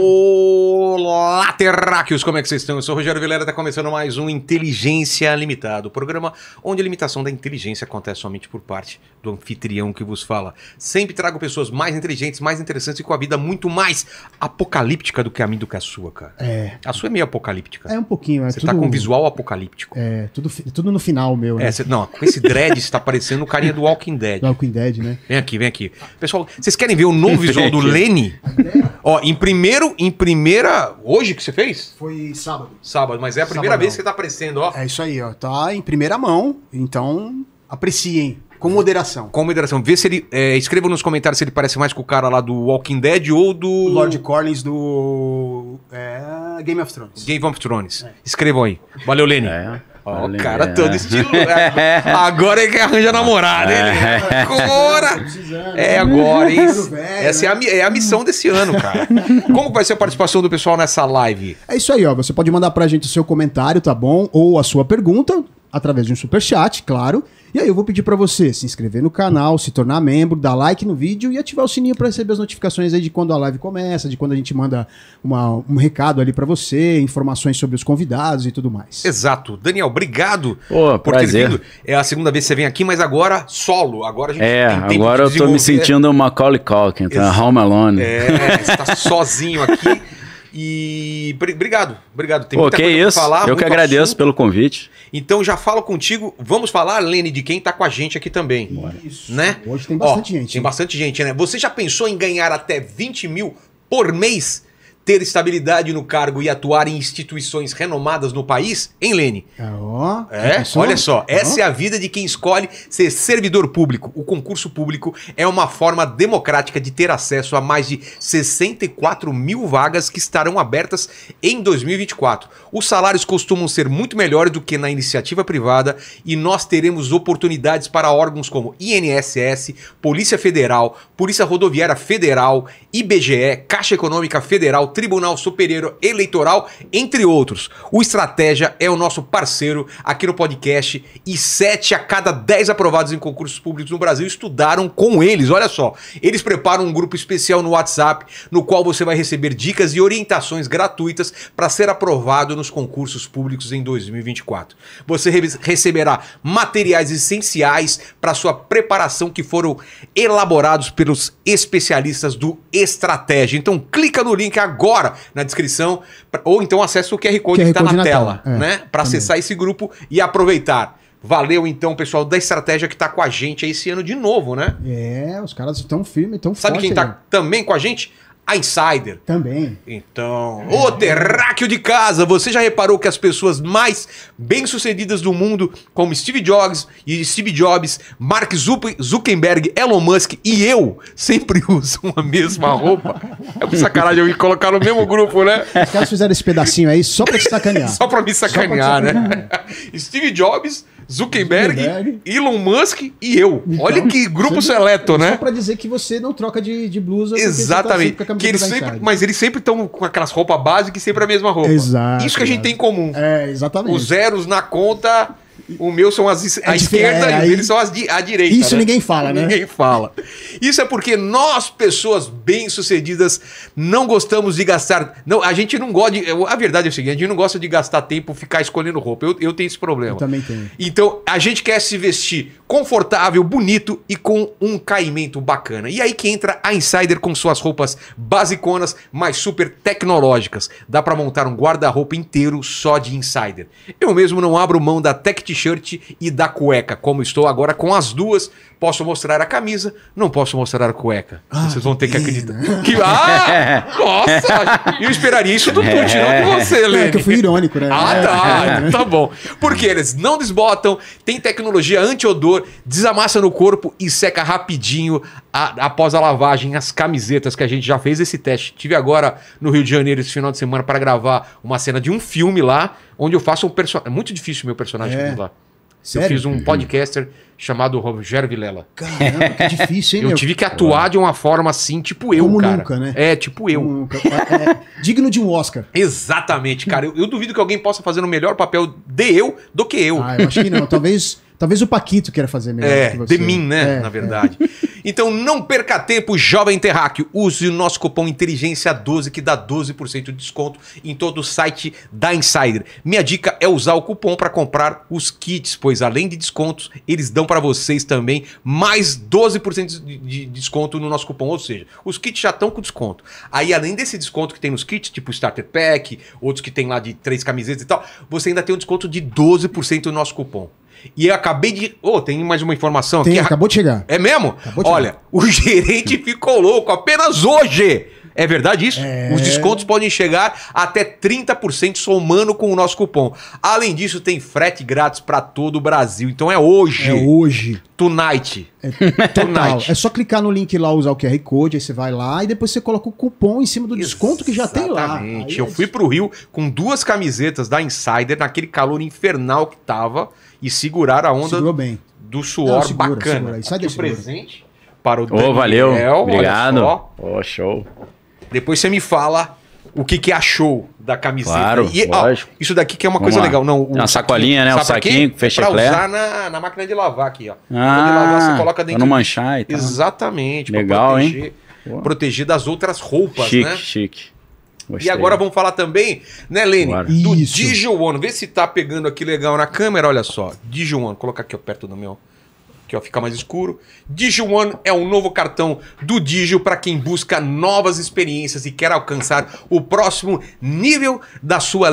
o Olá, terráqueos! Como é que vocês estão? Eu sou o Rogério Vilera, está começando mais um Inteligência Limitada, o programa onde a limitação da inteligência acontece somente por parte do anfitrião que vos fala. Sempre trago pessoas mais inteligentes, mais interessantes e com a vida muito mais apocalíptica do que a minha do que a sua, cara. É. A sua é meio apocalíptica. É um pouquinho, é Você tá tudo... tá com visual apocalíptico. É, tudo, tudo no final meu, né? É, cê, não, com esse dread você tá parecendo o carinha do Walking Dead. Walking Dead, né? Vem aqui, vem aqui. Pessoal, vocês querem ver o novo visual do Lenny? Ó, em primeiro, em primeira hoje que você fez? Foi sábado. Sábado, mas é a primeira vez que tá aparecendo, ó. É isso aí, ó. Tá em primeira mão, então apreciem. Com moderação. Com moderação. Vê se ele. É, escreva nos comentários se ele parece mais com o cara lá do Walking Dead ou do. Lord Collins do. É, Game of Thrones. Game of Thrones. É. Escrevam aí. Valeu, Lenny. É. Ó, o cara todo estilo. É, agora ele é quer arranjar namorada, hein? Agora! É agora, hein? Né? Essa é a, é a missão desse ano, cara. Como vai ser a participação do pessoal nessa live? É isso aí, ó. Você pode mandar pra gente o seu comentário, tá bom? Ou a sua pergunta, através de um super chat, claro. E aí eu vou pedir para você se inscrever no canal, se tornar membro, dar like no vídeo e ativar o sininho para receber as notificações aí de quando a live começa, de quando a gente manda uma, um recado ali para você, informações sobre os convidados e tudo mais. Exato. Daniel, obrigado por prazer. ter vindo. É a segunda vez que você vem aqui, mas agora solo. Agora a gente É, agora de eu tô me sentindo uma Macaulay Culkin, tá? Ex Home Alone. É, está tá sozinho aqui. E obrigado, obrigado. Tem muita que coisa isso. falar. Eu que agradeço assunto. pelo convite. Então já falo contigo. Vamos falar, Lene, de quem está com a gente aqui também. Isso. Né? Hoje tem bastante Ó, gente. Tem bastante gente, né? Você já pensou em ganhar até 20 mil por mês ter estabilidade no cargo e atuar em instituições renomadas no país, hein, Lene? Oh, é, olha só, essa é a vida de quem escolhe ser servidor público. O concurso público é uma forma democrática de ter acesso a mais de 64 mil vagas que estarão abertas em 2024. Os salários costumam ser muito melhores do que na iniciativa privada e nós teremos oportunidades para órgãos como INSS, Polícia Federal, Polícia Rodoviária Federal, IBGE, Caixa Econômica Federal, Tribunal Superior Eleitoral, entre outros. O Estratégia é o nosso parceiro aqui no podcast e 7 a cada 10 aprovados em concursos públicos no Brasil estudaram com eles. Olha só, eles preparam um grupo especial no WhatsApp no qual você vai receber dicas e orientações gratuitas para ser aprovado nos concursos públicos em 2024. Você receberá materiais essenciais para sua preparação que foram elaborados pelos especialistas do Estratégia. Então clica no link agora agora na descrição, ou então acesse o QR Code QR que está na, tela, é, né? Para acessar esse grupo e aproveitar. Valeu então, pessoal da estratégia que está com a gente aí esse ano de novo, né? É, os caras estão firmes, estão Sabe quem está também com a gente? a Insider. Também. Então, é. ô terráqueo de casa, você já reparou que as pessoas mais bem-sucedidas do mundo, como Steve Jobs e Steve Jobs, Mark Zuckerberg, Elon Musk e eu, sempre usam a mesma roupa? É por sacanagem eu colocar no mesmo grupo, né? Os é, caras fizeram esse pedacinho aí só pra te sacanear. só pra me sacanear, pra sacanear né? Sacanear. Steve Jobs Zuckerberg, Zuckerberg, Elon Musk e eu. Então, Olha que grupo sempre, seleto, né? Só pra dizer que você não troca de, de blusa. Tá exatamente. Tá que eles sempre, mas eles sempre estão com aquelas roupas básicas e sempre a mesma roupa. Exato. Isso que a gente tem em comum. É, exatamente. Os zeros na conta o meu são as é esquerda é, e eles são as de a direita. Isso né? ninguém fala, né? Ninguém fala. Isso é porque nós, pessoas bem-sucedidas, não gostamos de gastar. Não, a gente não gosta de. A verdade é o seguinte: a gente não gosta de gastar tempo ficar escolhendo roupa. Eu, eu tenho esse problema. Eu também tenho. Então, a gente quer se vestir confortável, bonito e com um caimento bacana. E aí que entra a Insider com suas roupas basiconas, mas super tecnológicas. Dá para montar um guarda-roupa inteiro só de Insider. Eu mesmo não abro mão da Tech t-shirt e da cueca, como estou agora com as duas. Posso mostrar a camisa, não posso mostrar a cueca. Ah, Vocês vão ter que acreditar. Que, ah! nossa! Eu esperaria isso do Tuti, não de você, Lê. É que eu fui irônico, né? Ah, tá. É. Então tá bom. Porque eles não desbotam, tem tecnologia anti-odor, desamassa no corpo e seca rapidinho a, após a lavagem as camisetas que a gente já fez esse teste. Tive agora no Rio de Janeiro esse final de semana para gravar uma cena de um filme lá onde eu faço um personagem. É muito difícil meu personagem é. mudar. Sério? Eu fiz um uhum. podcaster chamado Rogério Vilela. Caramba, que difícil, hein, Eu meu? tive que atuar de uma forma assim, tipo eu, Como cara. nunca, né? É, tipo eu. Nunca. É, é, é, digno de um Oscar. Exatamente, cara. Eu, eu, duvido que alguém possa fazer um melhor papel de eu do que eu. Ah, eu acho que não. Talvez Talvez o Paquito queira fazer melhor. É, que você. de mim, né? É, na é. verdade. É. Então não perca tempo, jovem terráqueo. Use o nosso cupom Inteligência12 que dá 12% de desconto em todo o site da Insider. Minha dica é usar o cupom para comprar os kits, pois além de descontos, eles dão para vocês também mais 12% de desconto no nosso cupom. Ou seja, os kits já estão com desconto. Aí além desse desconto que tem nos kits, tipo Starter Pack, outros que tem lá de três camisetas e tal, você ainda tem um desconto de 12% no nosso cupom. E eu acabei de. Ô, oh, tem mais uma informação tem, aqui. Acabou de chegar. É mesmo? Acabou de Olha, chegar. o gerente ficou louco apenas hoje é verdade isso? É... Os descontos podem chegar até 30% somando com o nosso cupom. Além disso, tem frete grátis para todo o Brasil. Então é hoje. É hoje. Tonight. É, total. é só clicar no link lá, usar o QR Code, aí você vai lá e depois você coloca o cupom em cima do desconto que já tem lá. Exatamente. Eu é... fui pro Rio com duas camisetas da Insider naquele calor infernal que tava e segurar a onda bem. do suor Não, segura, bacana. Segura. Insider, Aqui o presente para o Daniel. Oh, valeu. Obrigado. Ó, oh, show. Depois você me fala o que, que achou da camiseta. Claro, e, ó, isso daqui que é uma Vamos coisa lá. legal. Não, o, uma sacolinha, né? O saquinho, fecha Pra usar na, na, máquina de lavar aqui, ó. Ah, de lavar, você ah, coloca dentro. Pra não manchar e tal. Exatamente. Legal, proteger, hein? Boa. Proteger das outras roupas, chique, né? Chique, chique. E agora vamos falar também, né, Lene? Claro. Do Isso. One. Vê se tá pegando aqui legal na câmera, olha só. Digio One, colocar aqui perto do meu que ó, fica mais escuro. DigiOne é um novo cartão do Digio para quem busca novas experiências e quer alcançar o próximo nível da sua,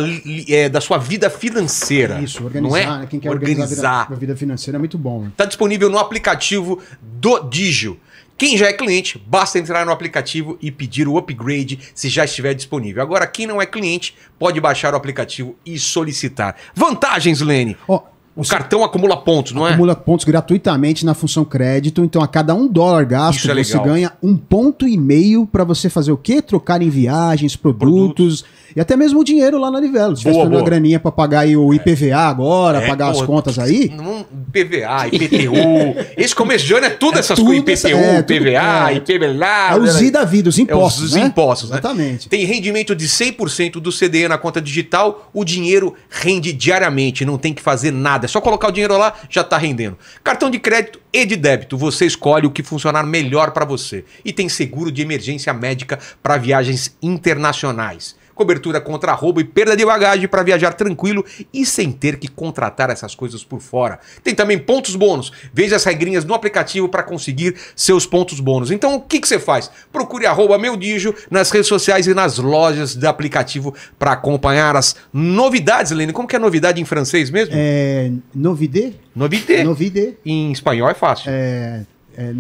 é, da sua vida financeira. Isso, organizar, não é? Né? Quem quer organizar, a vida, a vida, financeira é muito bom. Está né? disponível no aplicativo do Digio. Quem já é cliente, basta entrar no aplicativo e pedir o upgrade se já estiver disponível. Agora, quem não é cliente, pode baixar o aplicativo e solicitar. Vantagens, Lene! Oh o cartão acumula pontos, não acumula é? Acumula pontos gratuitamente na função crédito. Então, a cada um dólar gasto, é você ganha um ponto e meio para você fazer o quê? Trocar em viagens, produtos. produtos e até mesmo o dinheiro lá na Livelo. Se tivesse tá uma graninha para pagar aí o IPVA agora, é, pagar pô, as contas aí. IPVA, IPTU. esse começo de ano é tudo é essas coisas. IPTU, é, IPVA, é, IPBLA. É né? os I da vida, os é impostos. os, né? impostos, né? Exatamente. Tem rendimento de 100% do CDE na conta digital. O dinheiro rende diariamente. Não tem que fazer nada. É só colocar o dinheiro lá, já está rendendo. Cartão de crédito e de débito. Você escolhe o que funcionar melhor para você. E tem seguro de emergência médica para viagens internacionais cobertura contra roubo e perda de bagagem para viajar tranquilo e sem ter que contratar essas coisas por fora. Tem também pontos bônus. Veja as regrinhas no aplicativo para conseguir seus pontos bônus. Então o que, que você faz? Procure arroba meu Dijo nas redes sociais e nas lojas do aplicativo para acompanhar as novidades, Lene. Como que é novidade em francês mesmo? É, novidade. Novidade. Novidade. Em espanhol é fácil. É... É,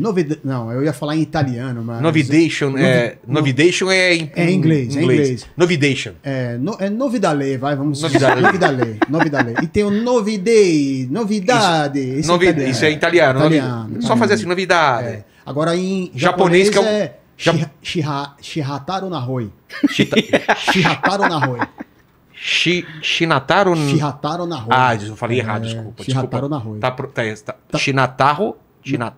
Não, eu ia falar em italiano, mas. Novidation, é, é novidation é em é inglês, inglês. É inglês. Novidation. É, no... é novidale, vai, vamos Novidale. novidale, novidale. E tem o novidei, novidade. Isso, é, isso é italiano. italiano Só fazer assim, novidade. É. Agora em japonês, japonês que é. é Shihataru Shih... Shih... Shih... Nahoi. Shihataru Nahoi. Shi, Shihataru Nahoi. Ah, eu falei errado, é, desculpa. Shihataru desculpa. Nahoi. Tá, tá, tá, tá, tá, e na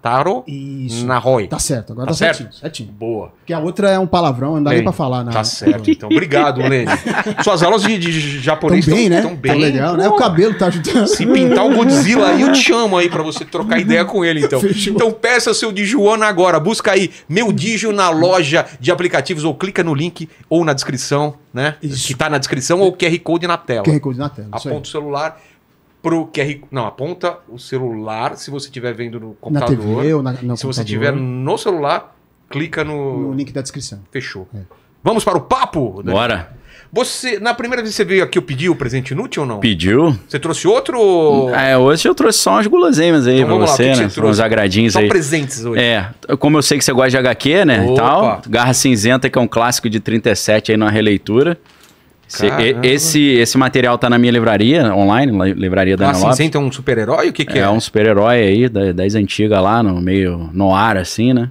Nahoi. Tá certo, agora tá, tá certinho, certo? certinho. Boa. Porque a outra é um palavrão, não dá bem, nem pra falar. né? Tá certo, então. Obrigado, Lene. Suas aulas de, de japonês estão bem, tão, né? Tão bem. Tá legal, né? O cabelo tá ajudando. Se pintar o Godzilla aí, eu te chamo aí pra você trocar ideia com ele, então. Fechou. Então peça seu Dijuana agora. Busca aí Meu Dijo na loja de aplicativos ou clica no link ou na descrição, né? Isso. Que tá na descrição ou QR Code na tela. QR Code na tela. Aponta o celular pro QR, não, aponta o celular, se você estiver vendo no computador. Na TV ou na, no se você estiver no celular, clica no... no link da descrição. Fechou. É. Vamos para o papo? Daniel? Bora. Você, na primeira vez que você veio aqui, eu pedi o presente inútil ou não? Pediu. Você trouxe outro? É, hoje eu trouxe só umas guloseimas aí então, pra você, lá, né? Você uns agradinhos só aí. presentes hoje. É, como eu sei que você gosta de HQ, né, Opa. e tal, Garra Cinzenta, que é um clássico de 37 aí na releitura. Se, esse, esse material tá na minha livraria online, livraria da ah, Ana Assim, Sim, um super-herói? O que, que é? É um super-herói aí, da, das antigas lá, no meio no ar, assim, né?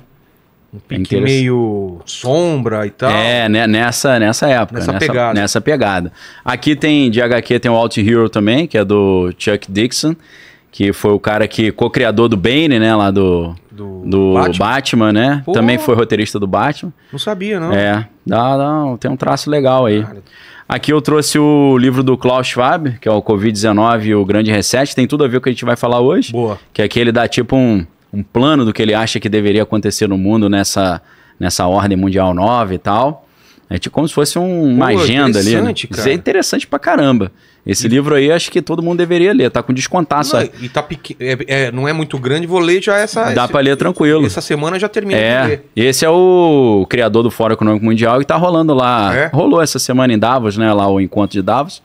Um é pique meio sombra e tal. É, né, nessa, nessa época. Nessa, nessa, pegada. Nessa pegada. Aqui tem, de HQ, tem o Alt Hero também, que é do Chuck Dixon, que foi o cara que co-criador do Bane, né, lá do, do, do Batman. Batman. né? Pô, também foi roteirista do Batman. Não sabia, não. É, dá, dá, tem um traço legal aí. Cara. Aqui eu trouxe o livro do Klaus Schwab, que é o Covid-19 e o Grande Reset, tem tudo a ver com o que a gente vai falar hoje. Boa. Que aqui é ele dá tipo um, um plano do que ele acha que deveria acontecer no mundo nessa, nessa ordem mundial nova e tal. É tipo como se fosse um, uma agenda ali. Né? Cara. Isso é interessante pra caramba. Esse e... livro aí acho que todo mundo deveria ler, tá com descontaço. Não, é. e tá pequeno, é, é, não é muito grande, vou ler já essa. Dá esse, pra ler tranquilo. Essa semana já termina é, de ler. Esse é o criador do Fórum Econômico Mundial e tá rolando lá. É? Rolou essa semana em Davos, né? Lá o encontro de Davos.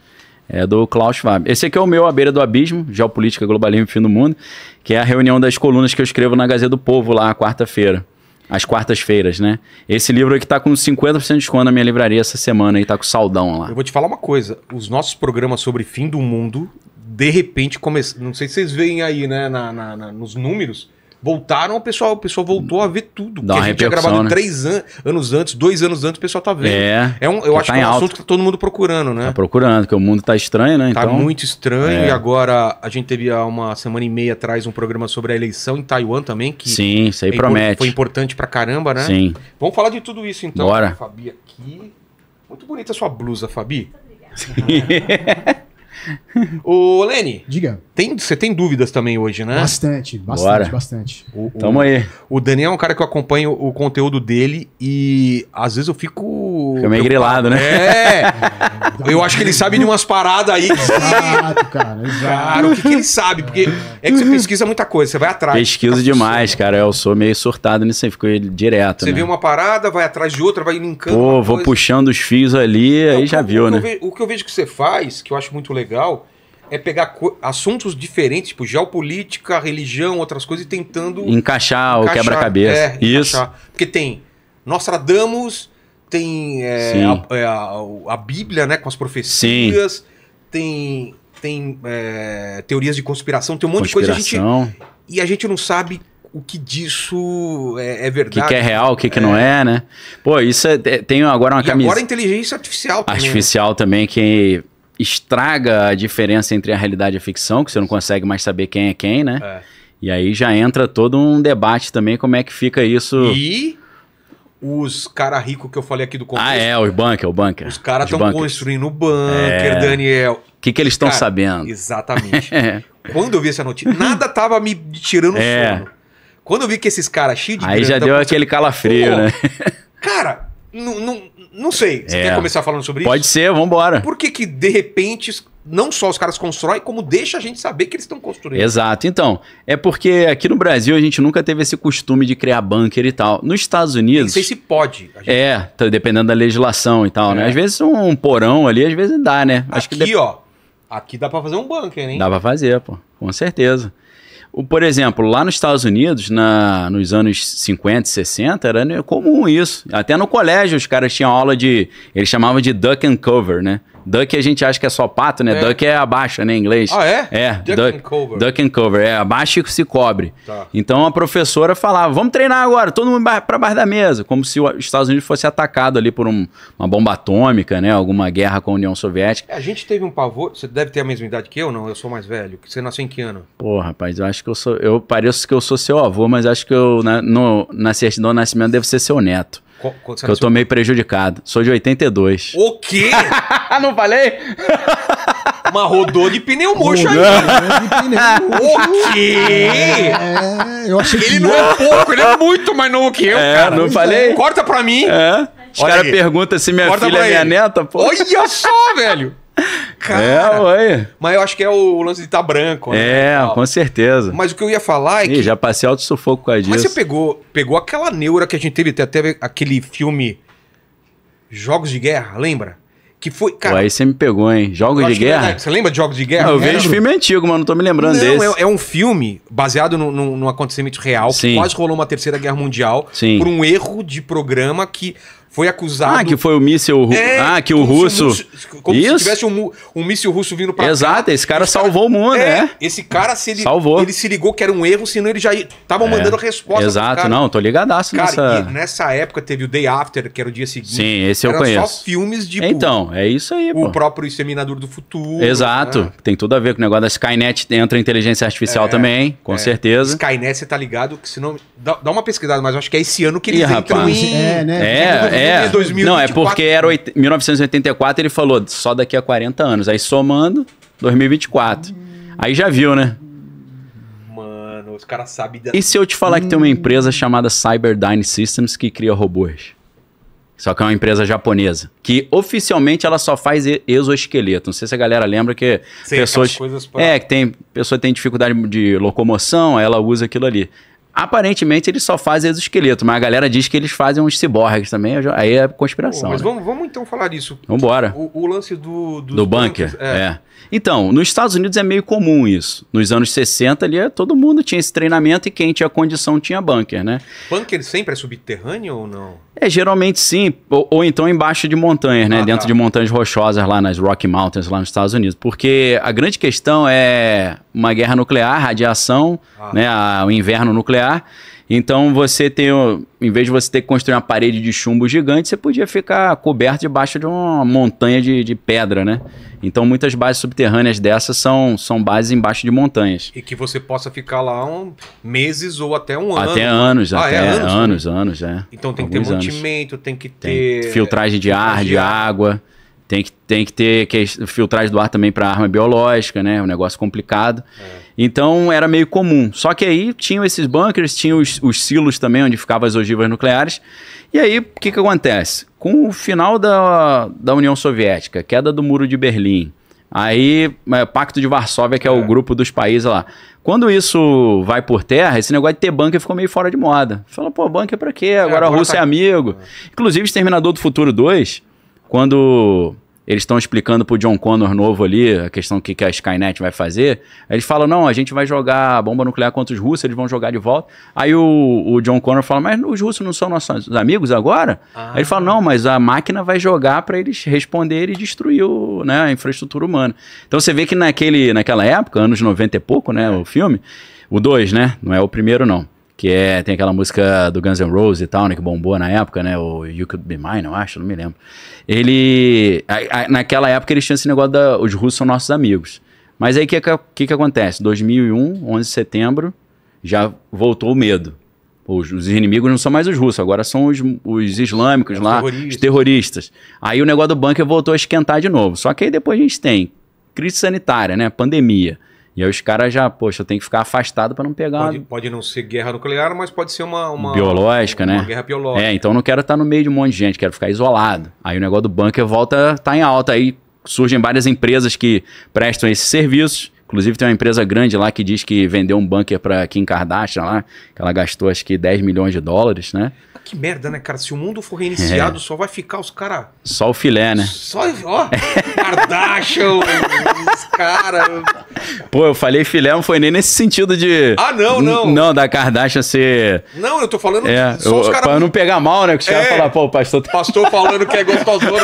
É do Klaus Schwab. Esse aqui é o meu, A Beira do Abismo, Geopolítica, Globalismo e Fim do Mundo, que é a reunião das colunas que eu escrevo na Gazeta do Povo lá, quarta-feira às quartas-feiras, né? Esse livro aqui tá com 50% de desconto na minha livraria essa semana e tá com saldão lá. Eu vou te falar uma coisa: os nossos programas sobre fim do mundo, de repente, começam. Não sei se vocês veem aí, né, na, na, na, nos números voltaram, o pessoal, o pessoal voltou a ver tudo. Dá que a gente tinha gravado né? três an anos antes, dois anos antes, o pessoal tá vendo. É, é um, eu acho tá que é um alto. assunto que tá todo mundo procurando, né? Tá procurando, porque o mundo tá estranho, né? Tá então, muito estranho. É. E agora a gente teve há uma semana e meia atrás um programa sobre a eleição em Taiwan também, que. Sim, isso aí é, promete. Foi importante pra caramba, né? Sim. Vamos falar de tudo isso então. Bora. Fabi aqui. Muito bonita a sua blusa, Fabi. Muito obrigada. Ô, Lene. Diga. Tem, você tem dúvidas também hoje, né? Bastante, bastante, Bora. bastante. O, o, Tamo aí. O Daniel é um cara que eu acompanho o conteúdo dele e às vezes eu fico. Fica meio grilado, né? É. eu acho que ele sabe de umas paradas aí. Exato, cara. Exato. Cara, o que, que ele sabe? Porque é que você pesquisa muita coisa, você vai atrás. Pesquisa demais, cara. Eu sou meio surtado nisso aí, fico direto. Você né? vê uma parada, vai atrás de outra, vai linkando. Pô, vou coisa. puxando os fios ali, é, aí já viu, né? Vejo, o que eu vejo que você faz, que eu acho muito legal legal é pegar assuntos diferentes, tipo geopolítica, religião, outras coisas, e tentando. Encaixar, encaixar o quebra-cabeça. É, Isso. Encaixar. Porque tem Nostradamus, tem é, a, é, a, a, Bíblia, né, com as profecias, Sim. tem, tem é, teorias de conspiração, tem um monte de coisa. A gente, e a gente não sabe o que disso é, é verdade. O que, que, é real, o que, que é. não é, né? Pô, isso é, é tem agora uma camisa. Agora a inteligência artificial também. Né? Artificial também, que estraga a diferença entre a realidade e a ficção, que você não consegue mais saber quem é quem, né? É. E aí já entra todo um debate também como é que fica isso. E os cara rico que eu falei aqui do começo. Ah, é, os bunker, o bunker. Os caras estão construindo o bunker, é. Daniel. O que, que eles estão sabendo? Exatamente. É. Quando eu vi essa notícia, nada tava me tirando é. sono. Quando eu vi que esses caras cheios de Aí grana, já deu aquele calafrio, né? Cara, não, não sei. Você é. quer começar falando sobre Pode isso? Pode ser, vambora. Por que que, de repente, não só os caras constroem, como deixa a gente saber que eles estão construindo? Exato. Então, é porque aqui no Brasil a gente nunca teve esse costume de criar bunker e tal. Nos Estados Unidos... Não sei se pode. Gente... É, tá, dependendo da legislação e tal, né? é. né? Às vezes um porão ali, às vezes dá, né? Acho aqui, que de... ó. Aqui dá pra fazer um bunker, hein? Dá pra fazer, pô. Com certeza. O, por exemplo, lá nos Estados Unidos, na, nos anos 50, 60, era comum isso. Até no colégio os caras tinham aula de. Eles chamavam de duck and cover, né? Duck a gente acha que é só pato, né? É. Duck é abaixa, né, em inglês. Ah, é? É. Duck, duck, and cover. Duck and cover, é, abaixa e se cobre. Tá. Então a professora falava, vamos treinar agora, todo mundo para baixo da mesa, como se os Estados Unidos fosse atacado ali por um, uma bomba atômica, né? Alguma guerra com a União Soviética. É, a gente teve um pavor, você deve ter a mesma idade que eu, não? Eu sou mais velho. Você nasceu em que ano? Pô, rapaz, eu acho que eu sou, eu pareço que eu sou seu avô, mas acho que eu, na, né, no, na certidão do nascimento, devo ser seu neto. Eu que eu prejudicado. Sou de 82. O quê? não falei? Uma rodou de pneu murcho aí. O quê? É, eu achei ele que não é pouco, ele é muito mais novo que eu, é, cara. Não falei? Corta pra mim. É. Os caras perguntam se minha Corta filha é minha neta, pô. Olha só, velho. Cara, é, Mas eu acho que é o lance de estar tá branco, né? É, com certeza. Mas o que eu ia falar é Ih, que... já passei alto sufoco com a disso. Mas você pegou, pegou aquela neura que a gente teve, até aquele filme Jogos de Guerra, lembra? Que foi, cara... Pô, aí você me pegou, hein? Jogos de é Guerra? Verdade. Você lembra de Jogos de Guerra? Não, eu Era... É, vejo filme antigo, mas não tô me lembrando não, desse. Não, é, é, um filme baseado num, num acontecimento real Sim. que quase rolou uma terceira guerra mundial Sim. por um erro de programa que foi acusado. Ah, que foi o míssil. É, ah, que o russo. como Isso. se tivesse um, um míssil russo vindo para Exato, cá. esse cara esse salvou cara, o mundo, é, né? Esse cara, se ele, salvou. ele se ligou que era um erro, senão ele já tava é. mandando resposta. Exato, não, tô ligadaço cara, nessa. E nessa época teve o Day After, que era o dia seguinte. Sim, esse eu conheço. só filmes de. Então, é isso aí, pô. O próprio Inseminador do Futuro. Exato, né? tem tudo a ver com o negócio da Skynet, entra inteligência artificial é, também, com é. certeza. Skynet, você tá ligado, que senão. Dá, dá uma pesquisada, mas eu acho que é esse ano que eles Ih, entram rapaz. em. É, né? É, é é, Não, é porque é era 1984 ele falou só daqui a 40 anos. Aí somando, 2024. Aí já viu, né? Mano, os caras sabem... Da... E se eu te falar hum. que tem uma empresa chamada Cyberdyne Systems que cria robôs? Só que é uma empresa japonesa. Que oficialmente ela só faz exoesqueleto. Não sei se a galera lembra que Sim, pessoas. Pra... É, que tem. Pessoa tem dificuldade de locomoção, ela usa aquilo ali. Aparentemente eles só fazem exoesqueleto, mas a galera diz que eles fazem uns ciborgues também, aí é conspiração. Pô, mas né? vamos, vamos, então falar disso. Vambora. O, o lance do... Do bunker, é. é. Então, nos Estados Unidos é meio comum isso. Nos anos 60 ali, todo mundo tinha esse treinamento e quem tinha condição tinha bunker, né? Bunker sempre é subterrâneo ou não? É, geralmente sim, ou, ou então embaixo de montanhas, né? Ah, Dentro tá. de montanhas rochosas lá nas Rocky Mountains, lá nos Estados Unidos. Porque a grande questão é uma guerra nuclear, radiação, ah. né, a, o inverno nuclear. Então você tem, em vez de você ter que construir uma parede de chumbo gigante, você podia ficar coberto debaixo de uma montanha de, de pedra, né? Então muitas bases subterrâneas dessas são, são bases embaixo de montanhas. E que você possa ficar lá um, meses ou até um ano. Até anos, ah, até é, anos, anos, anos, é. Então tem Alguns que ter mantimento, tem que ter... Tem filtragem de ar, de água. água. Tem que, tem que ter que filtragem do ar também para arma biológica, né? É um negócio complicado. É. Então era meio comum. Só que aí tinham esses bunkers, tinham os, os, silos também, onde ficavam as ogivas nucleares. E aí, o que, que acontece? Com o final da, da União Soviética, queda do Muro de Berlim, Aí, é, Pacto de Varsóvia, que é, é, o grupo dos países lá. Quando isso vai por terra, esse negócio de ter bunker ficou meio fora de moda. Fala, pô, bunker pra quê? Agora, é, agora a Rússia tá... é amigo. É. Inclusive, Exterminador do Futuro 2, quando eles estão explicando pro John Connor novo ali a questão do que, que a Skynet vai fazer. Eles falam: não, a gente vai jogar bomba nuclear contra os russos, eles vão jogar de volta. Aí o, o John Connor fala: mas os russos não são nossos amigos agora? Ah. Aí ele fala: não, mas a máquina vai jogar para eles responderem e destruir o, né, a infraestrutura humana. Então você vê que naquele, naquela época, anos 90 e pouco, né, é. o filme, o 2, né, não é o primeiro não que é, tem aquela música do Guns N' Roses e tal, né, que bombou na época, né, o You Could Be Mine, eu acho, não me lembro. Ele, a, a, naquela época eles tinham esse negócio da, os russos são nossos amigos. Mas aí o que, que, que acontece? 2001, 11 de setembro, já voltou o medo. Os, os inimigos não são mais os russos, agora são os, os islâmicos lá, os terroristas. Aí o negócio do bunker voltou a esquentar de novo. Só que aí depois a gente tem crise sanitária, né, pandemia e aí os caras já, poxa, eu tenho que ficar afastado para não pegar. Pode, pode, não ser guerra nuclear, mas pode ser uma. uma biológica, uma, né? Uma guerra biológica. É, então não quero estar tá no meio de um monte de gente, quero ficar isolado. Aí o negócio do bunker volta, tá em alta. Aí surgem várias empresas que prestam esses serviços. Inclusive tem uma empresa grande lá que diz que vendeu um bunker para Kim Kardashian lá, que ela gastou acho que 10 milhões de dólares, né? Que merda, né, cara? Se o mundo for reiniciado, é. só vai ficar os caras. Só o filé, né? Só, ó, Kardashian, os caras. Pô, eu falei filé, não foi nem nesse sentido de. Ah, não, não. Não, da Kardashian ser. Não, eu tô falando é, só os caras. Pra não pegar mal, né? Que os é. caras falam, pô, o pastor. Tá... Pastor falando que é gostosona.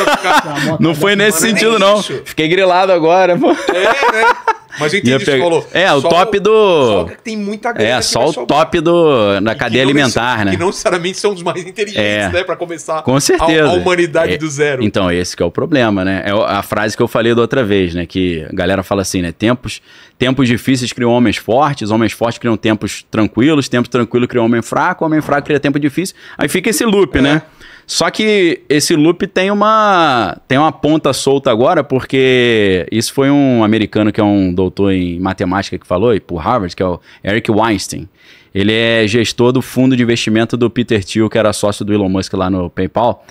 Não, não foi nesse é sentido, não. Fiquei grilado agora, pô. É, né? Mas eu entendi pe... falou. É, o top do. tem muita grana. É, só o top do... da cadeia alimentar, né? Que não necessariamente são os mais inteligentes, é. né? Pra começar Com certeza. A, a humanidade é. do zero. Então, esse que é o problema, né? É a frase que eu falei da outra vez, né? Que a galera fala assim, né? Tempos, tempos difíceis criam homens fortes, homens fortes criam tempos tranquilos, tempos tranquilos criam homem fraco, homem fraco cria tempo difícil. Aí fica esse loop, é. né? Só que esse loop tem uma tem uma ponta solta agora, porque isso foi um americano que é um doutor em matemática que falou, e por Harvard, que é o Eric Weinstein. Ele é gestor do fundo de investimento do Peter Thiel, que era sócio do Elon Musk lá no PayPal.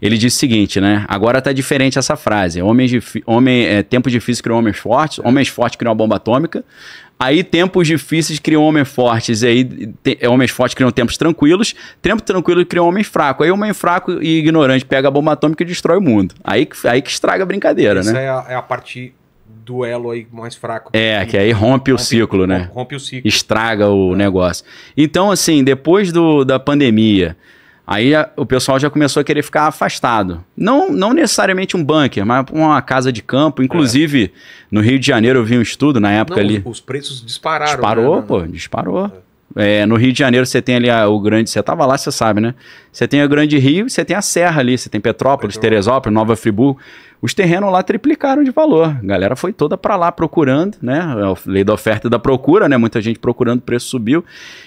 Ele disse o seguinte, né? Agora tá diferente essa frase. Homens de, homem, é, tempo difícil criou homens fortes, homens fortes criam uma bomba atômica. Aí tempos difíceis criam homens fortes, e aí te, é, homens fortes criam tempos tranquilos, tempo tranquilo criam homem fraco. Aí homem fraco e ignorante pega a bomba atômica e destrói o mundo. Aí, aí que estraga a brincadeira, Essa né? Essa é, é a parte duelo aí mais fraco. É, que aí rompe, rompe o ciclo, rompe, né? Rompe o ciclo. Estraga o é. negócio. Então, assim, depois do, da pandemia, Aí a, o pessoal já começou a querer ficar afastado. Não, não necessariamente um bunker, mas uma casa de campo. Inclusive, é. no Rio de Janeiro eu vi um estudo na época não, ali. Os, preços dispararam. Né? Disparou, né? pô, disparou. É. É, no Rio de Janeiro você tem ali a, o grande. Você estava lá, você sabe, né? Você tem o Grande Rio, você tem a Serra ali, você tem Petrópolis, Teresópolis, Nova Friburgo. Os terrenos lá triplicaram de valor. A galera foi toda para lá procurando, né? É a lei da oferta e da procura, né? Muita gente procurando, o preço subiu.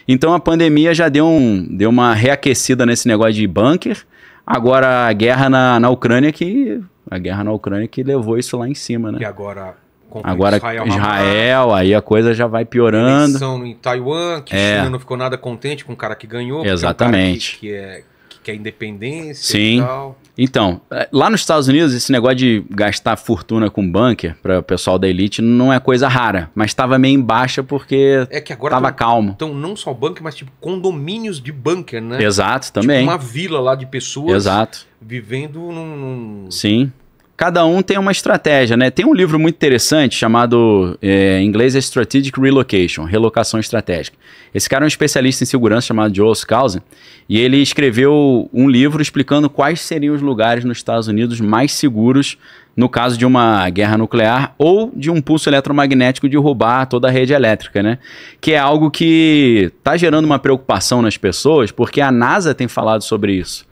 Então a pandemia já deu, um, deu uma reaquecida nesse negócio de bunker. Agora a guerra na, na Ucrânia que. A guerra na Ucrânia que levou isso lá em cima, né? E agora Agora Israel, aí a coisa já vai piorando. Eleição em Taiwan, que é. China não ficou nada contente com o cara que ganhou. É Exatamente. Que, que, é, que então, é independência Sim. Então, lá nos Estados Unidos, esse negócio de gastar fortuna com bunker para o pessoal da elite não é coisa rara, mas estava meio em baixa porque é que agora tava tão, calmo. Então, não só bunker, mas tipo condomínios de bunker, né? Exato, também. Tipo uma vila lá de pessoas Exato. vivendo num. Sim cada um tem uma estratégia, né? Tem um livro muito interessante chamado, é, em inglês é Strategic Relocation, Relocação Estratégica. Esse cara é um especialista em segurança chamado Joel Skousen, e ele escreveu um livro explicando quais seriam os lugares nos Estados Unidos mais seguros no caso de uma guerra nuclear ou de um pulso eletromagnético de roubar toda a rede elétrica, né? Que é algo que está gerando uma preocupação nas pessoas, porque a NASA tem falado sobre isso.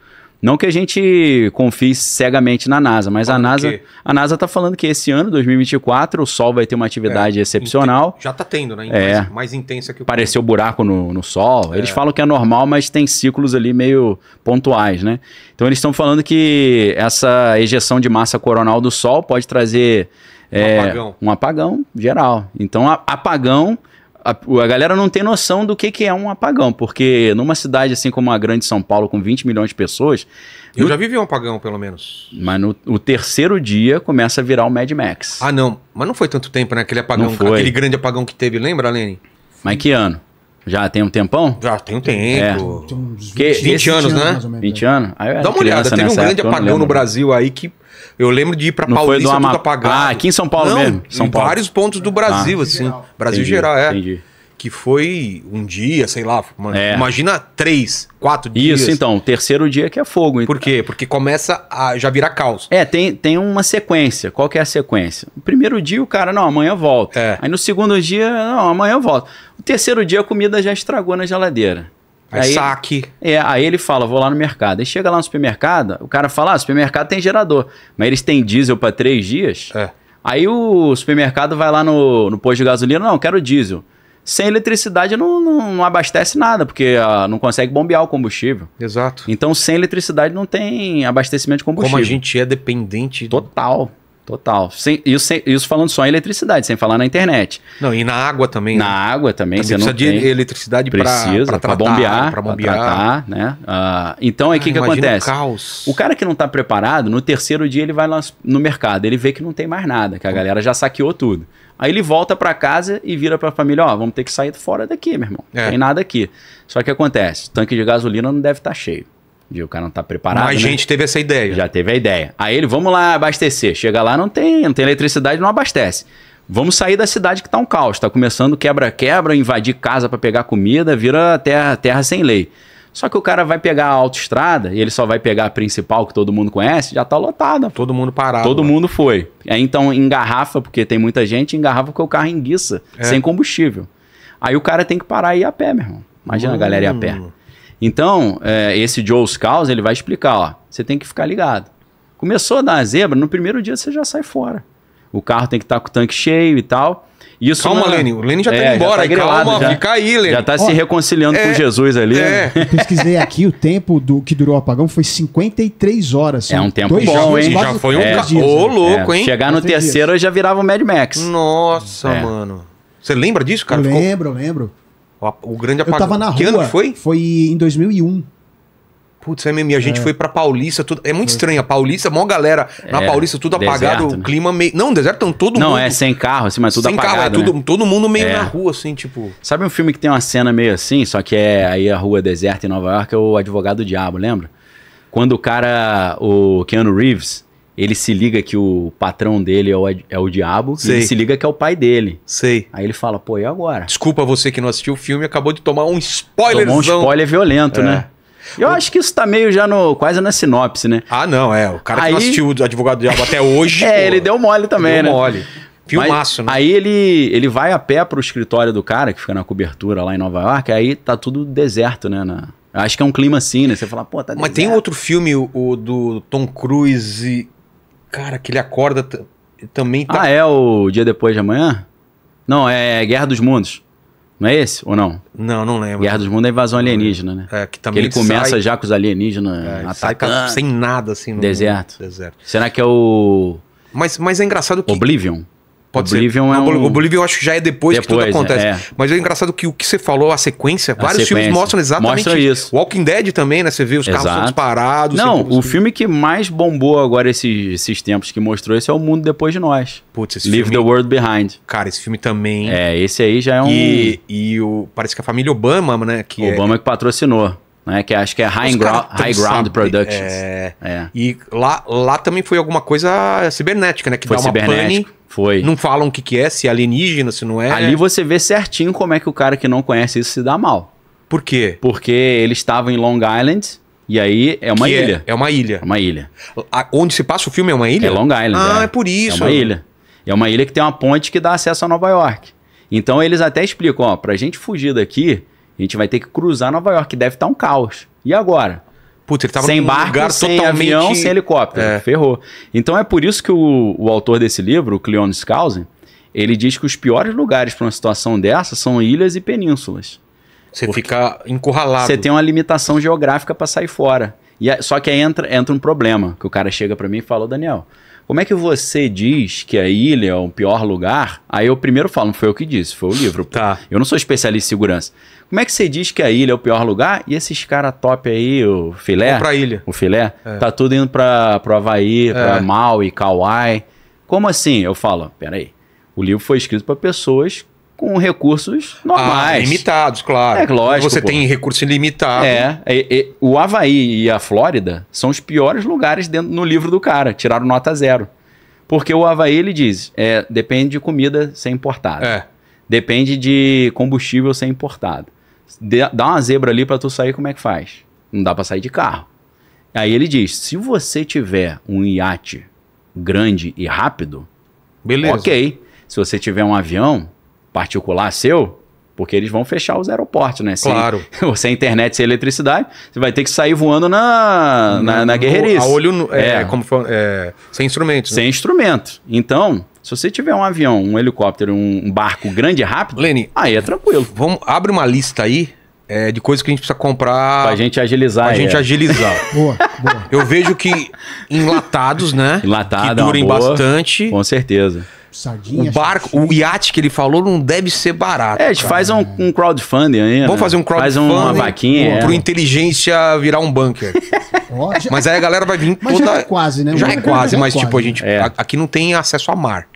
Não que a gente confie cegamente na NASA, mas a NASA, que... a NASA está falando que esse ano, 2024, o Sol vai ter uma atividade é, excepcional. Já está tendo, né? É. Mais, mais, intensa que o. Pareceu buraco no, no Sol. É. Eles falam que é normal, mas tem ciclos ali meio pontuais, né? Então eles estão falando que essa ejeção de massa coronal do Sol pode trazer um, é, apagão. um apagão geral. Então, a, apagão a, a, galera não tem noção do que, que é um apagão, porque numa cidade assim como a grande São Paulo, com 20 milhões de pessoas. Eu no, já vivi um apagão, pelo menos. Mas no o terceiro dia começa a virar o Mad Max. Ah, não. Mas não foi tanto tempo, né? Aquele apagão, aquele grande apagão que teve, lembra, Lene? Mas que ano? Já tem um tempão? Já tem um tempo. É. Tem uns 20, que, 20, 20 anos, anos, né? Mais 20 é. anos? Aí Dá uma olhada, teve um grande apagão no Brasil aí que eu lembro de ir pra não Paulista do tudo apagado. Ah, aqui em São Paulo não, mesmo. São em Paulo. vários pontos do Brasil, ah, assim. Geral. Brasil entendi, geral, é. Entendi. Que foi um dia, sei lá, mano, é. imagina três, quatro dias. Isso, então, o terceiro dia que é fogo. Então. Por quê? Porque começa a já virar caos. É, tem, tem uma sequência. Qual que é a sequência? No primeiro dia o cara, não, amanhã volta. É. Aí no segundo dia, não, amanhã volta. O terceiro dia a comida já estragou na geladeira. Aí, saque. É, aí ele fala, vou lá no mercado. Aí chega lá no supermercado, o cara fala, ah, supermercado tem gerador, mas eles têm diesel para três dias. É. Aí o supermercado vai lá no, no posto de gasolina, não, quero diesel. Sem eletricidade não, não, não abastece nada, porque ah, não consegue bombear o combustível. Exato. Então sem eletricidade não tem abastecimento de combustível. Como a gente é dependente. Total. Do... Total. Sem, isso, sem, isso falando só em eletricidade, sem falar na internet. Não, e na água também. Né? Na né? água também. Então, você precisa de tem. eletricidade para bombear. Para bombear. Tratar, né? Uh, então, aí o que, ah, que acontece? O, caos. o cara que não está preparado, no terceiro dia ele vai lá no mercado, ele vê que não tem mais nada, que a hum. galera já saqueou tudo. Aí ele volta para casa e vira para a família, ó, oh, vamos ter que sair fora daqui, meu irmão. É. Não tem nada aqui. Só que acontece, o tanque de gasolina não deve estar tá cheio o cara não tá preparado. Mas né? a gente teve essa ideia. Já teve a ideia. Aí ele, vamos lá abastecer. Chega lá, não tem, não tem eletricidade, não abastece. Vamos sair da cidade que tá um caos. Tá começando quebra-quebra, invadir casa para pegar comida, vira terra, terra sem lei. Só que o cara vai pegar a autoestrada e ele só vai pegar a principal que todo mundo conhece, já tá lotada. Todo mundo parado. Todo né? mundo foi. Aí então engarrafa, porque tem muita gente, engarrafa porque o carro enguiça, é. sem combustível. Aí o cara tem que parar e ir a pé, meu irmão. Imagina hum. a galera ir a pé. Hum. Então, é, esse Joe's Scalzi, ele vai explicar, ó, você tem que ficar ligado. Começou a dar zebra, no primeiro dia você já sai fora. O carro tem que estar tá com o tanque cheio e tal. Isso calma, não... É- Lênin. O Lênin já tá é, tá indo embora. Já tá calma, já, fica aí, Lênin. Já tá se reconciliando é, com Jesus ali. É. Eu pesquisei aqui, o tempo do que durou o apagão foi 53 horas. É um tempo bom, hein? Já foi um... É, dias, Ô, né? louco, é, hein? Chegar no terceiro, eu já virava o Mad Max. Nossa, é. mano. Você lembra disso, cara? Eu lembro, eu lembro. O grande apagão. Eu tava na rua. Que ano foi? Foi em 2001. Putz, é mesmo. E a gente é. foi pra Paulista. Tudo... É muito estranho. A Paulista, mó galera. Na é, Paulista, tudo apagado. O né? clima meio. Não, deserto, não todo Não, mundo. Não, é sem carro, assim, mas tudo sem apagado. Carro, é tudo, né? todo mundo meio é. na rua, assim, tipo. Sabe um filme que tem uma cena meio assim, só que é aí a rua deserta em Nova York, é o Advogado do Diabo, lembra? Quando o cara, o Keanu Reeves, ele se liga que o patrão dele é o, é o diabo e ele se liga que é o pai dele. Sei. Aí ele fala, pô, e agora? Desculpa você que não assistiu o filme, acabou de tomar um spoiler. Tomou um spoiler violento, é. né? Eu o... acho que isso tá meio já no quase na sinopse, né? Ah, não, é. O cara aí... que não assistiu o Advogado do Diabo até hoje. é, pô, ele deu mole também, deu né? Deu mole. Filmaço, Mas, né? Aí ele, ele vai a pé pro escritório do cara, que fica na cobertura lá em Nova York, aí tá tudo deserto, né? Na... Acho que é um clima assim, né? Você fala, pô, tá Mas tem outro filme, o do Tom Cruise, Cara, que ele acorda também tá... Ah, é o Dia Depois de Amanhã? Não, é, é Guerra dos Mundos. Não é esse ou não? Não, não lembro. Guerra dos Mundos é invasão alienígena, né? É, que também que ele, começa sai... já com os alienígenas é, atacando. Sai sem nada assim no deserto. deserto. Será que é o. Mas, mas é engraçado que. Oblivion? Pode Oblivion ser. É um... O Oblivion eu acho que já é depois, depois que tudo acontece. É. Mas é engraçado que o que você falou, a sequência, a vários sequência. filmes mostram exatamente Mostra isso. Walking Dead também, né? Você vê os Exato. carros parados. Não, o filme que mais bombou agora esses, esses tempos que mostrou esse é O Mundo Depois de Nós. Putz, esse Leave filme... the World Behind. Cara, esse filme também. É, esse aí já é um. E, e o... parece que a família Obama, né? Que é Obama é... que patrocinou. Né, que acho que é High, Grou High Ground Productions. É, é. E lá, lá também foi alguma coisa cibernética, né? Que foi dá uma pane foi. Não falam o que, que é, se é alienígena, se não é. Ali você vê certinho como é que o cara que não conhece isso se dá mal. Por quê? Porque ele estava em Long Island. E aí é uma que é- ilha. É, é, uma ilha. É uma ilha. A, onde se passa o filme é uma ilha? É Long Island. Ah, é, é por isso. É uma ilha. É uma ilha que tem uma ponte que dá acesso a Nova York. Então eles até explicam, ó, pra gente fugir daqui, a gente vai ter que cruzar Nova York, deve estar tá um caos. E agora? Putz, ele tava sem num barco, lugar sem totalmente... avião, sem helicóptero. É. Ferrou. Então é por isso que o, o autor desse livro, o Cleon Skousen, ele diz que os piores lugares para uma situação dessa são ilhas e penínsulas. Você fica encurralado. Você tem uma limitação geográfica para sair fora. E, é, só que aí entra, entra um problema, que o cara chega para mim e fala, Daniel, como é que você diz que a ilha é o pior lugar? Aí eu primeiro falo, não foi eu que disse, foi o livro. Tá. Eu não sou especialista em segurança. Como é que você diz que a ilha é o pior lugar e esses caras top aí, o filé? Vão pra ilha. O filé? É. Tá tudo indo pra, pro Havaí, é. pra Maui, Kauai. Como assim? Eu falo, peraí. O livro foi escrito para pessoas com recursos ah, normais. Ah, limitados, claro. É lógico. Você pô. tem recurso ilimitado. É, é, é, O Havaí e a Flórida são os piores lugares dentro, no livro do cara. Tiraram nota zero. Porque o Havaí, ele diz, é, depende de comida ser importada. É. Depende de combustível ser importado. De, dá uma zebra ali para tu sair, como é que faz? Não dá para sair de carro. Aí ele diz, se você tiver um iate grande e rápido, Beleza. ok. Se você tiver um avião, particular seu, porque eles vão fechar os aeroportos, né? claro. sem é internet, sem eletricidade, você vai ter que sair voando na, na, na guerreirice. A olho, é, é. como for, é, sem instrumentos né? Sem né? instrumento. Então, se você tiver um avião, um helicóptero, um barco grande e rápido, Leni, aí é tranquilo. Vamos, abre uma lista aí é, de coisas que a gente precisa comprar. Pra gente agilizar. Pra é. gente agilizar. boa, boa. Eu vejo que enlatados, né? Enlatados. Que é durem boa, bastante. Com certeza. Sardinha, o barco, o iate que ele falou não deve ser barato. É, a gente cara. faz um, um crowdfunding aí. Vamos né? fazer um crowdfunding. Faz uma vaquinha. Pro, é. pro inteligência virar um bunker. mas aí a galera vai vir mas toda. Já é quase, né? Já é quase, é mas tipo, a gente. É. Aqui não tem acesso a mar.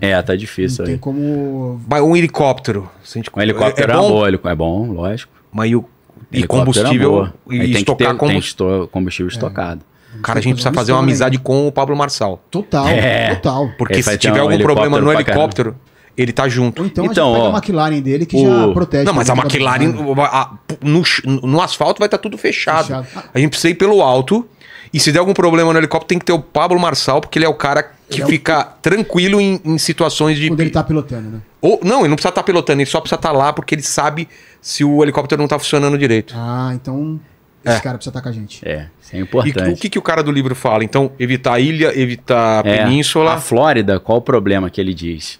É, é tá difícil. Não aí. tem como. Mas um helicóptero. Se a gente... Um helicóptero é, é bom, bom, é bom, lógico. Mas e o é e combustível é e tem estocar que ter, combustível. Tem combustível estocado. Cara, a gente precisa fazer uma amizade com o Pablo Marçal. Total, é. total. Porque se tiver um algum problema no helicóptero, ele tá junto. Ou então, então a pega ó, a McLaren dele que o... já protege. Não, mas a McLaren a, no, no, asfalto vai estar tá tudo fechado. fechado. A gente precisa ir pelo alto. E se der algum problema no helicóptero, tem que ter o Pablo Marçal, porque ele é o cara que é fica o... tranquilo em, em, situações de. Quando ele tá pilotando, né? Ou, não, ele não precisa estar tá pilotando, ele só precisa estar tá lá porque ele sabe se o helicóptero não tá funcionando direito. Ah, então. Esse é. cara precisa estar com a gente. É, isso é importante. E o que, que o cara do livro fala? Então, evitar a ilha, evitar a é, península. A Flórida, qual o problema que ele diz?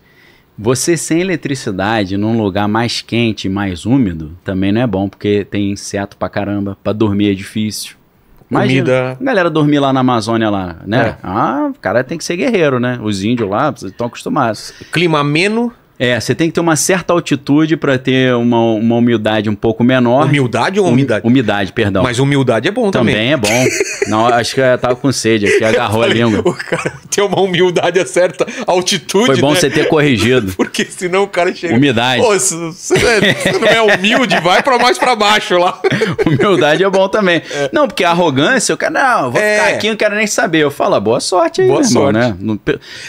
Você sem eletricidade num lugar mais quente, mais úmido, também não é bom, porque tem inseto pra caramba, pra dormir é difícil. Imagina, Comida. A galera dormir lá na Amazônia, lá, né? É. Ah, o cara tem que ser guerreiro, né? Os índios lá estão acostumados. Clima ameno. É, você tem que ter uma certa altitude para ter uma, uma humildade um pouco menor. Humildade ou hum, umidade? Umidade, perdão. Mas humildade é bom também. Também é bom. Não, acho que eu tava com sede aqui, agarrou falei, a língua. O cara ter uma humildade a é certa altitude. Foi bom né? você ter corrigido. Porque senão o cara chega. Humildade. Pô, se você é, não é humilde, vai para mais para baixo lá. Humildade é bom também. É. Não, porque a arrogância, o cara, não, vou é. ficar aqui, não quero nem saber. Eu falo, ah, boa sorte aí, boa sorte. né? No,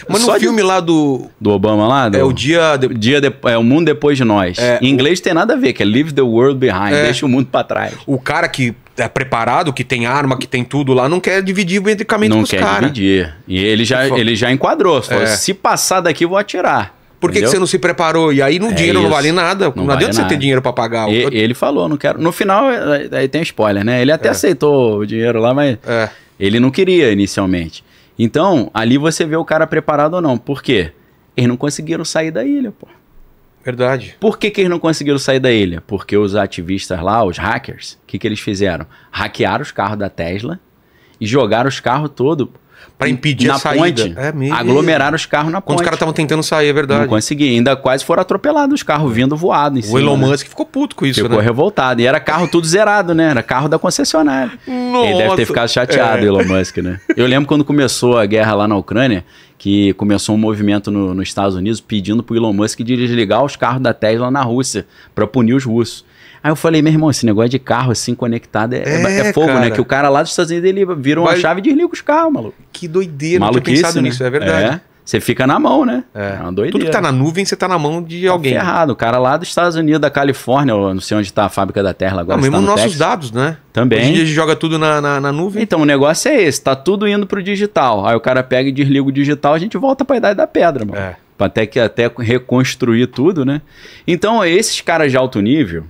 Mas no filme de... lá do. Do Obama lá? É, do... É o dia dia de, é, o mundo depois de nós. É, em inglês o... tem nada a ver, que é leave the world behind, é. deixa o mundo para trás. O cara que é preparado, que tem arma, que tem tudo lá, não quer dividir o medicamento não com os caras. Não quer dividir. E ele já, ele já enquadrou. Falou, é. se passar daqui, vou atirar. Por que, que, você não se preparou? E aí no é dinheiro isso. não vale nada. Não, não vale adianta nada. você ter dinheiro para pagar. E, Eu... ele falou, não quero. No final, é, é, aí tem spoiler, né? Ele até é. aceitou o dinheiro lá, mas é. ele não queria inicialmente. Então, ali você vê o cara preparado ou não. Por quê? Eles não conseguiram sair da ilha, pô. Verdade. Por que, que eles não conseguiram sair da ilha? Porque os ativistas lá, os hackers, o que, que eles fizeram? Hackearam os carros da Tesla e jogaram os carros todos Pra impedir na a saída. ponte. É mesmo. Aglomeraram os carros na ponte. Quando os caras estavam tentando sair, é verdade. Não consegui. Ainda quase foram atropelados os carros vindo voado em cima. O Elon né? Musk ficou puto com isso, ficou né? Ficou revoltado. E era carro tudo zerado, né? Era carro da concessionária. Nossa. Ele deve ter ficado chateado, é. Elon Musk, né? Eu lembro quando começou a guerra lá na Ucrânia, que começou um movimento no, nos Estados Unidos pedindo pro Elon Musk desligar os carros da Tesla na Rússia para punir os russos. Aí eu falei, meu irmão, esse negócio de carro assim conectado é, é, é, é fogo, né? cara. né? Que o cara lá dos Estados Unidos ele virou uma chave e desliga os carros, maluco. Que doideira, Maluquice, não tinha pensado né? nisso, é verdade. É. Você fica na mão, né? É. é uma doideira. Tudo que tá na nuvem, você tá na mão de tá alguém. Ferrado. Né? O cara lá dos Estados Unidos, da Califórnia, ou não sei onde tá a fábrica da Terra agora. Não, ah, mesmo tá nossos Texas. dados, né? Também. Hoje a gente joga tudo na, na, na, nuvem. Então, o negócio é esse. Tá tudo indo pro digital. Aí o cara pega e desliga o digital, a gente volta pra idade da pedra, mano. É. Até que até reconstruir tudo, né? Então, esses caras de alto nível,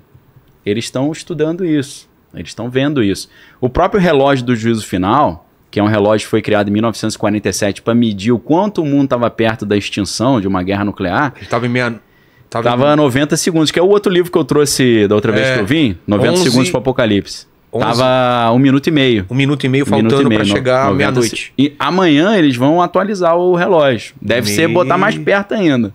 eles estão estudando isso, eles estão vendo isso. O próprio relógio do juízo final, que é um relógio que foi criado em 1947 para medir o quanto o mundo estava perto da extinção de uma guerra nuclear. Estava em meia... Tava, tava em... a 90 segundos, que é o outro livro que eu trouxe da outra vez é, que eu vim, 90 11... segundos para o apocalipse. 11... Tava um minuto e meio. Um minuto e meio faltando para chegar meia-noite. E amanhã eles vão atualizar o relógio. Deve Me... ser botar mais perto ainda.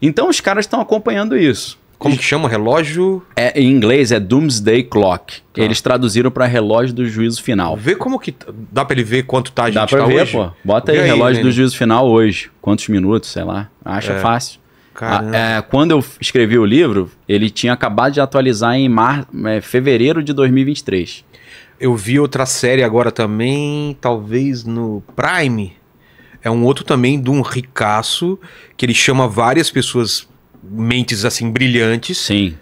Então os caras estão acompanhando isso. Como que chama o relógio? É, em inglês é Doomsday Clock. Tá. Eles traduziram para relógio do juízo final. Vê como que. Dá para ele ver quanto tá a gente Dá pra tá ver, hoje? pô. Bota Vê aí, relógio do juízo final hoje. Quantos minutos, sei lá. Acha é. fácil. Ah, é, quando eu escrevi o livro, ele tinha acabado de atualizar em mar... É, fevereiro de 2023. Eu vi outra série agora também, talvez no Prime. É um outro também de um ricaço que ele chama várias pessoas mentes assim brilhantes. Sim.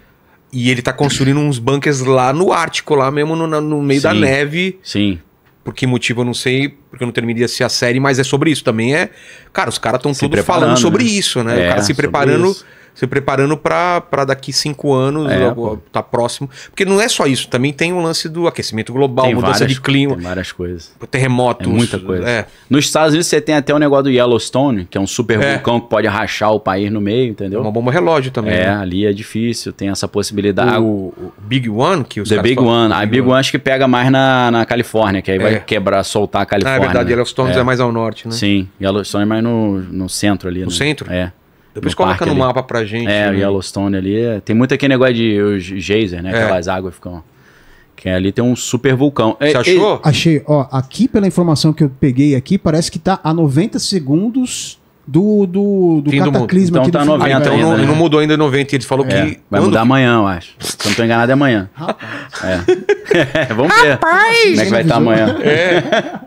E ele tá construindo uns bunkers lá no Ártico, lá mesmo no, no meio Sim. da neve. Sim. Por que motivo eu não sei, porque eu não terminaria se a série, mas é sobre isso também. É, cara, os caras estão tudo falando sobre né? isso, né? É, o cara se preparando se preparando para daqui cinco anos, é, logo, tá próximo. Porque não é só isso, também tem o lance do aquecimento global, tem mudança várias, de clima. Tem várias coisas. Terremotos. É muita coisa. É. Nos Estados Unidos você tem até o um negócio do Yellowstone, que é um super é. vulcão que pode rachar o país no meio, entendeu? É uma bomba relógio também. É, né? ali é difícil, tem essa possibilidade. O, o Big One que os The Big falam, One. A Big One acho que pega mais na, na Califórnia, que aí vai é. quebrar, soltar a Califórnia. Ah, é verdade, né? Yellowstone é. mais ao norte, né? Sim, Yellowstone é mais no, no centro ali. No né? centro? É. Depois coloca no ali. mapa pra gente. É, né? Yellowstone ali. É. Tem muito aquele negócio de geyser, né? É. Aquelas águas ficam. Que ali tem um super vulcão. É, Você é, achou? Achei. Ó, aqui, pela informação que eu peguei aqui, parece que tá a 90 segundos do, do, do Fim do Então tá 90 ainda, então, né? não, mudou ainda 90. Ele falou é, que... Vai quando... mudar amanhã, eu acho. Se eu não tô enganado, é amanhã. Rapaz. É. Vamos ver. Rapaz! Como é que vai estar tá amanhã. É.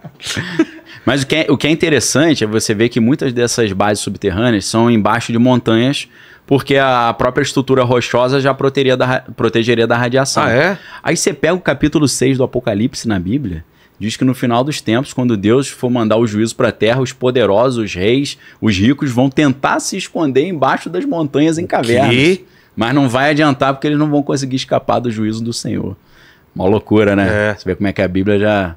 Mas o que, é, o que é interessante é você ver que muitas dessas bases subterrâneas são embaixo de montanhas, porque a própria estrutura rochosa já protegeria da, protegeria da radiação. Ah, é? Aí você pega o capítulo 6 do Apocalipse na Bíblia, diz que no final dos tempos, quando Deus for mandar o juízo para a terra, os poderosos, os reis, os ricos vão tentar se esconder embaixo das montanhas em cavernas. Que? Mas não vai adiantar porque eles não vão conseguir escapar do juízo do Senhor. Uma loucura, né? É. Você vê como é que a Bíblia já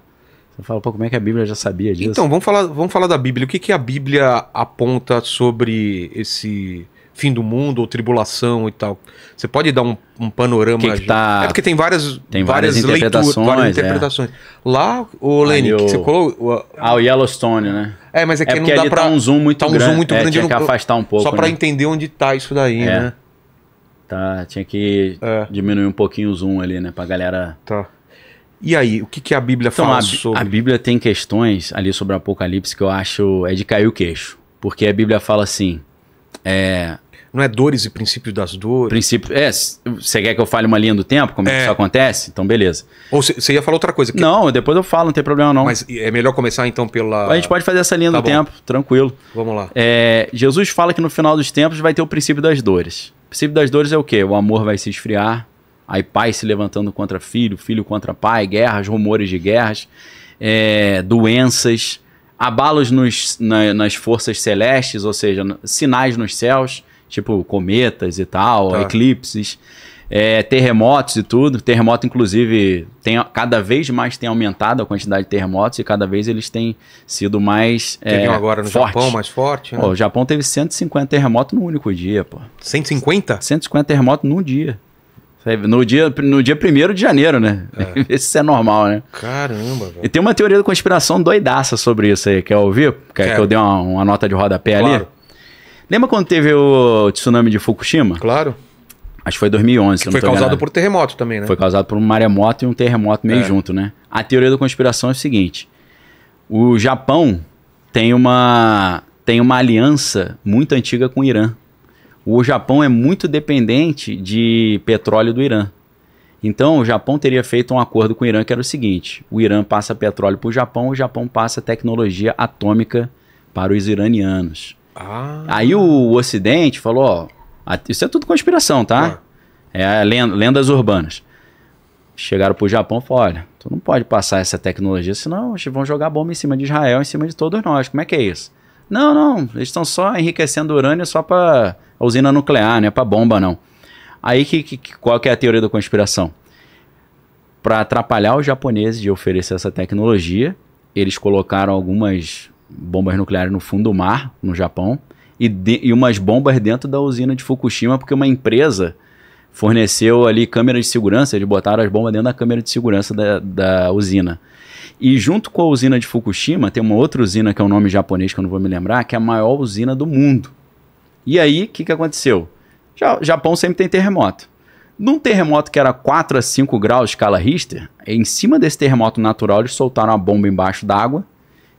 você fala, pô, como é que a Bíblia já sabia disso? Então, vamos falar, vamos falar da Bíblia. O que, que a Bíblia aponta sobre esse fim do mundo ou tribulação e tal? Você pode dar um, um panorama? Que que tá... É porque tem várias, tem várias, várias interpretações. Leituras, várias interpretações. É. Lá, o Lenny, você colocou... Ah, o Yellowstone, né? É, mas é que é não dá para tá pra... tá um zoom muito tá um grande. Zoom muito é, grande. Tinha que afastar um pouco, Só né? para entender onde tá isso daí, é. né? Tá, tinha que é. diminuir um pouquinho o zoom ali, né? Pra galera... Tá e aí, o que, que a Bíblia então, fala a, sobre? A Bíblia tem questões ali sobre o Apocalipse que eu acho é de cair o queixo. Porque a Bíblia fala assim. É, Não é dores e princípios das dores? Princípio, é, você quer que eu fale uma linha do tempo, como é, que é. isso acontece? Então, beleza. Ou você ia falar outra coisa. Que... Não, depois eu falo, não tem problema não. Mas é melhor começar então pela... A gente pode fazer essa linha tá do bom. tempo, tranquilo. Vamos lá. É, Jesus fala que no final dos tempos vai ter o princípio das dores. O princípio das dores é o quê? O amor vai se esfriar, Aí pai se levantando contra filho, filho contra pai, guerras, rumores de guerras, é, doenças, abalos nos, na, nas forças celestes, ou seja, sinais nos céus, tipo cometas e tal, tá. eclipses. É, terremotos e tudo. Terremoto, inclusive, tem, cada vez mais tem aumentado a quantidade de terremotos e cada vez eles têm sido mais. é, agora no forte. Japão mais forte. Né? Pô, o Japão teve 150 terremotos num único dia, pô. 150? 150 terremotos num dia. É, no dia, no dia 1 de janeiro, né? É. isso é normal, né? Caramba, velho. E tem uma teoria da conspiração doidaça sobre isso aí. Quer ouvir? Quer, Quero. que eu dê uma, uma nota de rodapé claro. ali? Lembra quando teve o tsunami de Fukushima? Claro. Acho que foi 2011. Que foi causado enganado. por terremoto também, né? Foi causado por um maremoto e um terremoto meio é. junto, né? A teoria da conspiração é o seguinte: o Japão tem uma, tem uma aliança muito antiga com o Irã o Japão é muito dependente de petróleo do Irã. Então, o Japão teria feito um acordo com o Irã que era o seguinte: o Irã passa petróleo para o Japão, o Japão passa tecnologia atômica para os iranianos. Ah. Aí o, o Ocidente falou: ó, isso é tudo conspiração, tá? Ah. É, é lenda, lendas urbanas. Chegaram para o Japão e falaram: olha, tu não pode passar essa tecnologia, senão eles vão jogar bomba em cima de Israel, em cima de todos nós. Como é que é isso? Não, não, eles estão só enriquecendo urânio só para a usina nuclear, não é para bomba, não. Aí que, que, qual que é a teoria da conspiração? Para atrapalhar os japoneses de oferecer essa tecnologia, eles colocaram algumas bombas nucleares no fundo do mar, no Japão, e, de, e umas bombas dentro da usina de Fukushima, porque uma empresa forneceu ali câmeras de segurança, eles botaram as bombas dentro da câmera de segurança da, da usina. E junto com a usina de Fukushima, tem uma outra usina que é um nome japonês que eu não vou me lembrar, que é a maior usina do mundo. E aí, o que, que aconteceu? Já, Japão sempre tem terremoto. Num terremoto que era 4 a 5 graus escala Richter, em cima desse terremoto natural, eles soltaram uma bomba embaixo d'água,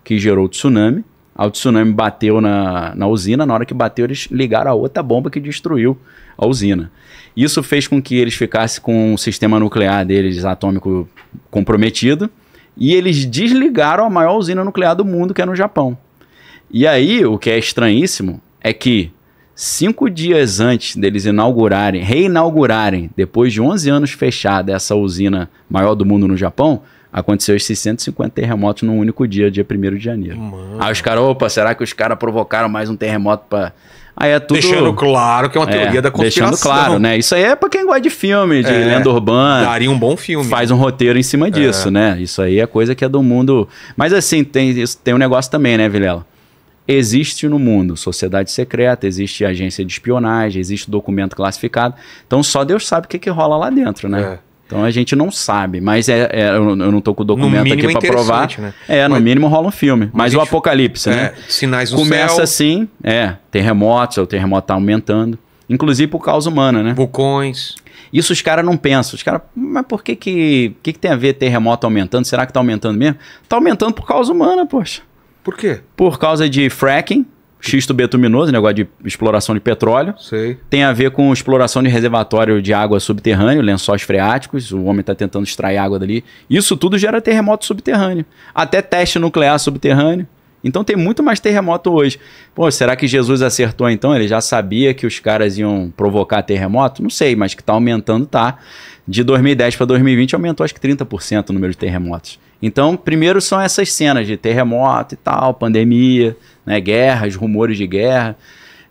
que gerou tsunami. O tsunami bateu na, na usina, na hora que bateu, eles ligaram a outra bomba que destruiu a usina. Isso fez com que eles ficassem com o sistema nuclear deles atômico comprometido e eles desligaram a maior usina nuclear do mundo, que é no Japão. E aí, o que é estranhíssimo é que Cinco dias antes deles inaugurarem, reinaugurarem, depois de 11 anos fechada essa usina maior do mundo no Japão, aconteceu os 650 terremotos num único dia, dia 1 de janeiro. Mano. Aí os caras, opa, será que os caras provocaram mais um terremoto para Aí é tudo... Deixando claro que é uma é, teoria é, da conspiração. Deixando claro, né? Isso aí é pra quem gosta de filme, de é, lenda urbana. Daria um bom filme. Faz um roteiro em cima é. disso, é. né? Isso aí é coisa que é do mundo... Mas assim, tem, tem um negócio também, né, Vilela? existe no mundo. Sociedade secreta, existe agência de espionagem, existe documento classificado. Então só Deus sabe o que, que rola lá dentro, né? É. Então a gente não sabe, mas é, é eu, não tô com o documento aqui para provar. Né? É, no mas, mínimo rola um filme. Mas, gente, o apocalipse, é, né? Sinais do Começa céu. assim, é, terremotos, o terremoto tá aumentando. Inclusive por causa humana, né? Vulcões. Isso os caras não pensam. Os caras, mas por que que, que que tem a ver terremoto aumentando? Será que tá aumentando mesmo? Tá aumentando por causa humana, poxa. Por quê? Por causa de fracking, xisto betuminoso, negócio de exploração de petróleo. Sei. Tem a ver com exploração de reservatório de água subterrâneo, lençóis freáticos, o homem está tentando extrair água dali. Isso tudo gera terremoto subterrâneo. Até teste nuclear subterrâneo. Então tem muito mais terremoto hoje. Pô, será que Jesus acertou então? Ele já sabia que os caras iam provocar terremoto? Não sei, mas que está aumentando, tá. De 2010 para 2020 aumentou acho que 30% o número de terremotos. Então, primeiro são essas cenas de terremoto e tal, pandemia, né, guerras, rumores de guerra,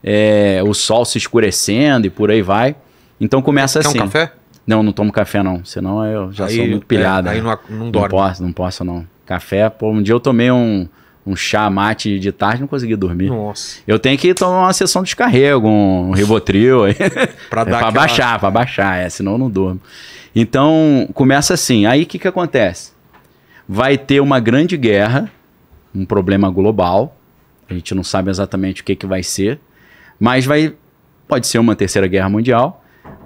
é, o sol se escurecendo e por aí vai. Então começa Quer assim. um café? Não, não tomo café não, senão eu já aí, sou muito é, pilhado. É, aí né? não, não dorme. Não posso, não posso não. Café, pô, um dia eu tomei um, um chá mate de tarde não consegui dormir. Nossa. Eu tenho que tomar uma sessão de descarrego, um Rivotril. pra é dar é, pra baixar, pra baixar, é, senão eu não durmo. Então, começa assim. Aí o que que acontece? vai ter uma grande guerra, um problema global. A gente não sabe exatamente o que, que vai ser, mas vai pode ser uma terceira guerra mundial.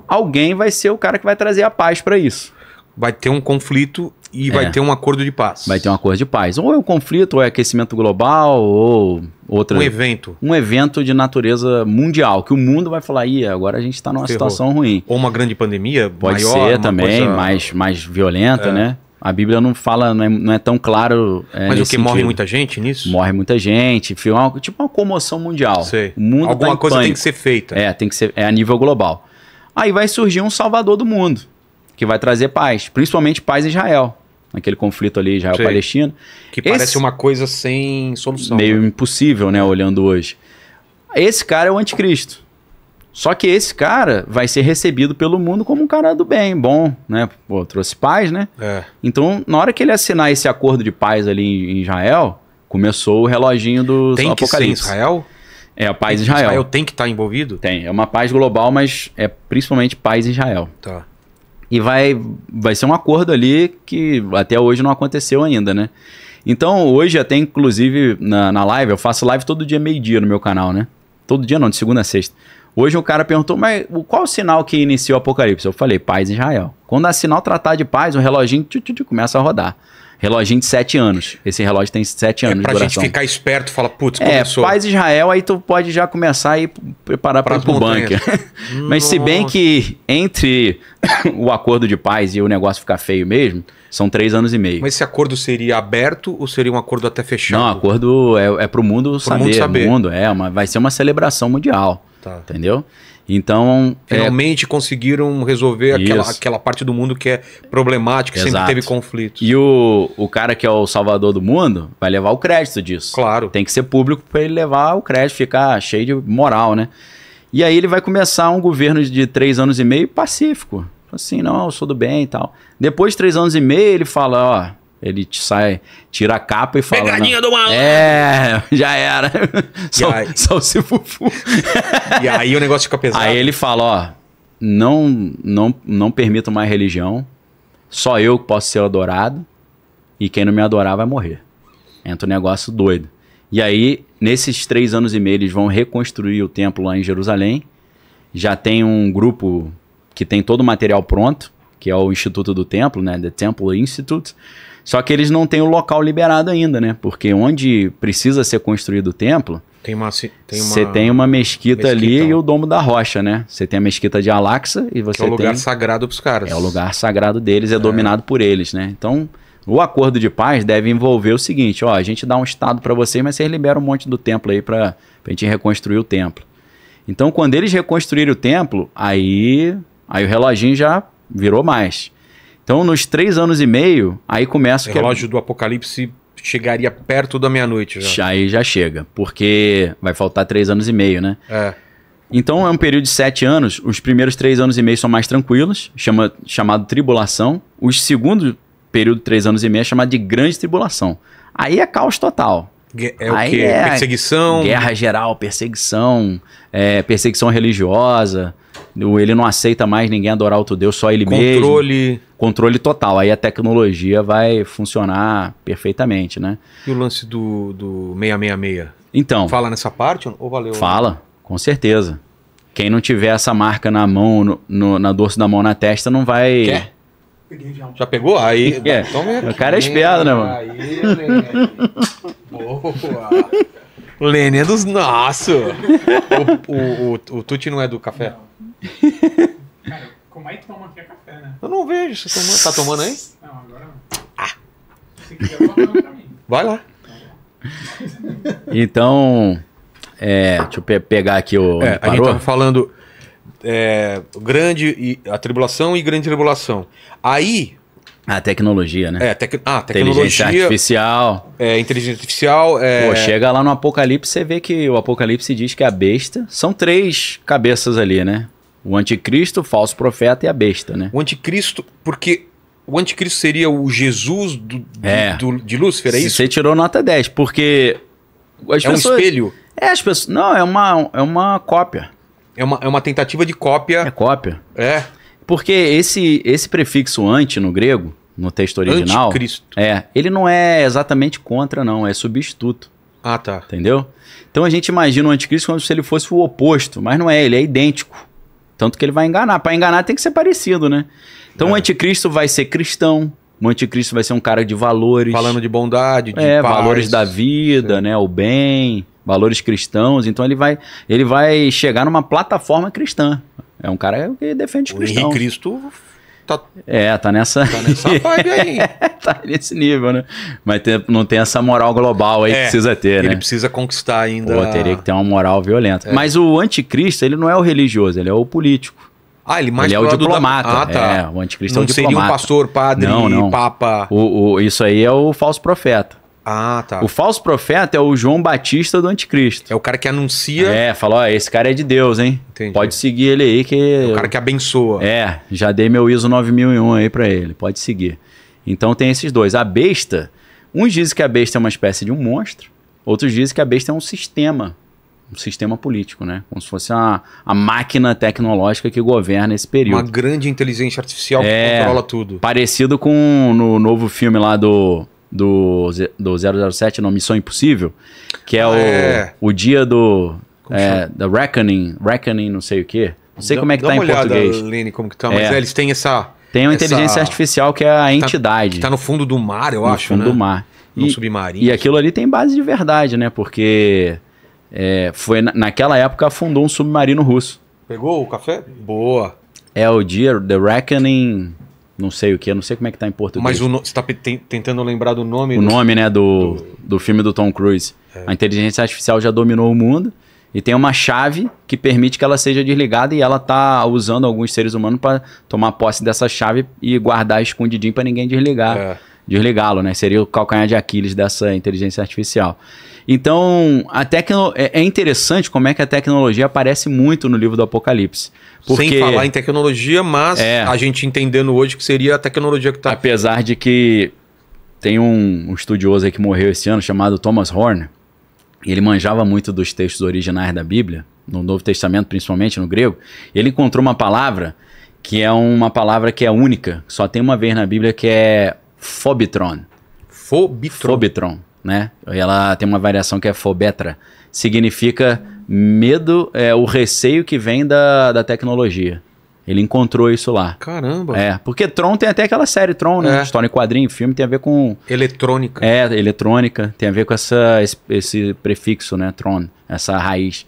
Alguém vai ser o cara que vai trazer a paz para isso. Vai ter um conflito e é. vai ter um acordo de paz. Vai ter um acordo de paz. Ou é um conflito, ou é aquecimento global, ou outra. Um evento. Um evento de natureza mundial, que o mundo vai falar, ih, agora a gente está numa Ferrou. situação ruim. Ou uma grande pandemia, pode maior, ser também, coisa... mais, mais violenta, é. né? A Bíblia não fala, não é, não é tão claro. É, Mas o que sentido. morre muita gente nisso? Morre muita gente, foi uma, tipo uma comoção mundial. Sei. O mundo tá Alguma tá coisa pânico. tem que ser feita. É, tem que ser é a nível global. Aí vai surgir um salvador do mundo, que vai trazer paz, principalmente paz em Israel, naquele conflito ali Israel-Palestina. Que parece Esse, uma coisa sem solução. Meio né? impossível, né, olhando hoje. Esse cara é o anticristo. Só que esse cara vai ser recebido pelo mundo como um cara do bem, bom, né? Pô, trouxe paz, né? É. Então, na hora que ele assinar esse acordo de paz ali em Israel, começou o reloginho do Tem que Apocalipse. Ser Israel? É a paz Israel. Israel tem que estar tá envolvido? Tem. É uma paz global, mas é principalmente paz Israel. Tá. E vai, vai ser um acordo ali que até hoje não aconteceu ainda, né? Então, hoje até inclusive na, na live, eu faço live todo dia meio-dia no meu canal, né? Todo dia não, de segunda a sexta. Hoje o cara perguntou, mas qual o sinal que iniciou o apocalipse? Eu falei, paz Israel. Quando a sinal tratar de paz, o reloginho tiu, tiu, tiu, começa a rodar. Reloginho de 7 anos. Esse relógio tem 7 é anos é pra de duração. gente ficar esperto, fala, putz, é, começou. É, faz Israel, aí tu pode já começar e preparar para o pro bunker. Mas se bem que entre o acordo de paz e o negócio ficar feio mesmo, são três anos e meio. Mas esse acordo seria aberto ou seria um acordo até fechado? Não, acordo é, é pro mundo pro saber. Mundo saber. Mundo, é, uma, vai ser uma celebração mundial. Tá. Entendeu? Então. É Finalmente é... conseguiram resolver aquela, aquela, parte do mundo que é problemática, que sempre teve conflito. E o, o cara que é o salvador do mundo vai levar o crédito disso. Claro. Tem que ser público para ele levar o crédito, ficar cheio de moral, né? E aí ele vai começar um governo de três anos e meio pacífico. Assim, não, eu sou do bem e tal. Depois de três anos e meio, ele fala: ó, ele te sai, tira a capa e fala. Pegadinha do maluco! É, já era. só, aí, só se fufu. e aí o negócio fica pesado. Aí ele fala: ó, não, não, não permito mais religião. Só eu posso ser adorado. E quem não me adorar vai morrer. Entra um negócio doido. E aí, nesses três anos e meio, eles vão reconstruir o templo lá em Jerusalém. Já tem um grupo que tem todo o material pronto, que é o Instituto do Templo, né? The Temple Institute só que eles não têm o local liberado ainda, né? Porque onde precisa ser construído o templo, tem uma, você tem uma, tem uma mesquita, mesquita, ali e o domo da rocha, né? Você tem a mesquita de Alaxa e você tem. é o tem... lugar sagrado para os caras. É o lugar sagrado deles, é, é, dominado por eles, né? Então, o acordo de paz deve envolver o seguinte: ó, a gente dá um estado para vocês, mas vocês liberam um monte do templo aí para a gente reconstruir o templo. Então, quando eles reconstruírem o templo, aí, aí o reloginho já virou mais. Então, nos três anos e meio, aí começa o que... É relógio do apocalipse chegaria perto da meia-noite já. Aí já chega, porque vai faltar três anos e meio, né? É. Então, é um período de sete anos. Os primeiros três anos e meio são mais tranquilos, chama, chamado tribulação. O segundo período, três anos e meio, é chamado de grande tribulação. Aí é caos total. É o Aí quê? É perseguição? Guerra geral, perseguição, é, perseguição religiosa, ele não aceita mais ninguém adorar outro Deus, só ele Controle. mesmo. Controle. Controle total. Aí a tecnologia vai funcionar perfeitamente, né? E o lance do, do 666? Então. Fala nessa parte ou valeu? Fala, com certeza. Quem não tiver essa marca na mão, no, no na dorso da mão, na testa, não vai. Quer? já. pegou? Aí. É. Então o cara é esperto, né, mano? Aí, Lene. Boa. Lênin é dos nossos. o, o, o, o Tuti não é do café? Não. Cara, como é que toma aqui é café, né? Eu não vejo. Você toma... tá tomando aí? Não, agora não. Ah. Se quiser, pra mim. Vai lá. Então, é, deixa eu pe pegar aqui o. É, a gente estava falando é, grande e, a tribulação e grande tribulação. Aí a tecnologia, né? É, tec... ah, tecnologia. Inteligência artificial. É, inteligência artificial. É... Pô, chega lá no Apocalipse, você vê que o Apocalipse diz que a besta. São três cabeças ali, né? O anticristo, o falso profeta e a besta, né? O anticristo, porque o anticristo seria o Jesus do, é. do de Lúcifer, é isso? Você tirou nota 10, porque. As é pessoas... um espelho? É, as pessoas. Não, é uma, é uma cópia. É uma, é uma tentativa de cópia. É cópia. É. Porque esse, esse prefixo anti no grego, no texto original. Anticristo. É. Ele não é exatamente contra, não. É substituto. Ah, tá. Entendeu? Então a gente imagina o anticristo como se ele fosse o oposto, mas não é, ele é idêntico. Tanto que ele vai enganar. Para enganar tem que ser parecido, né? Então é. o anticristo vai ser cristão, o anticristo vai ser um cara de valores. Falando de bondade, de é, paz, valores da vida, sim. né? O bem, valores cristãos. Então ele vai, ele vai chegar numa plataforma cristã. É um cara que defende o cristão. Henrique Cristo tá... É, tá nessa... Tá nessa vibe aí. tá nesse nível, né? Mas tem, não tem essa moral global aí é, que precisa ter, ele né? Ele precisa conquistar ainda... Pô, teria que ter uma moral violenta. É. Mas o anticristo, ele não é o religioso, ele é o político. Ah, ele mais ele é o diplomata. Da... Ah, tá. É, o anticristo não é o diplomata. Não seria um pastor, padre, não, não. papa. O, o, isso aí é o falso profeta. Ah, tá. O falso profeta é o João Batista do anticristo. É o cara que anuncia. É, falou, ó, esse cara é de Deus, hein? Entendi. Pode seguir ele aí que. É o cara que abençoa. É, já dei meu ISO 9001 aí para ele, pode seguir. Então tem esses dois. A besta, uns dizem que a besta é uma espécie de um monstro, outros dizem que a besta é um sistema, um sistema político, né? Como se fosse a, a máquina tecnológica que governa esse período. Uma grande inteligência artificial é, que controla tudo. Parecido com no novo filme lá do do, do 007 no Missão Impossível, que é, é. O, o dia do. É, da Reckoning, Reckoning, não sei o que Não sei dá, como é que tá em olhada, português. Lene, como que tá, mas é. eles têm essa. Tem uma essa... inteligência artificial que é a tá- entidade. que tá no fundo do mar, eu no acho. No fundo né? do mar. E, submarino. E aquilo ali tem base de verdade, né? Porque é, foi na, naquela época afundou um submarino russo. Pegou o café? Boa. É o dia The Reckoning não sei o que, eu não sei como é que tá em português. Mas no... você está tentando lembrar do nome? O do... nome, né, do, do... do filme do Tom Cruise. É. A inteligência artificial já dominou o mundo e tem uma chave que permite que ela seja desligada e ela tá usando alguns seres humanos para tomar posse dessa chave e guardar escondidinho para ninguém desligar. É desligá-lo, né? Seria o calcanhar de Aquiles dessa inteligência artificial. Então, a tecno... é, é interessante como é que a tecnologia aparece muito no livro do Apocalipse. Porque... Sem falar em tecnologia, mas é... a gente entendendo hoje que seria a tecnologia que está. Apesar de que tem um, um estudioso aí que morreu esse ano chamado Thomas Horn, e ele manjava muito dos textos originais da Bíblia, no Novo Testamento, principalmente no grego. Ele encontrou uma palavra que é uma palavra que é única, só tem uma vez na Bíblia que é Fobitron. Fobitron. Fobitron, né? Ela tem uma variação que é Fobetra. Significa medo, é o receio que vem da, da tecnologia. Ele encontrou isso lá. Caramba. É, porque Tron tem até aquela série Tron, né? É. História em quadrinho, filme, tem a ver com... Eletrônica. É, eletrônica. Tem a ver com essa, esse, esse prefixo, né? Tron, essa raiz.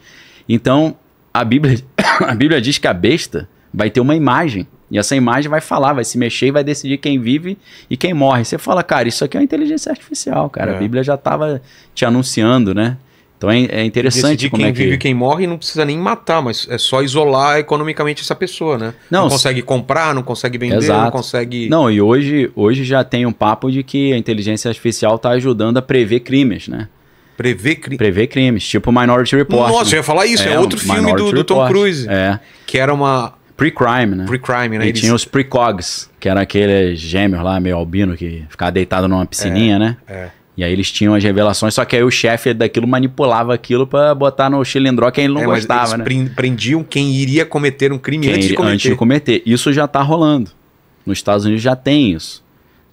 Então, a Bíblia, a Bíblia diz que a besta vai ter uma imagem e essa imagem vai falar, vai se mexer e vai decidir quem vive e quem morre. Você fala, cara, isso aqui é uma inteligência artificial, cara. É. A Bíblia já estava te anunciando, né? Então é, é interessante Decidir como quem é que... vive e quem morre não precisa nem matar, mas é só isolar economicamente essa pessoa, né? Não, não consegue se... comprar, não consegue vender, Exato. não consegue... Não, e hoje, hoje já tem um papo de que a inteligência artificial está ajudando a prever crimes, né? Prever, crimes. Prever crimes, tipo Minority Report. Nossa, né? eu ia falar isso, né? é, é outro filme do, do Tom Cruise. É. Que era uma Pre-crime, né? Pre-crime, né? E eles... tinha os precogs, que eram aqueles gêmeos lá, meio albino, que ficava deitado numa piscininha, é, né? É. E aí eles tinham as revelações, só que aí o chefe daquilo manipulava aquilo para botar no xilindró quem ele não é, gostava, né? prendiam quem iria cometer um crime antes, de cometer. antes de cometer. Isso já tá rolando. Nos Estados Unidos já tem isso.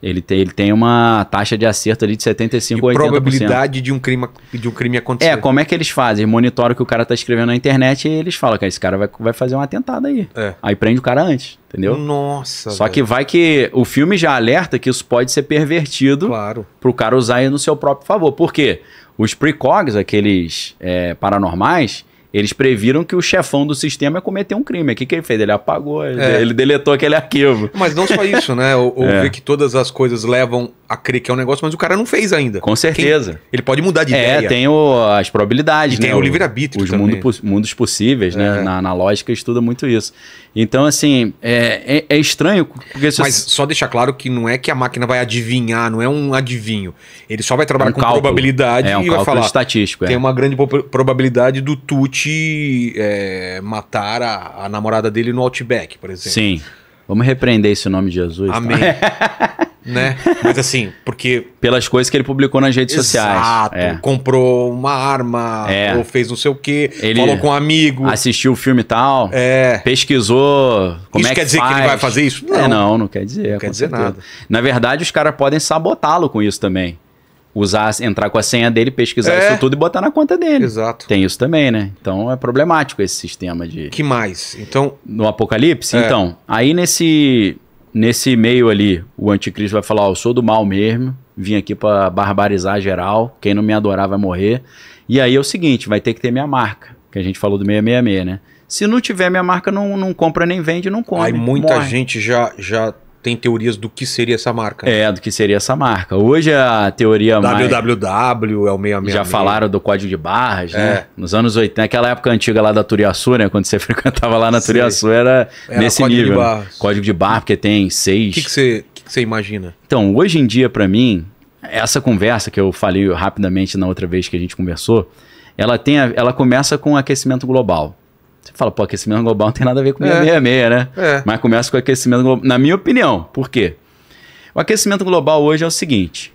Ele tem, ele tem uma taxa de acerto ali de 75% e a 80%. probabilidade de um, crime, de um crime acontecer. É, como é que eles fazem? Monitoram o que o cara tá escrevendo na internet e eles falam que esse cara vai, vai fazer um atentado aí. É. Aí prende o cara antes, entendeu? Nossa. Só que vai que o filme já alerta que isso pode ser pervertido claro. pro cara usar no seu próprio favor. Por quê? Os precogs, aqueles é, paranormais, eles previram que o chefão do sistema ia cometer um crime. O que, que ele fez? Ele apagou, é. ele deletou aquele arquivo. Mas não só isso, né? Ou, ou é. ver que todas as coisas levam a crer que é um negócio, mas o cara não fez ainda. Com certeza. Quem, ele pode mudar de é, ideia. É, tem o, as probabilidades, e né? Tem o livre-arbítrio. Os mundo, mundos possíveis, né? Uhum. Na, na, lógica estuda muito isso. Então, assim, é, é, é estranho. Porque mas só deixar claro que não é que a máquina vai adivinhar, não é um adivinho. Ele só vai trabalhar um com cálculo. probabilidade é, um e vai falar. estatístico. Tem uma grande probabilidade do Tuti permitir é, matar a, a, namorada dele no Outback, por exemplo. Sim. Vamos repreender esse nome de Jesus. Tá? Amém. Tá? né? Mas assim, porque. Pelas coisas que ele publicou nas redes Exato, sociais. Exato. É. Comprou uma arma, é. ou fez não sei o quê, ele falou com um amigo. Assistiu o filme e tal. É. Pesquisou. Como isso é quer que dizer faz. que ele vai fazer isso? É, não, é, não, não quer dizer. Não quer dizer certeza. nada. Na verdade, os caras podem sabotá-lo com isso também usar, entrar com a senha dele, pesquisar é. isso tudo e botar na conta dele. Exato. Tem isso também, né? Então é problemático esse sistema de. Que mais? Então. No apocalipse? É. Então, aí nesse nesse meio ali, o anticristo vai falar: oh, "Eu sou do mal mesmo, vim aqui para barbarizar geral, quem não me adorar vai morrer". E aí é o seguinte, vai ter que ter minha marca, que a gente falou do 666, né? Se não tiver minha marca, não, não compra nem vende, não compra Aí muita morre. gente já já tem teorias do que seria essa marca. Né? É, do que seria essa marca. Hoje a teoria www mais... é o 666. Já falaram do código de barras, né? é. né? Nos anos 80, aquela época antiga lá da Turiaçu, né? Quando você frequentava lá na Turiaçu, era, era nesse código nível. De né? barras. Né? Código de barras, porque tem seis... O que, você, que, que imagina? Então, hoje em dia, para mim, essa conversa que eu falei rapidamente na outra vez que a gente conversou, ela, tem a, ela começa com aquecimento global. Você fala, pô, aquecimento global não tem nada a ver com 666, é. né? É. Mas começa com aquecimento global. Na minha opinião, por quê? O aquecimento global hoje é o seguinte: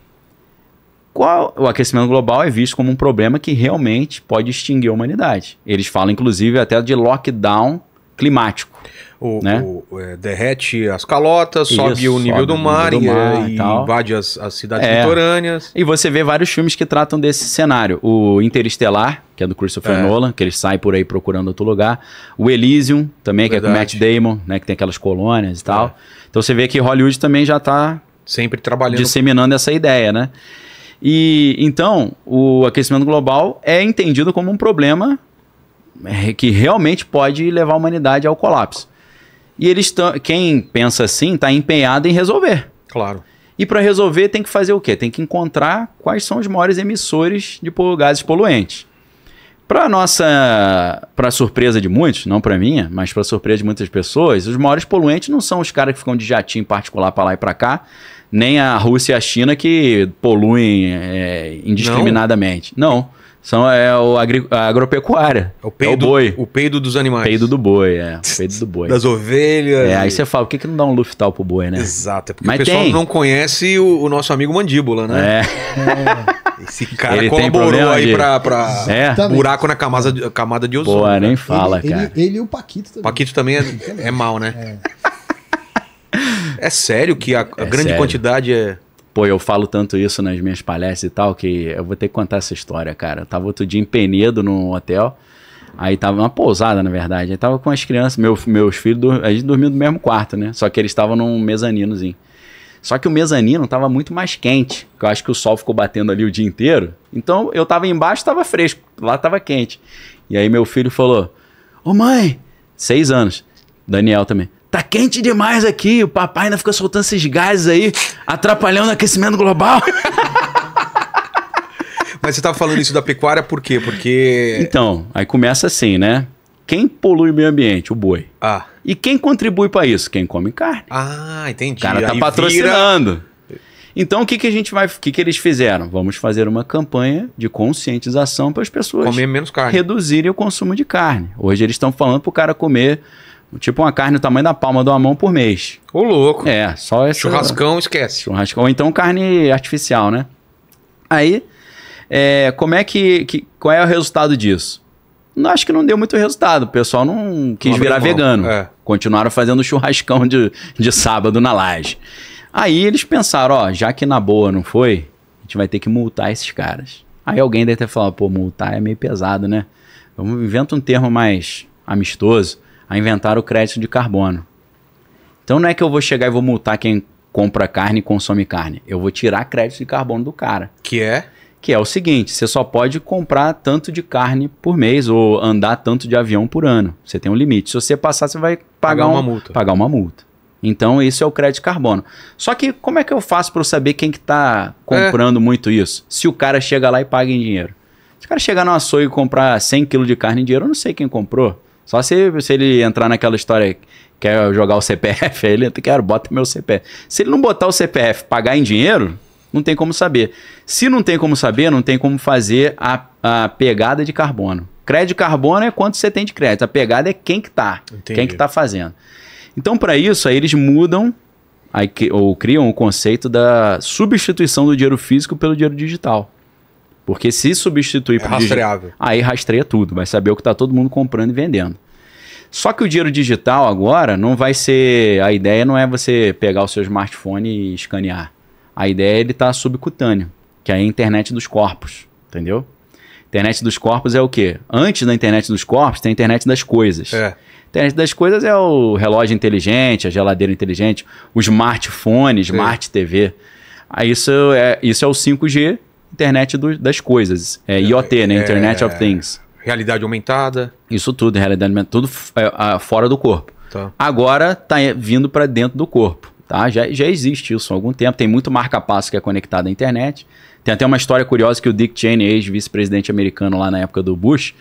qual o aquecimento global é visto como um problema que realmente pode extinguir a humanidade. Eles falam, inclusive, até de lockdown climático. O, né? o é, derrete as calotas, Isso, sobe o nível sobe do mar, nível do mar e, e invade as, as cidades é. litorâneas. E você vê vários filmes que tratam desse cenário. O Interestelar, que é do Christopher é. Nolan, que ele sai por aí procurando outro lugar. O Elysium, também, Verdade. que é com o Matt Damon, né, que tem aquelas colônias e tal. É. Então você vê que Hollywood também já está... Sempre trabalhando. Disseminando essa ideia, né? E então, o aquecimento global é entendido como um problema é, que realmente pode levar a humanidade ao colapso. E eles quem pensa assim está empenhado em resolver. Claro. E para resolver tem que fazer o quê? Tem que encontrar quais são os maiores emissores de gases poluentes. Para nossa, para surpresa de muitos, não para minha, mas para surpresa de muitas pessoas, os maiores poluentes não são os caras que ficam de jatinho particular para lá e para cá, nem a Rússia e a China que poluem é, indiscriminadamente. Não. não. São, é o agri, a agropecuária. É é o, peido, é o boi. O peido dos animais. Peido do boi, é. O peido do boi. Das ovelhas. É, aí você fala, por que, que não dá um luftal pro boi, né? Exato, é porque Mas o pessoal tem. não conhece o, o, nosso amigo Mandíbula, né? É. Esse cara ele colaborou aí de... pra, pra é. buraco na camada, camada de ozônio. Pô, né? nem fala, ele, cara. Ele, ele, e o Paquito também. Paquito também é, é mal, né? É. é. sério que a, a grande sério. quantidade é... Pô, eu falo tanto isso nas minhas palestras e tal, que eu vou ter que contar essa história, cara. Eu tava outro dia em Penedo, num hotel. Aí tava uma pousada, na verdade. Aí tava com as crianças, meu, meus filhos, a gente dormiu no mesmo quarto, né? Só que eles estavam num mezaninozinho. Só que o mezanino tava muito mais quente, que eu acho que o sol ficou batendo ali o dia inteiro. Então eu tava embaixo, tava fresco, lá tava quente. E aí meu filho falou: Ô mãe, seis anos, Daniel também. Tá quente demais aqui, o papai ainda fica soltando esses gases aí, atrapalhando o aquecimento global. Mas você tava falando isso da pecuária por quê? Porque. Então, aí começa assim, né? Quem polui o meio ambiente? O boi. Ah. E quem contribui para isso? Quem come carne. Ah, entendi. O cara tá aí patrocinando. Vira... Então o que, que a gente vai. O que, que eles fizeram? Vamos fazer uma campanha de conscientização para as pessoas comer menos carne. reduzirem o consumo de carne. Hoje eles estão falando para o cara comer Tipo uma carne do tamanho da palma de uma mão por mês. Ô, louco. É, só esse. Churrascão, esquece. Churrascão. Ou então carne artificial, né? Aí, é, como é que, que, Qual é o resultado disso? Não, acho que não deu muito resultado. O pessoal não quis não virar mão. vegano. É. Continuaram fazendo churrascão de, de sábado na laje. Aí eles pensaram, ó, já que na boa não foi, a gente vai ter que multar esses caras. Aí alguém deve ter falado, pô, multar é meio pesado, né? Vamos inventa um termo mais amistoso a inventar o crédito de carbono. Então não é que eu vou chegar e vou multar quem compra carne e consome carne. Eu vou tirar crédito de carbono do cara. Que é? Que é o seguinte: você só pode comprar tanto de carne por mês ou andar tanto de avião por ano. Você tem um limite. Se você passar, você vai pagar, pagar um, uma multa. Pagar uma multa. Então, isso é o crédito de carbono. Só que como é que eu faço para eu saber quem que está comprando é. muito isso? Se o cara chega lá e paga em dinheiro. Se o cara chegar no açougue e comprar 100 kg de carne em dinheiro, eu não sei quem comprou. Só se, se ele entrar naquela história, quer jogar o CPF, aí ele entra, quero, bota meu CPF. Se ele não botar o CPF, pagar em dinheiro, não tem como saber. Se não tem como saber, não tem como fazer a, a pegada de carbono. Crédito carbono é quanto você tem de crédito. A pegada é quem que tá, Entendi. quem que tá fazendo. Então, para isso, aí eles mudam aí, ou criam o conceito da substituição do dinheiro físico pelo dinheiro digital. Porque se substituir é rastreável. aí rastreia tudo, vai saber o que está todo mundo comprando e vendendo. Só que o dinheiro digital agora não vai ser. A ideia não é você pegar o seu smartphone e escanear. A ideia é ele estar tá subcutâneo, que é a internet dos corpos, entendeu? Internet dos corpos é o quê? Antes da internet dos corpos, tem a internet das coisas. É. Internet das coisas é o relógio inteligente, a geladeira inteligente, o smartphone, smart TV. Aí isso é, isso é o 5G, internet do, das coisas. É, é IoT, né? É, internet of Things. Realidade aumentada. Isso tudo, realidade aumentada. Tudo é, fora do corpo. Tá. Agora está vindo para dentro do corpo. Tá? Já, já existe isso há algum tempo. Tem muito marca-passo que é conectado à internet. Tem até uma história curiosa que o Dick Cheney, ex-vice-presidente americano lá na época do Bush,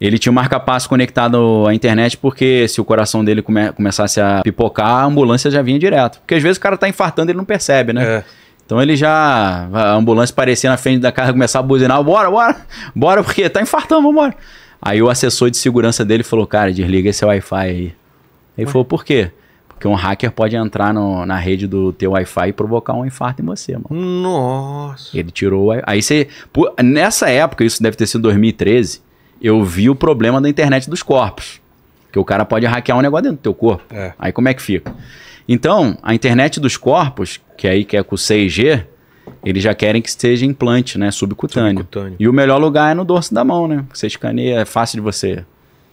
ele tinha um marca-passo conectado à internet porque se o coração dele come começasse a pipocar, a ambulância já vinha direto. Porque às vezes o cara tá infartando e ele não percebe, né? É. Então ele já. A ambulância parecia na frente da casa, começar a buzinar, bora, bora, bora, porque tá infartando, vambora. Aí o assessor de segurança dele falou, cara, desliga esse Wi-Fi aí. Ele falou, por quê? Porque um hacker pode entrar no, na rede do teu Wi-Fi e provocar um infarto em você, mano. Nossa. Ele tirou Aí você. Por, nessa época, isso deve ter sido 2013, eu vi o problema da internet dos corpos. Que o cara pode hackear um negócio dentro do teu corpo. É. Aí como é que fica? Então, a internet dos corpos, que é aí que é com 6G, eles já querem que seja implante, né? Subcutâneo. Subcutâneo. E o melhor lugar é no dorso da mão, né? Você escaneia, é fácil de você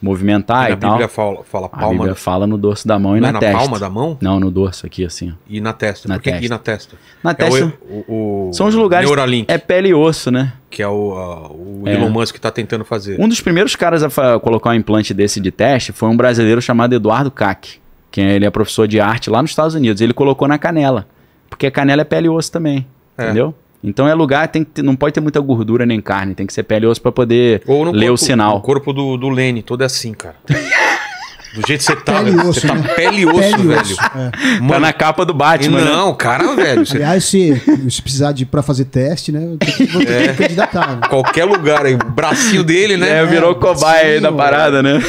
movimentar e, e tal. A Bíblia fala, fala palma. A Bíblia né? fala no dorso da mão e na, é na testa. Na palma da mão? Não, no dorso aqui, assim. E na testa. Na Por que testa. na testa? Na é testa. O, o, são os lugares. Neuralink. É pele e osso, né? Que é o, a, o é. Elon Musk que está tentando fazer. Um dos primeiros caras a colocar um implante desse de teste foi um brasileiro chamado Eduardo Cac que é, ele é professor de arte lá nos Estados Unidos. Ele colocou na canela, porque canela é pele e osso também, é. entendeu? Então é lugar, tem ter, não pode ter muita gordura nem carne, tem que ser pele e osso pra poder ler corpo, o sinal. O corpo do, do Lene, todo é assim, cara. Do jeito que você tá, pele velho. Osso, você tá né? tá pele e osso, pele velho. Osso, é. Mano, tá na capa do Batman. Não, né? cara, velho. Você... Aliás, se, se precisar de pra fazer teste, né? Vou ter é. que candidatar. Né? Qualquer lugar aí. bracinho dele, né? É, virou é, cobaia aí da parada, né?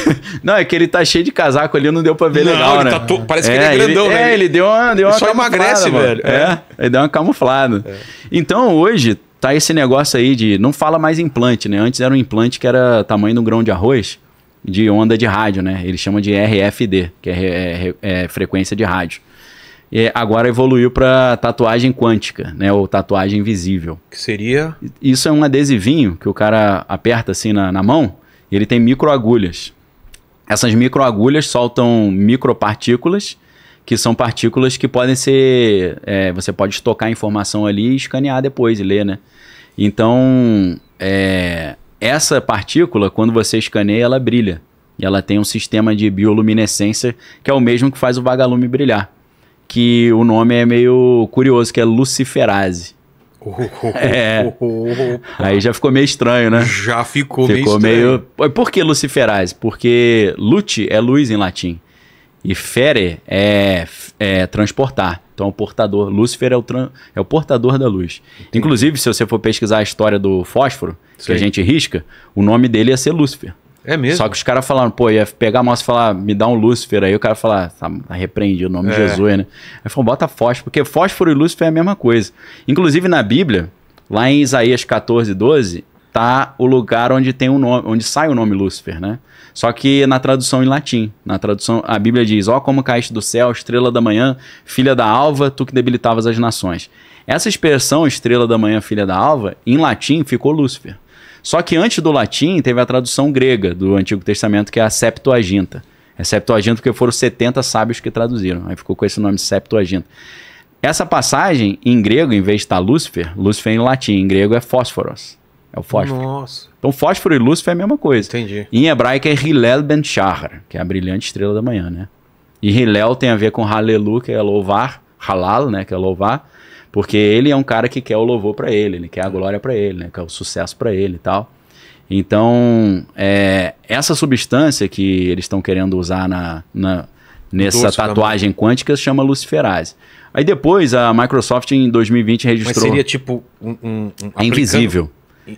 Não, é que ele tá cheio de casaco ali, não deu pra ver não, legal, né? Tá to... Parece que ele é, é grandão, ele, né? É, ele deu uma. Deu uma só emagrece, velho. É. ele deu uma camuflada. É. Então, hoje, tá esse negócio aí de. Não fala mais implante, né? Antes era um implante que era tamanho de um grão de arroz de onda de rádio, né? Ele chama de RFD, que é, é, é frequência de rádio. E agora evoluiu para tatuagem quântica, né? Ou tatuagem invisível. Que seria? Isso é um adesivinho que o cara aperta assim na, na mão e ele tem microagulhas. Essas microagulhas soltam micropartículas, que são partículas que podem ser. É, você pode estocar a informação ali e escanear depois e ler, né? Então, é, essa partícula, quando você escaneia, ela brilha. E ela tem um sistema de bioluminescência que é o mesmo que faz o vagalume brilhar. Que o nome é meio curioso, que é luciferase. é. Aí já ficou meio estranho, né? Já ficou, ficou meio estranho. Meio... Por que luciferase? Porque lute é luz em latim. E fere é, é transportar. Então, o portador. Lúcifer é o, é o portador da luz. Entendi. Inclusive, se você for pesquisar a história do fósforo, Sim. que a gente risca, o nome dele ia ser Lúcifer. É mesmo? Só que os caras falaram, pô, ia pegar a moça e falar, me dá um Lúcifer. Aí o cara falar, ah, tá, tá, repreendido, o nome é. de Jesus, né? Aí falou, bota fósforo, porque fósforo e Lúcifer é a mesma coisa. Inclusive, na Bíblia, lá em Isaías 14, 12, tá o lugar onde tem o nome, onde sai o nome Lúcifer, né? Só que na tradução em latim, na tradução a Bíblia diz: "Ó oh, como caíste do céu, estrela da manhã, filha da alva, tu que debilitavas as nações". Essa expressão estrela da manhã, filha da alva, em latim ficou Lúcifer. Só que antes do latim teve a tradução grega do Antigo Testamento que é a Septuaginta. É Septuaginta porque foram 70 sábios que traduziram, aí ficou com esse nome Septuaginta. Essa passagem em grego, em vez de estar tá Lúcifer, Lúcifer em latim, em grego é Fósforos. É o fósforo. Nossa. Então, fósforo e lúcifer é a mesma coisa. Entendi. Em hebraico é Hillel ben Shahar, que é a brilhante estrela da manhã, né? E Hillel tem a ver com Halelu, que é louvar, Halal, né, que é louvar, porque ele é um cara que quer o louvor para ele, ele quer a glória para ele, né, quer o sucesso para ele e tal. Então, é, essa substância que eles estão querendo usar na, na nessa Doce, tatuagem também. quântica chama luciferase. Aí depois a Microsoft em 2020 registrou. Mas seria tipo um, um, um é invisível.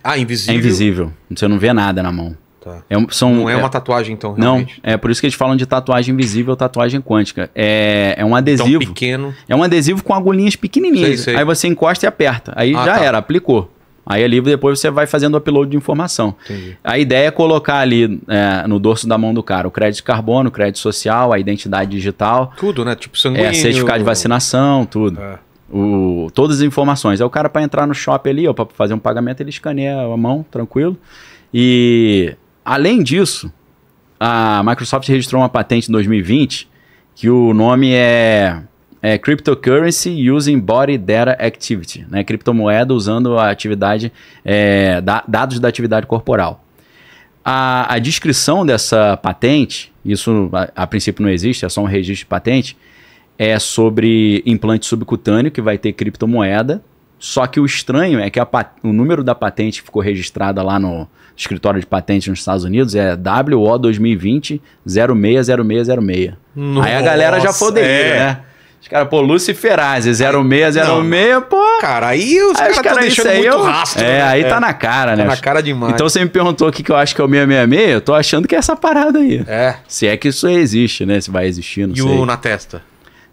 Ah, invisível? É invisível. Você não vê nada na mão. Tá. É, são, não é, é, uma tatuagem, então, realmente. Não, é por isso que eles falam de tatuagem invisível tatuagem quântica. É, é um adesivo. Então, pequeno. É um adesivo com agulhinhas pequenininhas. Sei, sei. Aí você encosta e aperta. Aí ah, já tá. era, aplicou. Aí ali depois você vai fazendo o upload de informação. Entendi. A ideia é colocar ali é, no dorso da mão do cara o crédito de carbono, o crédito social, a identidade digital. Tudo, né? Tipo sanguíneo. É, certificado de vacinação, tudo. É o, todas as informações. é o cara, para entrar no shopping ali, ou para fazer um pagamento, ele escaneia a mão, tranquilo. E, além disso, a Microsoft registrou uma patente em 2020 que o nome é, é Cryptocurrency Using Body Data Activity, né? criptomoeda usando a atividade, é, da, dados da atividade corporal. A, a descrição dessa patente, isso a, a princípio não existe, é só um registro de patente, é sobre implante subcutâneo que vai ter criptomoeda. Só que o estranho é que a, o número da patente que ficou registrada lá no escritório de patentes nos Estados Unidos é WO 2020 060606. 06. Aí a galera já foi é. né? Os caras, pô, Luciferase, 0606, pô. Cara, aí os caras cara, cara deixando aí muito eu... rastro. É, né? aí é. tá na cara, tá né? Tá na cara demais. Então você me perguntou o que, que eu acho que é o 666, eu tô achando que é essa parada aí. É. Se é que isso existe, né? Se vai existir, não e sei. E o na testa?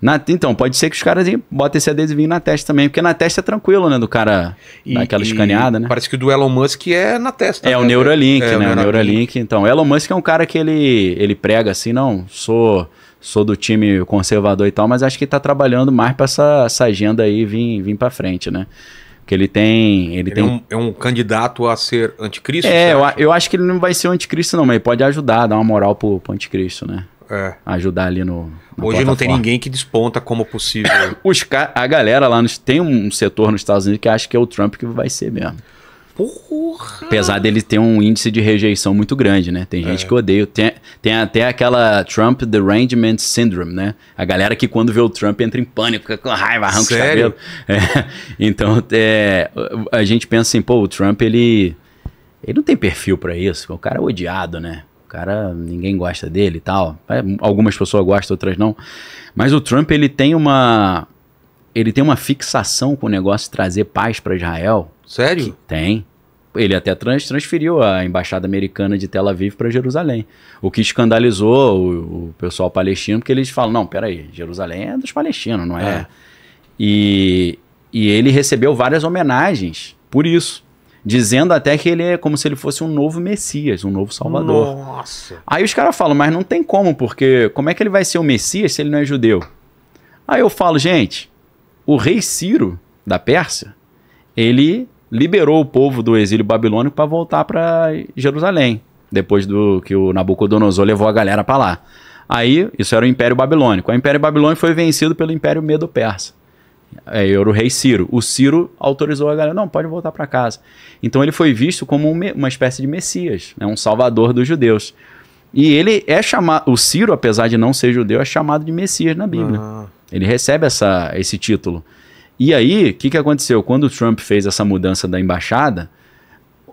Na, então, pode ser que os caras botem esse adesivinho na testa também, porque na testa é tranquilo, né? Do cara e, dar aquela e escaneada, né? Parece que o do Elon Musk é na testa. É, né? é né? o Neuralink, é, né? o Neuralink. Então, Então, Elon Musk é um cara que ele, ele prega assim, não, sou sou do time conservador e tal, mas acho que ele tá trabalhando mais para essa, essa agenda aí vir, vir para frente, né? Porque ele tem. Ele, ele tem... É um, é, um, candidato a ser anticristo? É, eu, eu, acho que ele não vai ser anticristo, não, mas ele pode ajudar, dar uma moral pro, pro anticristo, né? é. ajudar ali no. Hoje não tem ninguém que desponta como possível. Os a galera lá nos, tem um setor nos Estados Unidos que acha que é o Trump que vai ser mesmo. Porra. Apesar dele ter um índice de rejeição muito grande, né? Tem gente é. que odeia. Tem, tem até aquela Trump Derangement Syndrome, né? A galera que quando vê o Trump entra em pânico, fica com raiva, arranca Sério? os cabelos. É. Então, é, a gente pensa assim, pô, o Trump, ele, ele não tem perfil para isso. O cara é odiado, né? cara, ninguém gosta dele e tal. É, algumas pessoas gostam, outras não. Mas o Trump, ele tem uma ele tem uma fixação com o negócio de trazer paz para Israel. Sério? Tem. Ele até trans, transferiu a embaixada americana de Tel Aviv para Jerusalém. O que escandalizou o, o, pessoal palestino, porque eles falam: não, peraí, Jerusalém é dos palestinos, não é? é. E, e ele recebeu várias homenagens por isso dizendo até que ele é como se ele fosse um novo Messias, um novo Salvador. Nossa. Aí os caras falam, mas não tem como, porque como é que ele vai ser o Messias se ele não é judeu? Aí eu falo, gente, o rei Ciro da Pérsia, ele liberou o povo do exílio babilônico para voltar para Jerusalém, depois do que o Nabucodonosor levou a galera para lá. Aí, isso era o Império Babilônico. O Império Babilônico foi vencido pelo Império Medo-Persa é, era o rei Ciro. O Ciro autorizou a galera, não, pode voltar para casa. Então ele foi visto como um, uma espécie de messias, né, um salvador dos judeus. E ele é chamado, o Ciro, apesar de não ser judeu, é chamado de messias na Bíblia. Ah. Ele recebe essa, esse título. E aí, o que, que aconteceu? Quando o Trump fez essa mudança da embaixada,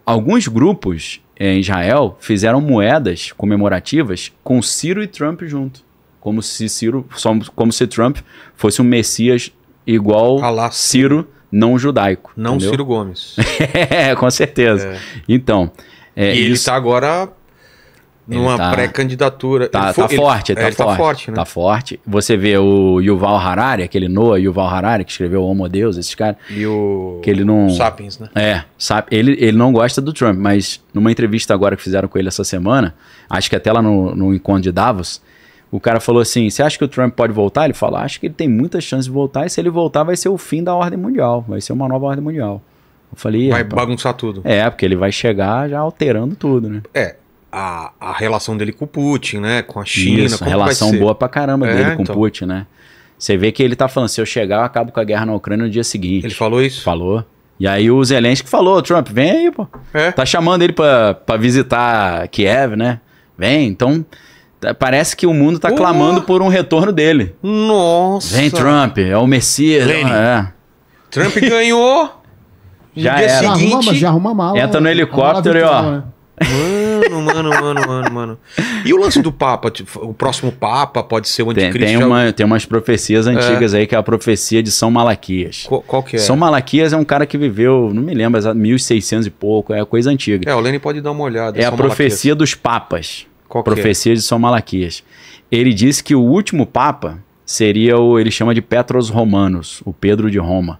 alguns grupos é, em Israel fizeram moedas comemorativas com Ciro e Trump junto. Como se Ciro, como se Trump fosse um messias igual Alá. Ciro não judaico. Não entendeu? Ciro Gomes. é, com certeza. É. Então. É, e ele está agora numa tá, pré-candidatura. Tá, tá, forte, ele, tá, ele forte, tá, é, tá forte. Né? Tá forte. Você vê o Yuval Harari, aquele Noah Yuval Harari, que escreveu Homo Deus, esses caras. E o. Que ele não. Sapiens, né? É. Sabe, ele, ele não gosta do Trump, mas numa entrevista agora que fizeram com ele essa semana, acho que até lá no, no encontro de Davos, o cara falou assim: você acha que o Trump pode voltar? Ele falou, acho que ele tem muita chance de voltar, e se ele voltar, vai ser o fim da ordem mundial, vai ser uma nova ordem mundial. Eu falei. É, vai rapaz, bagunçar tudo. É, porque ele vai chegar já alterando tudo, né? É. A, a relação dele com o Putin, né? Com a China. Isso, como relação boa pra caramba é, dele com o então. Putin, né? Você vê que ele tá falando: se eu chegar, eu acabo com a guerra na Ucrânia no dia seguinte. Ele falou isso? Falou. E aí o Zelensky falou: Trump, vem aí, pô. É. Tá chamando ele pra, pra visitar Kiev, né? Vem, então. Parece que o mundo está clamando uh! por um retorno dele. Nossa. Vem Trump, é o Messias. É. Trump ganhou. já é. já arruma, mal. mala. Entra no né? helicóptero e ó. Mano, mano, mano, mano, mano. E o lance do Papa? Tipo, o próximo Papa pode ser o anticristo? Tem, tem, uma, tem umas profecias é. antigas é. aí, que é a profecia de São Malaquias. Qual, qual, que é? São Malaquias é um cara que viveu, não me lembro, 1600 e pouco, é coisa antiga. É, o Lênin pode dar uma olhada. É São a profecia Malaquias. dos Papas. Qual Profecia é? de São Malaquias. Ele disse que o último Papa seria o. Ele chama de Petros Romanos, o Pedro de Roma.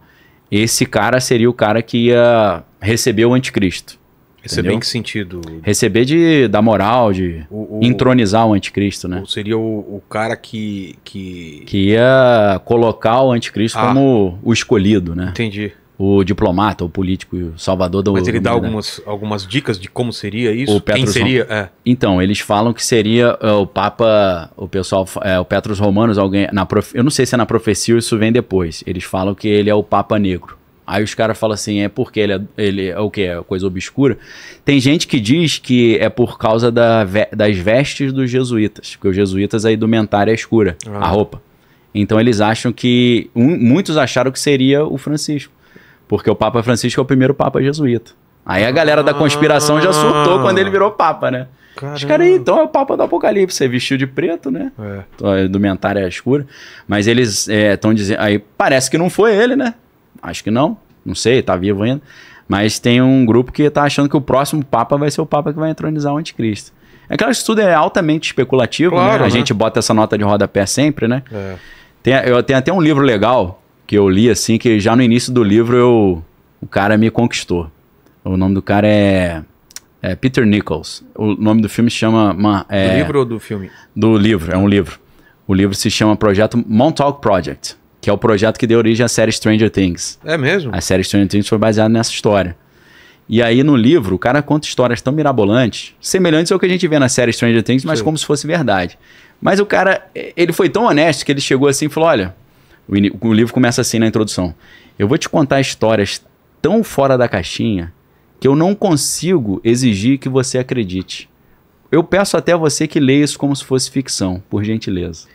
Esse cara seria o cara que ia receber o anticristo. Receber em que sentido? Receber de, da moral, de o, o, entronizar o anticristo, né? Seria o, o, cara que, que. Que ia colocar o anticristo ah, como o escolhido, né? Entendi o diplomata, o político Salvador da Mas ele dá algumas, algumas dicas de como seria isso? O Quem seria? É. Então, eles falam que seria uh, o Papa, o pessoal, é, o Petros Romanos, alguém. Na Eu não sei se é na profecia ou isso vem depois. Eles falam que ele é o Papa Negro. Aí os caras falam assim, é porque ele é, ele é o que? É coisa obscura. Tem gente que diz que é por causa da, das vestes dos jesuítas, porque os jesuítas a indumentária é escura, ah. a roupa. Então eles acham que. Um, muitos acharam que seria o Francisco. Porque o Papa Francisco é o primeiro Papa jesuíta. Aí a galera ah, da conspiração já surtou ah. quando ele virou Papa, né? Caramba. Os caras, então é o Papa do Apocalipse, você é vestiu de preto, né? É. é, é a indumentária escura. Mas eles estão é, dizendo. Aí parece que não foi ele, né? Acho que não. Não sei, tá vivo ainda. Mas tem um grupo que tá achando que o próximo Papa vai ser o Papa que vai entronizar o anticristo. É claro que isso tudo é altamente especulativo, né? claro, né? A gente bota essa nota de rodapé sempre, né? É. Tem, eu tenho até um livro legal que eu li assim, que já no início do livro eu, o cara me conquistou. O nome do cara é, é Peter Nichols. O nome do filme chama. Uma, é, do livro ou do filme? Do livro, é um livro. O livro se chama Projeto Montauk Project, que é o projeto que deu origem à série Stranger Things. É mesmo? A série Stranger Things foi baseada nessa história. E aí no livro o cara conta histórias tão mirabolantes, semelhantes ao que a gente vê na série Stranger Things, mas Sim. como se fosse verdade. Mas o cara, ele foi tão honesto que ele chegou assim e falou: olha, o, o livro começa assim na introdução. Eu vou te contar histórias tão fora da caixinha que eu não consigo exigir que você acredite. Eu peço até você que leia isso como se fosse ficção, por gentileza.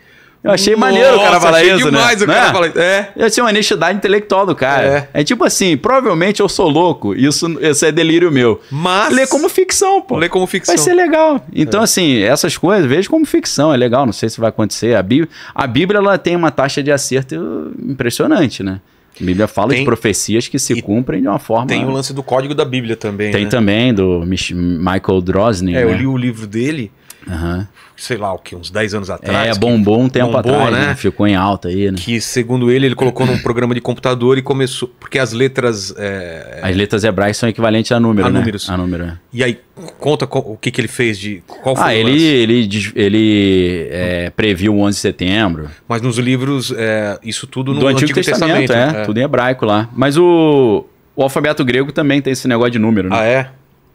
Eu achei Nossa, maneiro o cara falar achei isso, né? demais né? o cara é? falar isso. É. Eu achei uma honestidade intelectual do cara. É. é. tipo assim, provavelmente eu sou louco, isso, isso é delírio meu. Mas... Lê como ficção, pô. Lê como ficção. Vai ser legal. Então, é. assim, essas coisas, veja como ficção, é legal, não sei se vai acontecer. A Bíblia, a Bíblia ela tem uma taxa de acerto impressionante, né? A Bíblia fala tem, de profecias que se cumprem de uma forma. Tem o lance do código da Bíblia também. Tem né? também, do Michael Drosnin. É, né? eu li o livro dele Uhum. Sei lá o que, uns 10 anos atrás. É, bombou um tempo bombou, atrás, né? né? Ficou em alta aí, né? Que, segundo ele, ele colocou num programa de computador e começou. Porque as letras. É... As letras hebraicas são equivalentes a números a né? números. A número, é. E aí, conta o que, que ele fez de. Qual foi ah, ele, ele, ele é, previu o 11 de setembro. Mas nos livros, é, isso tudo no Do Antigo, Antigo Testamento. Testamento é, é, tudo em hebraico lá. Mas o, o alfabeto grego também tem esse negócio de número, né? Ah, é?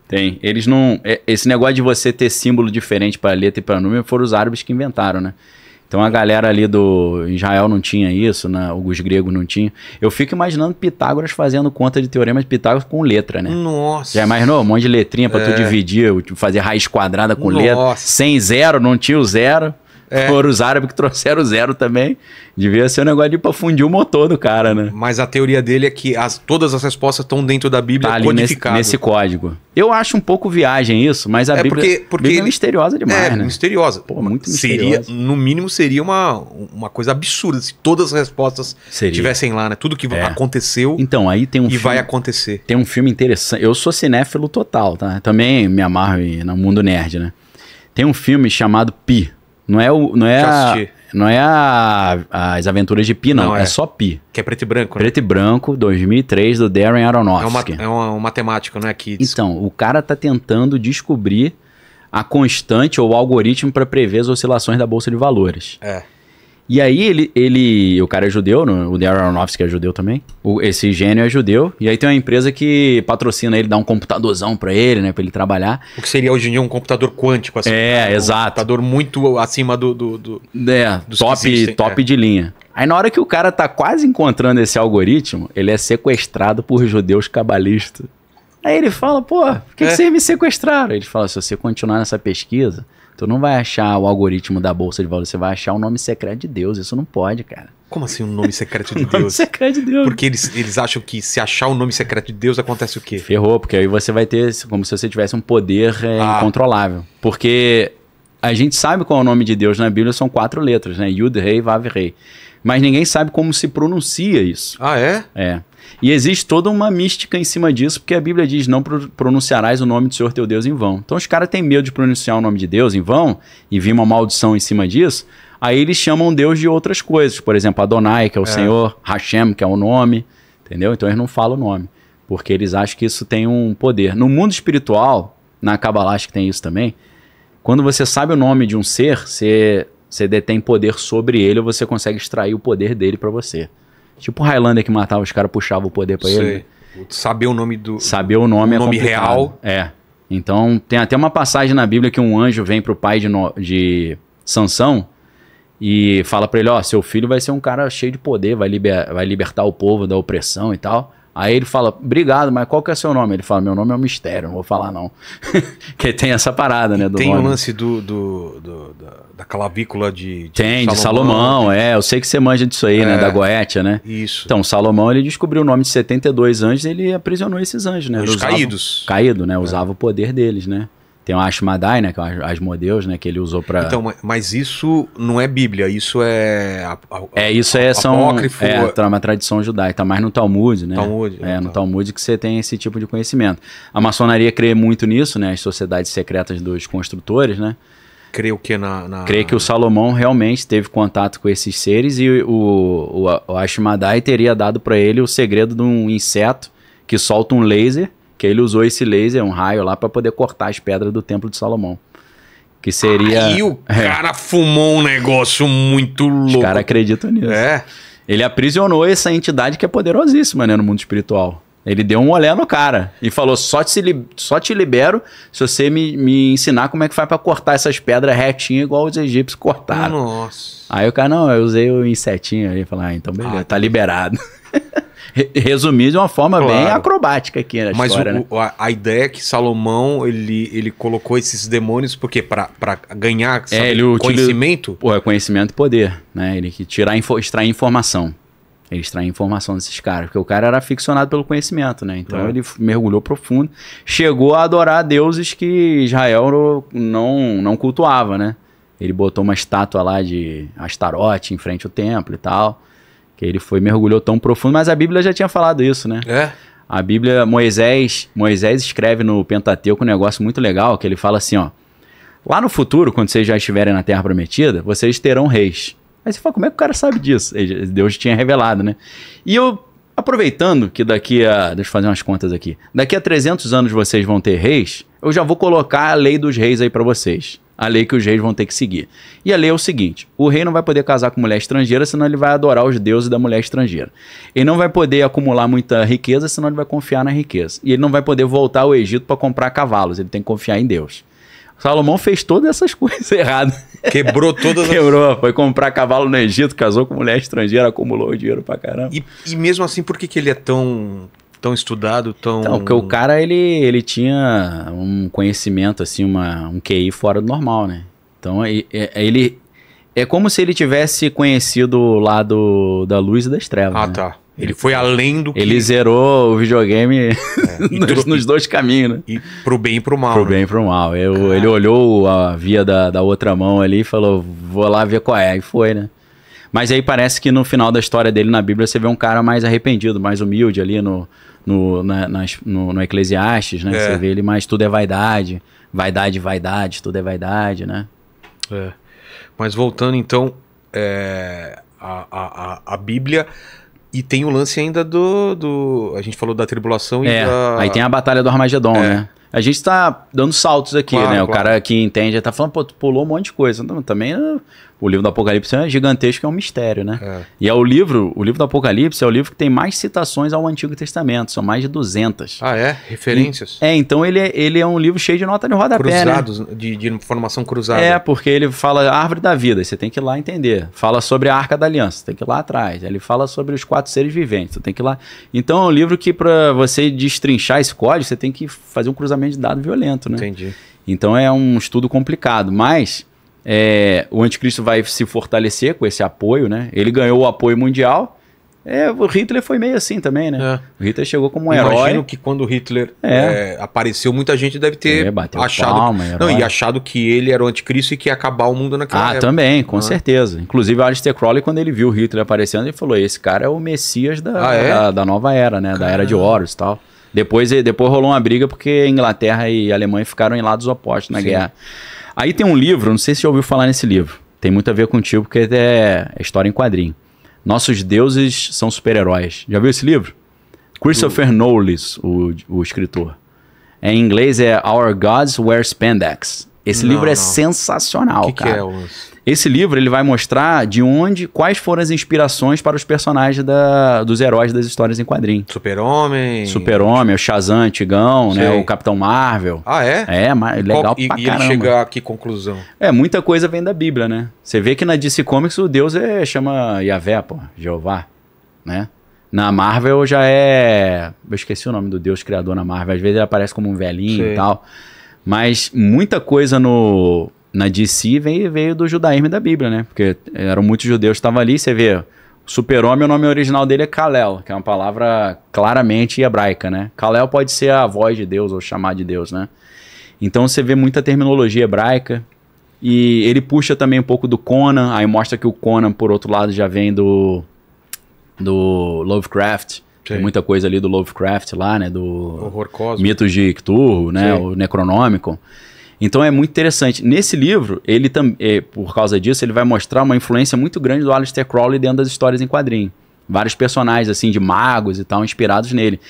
Tem. Eles não. É, esse negócio de você ter símbolo diferente para letra e para número foram os árabes que inventaram, né? Então a galera ali do Israel não tinha isso, né? os gregos não tinham. Eu fico imaginando Pitágoras fazendo conta de teorema de Pitágoras com letra, né? Nossa. Já imaginou? Um monte de letrinha para é. tu dividir, tipo, fazer raiz quadrada com Nossa. letra. Sem zero, não tinha o zero. É. Foram os árabes que trouxeram zero também. Devia ser um negócio de pra fundir o motor do cara, né? Mas a teoria dele é que as, todas as respostas estão dentro da Bíblia tá Nesse, nesse, código. Eu acho um pouco viagem isso, mas a é Bíblia, porque, porque Bíblia é misteriosa demais, é, né? misteriosa. Pô, muito misteriosa. Seria, no mínimo, seria uma, uma coisa absurda se todas as respostas estivessem lá, né? Tudo que é. aconteceu então, aí tem um e filme, vai acontecer. Tem um filme interessante. Eu sou cinéfilo total, tá? Também me amarro no mundo nerd, né? Tem um filme chamado Pi, não é o. Não é a, não é a, as aventuras de Pi, não. não é. é. só Pi. Que é preto e branco, né? Preto e branco, 2003, do Darren Aronofsky. É, uma, é não matemático, né, Que Então, o cara tá tentando descobrir a constante ou o algoritmo para prever as oscilações da Bolsa de Valores. É. E aí ele, ele o cara é judeu, né? o Darren Aronofsky é judeu também. O, esse gênio é judeu. E aí tem uma empresa que patrocina ele, dá um computadorzão pra ele, né? Pra ele trabalhar. O que seria hoje em dia um computador quântico, assim. É, um exato. Um computador muito acima do... do, do é, top, top é. de linha. Aí na hora que o cara tá quase encontrando esse algoritmo, ele é sequestrado por judeus cabalistas. Aí ele fala, pô, por que, é. que vocês me sequestraram? Ele fala, se você continuar nessa pesquisa, Tu não vai achar o algoritmo da Bolsa de Valores, você vai achar o nome secreto de Deus. Isso não pode, cara. Como assim um nome secreto de Deus? nome secreto de Deus. Porque eles, eles acham que se achar o nome secreto de Deus, acontece o quê? Ferrou, porque aí você vai ter como se você tivesse um poder é, ah. incontrolável. Porque a gente sabe qual é o nome de Deus na Bíblia, são quatro letras, né? Yud, Rei, Vav, Rei. Mas ninguém sabe como se pronuncia isso. Ah, é? É. E existe toda uma mística em cima disso, porque a Bíblia diz: não pronunciarás o nome do Senhor teu Deus em vão. Então os caras têm medo de pronunciar o nome de Deus em vão e vir uma maldição em cima disso. Aí eles chamam Deus de outras coisas, por exemplo, Adonai, que é o é. Senhor, Hashem, que é o nome, entendeu? Então eles não falam o nome, porque eles acham que isso tem um poder. No mundo espiritual, na Kabbalah acho que tem isso também, quando você sabe o nome de um ser, você, você detém poder sobre ele ou você consegue extrair o poder dele para você. Tipo o Highlander que matava os caras, puxava o poder pra Sei. ele. Saber o nome do. Saber o nome o é nome é real. É. Então, tem até uma passagem na Bíblia que um anjo vem pro pai de, no... de Sansão e fala para ele: Ó, seu filho vai ser um cara cheio de poder, vai, liber... vai libertar o povo da opressão e tal. Aí ele fala, obrigado, mas qual que é seu nome? Ele fala, meu nome é um mistério, não vou falar não. que tem essa parada, né? tem o lance do, do, do, da clavícula de, de Tem, Salomão, de Salomão, né? é. Eu sei que você manja disso aí, né, é, né? Da Goetia, né? Isso. Então, Salomão, ele descobriu o nome de 72 anjos ele aprisionou esses anjos, né? Os Usava, caídos. Caído, né? É. Usava é. o poder deles, né? Tem o Ashmadai, né, que é o Asmodeus, né, que ele usou para Então, mas isso não é Bíblia, isso é a, a, É, isso é são apócrifo, é, é uma tradição judaica, está mais no Talmud, né? Talmud. É, é no tá. Talmud que você tem esse tipo de conhecimento. A maçonaria crê muito nisso, né, as sociedades secretas dos construtores, né? Crê o que na, na... Crê que o Salomão realmente teve contato com esses seres e o, o, o Ashmadai teria dado para ele o segredo de um inseto que solta um laser que ele usou esse laser, um raio lá, para poder cortar as pedras do Templo de Salomão. Que seria. E o é. cara é. fumou um negócio muito louco. Os caras acreditam nisso. É. Ele aprisionou essa entidade que é poderosíssima né, no mundo espiritual. Ele deu um olhar no cara e falou: só te, só te libero se você me, me ensinar como é que faz para cortar essas pedras retinhas igual os egípcios cortaram. Nossa. Aí o cara, não, eu usei o insetinho. Aí e falou: ah, então beleza, ah, tá, tá. liberado. resumir de uma forma claro. bem acrobática aqui na Mas história. Mas né? a, ideia é que Salomão ele, ele colocou esses demônios porque para ganhar é, sabe, é, ele conhecimento. Utiliza, pô, é conhecimento e poder, né? Ele que tirar info, extrair informação. Ele extrai informação desses caras, porque o cara era aficionado pelo conhecimento, né? Então é. ele mergulhou profundo, chegou a adorar deuses que Israel não, não cultuava, né? Ele botou uma estátua lá de Astarote em frente ao templo e tal. Que ele foi mergulhou tão profundo, mas a Bíblia já tinha falado isso, né? É. A Bíblia, Moisés, Moisés escreve no Pentateuco um negócio muito legal, que ele fala assim, ó: Lá no futuro, quando vocês já estiverem na Terra Prometida, vocês terão reis. Aí você fala, como é que o cara sabe disso? Deus tinha revelado, né? E eu, aproveitando que daqui a. Deixa eu fazer umas contas aqui. Daqui a 300 anos vocês vão ter reis, eu já vou colocar a lei dos reis aí para vocês a lei que os reis vão ter que seguir. E a lei é o seguinte: o rei não vai poder casar com mulher estrangeira, senão ele vai adorar os deuses da mulher estrangeira. Ele não vai poder acumular muita riqueza, senão ele vai confiar na riqueza. E ele não vai poder voltar ao Egito para comprar cavalos, ele tem que confiar em Deus. Salomão fez todas essas coisas erradas. Quebrou todas Quebrou, foi comprar cavalo no Egito, casou com mulher estrangeira, acumulou dinheiro pra caramba. E, e mesmo assim, por que, que ele é tão tão estudado, tão. Então, porque o cara ele, ele tinha um conhecimento, assim, uma, um QI fora do normal, né? Então ele. É como se ele tivesse conhecido o lado da luz e das trevas. Ah, né? tá. Ele foi além do que. Ele zerou o videogame é, nos, nos, dois caminhos, né? E pro bem e pro mal. Pro né? bem e pro mal. Eu, Ele olhou a via da, da outra mão ali e falou: vou lá ver qual é. E foi, né? Mas aí parece que no final da história dele na Bíblia você vê um cara mais arrependido, mais humilde ali no, no, na, nas, no, no Eclesiastes, né? É. Você vê ele mais tudo é vaidade, vaidade, vaidade, tudo é vaidade, né? É. Mas voltando então é, a, a, a Bíblia e tem o lance ainda do, do a gente falou da tribulação e é, da... aí tem a batalha do Armagedon, é. né? A gente tá dando saltos aqui, claro, né? Claro. O cara que entende tá falando, pô, tu pulou um monte de coisa. Não, também né? o livro do Apocalipse é gigantesco, é um mistério, né? É. E é o livro, o livro do Apocalipse é o livro que tem mais citações ao Antigo Testamento, são mais de 200. Ah, é? Referências? E, é, então ele é, ele é um livro cheio de nota de rodapé, né? Cruzados, né? de, de informação cruzada. É, porque ele fala árvore da vida, você tem que ir lá entender. Fala sobre a Arca da Aliança, você tem que ir lá atrás. Ele fala sobre os quatro seres viventes, você tem que ir lá. Então é um livro que para você destrinchar esse código, você tem que fazer um cruzamento de dados violento, né? Entendi. Então é um estudo complicado, mas é, o anticristo vai se fortalecer com esse apoio, né? Ele ganhou o apoio mundial. É, o Hitler foi meio assim também, né? É. O Hitler chegou como um Imagino herói. Imagino que quando o Hitler é. é apareceu, muita gente deve ter é, achado, palma, não, e achado que ele era o anticristo e que ia acabar o mundo naquela ah, época. também, com ah. certeza. Inclusive, o Alistair Crowley, quando ele viu o Hitler aparecendo, ele falou: "Esse cara é o Messias da, ah, é? da, da, nova era, né? Caramba. Da era de Horus, tal." Depois, eh, depois rolou uma briga porque Inglaterra e Alemanha ficaram em lados opostos na Sim. guerra. Aí tem um livro, não sei se já ouviu falar nesse livro. Tem muito a ver contigo, porque é, é, história em quadrinho. Nossos deuses são super-heróis. Já viu esse livro? Christopher Knowles, o, o escritor. Em inglês é Our Gods Wear Spandex. Esse não, livro é não. sensacional, que cara. Que é esse livro ele vai mostrar de onde, quais foram as inspirações para os personagens da, dos heróis das histórias em quadrinho. Super-Homem. Super-Homem, o Shazam antigão, né? O Capitão Marvel. Ah, é? É, legal e, pra e caramba. E chega a que conclusão? É, muita coisa vem da Bíblia, né? Você vê que na DC Comics o Deus é, chama Yahvé, pô, Jeová, né? Na Marvel já é. Eu esqueci o nome do Deus criador na Marvel. Às vezes ele aparece como um velhinho e tal. Mas muita coisa no, na DC veio, veio do judaísmo e da Bíblia, né? Porque eram muitos judeus que estavam ali, você vê, super-homem, o nome original dele é Kalel, que é uma palavra claramente hebraica, né? Kalel pode ser a voz de Deus ou chamar de Deus, né? Então você vê muita terminologia hebraica e ele puxa também um pouco do Conan, aí mostra que o Conan, por outro lado, já vem do, do Lovecraft, tem muita coisa ali do Lovecraft lá, né? Do Horror Mitos de Cthulhu, né? Sim. O Necronômico. Então é muito interessante. Nesse livro, ele também, por causa disso, ele vai mostrar uma influência muito grande do Aleister Crowley dentro das histórias em quadrinho. Vários personagens assim de magos e tal inspirados nele.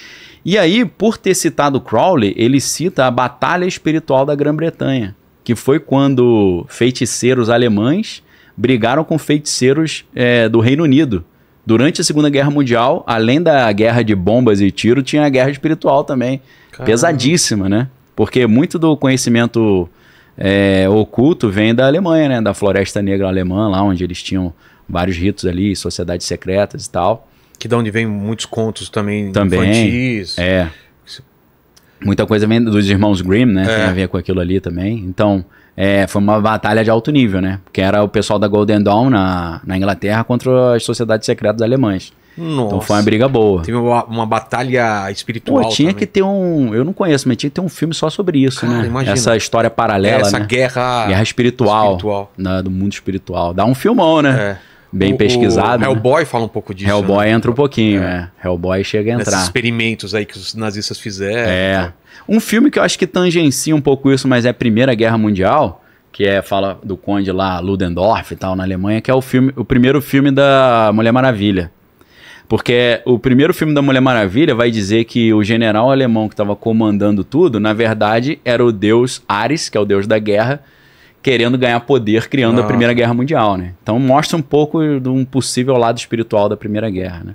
E aí, por ter citado Crowley, ele cita a batalha espiritual da Grã-Bretanha, que foi quando feiticeiros alemães brigaram com feiticeiros é, do Reino Unido. Durante a Segunda Guerra Mundial, além da guerra de bombas e tiro, tinha a guerra espiritual também. Caramba. Pesadíssima, né? Porque muito do conhecimento é, oculto vem da Alemanha, né? Da floresta negra alemã, lá onde eles tinham vários ritos ali, sociedades secretas e tal. Que da onde vem muitos contos também, também infantis. É. Muita coisa vem dos irmãos Grimm, né? É. Tem a ver com aquilo ali também. Então, é, foi uma batalha de alto nível, né? Porque era o pessoal da Golden Dawn na, na Inglaterra contra as sociedades secretas alemãs. Nossa. Então foi uma briga boa. Teve uma, uma batalha espiritual. Pô, tinha também. que ter um. Eu não conheço, mas tinha que ter um filme só sobre isso, Cara, né? Imagina. Essa história paralela. Essa né? guerra. Guerra espiritual. espiritual. Né? Do mundo espiritual. Dá um filmão, né? É bem o, pesquisado. O né? Hellboy né? fala um pouco disso. Hellboy né? entra um pouquinho, é. é. Hellboy chega a entrar. Esses experimentos aí que os nazistas fizeram. É. Então. Um filme que eu acho que tangencia um pouco isso, mas é a Primeira Guerra Mundial, que é fala do conde lá Ludendorff e tal na Alemanha, que é o filme, o primeiro filme da Mulher Maravilha. Porque o primeiro filme da Mulher Maravilha vai dizer que o general alemão que estava comandando tudo, na verdade, era o deus Ares, que é o deus da guerra, querendo ganhar poder, criando ah. a Primeira Guerra Mundial, né? Então mostra um pouco de um possível lado espiritual da Primeira Guerra, né?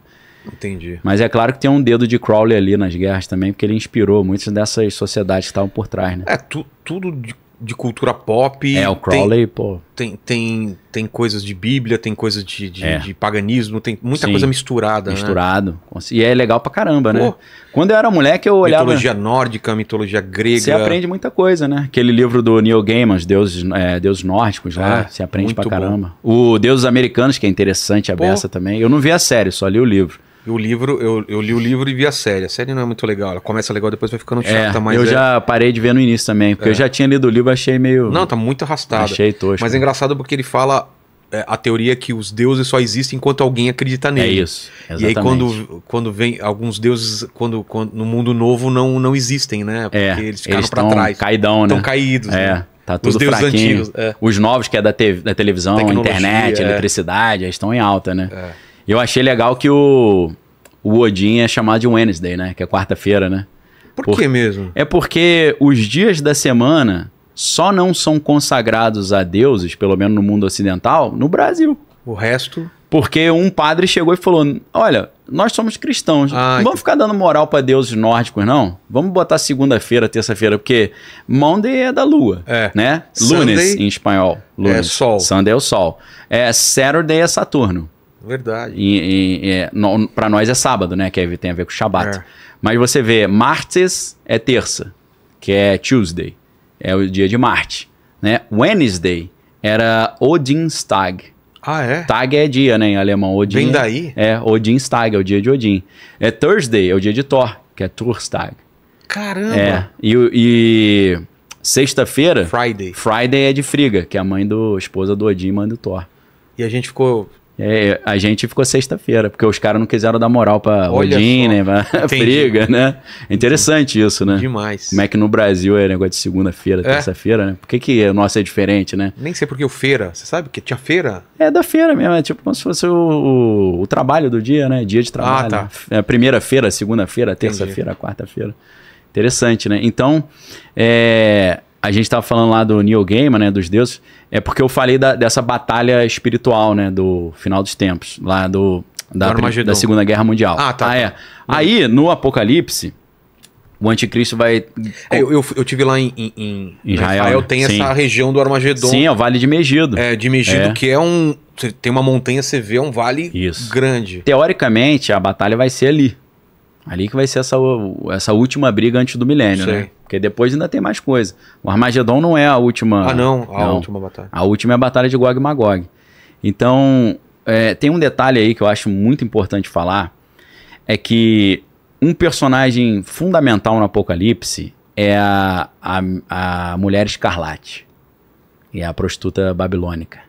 Entendi. Mas é claro que tem um dedo de Crowley ali nas guerras também, porque ele inspirou muitas dessas sociedades que estavam por trás, né? É, tu, tudo de de cultura pop. É, o Crowley, tem, pô. Tem, tem, tem coisas de Bíblia, tem coisas de, de, é. de paganismo, tem muita Sim. coisa misturada. Né? Misturado. Né? E é legal pra caramba, né? pô. né? Quando eu era moleque, eu olhava. Mitologia nórdica, mitologia grega. Você aprende muita coisa, né? Aquele livro do Neil Gaiman, os deuses, é, deuses nórdicos lá, é, você aprende pra caramba. Bom. O Deuses Americanos, que é interessante a pô. beça também. Eu não vi a série, só li o livro. E o livro, eu, eu li o livro e vi a série. A série não é muito legal. Ela começa legal, depois vai ficando é, chata, é, mas. Eu é... já parei de ver no início também, porque é. eu já tinha lido o livro e achei meio. Não, tá muito arrastado. Achei tosco. Mas é engraçado porque ele fala é, a teoria que os deuses só existem enquanto alguém acredita é nele. É isso. Exatamente. E aí quando, quando vem alguns deuses quando, quando no mundo novo não não existem, né? Porque é, eles ficaram pra trás. Caidão, né? Estão caídos, é. Né? Tá tudo Os deuses fraquinho. antigos. É. Os novos, que é da, te da televisão, internet, eletricidade, eles estão em alta, né? É. Eu achei legal que o, o Odin é chamado de Wednesday, né? Que é quarta-feira, né? Por, Por que mesmo? É porque os dias da semana só não são consagrados a deuses, pelo menos no mundo ocidental, no Brasil. O resto. Porque um padre chegou e falou: Olha, nós somos cristãos. Ah, não vamos ficar dando moral para deuses nórdicos, não. Vamos botar segunda-feira, terça-feira, porque Monday é da lua. É. Né? Lunes em espanhol. É Lunes. É sol. Sunday é o sol. É, Saturday é Saturno. Verdade. É, para nós é sábado, né? Que é, tem a ver com Shabbat É. Mas você vê, martes é terça, que é Tuesday, é o dia de Marte. Né? Wednesday era Odinstag. Ah, é? Tag é dia, né, em alemão. Odin Vem daí? É, Odinstag, é o dia de Odin. É Thursday, é o dia de Thor, que é Thurstag. Caramba! É, e, e sexta-feira... Friday. Friday é de Friga, que é a mãe do... esposa do Odin e mãe do Thor. E a gente ficou é, a gente ficou sexta-feira, porque os caras não quiseram dar moral pra Olha Rodine, né, pra briga, né? É interessante Entendi. isso, né? Demais. Como é que no Brasil é negócio de segunda-feira, é. terça-feira, né? Por que, que o nosso é diferente, né? Nem sei porque o feira, você sabe que tinha feira? É da feira mesmo, é tipo como se fosse o, o, o trabalho do dia, né? Dia de ah, trabalho. Ah, tá. É primeira-feira, segunda-feira, terça-feira, quarta-feira. Interessante, né? Então, é a gente estava falando lá do Neil Gaiman, né, dos deuses, é porque eu falei da, dessa batalha espiritual, né, do final dos tempos, lá do da, da Segunda Guerra Mundial. Ah, tá. Ah, é. Tá. Aí, no Apocalipse, o anticristo vai. É, eu, eu, tive lá em, em, em Israel, né? Israel tem sim. essa região do Armagedon. Sim, é o Vale de Megido. É, de Megido, é. que é um. Tem uma montanha, você vê, é um vale Isso. grande. Teoricamente, a batalha vai ser ali. Ali que vai ser essa, essa última briga antes do milênio, né? Porque depois ainda tem mais coisa. O Armagedon não é a última. Ah, não, a não. última batalha. A última é a batalha de Gog e Magog. Então, é, tem um detalhe aí que eu acho muito importante falar: é que um personagem fundamental no Apocalipse é a, a, a mulher escarlate. E é a prostituta babilônica.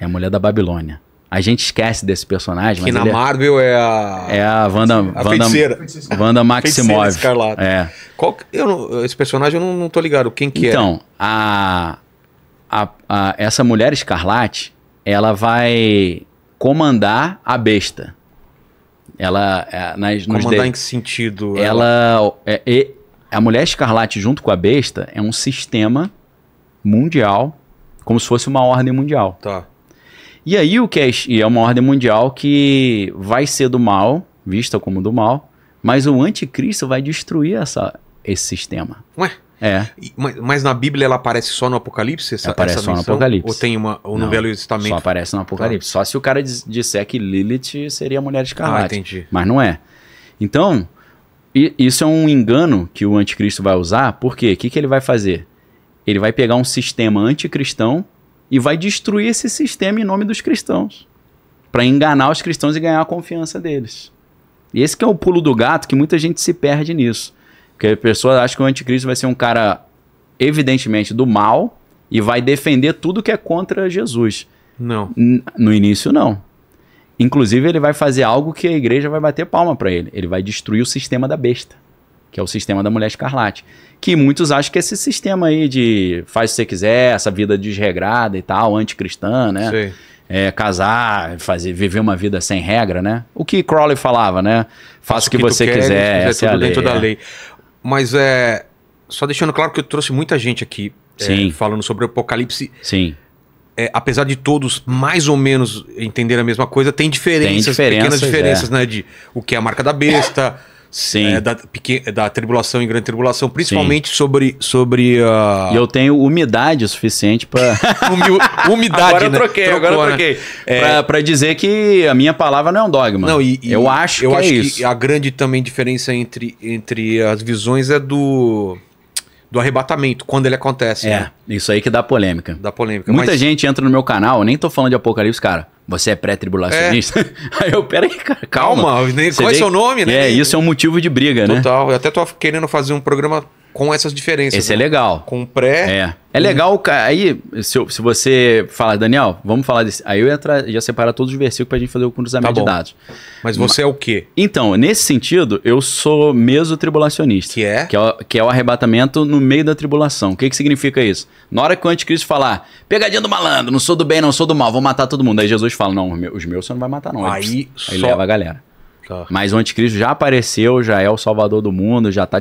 É a mulher da Babilônia. A gente esquece desse personagem. Que na é- Marvel é a. É a Wanda. A Wanda, feiticeira. Wanda Maximov. Feiticeira é. Qual, eu esse personagem eu não, não tô ligado. Quem que então, é? Então, a, a, a, essa mulher escarlate, ela vai comandar a besta. Ela. É, nas, comandar em que sentido? Ela. ela... É, a mulher escarlate junto com a besta é um sistema mundial, como se fosse uma ordem mundial. Tá. E aí o que é, e é uma ordem mundial que vai ser do mal, vista como do mal, mas o anticristo vai destruir essa, esse sistema. Ué? É. Mas, mas, na Bíblia ela aparece só no Apocalipse? Essa, aparece essa só missão? no Apocalipse. Ou tem uma ou no Não, Testamento? Só aparece no Apocalipse. Tá. Só se o cara disser que Lilith seria a mulher escarlate. Ah, entendi. Mas não é. Então, isso é um engano que o anticristo vai usar, porque o que, que ele vai fazer? Ele vai pegar um sistema anticristão e vai destruir esse sistema em nome dos cristãos, para enganar os cristãos e ganhar a confiança deles. E esse que é o pulo do gato que muita gente se perde nisso. Porque a pessoa acha que o anticristo vai ser um cara evidentemente do mal e vai defender tudo que é contra Jesus. Não. no início não. Inclusive ele vai fazer algo que a igreja vai bater palma para ele. Ele vai destruir o sistema da besta que é o sistema da mulher escarlate. Que muitos acham que esse sistema aí de faz o que você quiser, essa vida desregrada e tal, anticristã, né? Sim. É, casar, fazer, viver uma vida sem regra, né? O que Crowley falava, né? Faça o que, que você quer, quiser, quiser, essa é a lei, dentro é. da lei. Mas é só deixando claro que eu trouxe muita gente aqui é, falando sobre o apocalipse. Sim. É, apesar de todos mais ou menos entenderem a mesma coisa, tem diferenças, tem diferenças pequenas diferenças, é. né? De o que é a marca da besta, Sim. É, da, da tribulação e grande tribulação, principalmente Sim. sobre. sobre uh... E eu tenho umidade suficiente para. umidade. Agora eu né? troquei, né? agora eu né? troquei. É... Para dizer que a minha palavra não é um dogma. Não, e, eu acho eu que é acho é isso. Que a grande também diferença entre, entre as visões é do do arrebatamento, quando ele acontece. É, né? isso aí que dá polêmica. Dá polêmica. Muita mas... gente entra no meu canal, nem tô falando de apocalipse, cara você é pré-tribulacionista? É. Aí eu, peraí, cara, calma. Calma, qual é o seu nome, né? É, isso é um motivo de briga, Total. né? Total. Eu até tô querendo fazer um programa com essas diferenças. Esse é né? é legal. Com pré. É. É legal, aí, se, se você falar, Daniel, vamos falar desse. Aí eu entrar, já separar todos os versículos pra gente fazer o cruzamento tá bom. de dados. Mas você é o quê? Então, nesse sentido, eu sou mesotribulacionista. Que é? Que é, o, que é o arrebatamento no meio da tribulação. O que, que significa isso? Na hora que o anticristo falar, pegadinha do malandro, não sou do bem, não sou do mal, vou matar todo mundo. Aí Jesus fala, não, os meus você não vai matar, não. Aí, aí só... leva a galera. Tá. Mas o anticristo já apareceu, já é o salvador do mundo, já está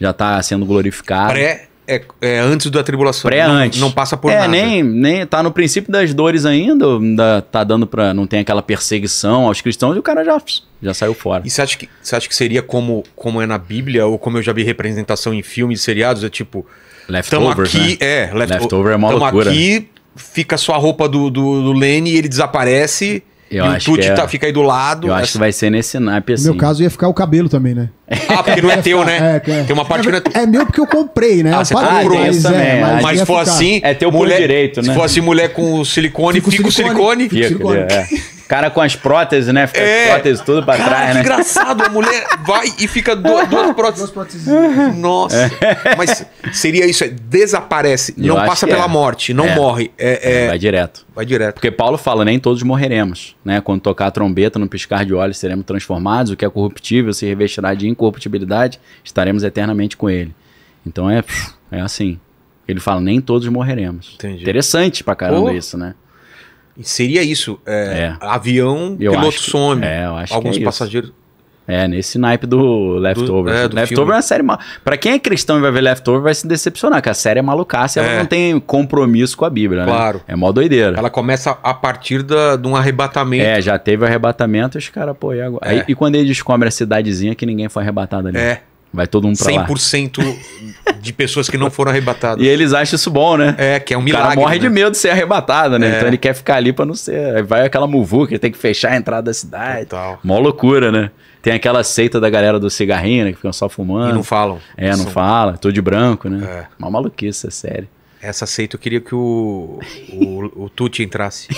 já tá sendo glorificado. Pré é, é, antes da tribulação. Pré não, antes. Não, passa por é, nada. Nem, nem tá no princípio das dores ainda, ainda tá dando para não tem aquela perseguição aos cristãos e o cara já já saiu fora. E você acha que você acha que seria como como é na Bíblia ou como eu já vi representação em filmes e seriados, é tipo Leftovers, né? É, é aqui, né? é, left, leftover é uma loucura. aqui, fica só a roupa do, do, do Lenny e ele desaparece. Eu e acho o Tuti é... tá, fica aí do lado. Eu acho essa... que vai ser nesse naipe assim. No meu caso ia ficar o cabelo também, né? Ah, porque não é teu, né? É, é. Tem uma parte é, que é... é meu porque eu comprei, né? Ah, você comprou. Mas, é, mas, mas se for ficar. assim... É teu mulher, direito, né? Se for assim, mulher com silicone, fica o silicone. Fica o silicone. Fico silicone. Fico é. silicone cara com as próteses, né? Fica é. as próteses tudo pra cara, trás, que né? engraçado, a mulher vai e fica duas, duas próteses. Duas próteses. Nossa. É. Mas seria isso, é, desaparece, Eu não passa pela é. morte, não é. morre. É, é, vai direto. Vai direto. Porque Paulo fala, nem todos morreremos, né? Quando tocar a trombeta no piscar de olhos, seremos transformados, o que é corruptível se revestirá de incorruptibilidade, estaremos eternamente com ele. Então é, é assim. Ele fala, nem todos morreremos. Entendi. Interessante pra caramba oh. isso, né? Seria isso. É, é. Avião, eu piloto que, some. É, alguns é passageiros. É, nesse naipe do Leftover. Do, é, do Leftover filme. é uma série mal. Pra quem é cristão e vai ver Leftover, vai se decepcionar, que a série é malucaça e é. ela não tem compromisso com a Bíblia, claro. né? Claro. É mó doideira. Ela começa a partir da, de um arrebatamento. É, já teve arrebatamento e os caras, pô, e agora? É. Aí, e quando ele descobre a cidadezinha que ninguém foi arrebatado ali. É. Vai todo mundo pra 100 lá. 100% de pessoas que não foram arrebatadas. e eles acham isso bom, né? É, que é um milagre. O cara morre né? de medo de ser arrebatado, né? É. Então ele quer ficar ali pra não ser. Aí vai aquela muvuca, ele tem que fechar a entrada da cidade. Total. Mó loucura, né? Tem aquela seita da galera do cigarrinho, né? Que ficam só fumando. E não falam. É, não São... fala. Tô de branco, né? É. Uma maluquice, é sério. Essa seita eu queria que o, o, o Tuti entrasse.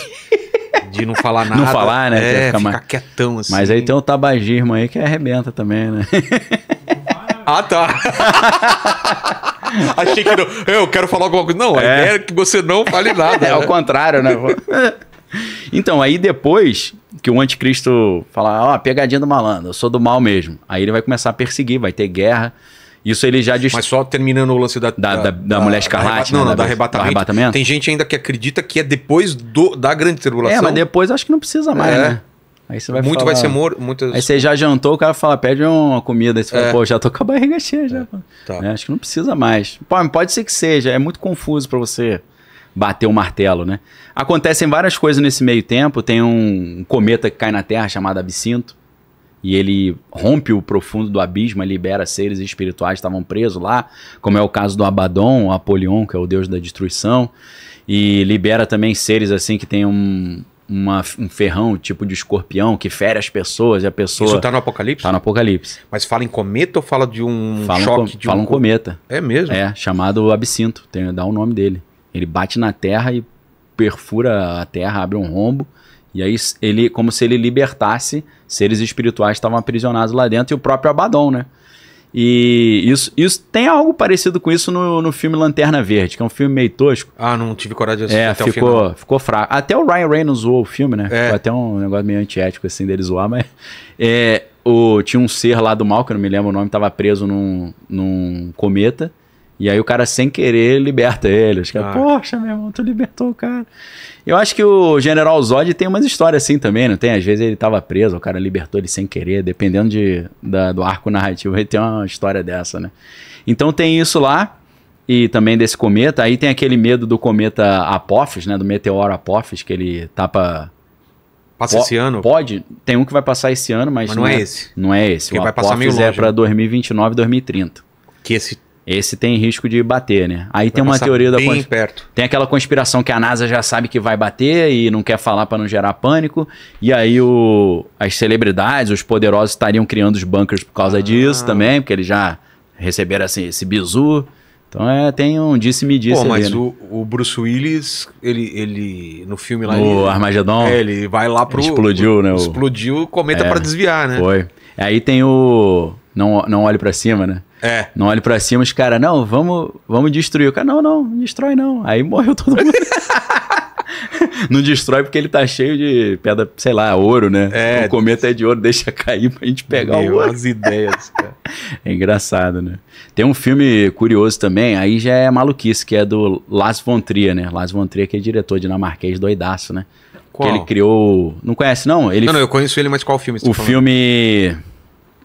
de não falar nada. Não falar, né? É, ficar, mais... quietão assim. Mas aí tem o tabagismo aí que arrebenta também, né? Ah, tá. Achei que não. É, eu quero falar alguma coisa. Não, é. a ideia é que você não fale nada. É o né? contrário, né? Então, aí depois que o anticristo falar, ó, oh, pegadinha do malandro, eu sou do mal mesmo. Aí ele vai começar a perseguir, vai ter guerra. Isso ele já diz. Mas só terminando o lance da. Da, da, da, da mulher escarlate. Não, né? não, da, arrebatamento. arrebatamento. Tem gente ainda que acredita que é depois do, da grande tribulação. É, mas depois acho que não precisa mais, é. né? Aí você vai Muito falar, vai ser morto. Muitas... Aí você já jantou, o cara fala, pede uma comida. Aí você é. fala, pô, já tô com a barriga cheia é. já. Tá. É, acho que não precisa mais. Pô, pode ser que seja, é muito confuso para você bater o um martelo, né? Acontecem várias coisas nesse meio tempo. Tem um, um cometa que cai na Terra chamado Absinto. E ele rompe o profundo do abismo e libera seres espirituais que estavam presos lá, como é o caso do Abaddon, Apolion, que é o deus da destruição, e libera também seres assim que tem um, uma, um ferrão tipo de escorpião que fere as pessoas e a pessoa. Isso tá no Apocalipse? Tá no Apocalipse. Mas fala em cometa ou fala de um fala choque um, de fala um. Fala um cometa. É mesmo? É, chamado Absinto, tem, dá o nome dele. Ele bate na terra e perfura a terra, abre um rombo. E aí, ele, como se ele libertasse seres espirituais que estavam aprisionados lá dentro e o próprio Abaddon, né? E isso, isso tem algo parecido com isso no, no filme Lanterna Verde, que é um filme meio tosco. Ah, não tive coragem de assistir é, até ficou, o Ficou fraco. Até o Ryan Reynolds zoou o filme, né? É. Ficou até um negócio meio antiético assim dele zoar, mas. É, o, tinha um ser lá do mal, que eu não me lembro o nome, estava preso num, num cometa. E aí o cara, sem querer, liberta ele. Os caras, ah. poxa, meu irmão, tu libertou o cara. Eu acho que o General Zod tem umas histórias assim também, não tem? Às vezes ele estava preso, o cara libertou ele sem querer, dependendo de, da, do arco narrativo, ele tem uma história dessa, né? Então tem isso lá, e também desse cometa. Aí tem aquele medo do cometa Apophis, né? Do meteoro Apophis, que ele tapa... Passa po esse ano? Pode. Tem um que vai passar esse ano, mas, mas não, é não é, esse. Não é esse. Porque o vai Apophis passar meio é longe, é para 2029, 2030. Que esse esse tem risco de bater, né? Aí vai tem uma teoria da cons... perto. Tem aquela conspiração que a NASA já sabe que vai bater e não quer falar para não gerar pânico, e aí o... as celebridades, os poderosos estariam criando os bunkers por causa ah. disso também, porque eles já receberam assim, esse bizu. Então é, tem um disse-me-disse Pô, mas ali, né? o, né? o, Bruce Willis, ele, ele no filme lá... O ele, Armagedon. É, ele vai lá pro... Explodiu, né? O, explodiu cometa é, para desviar, né? Foi. Aí tem o... Não, não olhe para cima, né? É. Não olhe para cima, os caras, não, vamos, vamos destruir. O cara, não, não, não destrói não. Aí morreu todo mundo. não destrói porque ele tá cheio de pedra, sei lá, ouro, né? É. O cometa é de ouro, deixa cair pra gente pegar Meu, o ouro. as ideias, cara. é engraçado, né? Tem um filme curioso também, aí já é maluquice, que é do Lars von Trier, né? Lars von Trier que é diretor dinamarquês doidaço, né? Qual? Que ele criou... Não conhece, não? Ele... Não, não, eu conheço ele, mas qual filme? Você tá o tá filme...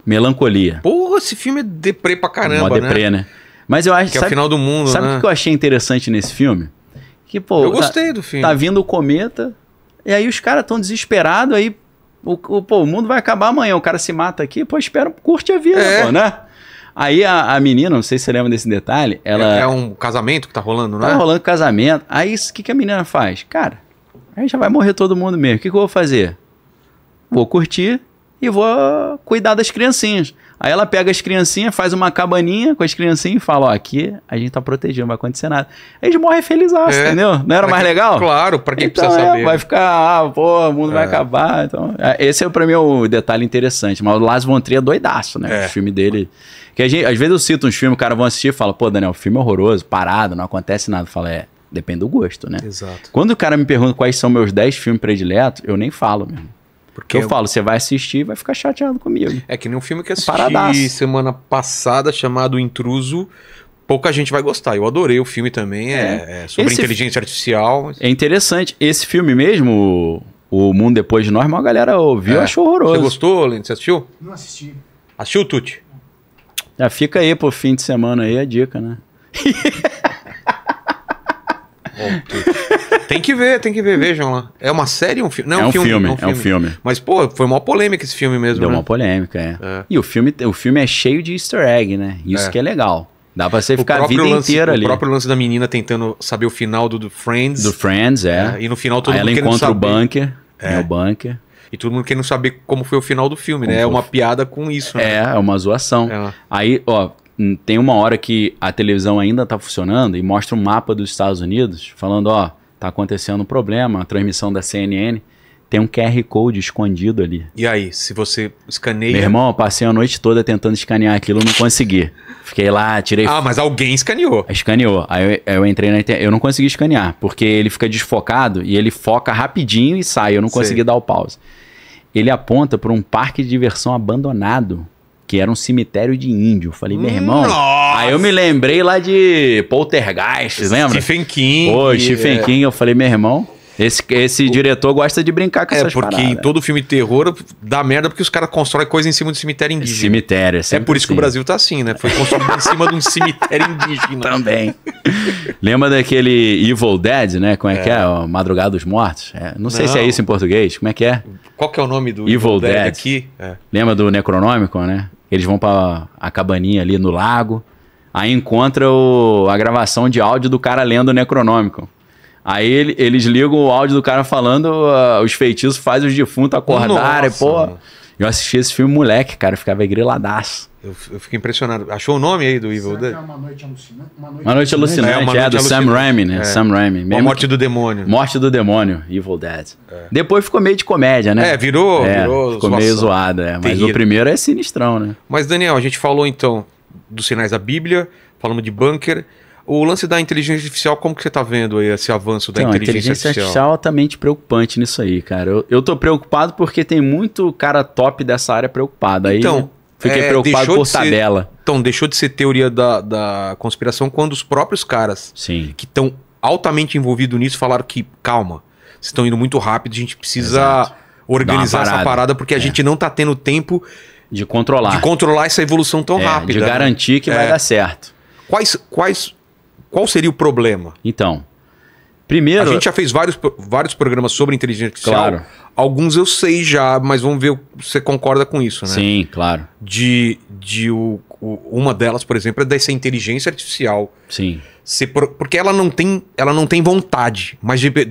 Melancolia. Pô, esse filme é deprê pra caramba, Mó deprê, né? né? Mas eu acho que sabe, é o final do mundo, Sabe né? o que eu achei interessante nesse filme? Que, pô, eu tá gostei tá, do filme. Tá vindo o cometa, e aí os caras tão desesperados, aí o, o, pô, o mundo vai acabar amanhã, o cara se mata aqui, pô, espera, curte a vida, é. pô, né? Aí a, a, menina, não sei se você lembra desse detalhe, ela... É, é um casamento que tá rolando, né? Tá rolando casamento, aí o que, que a menina faz? Cara, aí já vai morrer todo mundo mesmo, o que, que eu vou fazer? Vou curtir e vou cuidar das criancinhas. Aí ela pega as criancinhas, faz uma cabaninha com as criancinhas e fala: Ó, aqui a gente tá protegido, não vai acontecer nada. Aí eles morrem felizaços, é, entendeu? Não era mais legal? Claro, pra quem então, precisa é, saber. Vai ficar, ah, pô, o mundo é. vai acabar. Então, é, esse é pra mim o detalhe interessante. Mas o Lázaro von Trier é doidaço, né? É. O filme dele. Que gente, às vezes eu cito uns filmes, o cara vão assistir e fala: pô, Daniel, o filme é horroroso, parado, não acontece nada. Fala, é. Depende do gosto, né? Exato. Quando o cara me pergunta quais são meus 10 filmes prediletos, eu nem falo mesmo. Porque eu, eu, falo, você vai assistir e vai ficar chateado comigo. É que nem um filme que assisti Paradaço. semana passada chamado Intruso. Pouca gente vai gostar. Eu adorei o filme também. É, é, é sobre Esse inteligência artificial. É interessante. Esse filme mesmo, O, Mundo Depois de Nós, a galera ouviu e é. achou horroroso. Você gostou, Lente? Você assistiu? Não assisti. Assistiu, Tuti? Já fica aí pro fim de semana aí a dica, né? Bom, Tuti. tem que ver, tem que ver, vejam lá. É uma série ou um filme? Não, é um, filme, filme, é um é filme, Mas, pô, foi uma polêmica esse filme mesmo, Deu né? uma polêmica, é. é. E o filme, o filme é cheio de easter egg, né? Isso é. que é legal. Dá pra você ficar a vida lance, inteira o ali. O próprio lance da menina tentando saber o final do, do Friends. Do Friends, é. é e no final todo Aí mundo ela encontra saber. o bunker. Né, é. o bunker. E todo mundo querendo saber como foi o final do filme, como né? É uma piada com isso, né? É, é uma zoação. É. Aí, ó, tem uma hora que a televisão ainda tá funcionando e mostra um mapa dos Estados Unidos falando, ó, Tá acontecendo um problema, a transmissão da CNN tem um QR Code escondido ali. E aí, se você escaneia. Meu irmão, eu passei a noite toda tentando escanear aquilo, não consegui. Fiquei lá, tirei. Ah, mas alguém escaneou. Escaneou. Aí eu, eu entrei na internet. Eu não consegui escanear, porque ele fica desfocado e ele foca rapidinho e sai. Eu não consegui Sei. dar o pause. Ele aponta para um parque de diversão abandonado que era um cemitério de índio. Falei, meu hum, irmão. Nossa. Aí eu me lembrei lá de Poltergeist, lembra? Stephen King. Pô, Stephen é. King. Eu falei, meu irmão. Esse, esse o... diretor gosta de brincar com é, essas porque paradas. em todo filme de terror dá merda porque os caras constroem coisa em cima do cemitério indígena. Cemitério, é, é por isso que o assim. Brasil tá assim, né? Foi construído em cima de um cemitério indígena. Também. Lembra daquele Evil Dead, né? Como é, é. que é? O Madrugada dos Mortos? É. Não, não sei se é isso em português. Como é que é? Qual que é o nome do Evil, Evil Dead, Dead aqui? É. Lembra do Necronômico, né? Eles vão para a cabaninha ali no lago. Aí encontra o, a gravação de áudio do cara lendo o Necronômico. Aí ele, eles ligam o áudio do cara falando uh, os feitiços fazem os defuntos acordarem, pô. Eu assisti esse filme moleque, cara, ficava griladaço. Eu, eu fico impressionado. Achou o nome aí do Evil Dead? É uma noite alucinante. Uma noite, alucinante, é, uma é, noite é do Sam Raimi, né? É. Sam Raimi. a morte do demônio. Morte do demônio, Evil Dead. É. Depois ficou meio de comédia, né? É, virou. É, virou ficou meio zoada, é. Mas o primeiro é sinistrão, né? Mas, Daniel, a gente falou então dos sinais da Bíblia, falamos de bunker. O lance da inteligência artificial, como que você está vendo aí esse avanço da então, inteligência, inteligência artificial? artificial é altamente preocupante nisso aí, cara. Eu, eu tô preocupado porque tem muito cara top dessa área preocupado. Aí, então, Fiquei é, preocupado por tabela. Ser, então, deixou de ser teoria da, da conspiração quando os próprios caras Sim. que estão altamente envolvidos nisso falaram que, calma, vocês estão indo muito rápido, a gente precisa Exato. organizar parada. essa parada porque é. a gente não está tendo tempo de controlar. De controlar essa evolução tão é, rápida. De né? garantir que vai é. dar certo. Quais, quais, qual seria o problema? Então, primeiro... A gente já fez vários, vários programas sobre inteligência artificial. Claro Alguns eu sei já, mas vamos ver se você concorda com isso, né? Sim, claro. De, de o, o, uma delas, por exemplo, é dessa inteligência artificial. Sim. porque ela não tem, ela não tem vontade, mas de, de,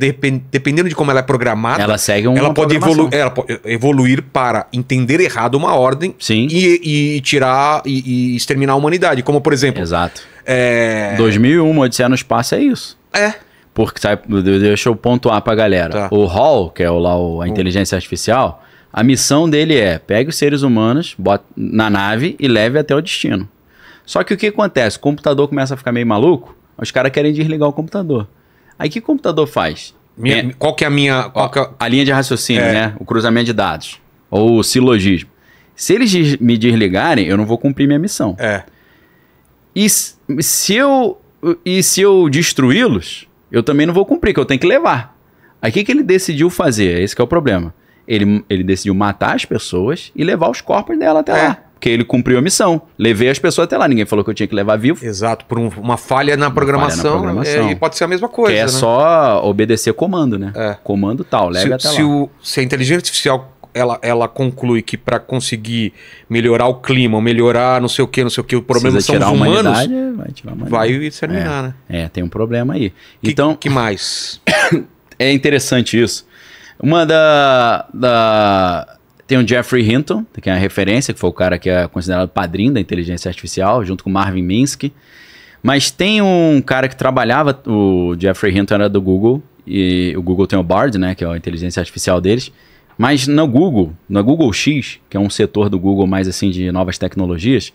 dependendo de como ela é programada, ela segue um, ela pode evolu, ela pode evoluir para entender errado uma ordem Sim. E, e tirar e, e, exterminar a humanidade. Como por exemplo, exato. É... 2001, Odisseia no espaço é isso. É. Porque sabe, deixa eu pontuar pra galera. Tá. O Hall, que é o, lá o, a inteligência artificial, a missão dele é pegue os seres humanos, bota na nave e leve até o destino. Só que o que acontece? O computador começa a ficar meio maluco, os caras querem desligar o computador. Aí que o computador faz? Minha, é, qual que é a minha. Ó, é... A linha de raciocínio, é. né? O cruzamento de dados. Ou o silogismo. Se eles des me desligarem, eu não vou cumprir minha missão. É. E se eu, e se eu destruí-los, eu também não vou cumprir, que eu tenho que levar. Aí o que, que ele decidiu fazer? É esse é o problema. Ele, ele decidiu matar as pessoas e levar os corpos dela até é. lá. Porque ele cumpriu a missão. Levei as pessoas até lá. Ninguém falou que eu tinha que levar vivo. Exato, por um, uma falha na uma programação. Falha na programação. É, e pode ser a mesma coisa. Que é né? só obedecer comando, né? É. Comando tal, leve se, até se lá. O, se a inteligência artificial ela, ela conclui que para conseguir melhorar o clima, melhorar não sei o que, não sei o que, o problema são os humanos, vai, tirar vai se eliminar, é, né? É, tem um problema aí. Que, então, que mais? é interessante isso. Uma da, da tem o Jeffrey Hinton, que é a referência, que foi o cara que é considerado padrinho da inteligência artificial, junto com Marvin Minsky. Mas tem um cara que trabalhava, o Jeffrey Hinton era do Google, e o Google tem o Bard, né, que é a inteligência artificial deles. Mas no Google, na Google X, que é um setor do Google mais assim de novas tecnologias,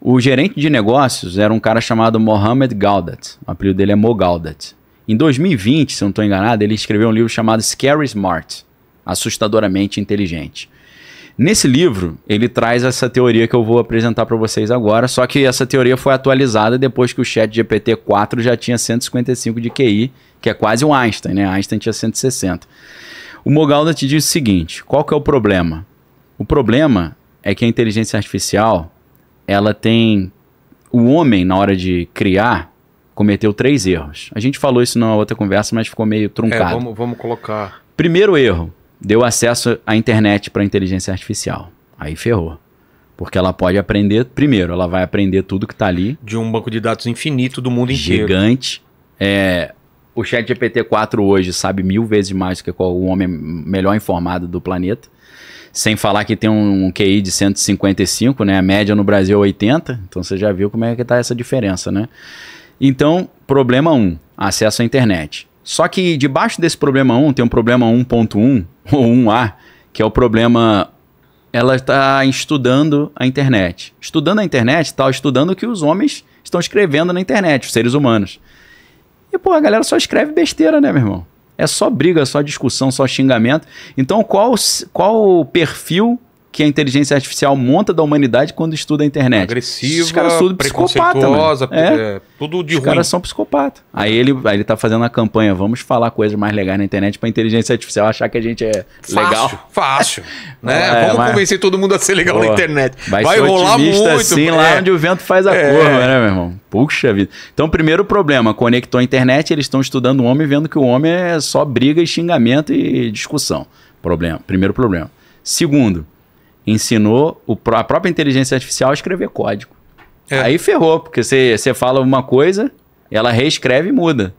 o gerente de negócios era um cara chamado Mohamed Gaudat. O apelido dele é Mo Gaudat. Em 2020, se não estou enganado, ele escreveu um livro chamado Scary Smart, assustadoramente inteligente. Nesse livro, ele traz essa teoria que eu vou apresentar para vocês agora, só que essa teoria foi atualizada depois que o chat GPT-4 já tinha 155 de QI, que é quase um Einstein, né? Einstein tinha 160. O Mogalda te diz o seguinte: qual que é o problema? O problema é que a inteligência artificial, ela tem o homem na hora de criar cometeu três erros. A gente falou isso numa outra conversa, mas ficou meio é, truncado. É, vamos, vamos colocar. Primeiro erro, deu acesso à internet para a inteligência artificial. Aí ferrou. Porque ela pode aprender, primeiro, ela vai aprender tudo que está ali. De um banco de dados infinito do mundo inteiro. Gigante. É, o chat GPT-4 hoje sabe mil vezes mais que o homem melhor informado do planeta. Sem falar que tem um, QI de 155, né? A média no Brasil é 80. Então você já viu como é que tá essa diferença, né? Então, problema 1, um, acesso à internet. Só que debaixo desse problema 1 um, tem um problema 1.1 ou 1A, que é o problema ela está estudando a internet. Estudando a internet, está estudando o que os homens estão escrevendo na internet, os seres humanos. E, pô, a galera só escreve besteira, né, meu irmão? É só briga, só discussão, só xingamento. Então, qual, qual o perfil que a inteligência artificial monta da humanidade quando estuda a internet. Agressiva, Os caras tudo psicopata, mano. É. é. tudo de Os ruim. Os caras são psicopata. Aí ele, aí ele tá fazendo a campanha, vamos falar coisas mais legais na internet pra inteligência artificial achar que a gente é fácil, legal. Fácil, né? É, vamos mas... convencer todo mundo a ser legal Pô, na internet. Vai, vai rolar muito. assim é. lá onde o vento faz a é. curva, né, meu irmão? Puxa vida. Então, primeiro problema, conectou a internet, eles estão estudando o homem, vendo que o homem é só briga e xingamento e discussão. Problema, primeiro problema. Segundo, ensinou a própria inteligência artificial a escrever código. É. Aí ferrou, porque você, você fala uma coisa, ela reescreve e muda.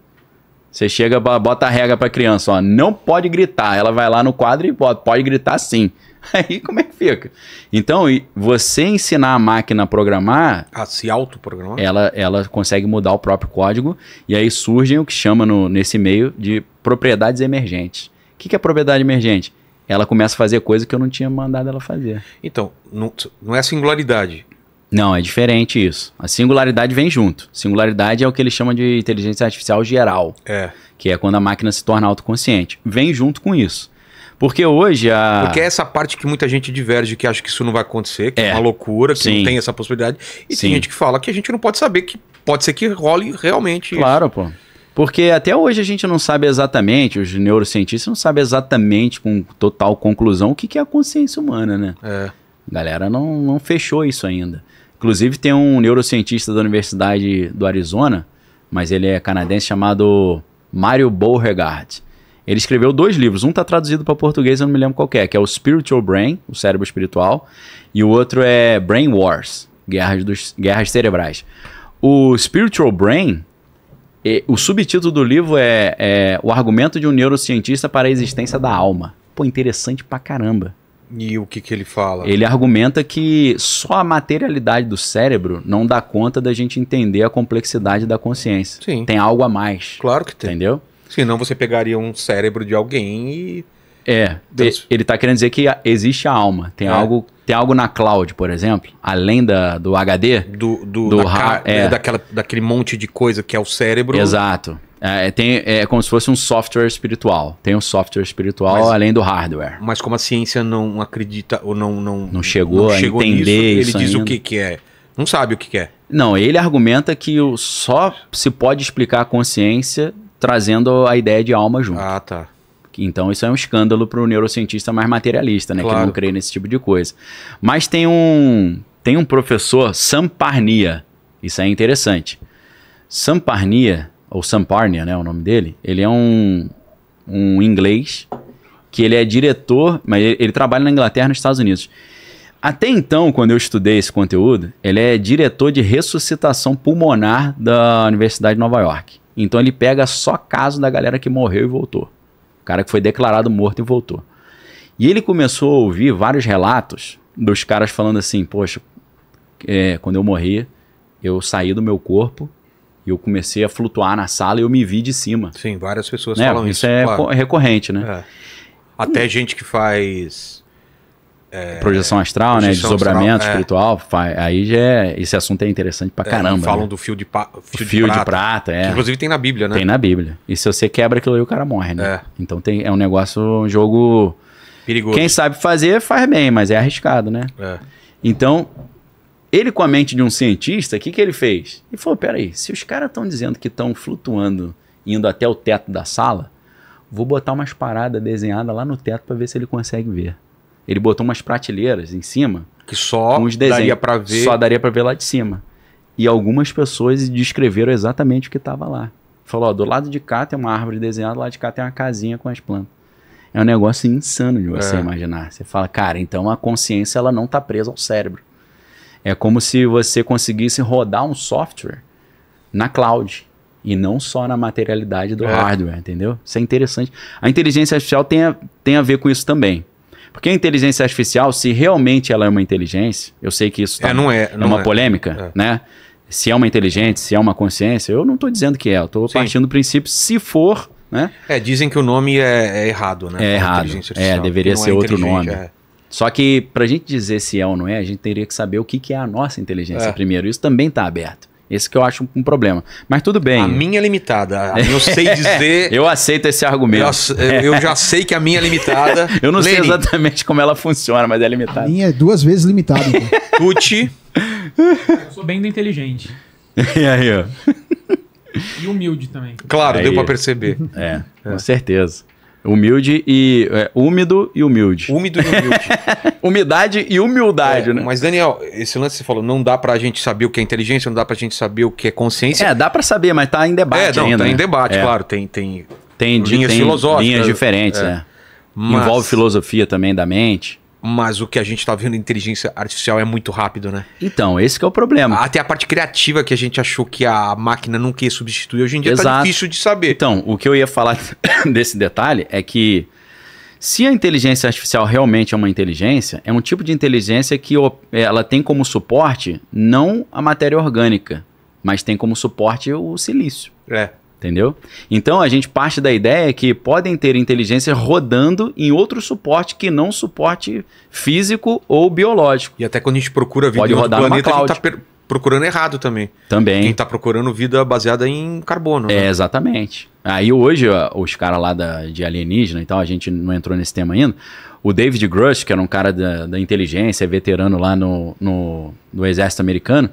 Você chega, bota a regra pra criança, ó, não pode gritar. Ela vai lá no quadro e bota, pode gritar sim. Aí como é que fica? Então, você ensinar a máquina a programar. A se autoprogramar? Ela, ela consegue mudar o próprio código. E aí surgem o que chama no, nesse meio de propriedades emergentes. O que, que é propriedade emergente? ela começa a fazer coisa que eu não tinha mandado ela fazer. Então, não, não é singularidade. Não, é diferente isso. A singularidade vem junto. Singularidade é o que eles chamam de inteligência artificial geral. É. Que é quando a máquina se torna autoconsciente. Vem junto com isso. Porque hoje a. Porque é essa parte que muita gente diverge, que acha que isso não vai acontecer, que é, é uma loucura, que Sim. não tem essa possibilidade. E Sim. tem gente que fala que a gente não pode saber que pode ser que role realmente. Claro, isso. pô. Porque até hoje a gente não sabe exatamente, os neurocientistas não sabem exatamente com total conclusão o que, que é a consciência humana, né? É. A galera não, não fechou isso ainda. Inclusive tem um neurocientista da Universidade do Arizona, mas ele é canadense, chamado Mario Beauregard. Ele escreveu dois livros, um está traduzido para português, eu não me lembro qual é, que é o Spiritual Brain, o cérebro espiritual, e o outro é Brain Wars, guerras, dos, guerras cerebrais. O Spiritual Brain e, o subtítulo do livro é, é O Argumento de um Neurocientista para a Existência da Alma. Pô, interessante pra caramba. E o que, que ele fala? Ele argumenta que só a materialidade do cérebro não dá conta da gente entender a complexidade da consciência. Sim. Tem algo a mais. Claro que tem. Entendeu? Senão você pegaria um cérebro de alguém e. É. Ele está querendo dizer que existe a alma. Tem é. algo tem algo na cloud, por exemplo, além da, do HD. Do, do, do da, é. daquela, daquele monte de coisa que é o cérebro. Exato. É, tem, é como se fosse um software espiritual. Tem um software espiritual mas, além do hardware. Mas como a ciência não acredita ou não. Não, não, chegou, não chegou a entender nisso, isso. Ele diz ainda. o que, que é. Não sabe o que, que é. Não, ele argumenta que só se pode explicar a consciência trazendo a ideia de alma junto. Ah, tá. Então isso é um escândalo para o neurocientista mais materialista, né? Claro. Que não crê nesse tipo de coisa. Mas tem um, tem um professor, Samparnia, isso é interessante. Samparnia, ou Samparnia, né, o nome dele, ele é um, um inglês que ele é diretor, mas ele, ele trabalha na Inglaterra nos Estados Unidos. Até então, quando eu estudei esse conteúdo, ele é diretor de ressuscitação pulmonar da Universidade de Nova York. Então ele pega só caso da galera que morreu e voltou. O cara que foi declarado morto e voltou. E ele começou a ouvir vários relatos dos caras falando assim: Poxa, é, quando eu morri, eu saí do meu corpo e eu comecei a flutuar na sala e eu me vi de cima. Sim, várias pessoas né? falam isso. Isso é claro. recorrente, né? É. Até e... gente que faz é, né, projeção astral, projeção né? astral, espiritual. É. Aí já é, esse assunto é interessante pra é, caramba. É, falam né? do fio de, pa, fio, fio de, prata, de prata é. inclusive tem na Bíblia, né? Tem na Bíblia. E se você quebra aquilo aí, o cara morre, né? É. Então tem, é um negócio, um jogo. Perigoso. Quem sabe fazer, faz bem, mas é arriscado, né? É. Então, ele com a mente de um cientista, o que, que ele fez? Ele falou: peraí, se os caras estão dizendo que estão flutuando, indo até o teto da sala, vou botar umas paradas desenhadas lá no teto para ver se ele consegue ver. Ele botou umas prateleiras em cima. Que só com os desenhos. daria para ver. Só daria para ver lá de cima. E algumas pessoas descreveram exatamente o que estava lá. Falou, ó, do lado de cá tem uma árvore desenhada, do lado de cá tem uma casinha com as plantas. É um negócio insano de você é. imaginar. Você fala, cara, então a consciência ela não está presa ao cérebro. É como se você conseguisse rodar um software na cloud e não só na materialidade do é. hardware, entendeu? Isso é interessante. A inteligência artificial tem a, tem a ver com isso também. Porque a inteligência artificial, se realmente ela é uma inteligência, eu sei que isso tá, é, não é, não é uma é. polêmica, é. né? Se é uma inteligência, se é uma consciência, eu não estou dizendo que é, eu estou partindo do princípio, se for, né? É, dizem que o nome é, é errado, né? É errado, é, deveria ser é outro nome. É. Só que para a gente dizer se é ou não é, a gente teria que saber o que, que é a nossa inteligência primeiro, isso também está aberto. Esse que eu acho um problema. Mas tudo bem. A minha é limitada. Eu sei dizer. eu aceito esse argumento. Eu, eu, já sei que a minha é limitada. eu não Lenin. sei exatamente como ela funciona, mas é limitada. A minha é duas vezes limitada. Então. Tuti. Eu sou bem do inteligente. e aí, ó. E humilde também. Claro, aí, deu para perceber. É, é, com certeza. Humilde e. É, úmido e humilde. Úmido e humilde. Umidade e humildade, é, né? Mas, Daniel, esse lance você falou, não dá pra gente saber o que é inteligência, não dá pra gente saber o que é consciência. É, dá pra saber, mas tá em debate é, não, ainda. Tá em né? debate, é. claro. Tem, tem, tem linhas tem filosóficas. Linhas diferentes, é. é. Mas... Envolve filosofia também da mente. Mas o que a gente está vendo em inteligência artificial é muito rápido, né? Então, esse é o problema. Até a parte criativa que a gente achou que a máquina nunca ia substituir, hoje em dia está difícil de saber. Então, o que eu ia falar desse detalhe é que se a inteligência artificial realmente é uma inteligência, é um tipo de inteligência que é, ela tem como suporte não a matéria orgânica, mas tem como suporte o silício. É entendeu? Então a gente parte da ideia que podem ter inteligência rodando em outro suporte que não suporte físico ou biológico. E até quando a gente procura vida Pode em outro planeta, a gente está procurando errado também. Também. Quem está procurando vida baseada em carbono. Né? É, exatamente. Aí hoje, ó, os caras lá da, de alienígena e tal, a gente não entrou nesse tema ainda, o David Grush, que era um cara da, da inteligência, veterano lá no, no, no exército americano,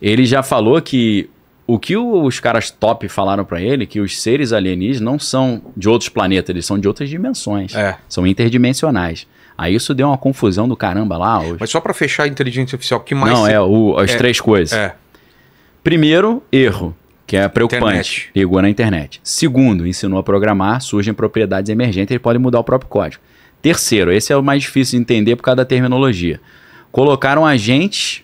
ele já falou que o que os caras top falaram para ele que os seres alienígenas não são de outros planetas, eles são de outras dimensões. É. São interdimensionais. Aí isso deu uma confusão do caramba lá. Os... Mas só para fechar a inteligência artificial, que mais? Não, se... é o, as é. três coisas. É. Primeiro, erro, que é preocupante. Ligou na internet. Segundo, ensinou a programar, surgem propriedades emergentes, ele pode mudar o próprio código. Terceiro, esse é o mais difícil de entender por causa da terminologia. Colocaram a gente,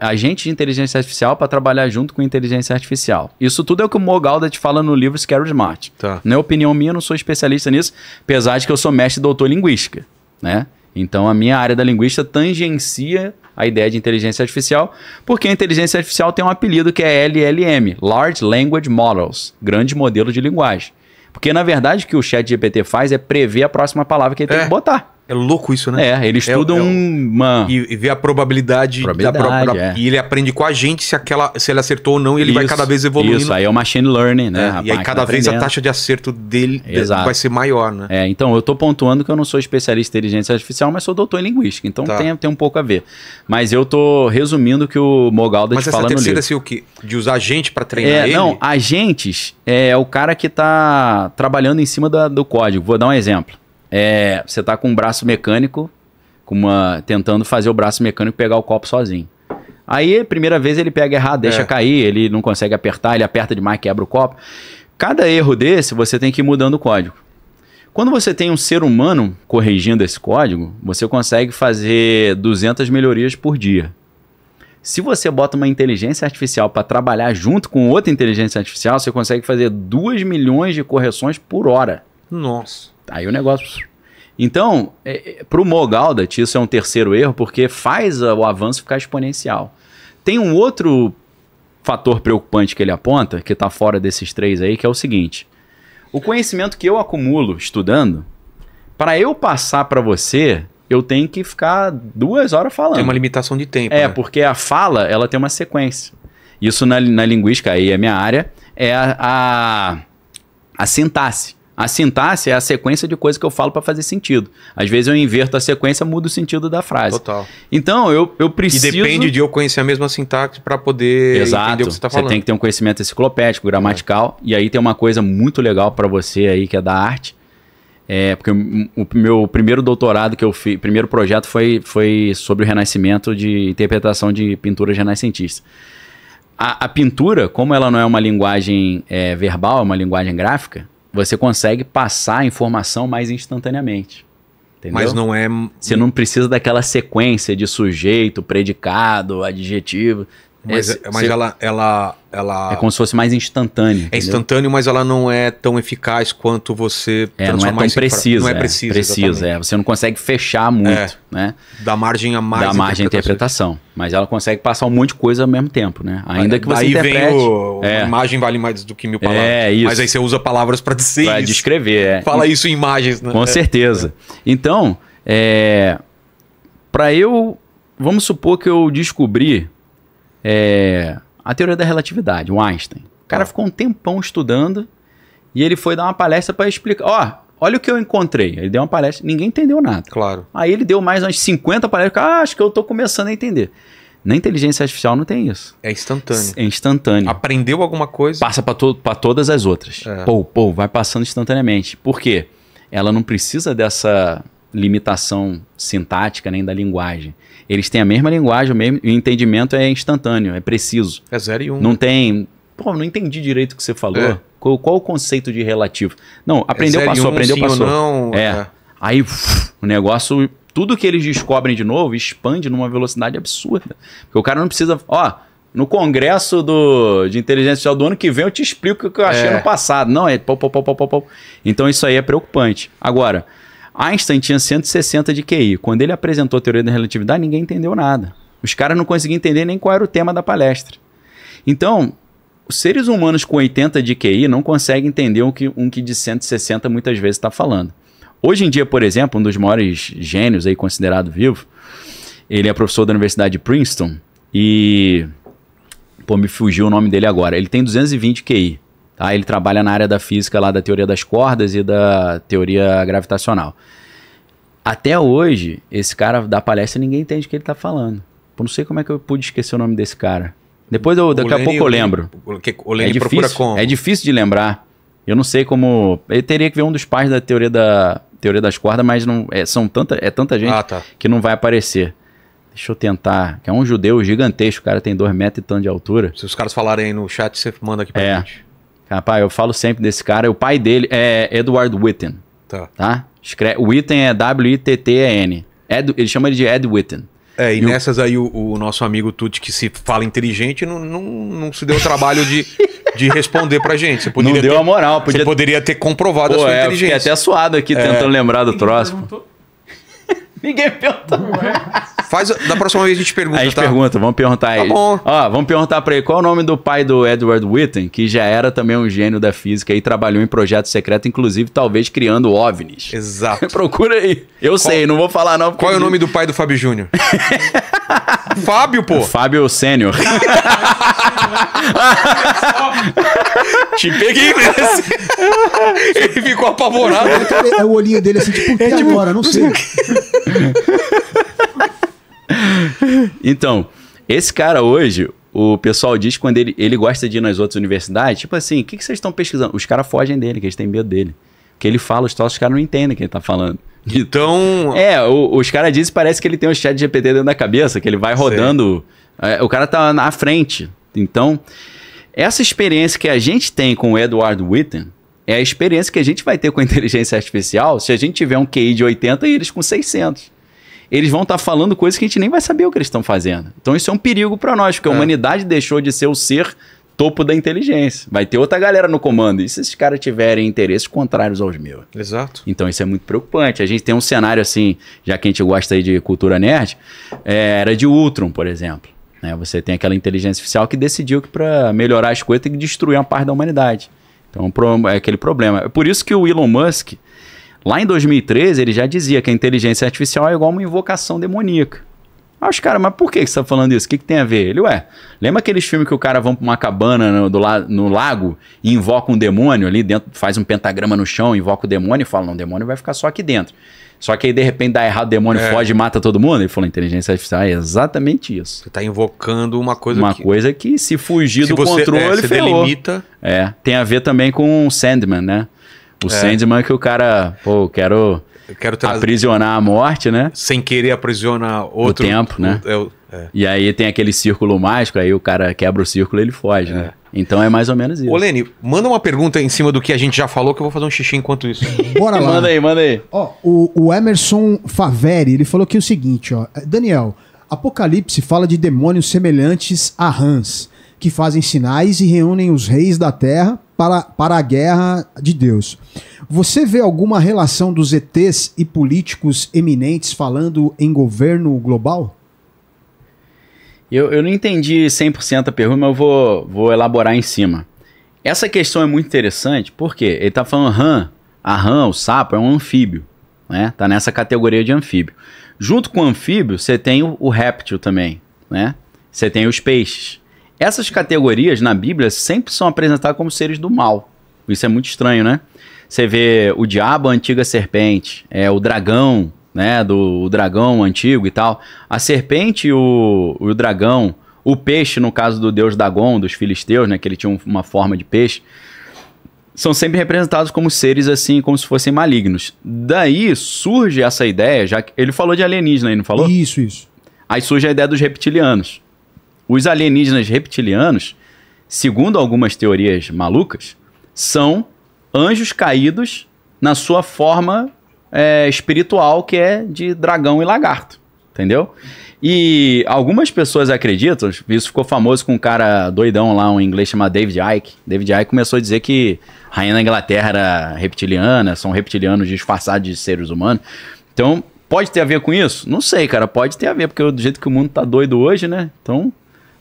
a gente de inteligência artificial para trabalhar junto com inteligência artificial. Isso tudo é o que o Mogalda te fala no livro Scary Smart. Tá. Na opinião minha, eu não sou especialista nisso, apesar de que eu sou mestre doutor em linguística, né? Então a minha área da linguística tangencia a ideia de inteligência artificial, porque a inteligência artificial tem um apelido que é LLM, Large Language Models, grande modelo de linguagem. Porque na verdade o que o chat GPT faz é prever a próxima palavra que ele é. tem que botar. É louco isso, né? É, ele estuda é, é, uma. E, e, vê a probabilidade, probabilidade da própria. É. E ele aprende com a gente se, aquela, se ele acertou ou não, e ele isso, vai cada vez evoluindo. Isso, aí é o machine learning, né? É, e aí tá cada vez a taxa de acerto dele Exato. vai ser maior, né? É, então eu tô pontuando que eu não sou especialista em inteligência artificial, mas sou doutor em linguística. Então tá. tem, tem um pouco a ver. Mas eu tô resumindo que o Mogalda mas te fala no livro. Mas essa assim, o quê? De usar gente para treinar é, ele? Não, agentes é o cara que tá trabalhando em cima da, do código. Vou dar um exemplo é, você tá com um braço mecânico, com uma, tentando fazer o braço mecânico pegar o copo sozinho. Aí, primeira vez, ele pega errado, deixa é. cair, ele não consegue apertar, ele aperta demais, quebra o copo. Cada erro desse, você tem que ir mudando o código. Quando você tem um ser humano corrigindo esse código, você consegue fazer 200 melhorias por dia. Se você bota uma inteligência artificial para trabalhar junto com outra inteligência artificial, você consegue fazer 2 milhões de correções por hora. Nossa. Aí o negócio. Então, é, é para o Mogaldat, isso é um terceiro erro, porque faz o avanço ficar exponencial. Tem um outro fator preocupante que ele aponta, que está fora desses três aí, que é o seguinte: o conhecimento que eu acumulo estudando, para eu passar para você, eu tenho que ficar duas horas falando. Tem uma limitação de tempo. É, né? porque a fala ela tem uma sequência. Isso na, na linguística, aí é minha área, é a, a, a sintaxe. A sintaxe é a sequência de coisas que eu falo para fazer sentido. Às vezes eu inverto a sequência, mudo o sentido da frase. Total. Então, eu, eu preciso. E depende de eu conhecer a mesma sintaxe para poder Exato. entender o que você está falando. Você tem que ter um conhecimento enciclopédico, gramatical. É. E aí tem uma coisa muito legal para você aí, que é da arte. É, porque o meu primeiro doutorado que eu fiz, primeiro projeto foi, foi sobre o renascimento de interpretação de pinturas renascentistas. A, a pintura, como ela não é uma linguagem é, verbal, é uma linguagem gráfica, você consegue passar a informação mais instantaneamente. Entendeu? Mas não é. Você não precisa daquela sequência de sujeito, predicado, adjetivo. Mas, é, mas ela, ela, ela. É como se fosse mais instantâneo. É entendeu? instantâneo, mas ela não é tão eficaz quanto você é, transformar não é tão precisa. Não é, é precisa. é. Você não consegue fechar muito, é, né? Da margem a mais. Da margem interpretação. Mas ela consegue passar um monte de coisa ao mesmo tempo, né? Ainda que você. Aí vem o. É. imagem vale mais do que mil é, palavras. É, isso. Mas aí você usa palavras para dizer pra isso. descrever. É. Fala isso em imagens, né? Com é. certeza. Então, é. Para eu. Vamos supor que eu descobri é, a teoria da relatividade, o Einstein. O cara tá. ficou um tempão estudando e ele foi dar uma palestra para explicar. Ó, oh, olha o que eu encontrei. Ele deu uma palestra, ninguém entendeu nada. Claro. Aí ele deu mais umas 50 palestras. Ah, acho que eu tô começando a entender. Na inteligência artificial não tem isso. É instantâneo. É instantâneo. Aprendeu alguma coisa? Passa para to todas as outras. É. Pô, pô, vai passando instantaneamente. Por quê? Ela não precisa dessa limitação sintática nem da linguagem. Eles têm a mesma linguagem, o mesmo o entendimento é instantâneo, é preciso. É zero e um. Não né? tem. Pô, não entendi direito o que você falou. É. Qual, qual, o conceito de relativo? Não, aprendeu, é passou, um, aprendeu, passou. Não, é. é. Aí uf, o negócio, tudo que eles descobrem de novo expande numa velocidade absurda. Porque o cara não precisa. Ó, no congresso do, de inteligência social do ano que vem eu te explico o que eu achei é. no passado. Não, é pau, pau, pau, pau, pau, pau. Então isso aí é preocupante. Agora, Einstein tinha 160 de QI. Quando ele apresentou a teoria da relatividade, ninguém entendeu nada. Os caras não conseguiam entender nem qual era o tema da palestra. Então, os seres humanos com 80 de QI não conseguem entender o que um que de 160 muitas vezes está falando. Hoje em dia, por exemplo, um dos maiores gênios aí considerado vivo, ele é professor da Universidade de Princeton e pô, me fugiu o nome dele agora. Ele tem 220 QI. Tá? Ele trabalha na área da física lá da teoria das cordas e da teoria gravitacional. Até hoje, esse cara da palestra ninguém entende o que ele está falando. Eu não sei como é que eu pude esquecer o nome desse cara. Depois eu, daqui a pouco eu lembro. O, que, é difícil, como? É difícil de lembrar. Eu não sei como. Ele teria que ver um dos pais da teoria da teoria das cordas, mas não é, são tanta é tanta gente ah, tá. que não vai aparecer. Deixa eu tentar. É um judeu gigantesco, o cara tem dois metros e tanto de altura. Se os caras falarem aí no chat, você manda aqui para é. gente. Rapaz, eu falo sempre desse cara. O pai dele é Edward Witten. Tá. tá? Escre Witten é W-I-T-T-E-N. Ed, ele chama ele de Ed Witten. É, e, e nessas o... aí o, o, nosso amigo Tuti, que se fala inteligente, não, não, não se deu o trabalho de, de responder pra gente. Você poderia não deu ter, a moral. Podia... Você poderia ter comprovado Pô, a sua é, inteligência. Eu até suado aqui é... tentando lembrar do próximo. troço. Perguntou... Ninguém perguntou é? Faz, da próxima vez a gente pergunta. A gente tá? pergunta, vamos perguntar tá aí. Tá bom. Ó, vamos perguntar pra ele qual é o nome do pai do Edward Witten, que já era também um gênio da física e trabalhou em projeto secreto, inclusive talvez criando OVNIs. Exato. Procura aí. Eu qual, sei, não vou falar não. Qual é o nome do pai do Fábio Júnior? Fábio, pô. Fábio Sênior. Te peguei nesse. Ele ficou apavorado. É, é o olhinho dele assim, tipo, é, tipo, agora? Não sei. então, esse cara hoje, o pessoal diz quando ele, ele gosta de ir nas outras universidades, tipo assim, o que, que vocês estão pesquisando? Os caras fogem dele, que eles têm medo dele. Porque ele fala os troços, os caras não entendem o que ele tá falando. Então. É, o, os caras dizem parece que ele tem um chat de GPT dentro da cabeça, que ele vai rodando. É, o cara tá na frente. Então, essa experiência que a gente tem com o Edward Witten, é a experiência que a gente vai ter com a inteligência artificial se a gente tiver um QI de 80 e eles com 600 eles vão estar tá falando coisas que a gente nem vai saber o que eles estão fazendo. Então isso é um perigo para nós, porque é. a humanidade deixou de ser o ser topo da inteligência. Vai ter outra galera no comando. E se esses caras tiverem interesses contrários aos meus? Exato. Então isso é muito preocupante. A gente tem um cenário assim, já que a gente gosta aí de cultura nerd, é, era de Ultron, por exemplo. Né? Você tem aquela inteligência artificial que decidiu que para melhorar as coisas tem que destruir uma parte da humanidade. Então é aquele problema. É por isso que o Elon Musk, lá em 2013, ele já dizia que a inteligência artificial é igual uma invocação demoníaca. Ah, os caras, mas por que você está falando isso? O que, que, tem a ver? Ele, ué, lembra aqueles filmes que o cara vai para uma cabana no, do, no lago e invoca um demônio ali dentro, faz um pentagrama no chão, invoca o demônio e fala, não, o demônio vai ficar só aqui dentro. Só que aí, de repente, dá errado, o demônio é. foge e mata todo mundo. Ele falou: inteligência artificial é exatamente isso. Você está invocando uma coisa Uma que... coisa que, se fugir se do você, controle, é, você delimita. É. Tem a ver também com o Sandman, né? O é. Sandman que o cara, pô, quero, eu quero aprisionar a morte, né? Sem querer aprisionar outro. O tempo, né? O, é, é. E aí tem aquele círculo mágico, aí o cara quebra o círculo e ele foge, né? é. né? Então é mais ou menos isso. Ô, Lene, manda uma pergunta em cima do que a gente já falou, que eu vou fazer um xixi enquanto isso. Bora lá. manda aí, manda aí. Ó, o, o Emerson Faveri, ele falou aqui o seguinte, ó. Daniel, Apocalipse fala de demônios semelhantes a rãs, que fazem sinais e reúnem os reis da terra para, para a guerra de Deus. Você vê alguma relação dos ETs e políticos eminentes falando em governo global? Eu, eu não entendi 100% a pergunta, mas eu vou, vou elaborar em cima. Essa questão é muito interessante porque ele está falando rã. A rã, o sapo, é um anfíbio. Né? Está nessa categoria de anfíbio. Junto com o anfíbio, você tem o, o réptil também. Né? Você tem os peixes. Essas categorias na Bíblia sempre são apresentadas como seres do mal. Isso é muito estranho, né? Você vê o diabo, a antiga serpente, é, o dragão, né? Do dragão antigo e tal. A serpente e o, o dragão, o peixe, no caso do deus Dagon, dos filisteus, né? Que ele tinha uma forma de peixe. São sempre representados como seres assim, como se fossem malignos. Daí surge essa ideia, já que ele falou de alienígena aí, não falou? Isso, isso. Aí surge a ideia dos reptilianos. Os alienígenas reptilianos, segundo algumas teorias malucas, são anjos caídos na sua forma é, espiritual que é de dragão e lagarto, entendeu? E algumas pessoas acreditam, isso ficou famoso com um cara doidão lá, um inglês chamado David Icke. David Icke começou a dizer que a rainha da Inglaterra era reptiliana, são reptilianos disfarçados de seres humanos. Então, pode ter a ver com isso? Não sei, cara, pode ter a ver, porque do jeito que o mundo tá doido hoje, né? Então,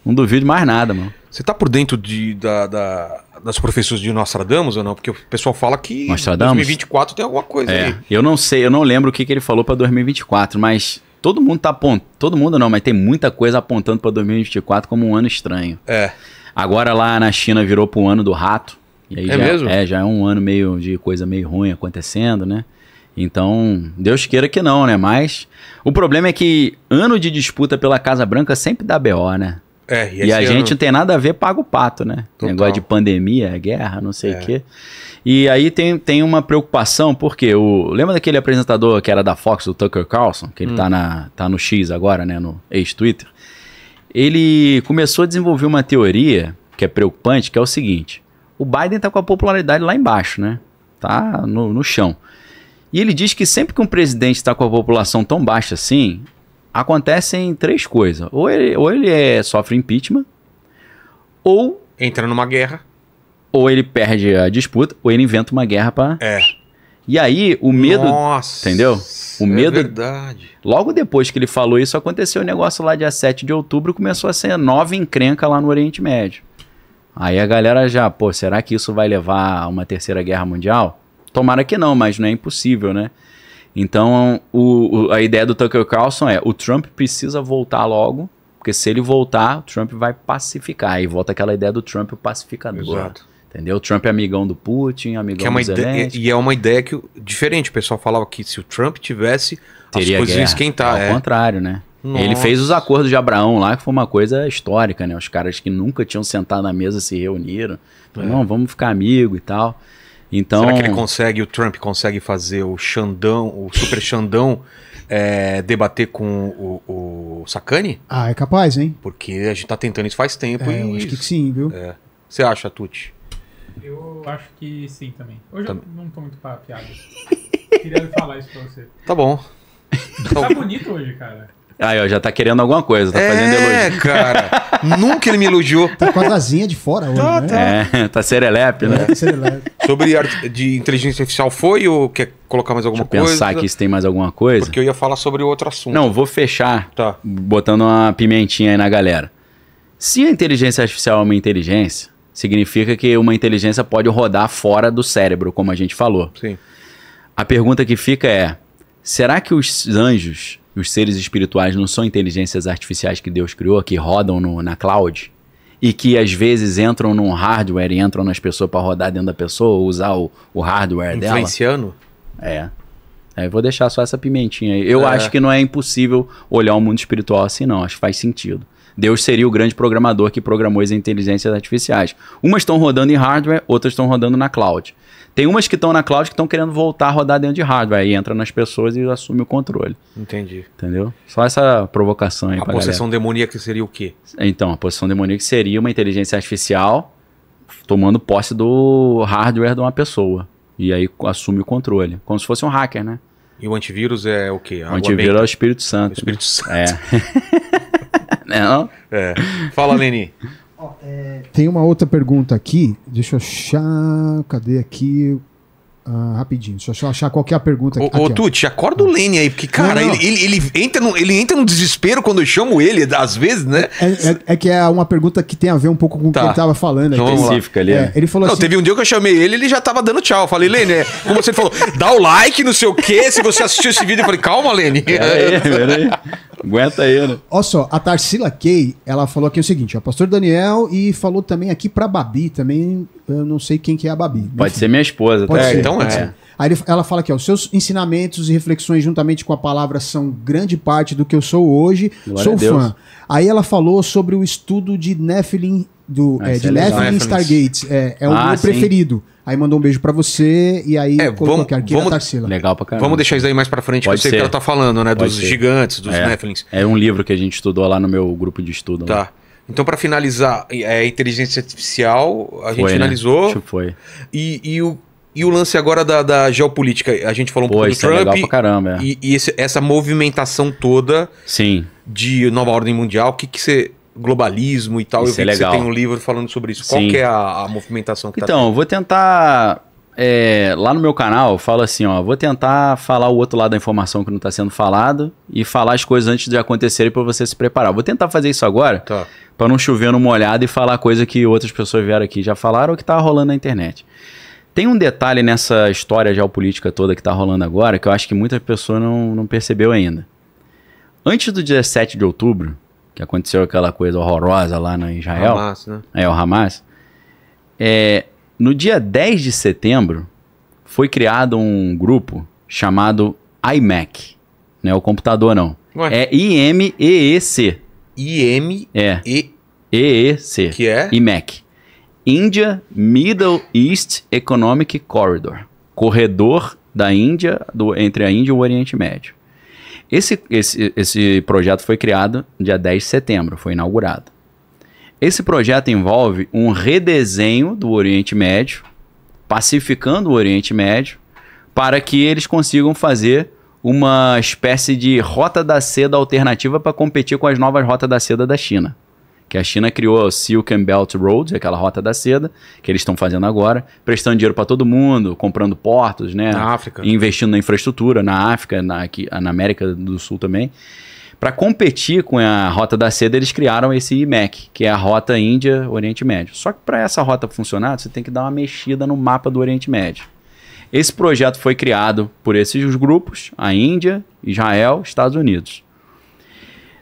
não duvido mais nada, mano. Você tá por dentro de, da, da, das profecias de Nostradamus ou não? Porque o pessoal fala que 2024 tem alguma coisa é. aí. Eu não sei, eu não lembro o que, que ele falou para 2024, mas todo mundo tá apontando. Todo mundo não, mas tem muita coisa apontando para 2024 como um ano estranho. É. Agora lá na China virou para o ano do rato. é já, é, mesmo? É, já é um ano meio de coisa meio ruim acontecendo, né? Então, Deus queira que não, né? Mas o problema é que ano de disputa pela Casa Branca sempre dá BO, né? É, e, e a gente não tem nada a ver, paga o pato, né? Total. Negócio de pandemia, é guerra, não sei o é. quê. E aí tem, tem uma preocupação, porque o. Lembra daquele apresentador que era da Fox, o Tucker Carlson, que ele hum. tá, na, tá no X agora, né? No ex-Twitter. Ele começou a desenvolver uma teoria que é preocupante, que é o seguinte: o Biden tá com a popularidade lá embaixo, né? Tá no, no chão. E ele diz que sempre que um presidente está com a população tão baixa assim, acontecem três coisas. Ou ele, ou ele é, sofre impeachment, ou. Entra numa guerra. Ou ele perde a disputa, ou ele inventa uma guerra pra. É. E aí, o medo. Nossa, entendeu? O é medo. verdade. Logo depois que ele falou isso, aconteceu o um negócio lá dia 7 de outubro, começou a ser nova encrenca lá no Oriente Médio. Aí a galera já, pô, será que isso vai levar a uma terceira guerra mundial? Tomara que não, mas não é impossível, né? Então, o, o, a ideia do Tucker Carlson é: o Trump precisa voltar logo, porque se ele voltar, o Trump vai pacificar. E volta aquela ideia do Trump pacificador. Exato. Entendeu? O Trump é amigão do Putin, amigão que é do Zelensky. E é uma ideia que diferente. O pessoal falava que se o Trump tivesse, Teria as coisas guerra. iam esquentar. É, é. Ao contrário, né? Nossa. Ele fez os acordos de Abraão lá, que foi uma coisa histórica, né? Os caras que nunca tinham sentado na mesa se reuniram. Então, é. não, vamos ficar amigo e tal. Então, Será que ele consegue, o Trump consegue fazer o Xandão, o Super Xandão, é, debater com o, o Ah, é capaz, hein? Porque a gente tá tentando isso faz tempo. É, e... eu acho que sim, viu? É. Você acha, Tuti? Eu acho que sim também. Hoje também. Tá eu não tô muito para piada. Queria falar isso pra você. Tá bom. Tá então- bonito hoje, cara. Aí, ó, já tá querendo alguma coisa, tá é, fazendo elogio. É, cara. Nunca ele me elogiou. Tá com a asinha de fora hoje, tá, né? Tá. É, tá serelepe, né? É, serelepe. Sobre arte de inteligência artificial foi ou quer colocar mais alguma Deixa coisa? pensar aqui se tem mais alguma coisa. Porque eu ia falar sobre outro assunto. Não, vou fechar tá. botando uma pimentinha aí na galera. Se a inteligência artificial é uma inteligência, significa que uma inteligência pode rodar fora do cérebro, como a gente falou. Sim. A pergunta que fica é: será que os anjos os seres espirituais não são inteligências artificiais que Deus criou, que rodam no, na cloud e que às vezes entram num hardware e entram nas pessoas para rodar dentro da pessoa, usar o, o hardware Influenciando. dela. Influenciando? É. É, vou deixar só essa pimentinha aí. Eu é. acho que não é impossível olhar o mundo espiritual assim, não. Acho que faz sentido. Deus seria o grande programador que programou as inteligências artificiais. Umas estão rodando em hardware, outras estão rodando na cloud. Tem umas que estão na cloud que estão querendo voltar a rodar dentro de hardware. Aí entra nas pessoas e assume o controle. Entendi. Entendeu? Só essa provocação aí. A possessão galera. demoníaca seria o quê? Então, a possessão demoníaca seria uma inteligência artificial tomando posse do hardware de uma pessoa. E aí assume o controle. Como se fosse um hacker, né? E o antivírus é o quê? o antivírus é o Espírito Santo. O Espírito né? Santo. É. é. não? É. Fala, Leni. É, Tem uma outra pergunta aqui. Deixa eu achar. Cadê aqui? Uh, rapidinho, deixa eu achar qualquer pergunta aqui. Ô, aqui, Tuti, acorda o ah. Lene aí, porque, cara, não, não, Ele, ele, entra no, ele entra no desespero quando eu chamo ele, às vezes, né? É, é, é que é uma pergunta que tem a ver um pouco com o tá. que ele tava falando. Né? Então, específica ali. É, é. ele falou assim... Teve um dia que eu chamei ele ele já tava dando tchau. Eu falei, Lene, é, como você falou, dá o like, não sei o quê, se você assistiu esse vídeo. Eu falei, calma, Lene. Peraí, peraí. Aguenta aí, né? Olha só, a Tarsila Kay, ela falou aqui o seguinte, ó, pastor Daniel, e falou também aqui pra Babi, também eu não sei quem que é a Babi. Pode Enfim, ser minha esposa, pode tá? Ser, então pode é. Ser. Aí ela fala aqui, ó, os seus ensinamentos e reflexões juntamente com a palavra são grande parte do que eu sou hoje, Glória sou fã. Aí ela falou sobre o estudo de Nephilim, do, ah, é, de é Nephilim Stargate, é, é o ah, meu sim. preferido. Aí mandou um beijo para você e aí é, colocou vamos, aqui, vamos, Tarsila. Legal pra caramba. Vamos deixar isso aí mais pra frente, Pode que eu sei ser. que ela tá falando, né? Pode dos ser. gigantes, dos é, É um livro que a gente estudou lá no meu grupo de estudo. Tá. Lá. Então, para finalizar, é inteligência artificial, a gente foi, né? finalizou. Né? Foi. E, e, o, e o lance agora da, da geopolítica, a gente falou um pouco do Trump. É legal pra caramba, é. E, e esse, essa movimentação toda Sim. de nova ordem mundial, o que, que globalismo e tal. Isso eu é vi é que você tem um livro falando sobre isso. Qual é a, a, movimentação que tá então, Então, vou tentar é, lá no meu canal, eu falo assim, ó, vou tentar falar o outro lado da informação que não está sendo falado e falar as coisas antes de acontecerem para você se preparar. Vou tentar fazer isso agora, tá. para não chover numa olhada e falar coisa que outras pessoas vieram aqui já falaram ou que está rolando na internet. Tem um detalhe nessa história geopolítica toda que está rolando agora que eu acho que muita pessoa não, não percebeu ainda. Antes do 17 de outubro, que aconteceu aquela coisa horrorosa lá no Israel. Hamas, né? É, o Hamas. É, no dia 10 de setembro, foi criado um grupo chamado IMAC. Não é o computador, não. Ué. É IMEEC. IMEEC. É. Que é? IMEC. India Middle East Economic Corridor. Corredor da Índia, do, entre a Índia e o Oriente Médio. Esse, esse, esse projeto foi criado dia 10 de setembro, foi inaugurado. Esse projeto envolve um redesenho do Oriente Médio, pacificando o Oriente Médio, para que eles consigam fazer uma espécie de rota da seda alternativa para competir com as novas rotas da seda da China. Que a China criou o Silk and Belt Road, aquela rota da seda, que eles estão fazendo agora, prestando dinheiro para todo mundo, comprando portos, né? Na África. Investindo na infraestrutura, na África, na, aqui, na América do Sul também. Para competir com a Rota da Seda, eles criaram esse IMEC, que é a Rota Índia-Oriente Médio. Só que para essa rota funcionar, você tem que dar uma mexida no mapa do Oriente Médio. Esse projeto foi criado por esses grupos, a Índia, Israel, Estados Unidos.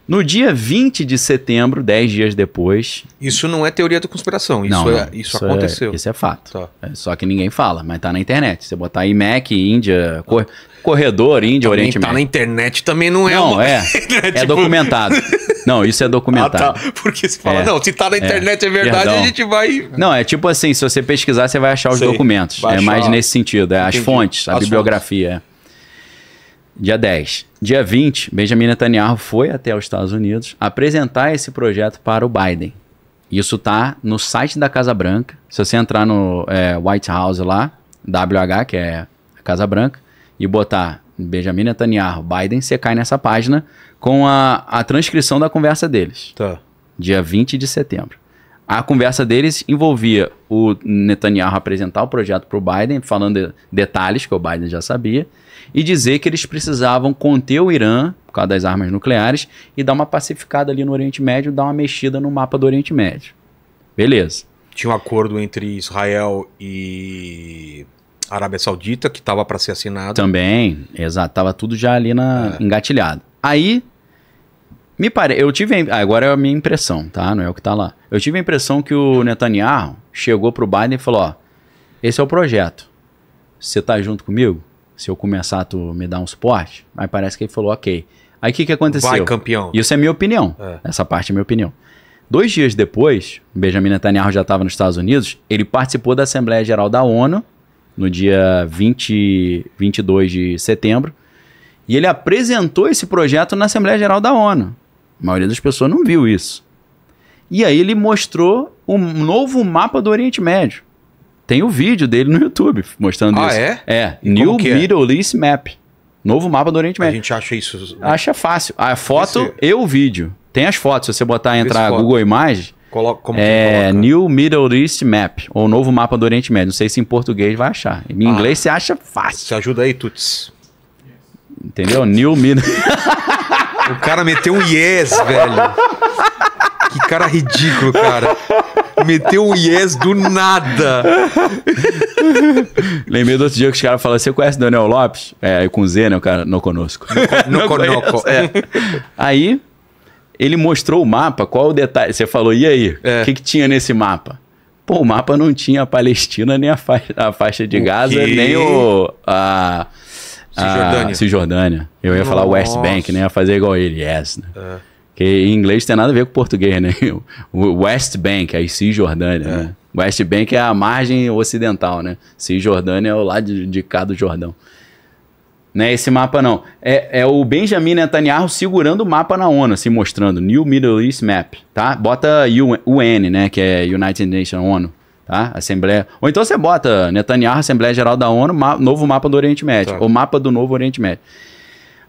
No dia 20 de setembro, 10 dias depois. Isso não é teoria da conspiração, isso, não, é, isso, isso é- aconteceu. É, isso é fato. Tá. É, só que ninguém fala, mas tá na internet. Você botar IMEC, Índia, cor, corredor, Índia, também Oriente tá na internet também não é. Não, uma... é. Né, é, tipo... documentado. Não, isso é documentado. Ah, tá. Porque se fala, é, não, se tá na é. internet é, verdade, perdão. a gente vai. Não, é tipo assim, se você pesquisar, você vai achar os Sei, documentos. é mais nesse sentido, é as fontes, a as bibliografia. Fontes. É. Dia 10. Dia 20, Benjamin Netanyahu foi até os Estados Unidos apresentar esse projeto para o Biden. Isso tá no site da Casa Branca. Se você entrar no é, White House lá, WH, que é a Casa Branca, e botar Benjamin Netanyahu, Biden, você cai nessa página com a, a transcrição da conversa deles. Tá. Dia 20 de setembro. A conversa deles envolvia o Netanyahu apresentar o projeto para o Biden, falando de detalhes que o Biden já sabia, e dizer que eles precisavam conter o Irã, por causa das armas nucleares, e dar uma pacificada ali no Oriente Médio, dar uma mexida no mapa do Oriente Médio. Beleza. Tinha um acordo entre Israel e Arábia Saudita que estava para ser assinado. Também, exato. Tava tudo já ali na, é. engatilhado. Aí me parece, Eu tive. Ah, agora é a minha impressão, tá? Não é o que está lá. Eu tive a impressão que o Netanyahu chegou pro Biden e falou: ó, esse é o projeto. Você está junto comigo? se eu começar, tu me dá um suporte? Aí parece que ele falou, ok. Aí o que, que aconteceu? Vai, campeão. Isso é minha opinião. É. Essa parte é minha opinião. Dois dias depois, Benjamin Netanyahu já estava nos Estados Unidos, ele participou da Assembleia Geral da ONU, no dia 20, 22 de setembro, e ele apresentou esse projeto na Assembleia Geral da ONU. A maioria das pessoas não viu isso. E aí ele mostrou um novo mapa do Oriente Médio. Tem o vídeo dele no YouTube mostrando ah, isso. Ah, é? É. E New é? Middle East Map. Novo mapa do Oriente Médio. A gente acha isso. Acha fácil. A foto Esse... e o vídeo. Tem as fotos. Se você botar entrar Google Imagens. Coloca como É, New Middle East Map, ou Novo Mapa do Oriente Médio. Não sei se em português vai achar. Em ah. inglês você acha fácil. Te ajuda aí, Tuts. Entendeu? New Middle. o cara meteu um yes, velho. Que cara ridículo, cara. Meteu um yes do nada. Lembrei do outro dia que os caras falaram: Você conhece Daniel Lopes? É, com Z, né? O cara, não conosco. No conosco. é. Aí, ele mostrou o mapa, qual o detalhe? Você falou: E aí? É. O é. que, que tinha nesse mapa? Pô, o mapa não tinha a Palestina, nem a faixa, a faixa de o Gaza, quê? nem o. A, a Cisjordânia. Cisjordânia. Eu ia Nossa. falar West Bank, né? Ia fazer igual ele, yes. Né? É. Que em inglês tem nada a ver com português, né? O West Bank, aí Cisjordânia, né? é. né? West Bank é a margem ocidental, né? Cisjordânia é o lado de, de cá do Jordão. Né, esse mapa não. É, é o Benjamin Netanyahu segurando o mapa na ONU, assim, mostrando. New Middle East Map, tá? Bota UN, né? Que é United Nations ONU, tá? Assembleia. Ou então você bota Netanyahu, Assembleia Geral da ONU, ma novo mapa do Oriente Médio. Tá. Ou mapa do Novo Oriente Médio.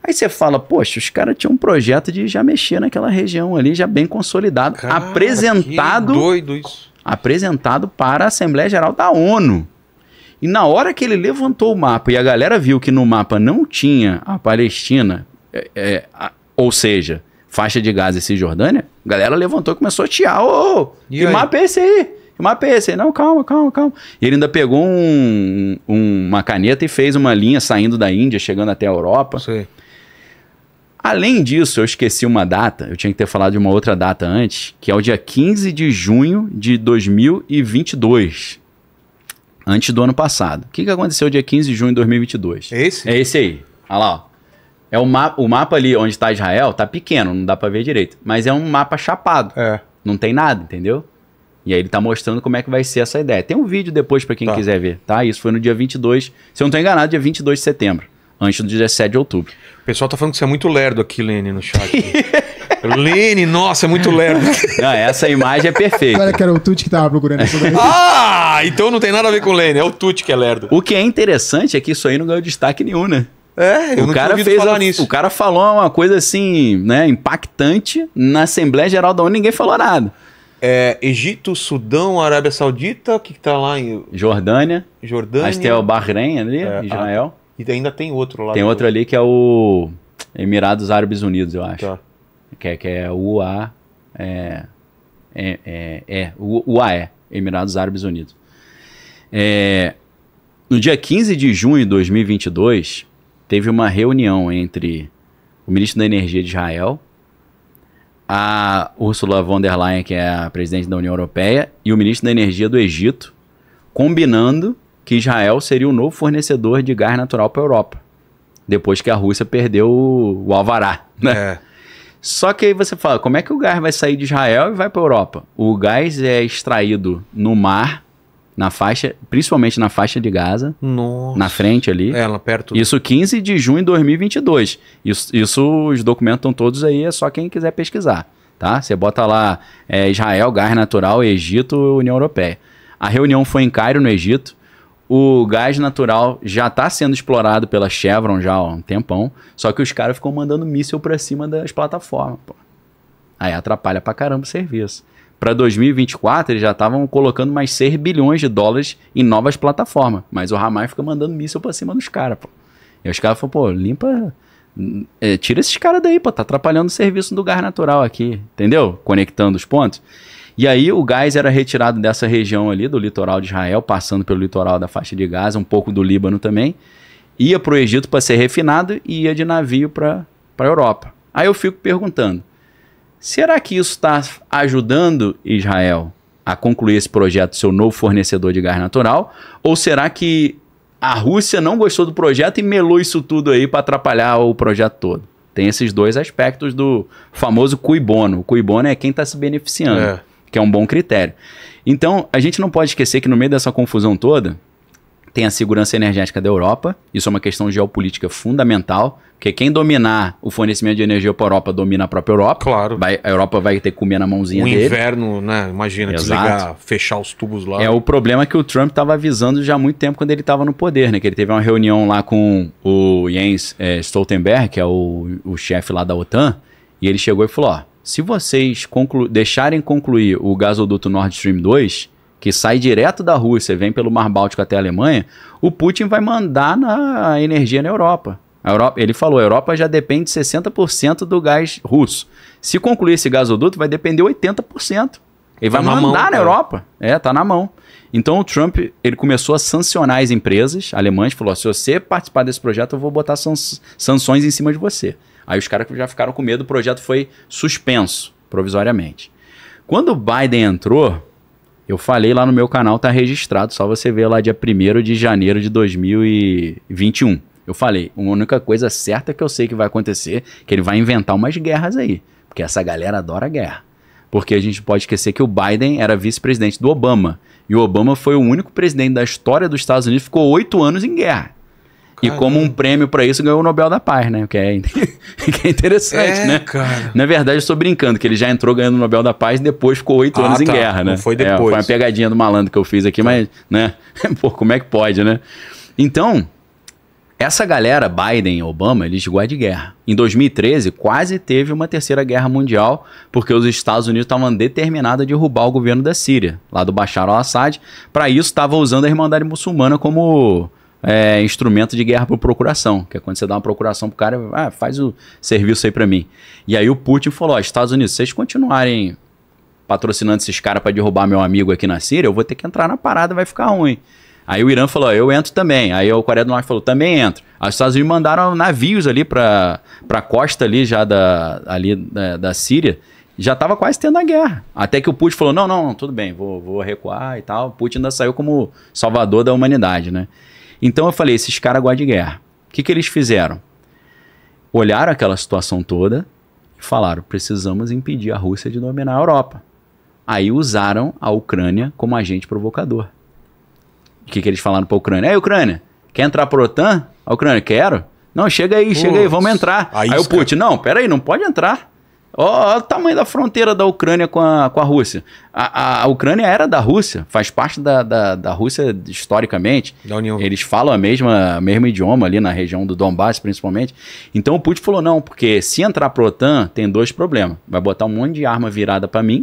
Aí você fala, poxa, os caras tinham um projeto de já mexer naquela região ali, já bem consolidado, cara, apresentado. Que doido isso. Apresentado para a Assembleia Geral da ONU. E na hora que ele levantou o mapa e a galera viu que no mapa não tinha a Palestina, é, é, a, ou seja, faixa de Gaza e Cisjordânia, a galera levantou e começou a tirar. Ô, oh, e que aí? mapa é esse aí? Que mapa é esse aí? Não, calma, calma, calma. E ele ainda pegou um, um, uma caneta e fez uma linha saindo da Índia, chegando até a Europa. Sei. Além disso, eu esqueci uma data, eu tinha que ter falado de uma outra data antes, que é o dia 15 de junho de 2022. Antes do ano passado. O que, que aconteceu dia 15 de junho de 2022? É esse? É esse aí. Olha lá, ó. É o, ma o mapa ali onde está Israel, tá pequeno, não dá para ver direito. Mas é um mapa chapado. É. Não tem nada, entendeu? E aí ele tá mostrando como é que vai ser essa ideia. Tem um vídeo depois para quem tá. quiser ver, tá? Isso foi no dia 22, se eu não tô enganado, dia 22 de setembro antes do 17 de outubro. O pessoal tá falando que você é muito lerdo aqui, Lene, no chat. Lene, nossa, é muito lerdo. Não, essa imagem é perfeita. Agora que era o Tuti que tava procurando isso daí. Ah, então não tem nada a ver com o Lene, é o Tuti que é lerdo. O que é interessante é que isso aí não ganhou destaque nenhum, né? É, eu o não cara fez falar a, nisso. O cara falou uma coisa assim, né, impactante na Assembleia Geral da ONU, ninguém falou nada. É, Egito, Sudão, Arábia Saudita, o que, que tá lá em. Jordânia. Jordânia. Aí tem o Bahrein ali, é, Israel. A... E ainda tem outro lá. Tem outro ali que é o Emirados Árabes Unidos, eu acho. Tá. Que, é, que é o UA. É, é, é, é, UAE, Emirados Árabes Unidos. É, no dia 15 de junho de 2022, teve uma reunião entre o ministro da Energia de Israel, a Ursula von der Leyen, que é a presidente da União Europeia, e o ministro da Energia do Egito, combinando que Israel seria o novo fornecedor de gás natural para a Europa, depois que a Rússia perdeu o, alvará. Né? É. Só que aí você fala, como é que o gás vai sair de Israel e vai para a Europa? O gás é extraído no mar, na faixa, principalmente na faixa de Gaza, Nossa. na frente ali. É, perto. Isso 15 de junho de 2022. Isso, isso os documentos estão todos aí, é só quem quiser pesquisar, tá? Você bota lá é, Israel, gás natural, Egito, União Europeia. A reunião foi em Cairo, no Egito. O gás natural já está sendo explorado pela Chevron já há um tempão, só que os caras ficam mandando míssil para cima das plataformas. Pô. Aí atrapalha para caramba o serviço. Para 2024, eles já estavam colocando mais 6 bilhões de dólares em novas plataformas, mas o Hamas fica mandando míssil para cima dos caras. E os caras falam, pô, limpa. É, tira esses caras daí, pô, tá atrapalhando o serviço do gás natural aqui, entendeu? Conectando os pontos. E aí o gás era retirado dessa região ali, do litoral de Israel, passando pelo litoral da faixa de Gaza, um pouco do Líbano também. Ia para o Egito para ser refinado e ia de navio para a Europa. Aí eu fico perguntando: será que isso está ajudando Israel a concluir esse projeto, seu novo fornecedor de gás natural? Ou será que a Rússia não gostou do projeto e melou isso tudo aí para atrapalhar o projeto todo? Tem esses dois aspectos do famoso cui bono. O cui bono é quem está se beneficiando. É que é um bom critério. Então, a gente não pode esquecer que no meio dessa confusão toda, tem a segurança energética da Europa, isso é uma questão geopolítica fundamental, porque quem dominar o fornecimento de energia para a Europa domina a própria Europa. Claro. Vai, a Europa vai ter que comer na mãozinha o dele. inverno, né? Imagina, Exato. desligar, fechar os tubos lá. É o problema que o Trump estava avisando já há muito tempo quando ele estava no poder, né? Que ele teve uma reunião lá com o Jens é, Stoltenberg, que é o, o chefe lá da OTAN, e ele chegou e falou: ó se vocês conclu deixarem concluir o gasoduto Nord Stream 2, que sai direto da Rússia e vem pelo Mar Báltico até a Alemanha, o Putin vai mandar na energia na Europa. Europa, ele falou, a Europa já depende de 60% do gás russo. Se concluir esse gasoduto, vai depender 80%. Ele tá vai mandar mão, na é. Europa. É, tá na mão. Então o Trump, ele começou a sancionar as empresas alemãs, falou, se você participar desse projeto, eu vou botar sanções em cima de você. Aí os caras já ficaram com medo, o projeto foi suspenso provisoriamente. Quando o Biden entrou, eu falei lá no meu canal, tá registrado, só você ver lá dia 1 de janeiro de 2021. Eu falei, a única coisa certa que eu sei que vai acontecer, que ele vai inventar umas guerras aí, porque essa galera adora guerra. Porque a gente pode esquecer que o Biden era vice-presidente do Obama. E o Obama foi o único presidente da história dos Estados Unidos que ficou oito anos em guerra. E como um prêmio para isso, ganhou o Nobel da Paz, né? Que é, que é interessante, é, né? Cara. Na verdade, eu estou brincando, que ele já entrou ganhando o Nobel da Paz e depois ficou oito ah, anos tá. em guerra, né? Não foi depois. É, foi uma pegadinha do malandro que eu fiz aqui, tá. mas, né? Pô, como é que pode, né? Então, essa galera, Biden e Obama, eles gostam de guerra. Em 2013, quase teve uma terceira guerra mundial, porque os Estados Unidos estavam determinados a derrubar o governo da Síria, lá do Bashar al-Assad. Para isso, estava usando a Irmandade Muçulmana como é, instrumento de guerra por procuração, que é quando você dá uma procuração pro cara, ah, faz o serviço aí para mim. E aí o Putin falou, Estados Unidos, vocês continuarem patrocinando esses caras para derrubar meu amigo aqui na Síria, eu vou ter que entrar na parada, vai ficar ruim. Aí o Irã falou, eu entro também. Aí o Coreia do Norte falou, também entro. Os Estados Unidos mandaram navios ali para a costa ali já da, ali da, da Síria. Já estava quase tendo a guerra. Até que o Putin falou, não, não, tudo bem, vou, vou recuar e tal. O Putin ainda saiu como salvador da humanidade, né? Então eu falei, esses caras guardam de guerra. O que, que eles fizeram? Olharam aquela situação toda e falaram, precisamos impedir a Rússia de dominar a Europa. Aí usaram a Ucrânia como agente provocador. O que, que eles falaram para a Ucrânia? É, Ucrânia, quer entrar para a OTAN? A Ucrânia, quero. Não, chega aí, chega aí, vamos entrar. Aí, aí o Putin, não, peraí, não pode entrar. Olha o tamanho da fronteira da Ucrânia com a, com a Rússia. A, a, a Ucrânia era da Rússia, faz parte da, da, da Rússia historicamente. Da União. Eles falam a mesma, mesmo idioma ali na região do Donbass, principalmente. Então o Putin falou: não, porque se entrar para a OTAN, tem dois problemas. Vai botar um monte de arma virada para mim.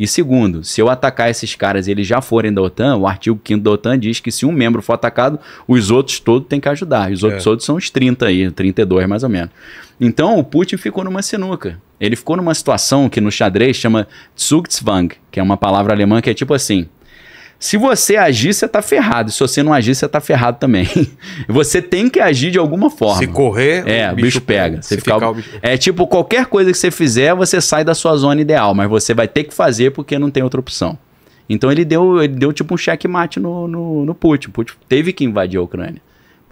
E segundo, se eu atacar esses caras e eles já forem da OTAN, o artigo 5 da OTAN diz que se um membro for atacado, os outros todos têm que ajudar. E os outros é. todos são os 30 aí, 32 mais ou menos. Então o Putin ficou numa sinuca. Ele ficou numa situação que no xadrez chama Zugzwang, que é uma palavra alemã que é tipo assim: se você agir, você tá ferrado. Se você não agir, você tá ferrado também. você tem que agir de alguma forma. Se correr, é, o bicho, bicho pega. Se ficar, o bicho... É tipo, qualquer coisa que você fizer, você sai da sua zona ideal, mas você vai ter que fazer porque não tem outra opção. Então ele deu, ele deu tipo um checkmate no, no, no Putin. Putin teve que invadir a Ucrânia.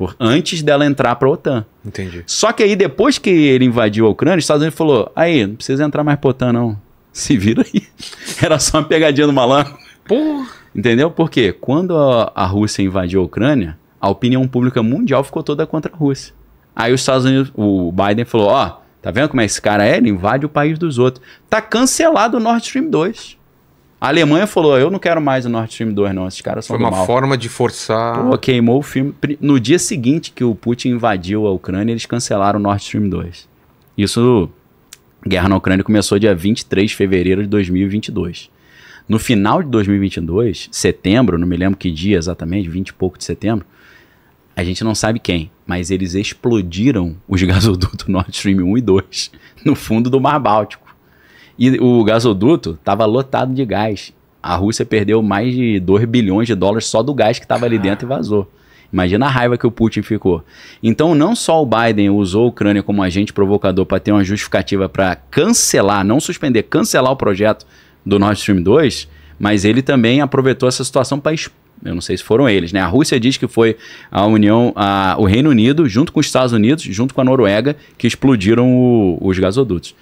Por, antes dela entrar para a OTAN. Entendi. Só que aí, depois que ele invadiu a Ucrânia, os Estados Unidos falou: aí, não precisa entrar mais para OTAN, não. Se vira aí. Era só uma pegadinha do malandro. Porra. Entendeu? Porque quando a, a Rússia invadiu a Ucrânia, a opinião pública mundial ficou toda contra a Rússia. Aí os Estados Unidos, o Biden falou: ó, tá vendo como é esse cara é? Ele invade o país dos outros. Tá cancelado o Nord Stream 2. A Alemanha falou: eu não quero mais o Nord Stream 2, não. Esses caras são Foi uma mal. forma de forçar. Pô, queimou o filme. No dia seguinte que o Putin invadiu a Ucrânia, eles cancelaram o Nord Stream 2. Isso. Guerra na Ucrânia começou dia 23 de fevereiro de 2022. No final de 2022, setembro, não me lembro que dia exatamente, 20 e pouco de setembro, a gente não sabe quem, mas eles explodiram os gasodutos Nord Stream 1 e 2 no fundo do Mar Báltico. E o gasoduto estava lotado de gás. A Rússia perdeu mais de 2 bilhões de dólares só do gás que estava ali dentro e vazou. Imagina a raiva que o Putin ficou. Então, não só o Biden usou a Ucrânia como agente provocador para ter uma justificativa para cancelar, não suspender, cancelar o projeto do Nord Stream 2, mas ele também aproveitou essa situação para eu não sei se foram eles, né? A Rússia diz que foi a União, a, o Reino Unido, junto com os Estados Unidos, junto com a Noruega, que explodiram o, os gasodutos.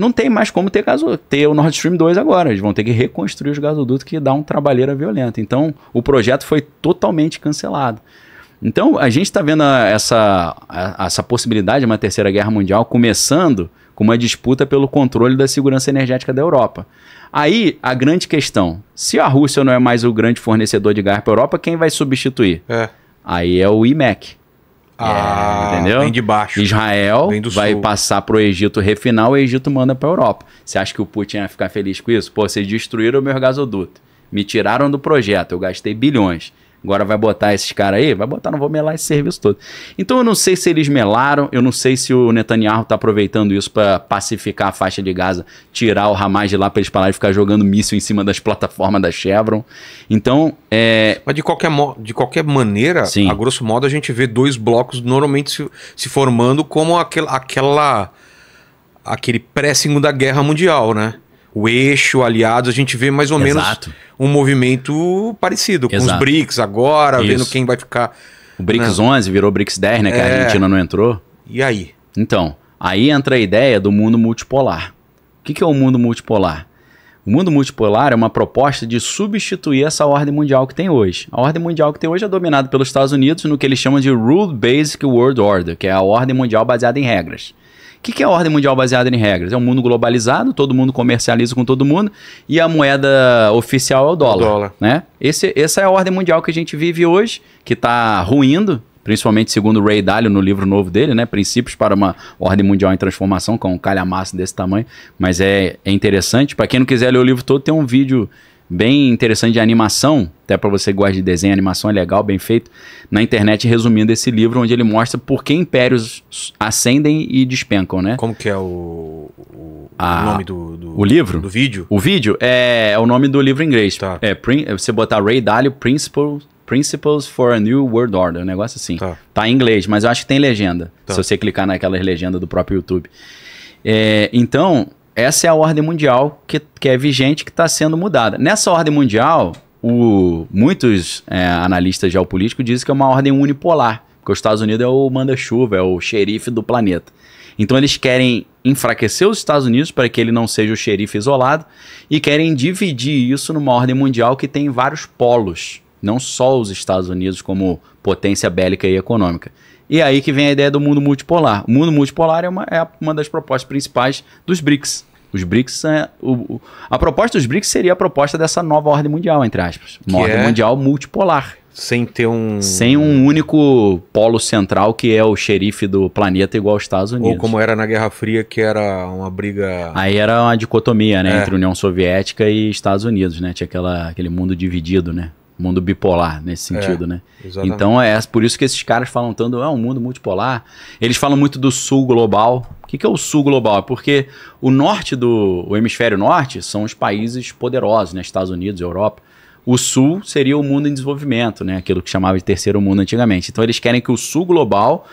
Não tem mais como ter, gaso, ter o Nord Stream 2 agora. Eles vão ter que reconstruir os gasodutos que dá um trabalheira violenta. Então, o projeto foi totalmente cancelado. Então, a gente está vendo a, essa, a, essa possibilidade de uma terceira guerra mundial começando com uma disputa pelo controle da segurança energética da Europa. Aí, a grande questão: se a Rússia não é mais o grande fornecedor de gás para a Europa, quem vai substituir? É. Aí é o IMEC. É, ah, entendeu? Vem de baixo. Israel vai passar para o Egito refinar, o Egito manda para a Europa. Você acha que o Putin ia ficar feliz com isso? Pô, vocês destruíram o meu gasoduto. Me tiraram do projeto, eu gastei bilhões. Agora vai botar esses caras aí, vai botar, não vou melar esse serviço todo. Então eu não sei se eles melaram, eu não sei se o Netanyahu está aproveitando isso para pacificar a faixa de Gaza, tirar o Hamas de lá para eles pararem de ficar jogando míssil em cima das plataformas da Chevron. Então, é... Mas de qualquer, de qualquer maneira, Sim. a grosso modo, a gente vê dois blocos normalmente se, se formando como aquel aquela aquele pré-segunda guerra mundial, né? o eixo, aliados, a gente vê mais ou Exato. menos um movimento parecido, com os BRICS agora, Isso. vendo quem vai ficar. O BRICS né? 11 virou BRICS 10, né? Que é... a Argentina não entrou. E aí? Então, aí entra a ideia do mundo multipolar. O que, que é o mundo multipolar? O mundo multipolar é uma proposta de substituir essa ordem mundial que tem hoje. A ordem mundial que tem hoje é dominada pelos Estados Unidos no que eles chamam de Rule Based World Order, que é a ordem mundial baseada em regras. O que, que é a ordem mundial baseada em regras? É um mundo globalizado, todo mundo comercializa com todo mundo e a moeda oficial é o dólar. O dólar. Né? Esse, essa é a ordem mundial que a gente vive hoje, que está ruindo, principalmente segundo Ray Dalio no livro novo dele, né? Princípios para uma ordem mundial em transformação, com um calhamaço desse tamanho. Mas é, é interessante. Para quem não quiser ler o livro todo, tem um vídeo bem interessante de animação, até para você que gosta de desenho, animação é legal, bem feito, na internet resumindo esse livro, onde ele mostra por que impérios ascendem e despencam, né? Como que é o, o a, ah, nome do, do, o livro? Do vídeo? O vídeo é, é o nome do livro em inglês. Tá. É, é você botar Ray Dalio Principles Principles for a New World Order, um negócio assim. Tá, tá em inglês, mas eu acho que tem legenda. Tá. Se você clicar naquelas legendas do próprio YouTube. É, então, essa é a ordem mundial que, que é vigente, que está sendo mudada. Nessa ordem mundial, o, muitos é, analistas geopolíticos dizem que é uma ordem unipolar, porque os Estados Unidos é o manda-chuva, é o xerife do planeta. Então eles querem enfraquecer os Estados Unidos para que ele não seja o xerife isolado e querem dividir isso numa ordem mundial que tem vários polos, não só os Estados Unidos como potência bélica e econômica. E é aí que vem a ideia do mundo multipolar. O mundo multipolar é uma, é uma das propostas principais dos BRICS, os BRICS, é o, a proposta dos BRICS seria a proposta dessa nova ordem mundial, entre aspas. Uma que ordem é mundial multipolar. Sem ter um. Sem um único polo central que é o xerife do planeta, igual aos Estados Unidos. Ou como era na Guerra Fria, que era uma briga. Aí era uma dicotomia, né? É. Entre União Soviética e Estados Unidos, né? Tinha aquela, aquele mundo dividido, né? mundo bipolar nesse é, sentido, é, né? Exatamente. Então é, é por isso que esses caras falam tanto, é um mundo multipolar. Eles falam muito do sul global. O que, que é o sul global? É porque o norte do o hemisfério norte são os países poderosos, né? Estados Unidos, Europa. O sul seria o mundo em desenvolvimento, né? Aquilo que chamava de terceiro mundo antigamente. Então eles querem que o sul global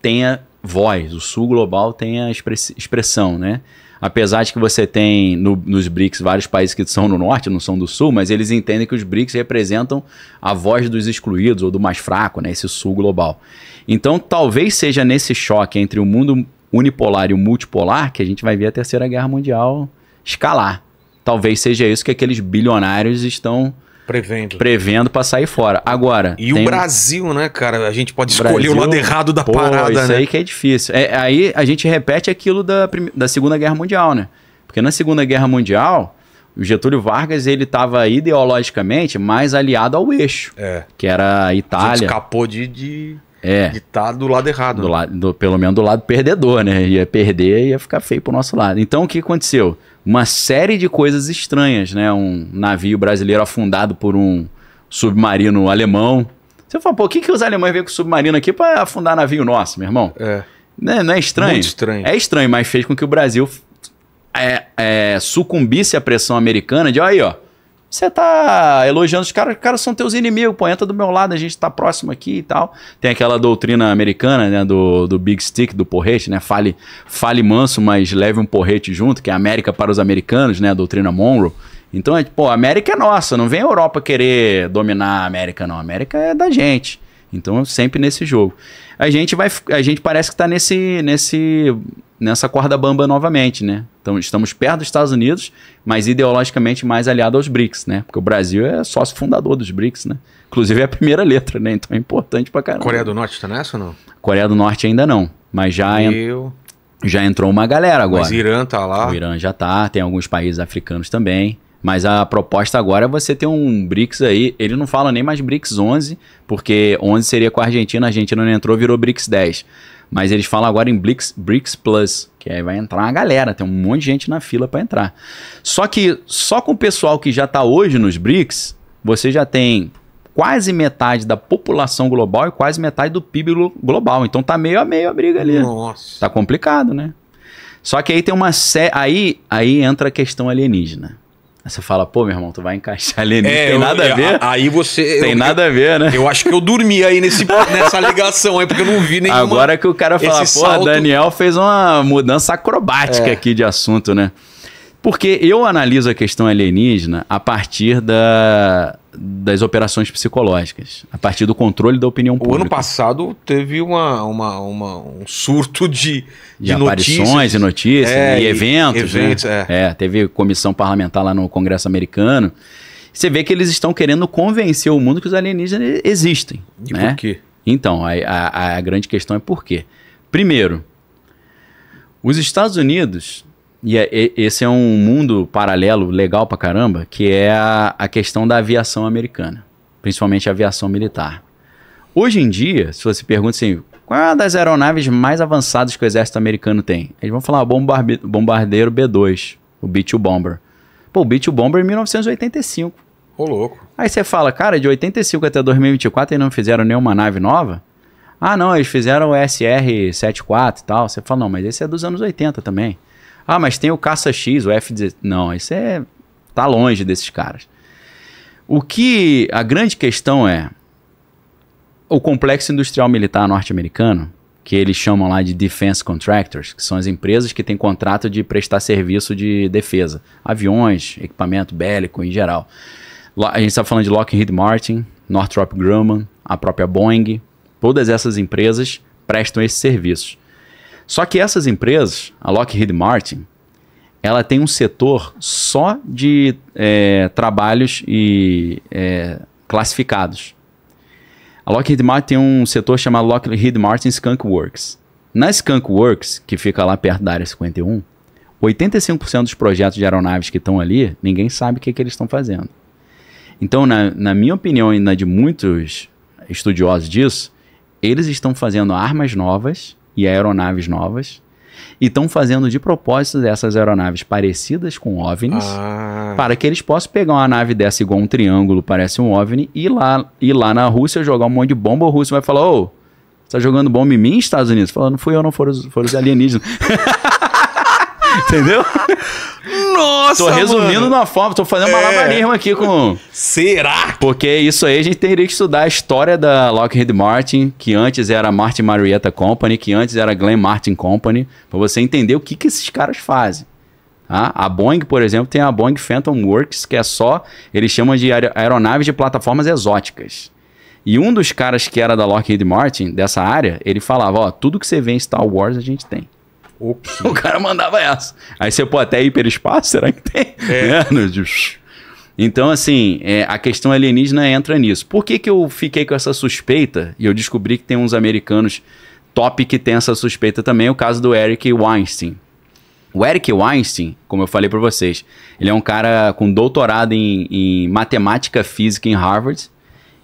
tenha voz, o sul global tenha expressão, né? apesar de que você tem no, nos BRICS vários países que são no norte, não são do sul, mas eles entendem que os BRICS representam a voz dos excluídos ou do mais fraco, né, esse sul global. Então, talvez seja nesse choque entre o mundo unipolar e o multipolar que a gente vai ver a Terceira Guerra Mundial escalar. Talvez seja isso que aqueles bilionários estão Prevendo. Prevendo pra sair fora. Agora. E o Brasil, né, cara? A gente pode escolher Brasil, o lado errado da pô, parada, isso né? Isso aí que é difícil. É, aí a gente repete aquilo da, da Segunda Guerra Mundial, né? Porque na Segunda Guerra Mundial, o Getúlio Vargas ele estava ideologicamente mais aliado ao eixo, é. que era a Itália. A escapou de, de é. De estar tá do lado errado. Do lado, do, pelo menos do lado perdedor, né? Ia perder e ia ficar feio pro nosso lado. Então o que aconteceu? Uma série de coisas estranhas, né? Um navio brasileiro afundado por um submarino alemão. Você fala, pô, o que, que os alemães veem com submarino aqui para afundar navio nosso, meu irmão? É. Não é, não é estranho? Muito estranho. É estranho, mas fez com que o Brasil é, é, sucumbisse à pressão americana de, ó, aí, ó, você tá elogiando os caras, os caras são teus inimigos, pô, entra do meu lado, a gente tá próximo aqui e tal. Tem aquela doutrina americana, né, do, do Big Stick, do porrete, né, fale, fale manso, mas leve um porrete junto, que é América para os americanos, né, a doutrina Monroe. Então, é, pô, a América é nossa, não vem a Europa querer dominar a América, não. A América é da gente. Então, sempre nesse jogo. A gente vai a gente parece que está nesse nesse nessa corda bamba novamente, né? Então, estamos perto dos Estados Unidos, mas ideologicamente mais aliado aos BRICS, né? Porque o Brasil é sócio fundador dos BRICS, né? Inclusive é a primeira letra, né? Então é importante pra caramba. Coreia do Norte está nessa ou não? Coreia do Norte ainda não, mas já en... já entrou uma galera agora. Mas Irã tá lá. O Irã já tá, tem alguns países africanos também. Mas a proposta agora é você ter um BRICS aí. Ele não fala nem mais BRICS 11, porque 11 seria com a Argentina, a Argentina não entrou, virou BRICS 10. Mas eles falam agora em BRICS, BRICS Plus, que aí vai entrar uma galera, tem um monte de gente na fila para entrar. Só que só com o pessoal que já está hoje nos BRICS, você já tem quase metade da população global e quase metade do PIB global. Então tá meio a meio a briga ali. Nossa. Tá complicado, né? Só que aí tem uma série. Aí, aí entra a questão alienígena você fala, pô, meu irmão, tu vai encaixar ali, É, tem nada eu, a ver. Aí você. Tem eu, nada a ver, né? Eu acho que eu dormi aí nesse, nessa ligação aí, porque eu não vi nenhuma. Agora que o cara fala, pô, salto... Daniel fez uma mudança acrobática é. aqui de assunto, né? Porque eu analiso a questão alienígena a partir da, das operações psicológicas, a partir do controle da opinião pública. O ano passado teve uma, uma, uma um surto de, de, de aparições notícias. e notícias, é, e, e eventos. Né? eventos né? é. é, teve comissão parlamentar lá no Congresso americano. Você vê que eles estão querendo convencer o mundo que os alienígenas existem. E né? por quê? Então, a, a, a grande questão é por quê? Primeiro, os Estados Unidos e, é, esse é um mundo paralelo legal pra caramba, que é a, a questão da aviação americana, principalmente a aviação militar. Hoje em dia, se você pergunta assim, qual é uma das aeronaves mais avançadas que o exército americano tem? Eles vão falar o bombardeiro B-2, o B-2 Bomber. Pô, o B-2 Bomber é 1985. Ô, oh, louco. Aí você fala, cara, de 85 até 2024 eles não fizeram nenhuma nave nova? Ah, não, eles fizeram o SR-74 e tal. Você fala, não, mas esse é dos anos 80 também. Ah, mas tem o Caça X, o F-16. Não, isso é. tá longe desses caras. O que. A grande questão é. O complexo industrial militar norte-americano, que eles chamam lá de defense contractors, que são as empresas que têm contrato de prestar serviço de defesa, aviões, equipamento bélico em geral. A gente está falando de Lockheed Martin, Northrop Grumman, a própria Boeing, todas essas empresas prestam esses serviços. Só que essas empresas, a Lockheed Martin, ela tem um setor só de é, trabalhos e é, classificados. A Lockheed Martin tem um setor chamado Lockheed Martin Skunk Works. Na Skunk Works, que fica lá perto da área 51, 85% dos projetos de aeronaves que estão ali, ninguém sabe o que, que eles estão fazendo. Então, na, na minha opinião e na de muitos estudiosos disso, eles estão fazendo armas novas e aeronaves novas. E estão fazendo de propósito dessas aeronaves parecidas com OVNIs, ah. para que eles possam pegar uma nave dessa igual um triângulo, parece um OVNI, e ir lá, e lá na Rússia jogar um monte de bomba, o russo vai falar, ô, oh, tá jogando bomba em mim, Estados Unidos? Falando, fui eu, não foram os, foram os alienígenas. Entendeu? Nossa! Tô resumindo mano. uma forma, tô fazendo malabarismo é. aqui com. Será? Porque isso aí a gente teria que estudar a história da Lockheed Martin, que antes era Martin Marietta Company, que antes era Glenn Martin Company, para você entender o que, que esses caras fazem. Ah, a Boeing, por exemplo, tem a Boeing Phantom Works, que é só. Eles chamam de aeronaves de plataformas exóticas. E um dos caras que era da Lockheed Martin, dessa área, ele falava: Ó, tudo que você vê em Star Wars a gente tem. O, o cara mandava essa. Aí você, pô, até hiperespaço, será que tem? É. Né? Então, assim, é, a questão alienígena entra nisso. Por que, que eu fiquei com essa suspeita? E eu descobri que tem uns americanos top que tem essa suspeita também, o caso do Eric Weinstein. O Eric Weinstein, como eu falei para vocês, ele é um cara com doutorado em, em matemática física em Harvard.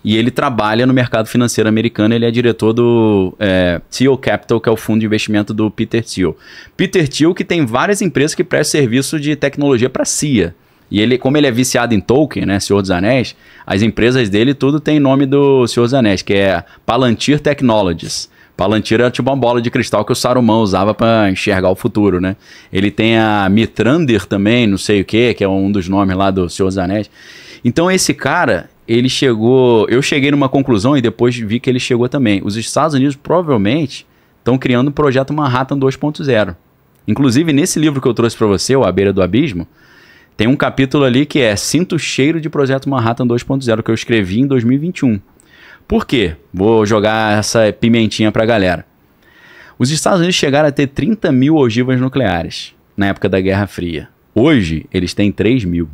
E ele trabalha no mercado financeiro americano, ele é diretor do é, Thiel Capital, que é o fundo de investimento do Peter Thiel. Peter Thiel, que tem várias empresas que prestam serviço de tecnologia para a CIA. E ele, como ele é viciado em Tolkien, né, Senhor dos Anéis, as empresas dele tudo tem nome do Senhor dos Anéis, que é Palantir Technologies. Palantir é tipo uma bola de cristal que o Saruman usava para enxergar o futuro, né? Ele tem a Mitrander também, não sei o que, que é um dos nomes lá do Senhor dos Anéis. Então esse cara, ele chegou. Eu cheguei numa conclusão e depois vi que ele chegou também. Os Estados Unidos provavelmente estão criando o um projeto Manhattan 2.0. Inclusive, nesse livro que eu trouxe para você, O A Beira do Abismo, tem um capítulo ali que é Sinto o Cheiro de Projeto Manhattan 2.0, que eu escrevi em 2021. Por quê? Vou jogar essa pimentinha para a galera. Os Estados Unidos chegaram a ter 30 mil ogivas nucleares na época da Guerra Fria. Hoje, eles têm 3 mil.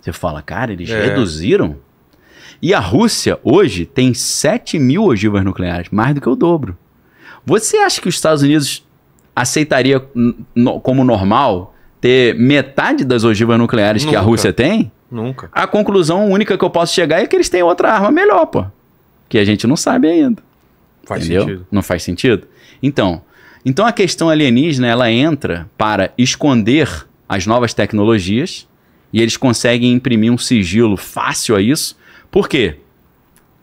Você fala, cara, eles é. reduziram? E a Rússia hoje tem 7 mil ogivas nucleares, mais do que o dobro. Você acha que os Estados Unidos aceitaria no, como normal ter metade das ogivas nucleares Nunca. que a Rússia tem? Nunca. A conclusão única que eu posso chegar é que eles têm outra arma melhor, pô. Que a gente não sabe ainda. Faz Entendeu? sentido. Não faz sentido? Então, então a questão alienígena, ela entra para esconder as novas tecnologias e eles conseguem imprimir um sigilo fácil a isso por quê?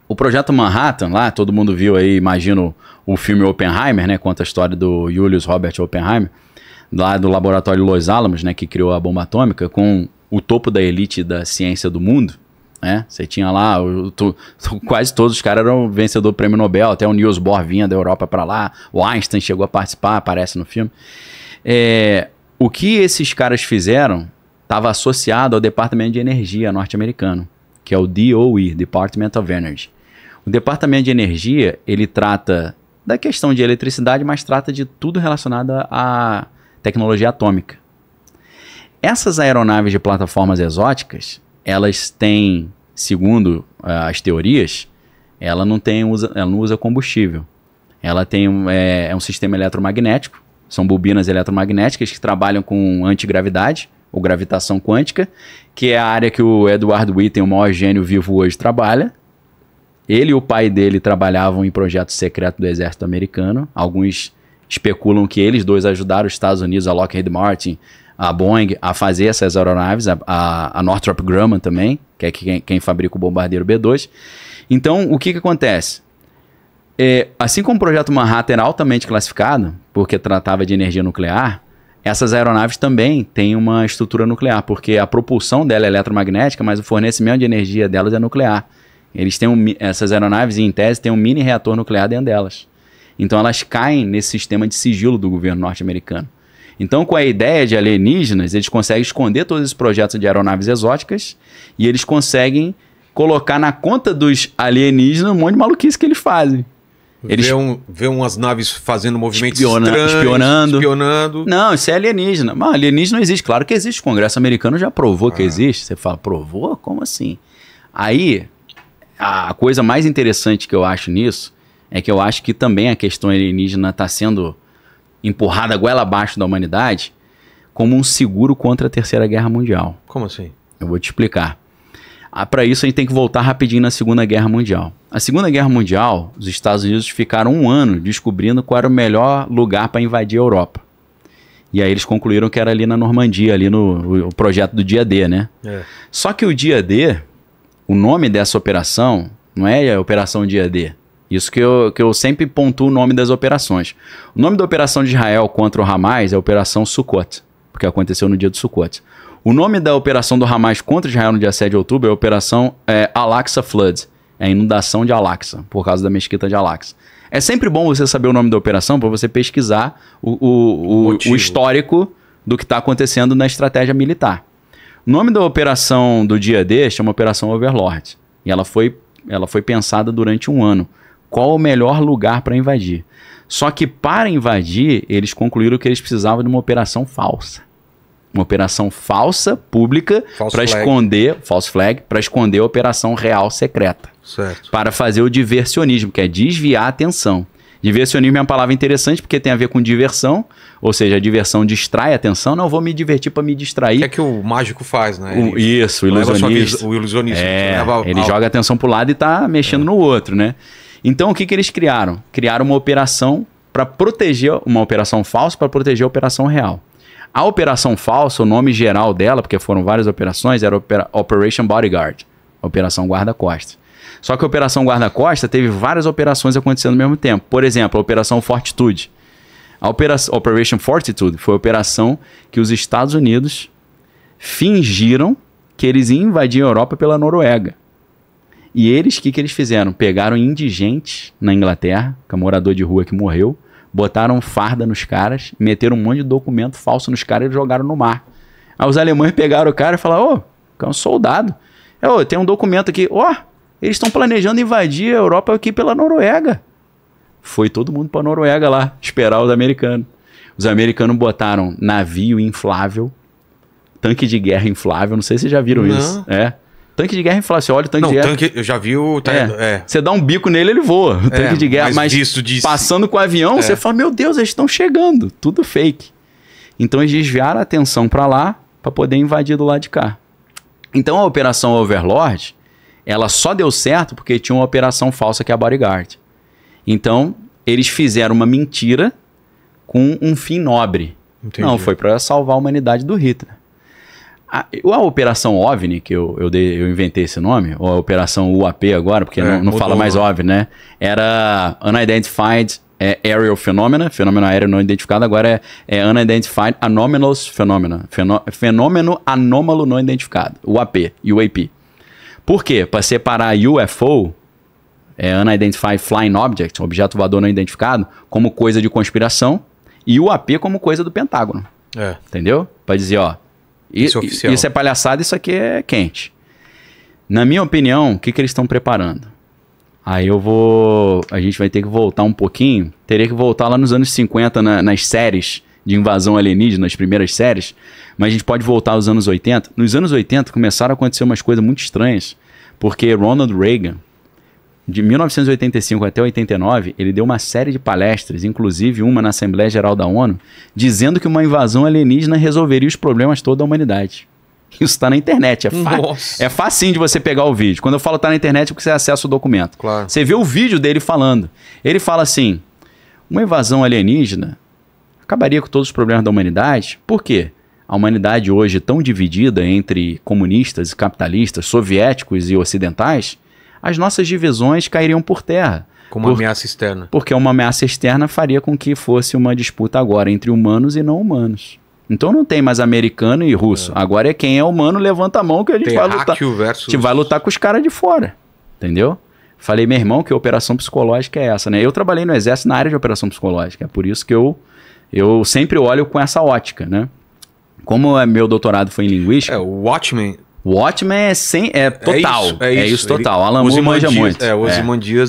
O projeto Manhattan, lá, todo mundo viu aí, imagino, o filme Oppenheimer, né? Conta a história do Julius Robert Oppenheimer, lá do laboratório Los Alamos, né? Que criou a bomba atômica, com o topo da elite da ciência do mundo, né? Você tinha lá, tu, quase todos os caras eram vencedor do prêmio Nobel, até o Niels Bohr vinha da Europa para lá, o Einstein chegou a participar, aparece no filme. É, o que esses caras fizeram estava associado ao Departamento de Energia norte-americano que é o DOE, Department of Energy. O Departamento de Energia, ele trata da questão de eletricidade, mas trata de tudo relacionado à tecnologia atômica. Essas aeronaves de plataformas exóticas, elas têm, segundo uh, as teorias, ela não, tem, usa, ela não usa combustível. Ela tem um, é, é um sistema eletromagnético, são bobinas eletromagnéticas que trabalham com antigravidade, ou gravitação quântica, que é a área que o Edward Witten, o maior gênio vivo hoje, trabalha. Ele e o pai dele trabalhavam em projetos secretos do exército americano. Alguns especulam que eles dois ajudaram os Estados Unidos, a Lockheed Martin, a Boeing, a fazer essas aeronaves, a, a, a Northrop Grumman também, que é quem, quem fabrica o bombardeiro B-2. Então, o que, que acontece? É, assim como o projeto Manhattan era altamente classificado, porque tratava de energia nuclear, essas aeronaves também têm uma estrutura nuclear, porque a propulsão dela é eletromagnética, mas o fornecimento de energia delas é nuclear. Eles têm um, essas aeronaves, em tese, têm um mini reator nuclear dentro delas. Então elas caem nesse sistema de sigilo do governo norte-americano. Então, com a ideia de alienígenas, eles conseguem esconder todos esses projetos de aeronaves exóticas e eles conseguem colocar na conta dos alienígenas um monte de maluquice que eles fazem. Eles vê, um, vê umas naves fazendo movimentos espiona, estranhos, espionando. espionando. Não, isso é alienígena. Mas alienígena não existe. Claro que existe. O Congresso americano já provou ah. que existe. Você fala, provou? Como assim? Aí, a coisa mais interessante que eu acho nisso é que eu acho que também a questão alienígena está sendo empurrada goela abaixo da humanidade como um seguro contra a Terceira Guerra Mundial. Como assim? Eu vou te explicar. Ah, para isso a gente tem que voltar rapidinho na Segunda Guerra Mundial. A Segunda Guerra Mundial, os Estados Unidos ficaram um ano descobrindo qual era o melhor lugar para invadir a Europa. E aí eles concluíram que era ali na Normandia, ali no o projeto do Dia D, né? É. Só que o Dia D, o nome dessa operação, não é a Operação Dia D. Isso que eu, que eu sempre pontuo o nome das operações. O nome da operação de Israel contra o Hamas é Operação Sukkot, porque aconteceu no dia do Sukkot. O nome da operação do Hamas contra Israel no dia 7 de outubro é Operação é, Al-Aqsa Flood. É a inundação de Al-Aqsa, por causa da mesquita de Al-Aqsa. É sempre bom você saber o nome da operação para você pesquisar o, o, o, o histórico do que está acontecendo na estratégia militar. O nome da operação do dia D chama Operação Overlord. E ela foi, ela foi pensada durante um ano. Qual o melhor lugar para invadir? Só que para invadir, eles concluíram que eles precisavam de uma operação falsa uma operação falsa, pública, para esconder, false flag, para esconder a operação real secreta. Certo. Para fazer o diversionismo, que é desviar a atenção. Diversionismo é uma palavra interessante porque tem a ver com diversão, ou seja, a diversão distrai a atenção. Não, vou me divertir para me distrair. Que é que o mágico faz, né? o, isso, o ilusionista. O ilusionista. É, ele joga a atenção para o lado e está mexendo é. no outro, né? Então, o que, que eles criaram? Criaram uma operação para proteger, uma operação falsa para proteger a operação real. A operação falsa, o nome geral dela, porque foram várias operações, era Operation Bodyguard, Operação Guarda-Costas. Só que a Operação Guarda-Costa teve várias operações acontecendo ao mesmo tempo. Por exemplo, a Operação Fortitude. A operação, Operation Fortitude foi a operação que os Estados Unidos fingiram que eles invadiram a Europa pela Noruega. E eles, o que, que eles fizeram? Pegaram indigentes na Inglaterra, que é morador de rua que morreu, botaram farda nos caras, meteram um monte de documento falso nos caras e jogaram no mar. Aí os alemães pegaram o cara e falaram: Ô, oh, é um soldado. É, oh, tem um documento aqui. Ó, oh, eles estão planejando invadir a Europa aqui pela Noruega. Foi todo mundo pra Noruega lá, esperar os americanos. Os americanos botaram navio inflável, tanque de guerra inflável, não sei se vocês já viram não. isso. É. Tanque de guerra e falasse, assim, olha o tanque não, de guerra. Tanque, eu já vi o. Tá, é, Você dá um bico nele, ele voa. O é, tanque de guerra. Mas, mas disso, disso. passando com o avião, é. você fala, meu Deus, eles estão chegando. Tudo fake. Então eles desviaram a atenção para lá para poder invadir do lado de cá. Então a operação Overlord, ela só deu certo porque tinha uma operação falsa que é a Bodyguard. Então eles fizeram uma mentira com um fim nobre. Entendi. Não, foi para salvar a humanidade do Hitler. A, ah, a, Operação OVNI, que eu, eu, dei, eu inventei esse nome, ou a Operação UAP agora, porque é, não, não fala mais OVNI, né? Era Unidentified é, Aerial Phenomena, fenômeno aéreo não identificado, agora é, é Unidentified Anomalous Phenomena, fenômeno anômalo não identificado, UAP, UAP. Por quê? Para separar UFO, é Unidentified Flying Object, objeto voador não identificado, como coisa de conspiração, e UAP como coisa do Pentágono. É. Entendeu? Para dizer, ó, isso, é isso é palhaçada, isso aqui é quente. Na minha opinião, o que, que eles estão preparando? Aí eu vou. A gente vai ter que voltar um pouquinho. Teria que voltar lá nos anos 50, na, nas séries de invasão alienígena, nas primeiras séries. Mas a gente pode voltar aos anos 80. Nos anos 80 começaram a acontecer umas coisas muito estranhas. Porque Ronald Reagan, de 1985 até 89, ele deu uma série de palestras, inclusive uma na Assembleia Geral da ONU, dizendo que uma invasão alienígena resolveria os problemas toda a humanidade. Isso está na internet. É, fácil é facinho de você pegar o vídeo. Quando eu falo está na internet, é porque você acessa o documento. Claro. Você vê o vídeo dele falando. Ele fala assim: uma invasão alienígena acabaria com todos os problemas da humanidade. Por quê? A humanidade hoje é tão dividida entre comunistas e capitalistas, soviéticos e ocidentais, as nossas divisões cairiam por terra. Como por, ameaça externa. Porque uma ameaça externa faria com que fosse uma disputa agora entre humanos e não humanos. Então não tem mais americano e russo. É. Agora é quem é humano, levanta a mão que a gente Terráqueo vai lutar. Versus... A gente vai lutar com os caras de fora. Entendeu? Falei, meu irmão, que a operação psicológica é essa, né? Eu trabalhei no exército na área de operação psicológica. É por isso que eu, eu sempre olho com essa ótica, né? Como é, meu doutorado foi em linguística. É, o Watchmen o Watchmen é, sem, é, é total. É, é isso, é isso. É isso total. Alan Moore manja Dias, muito. É, o é.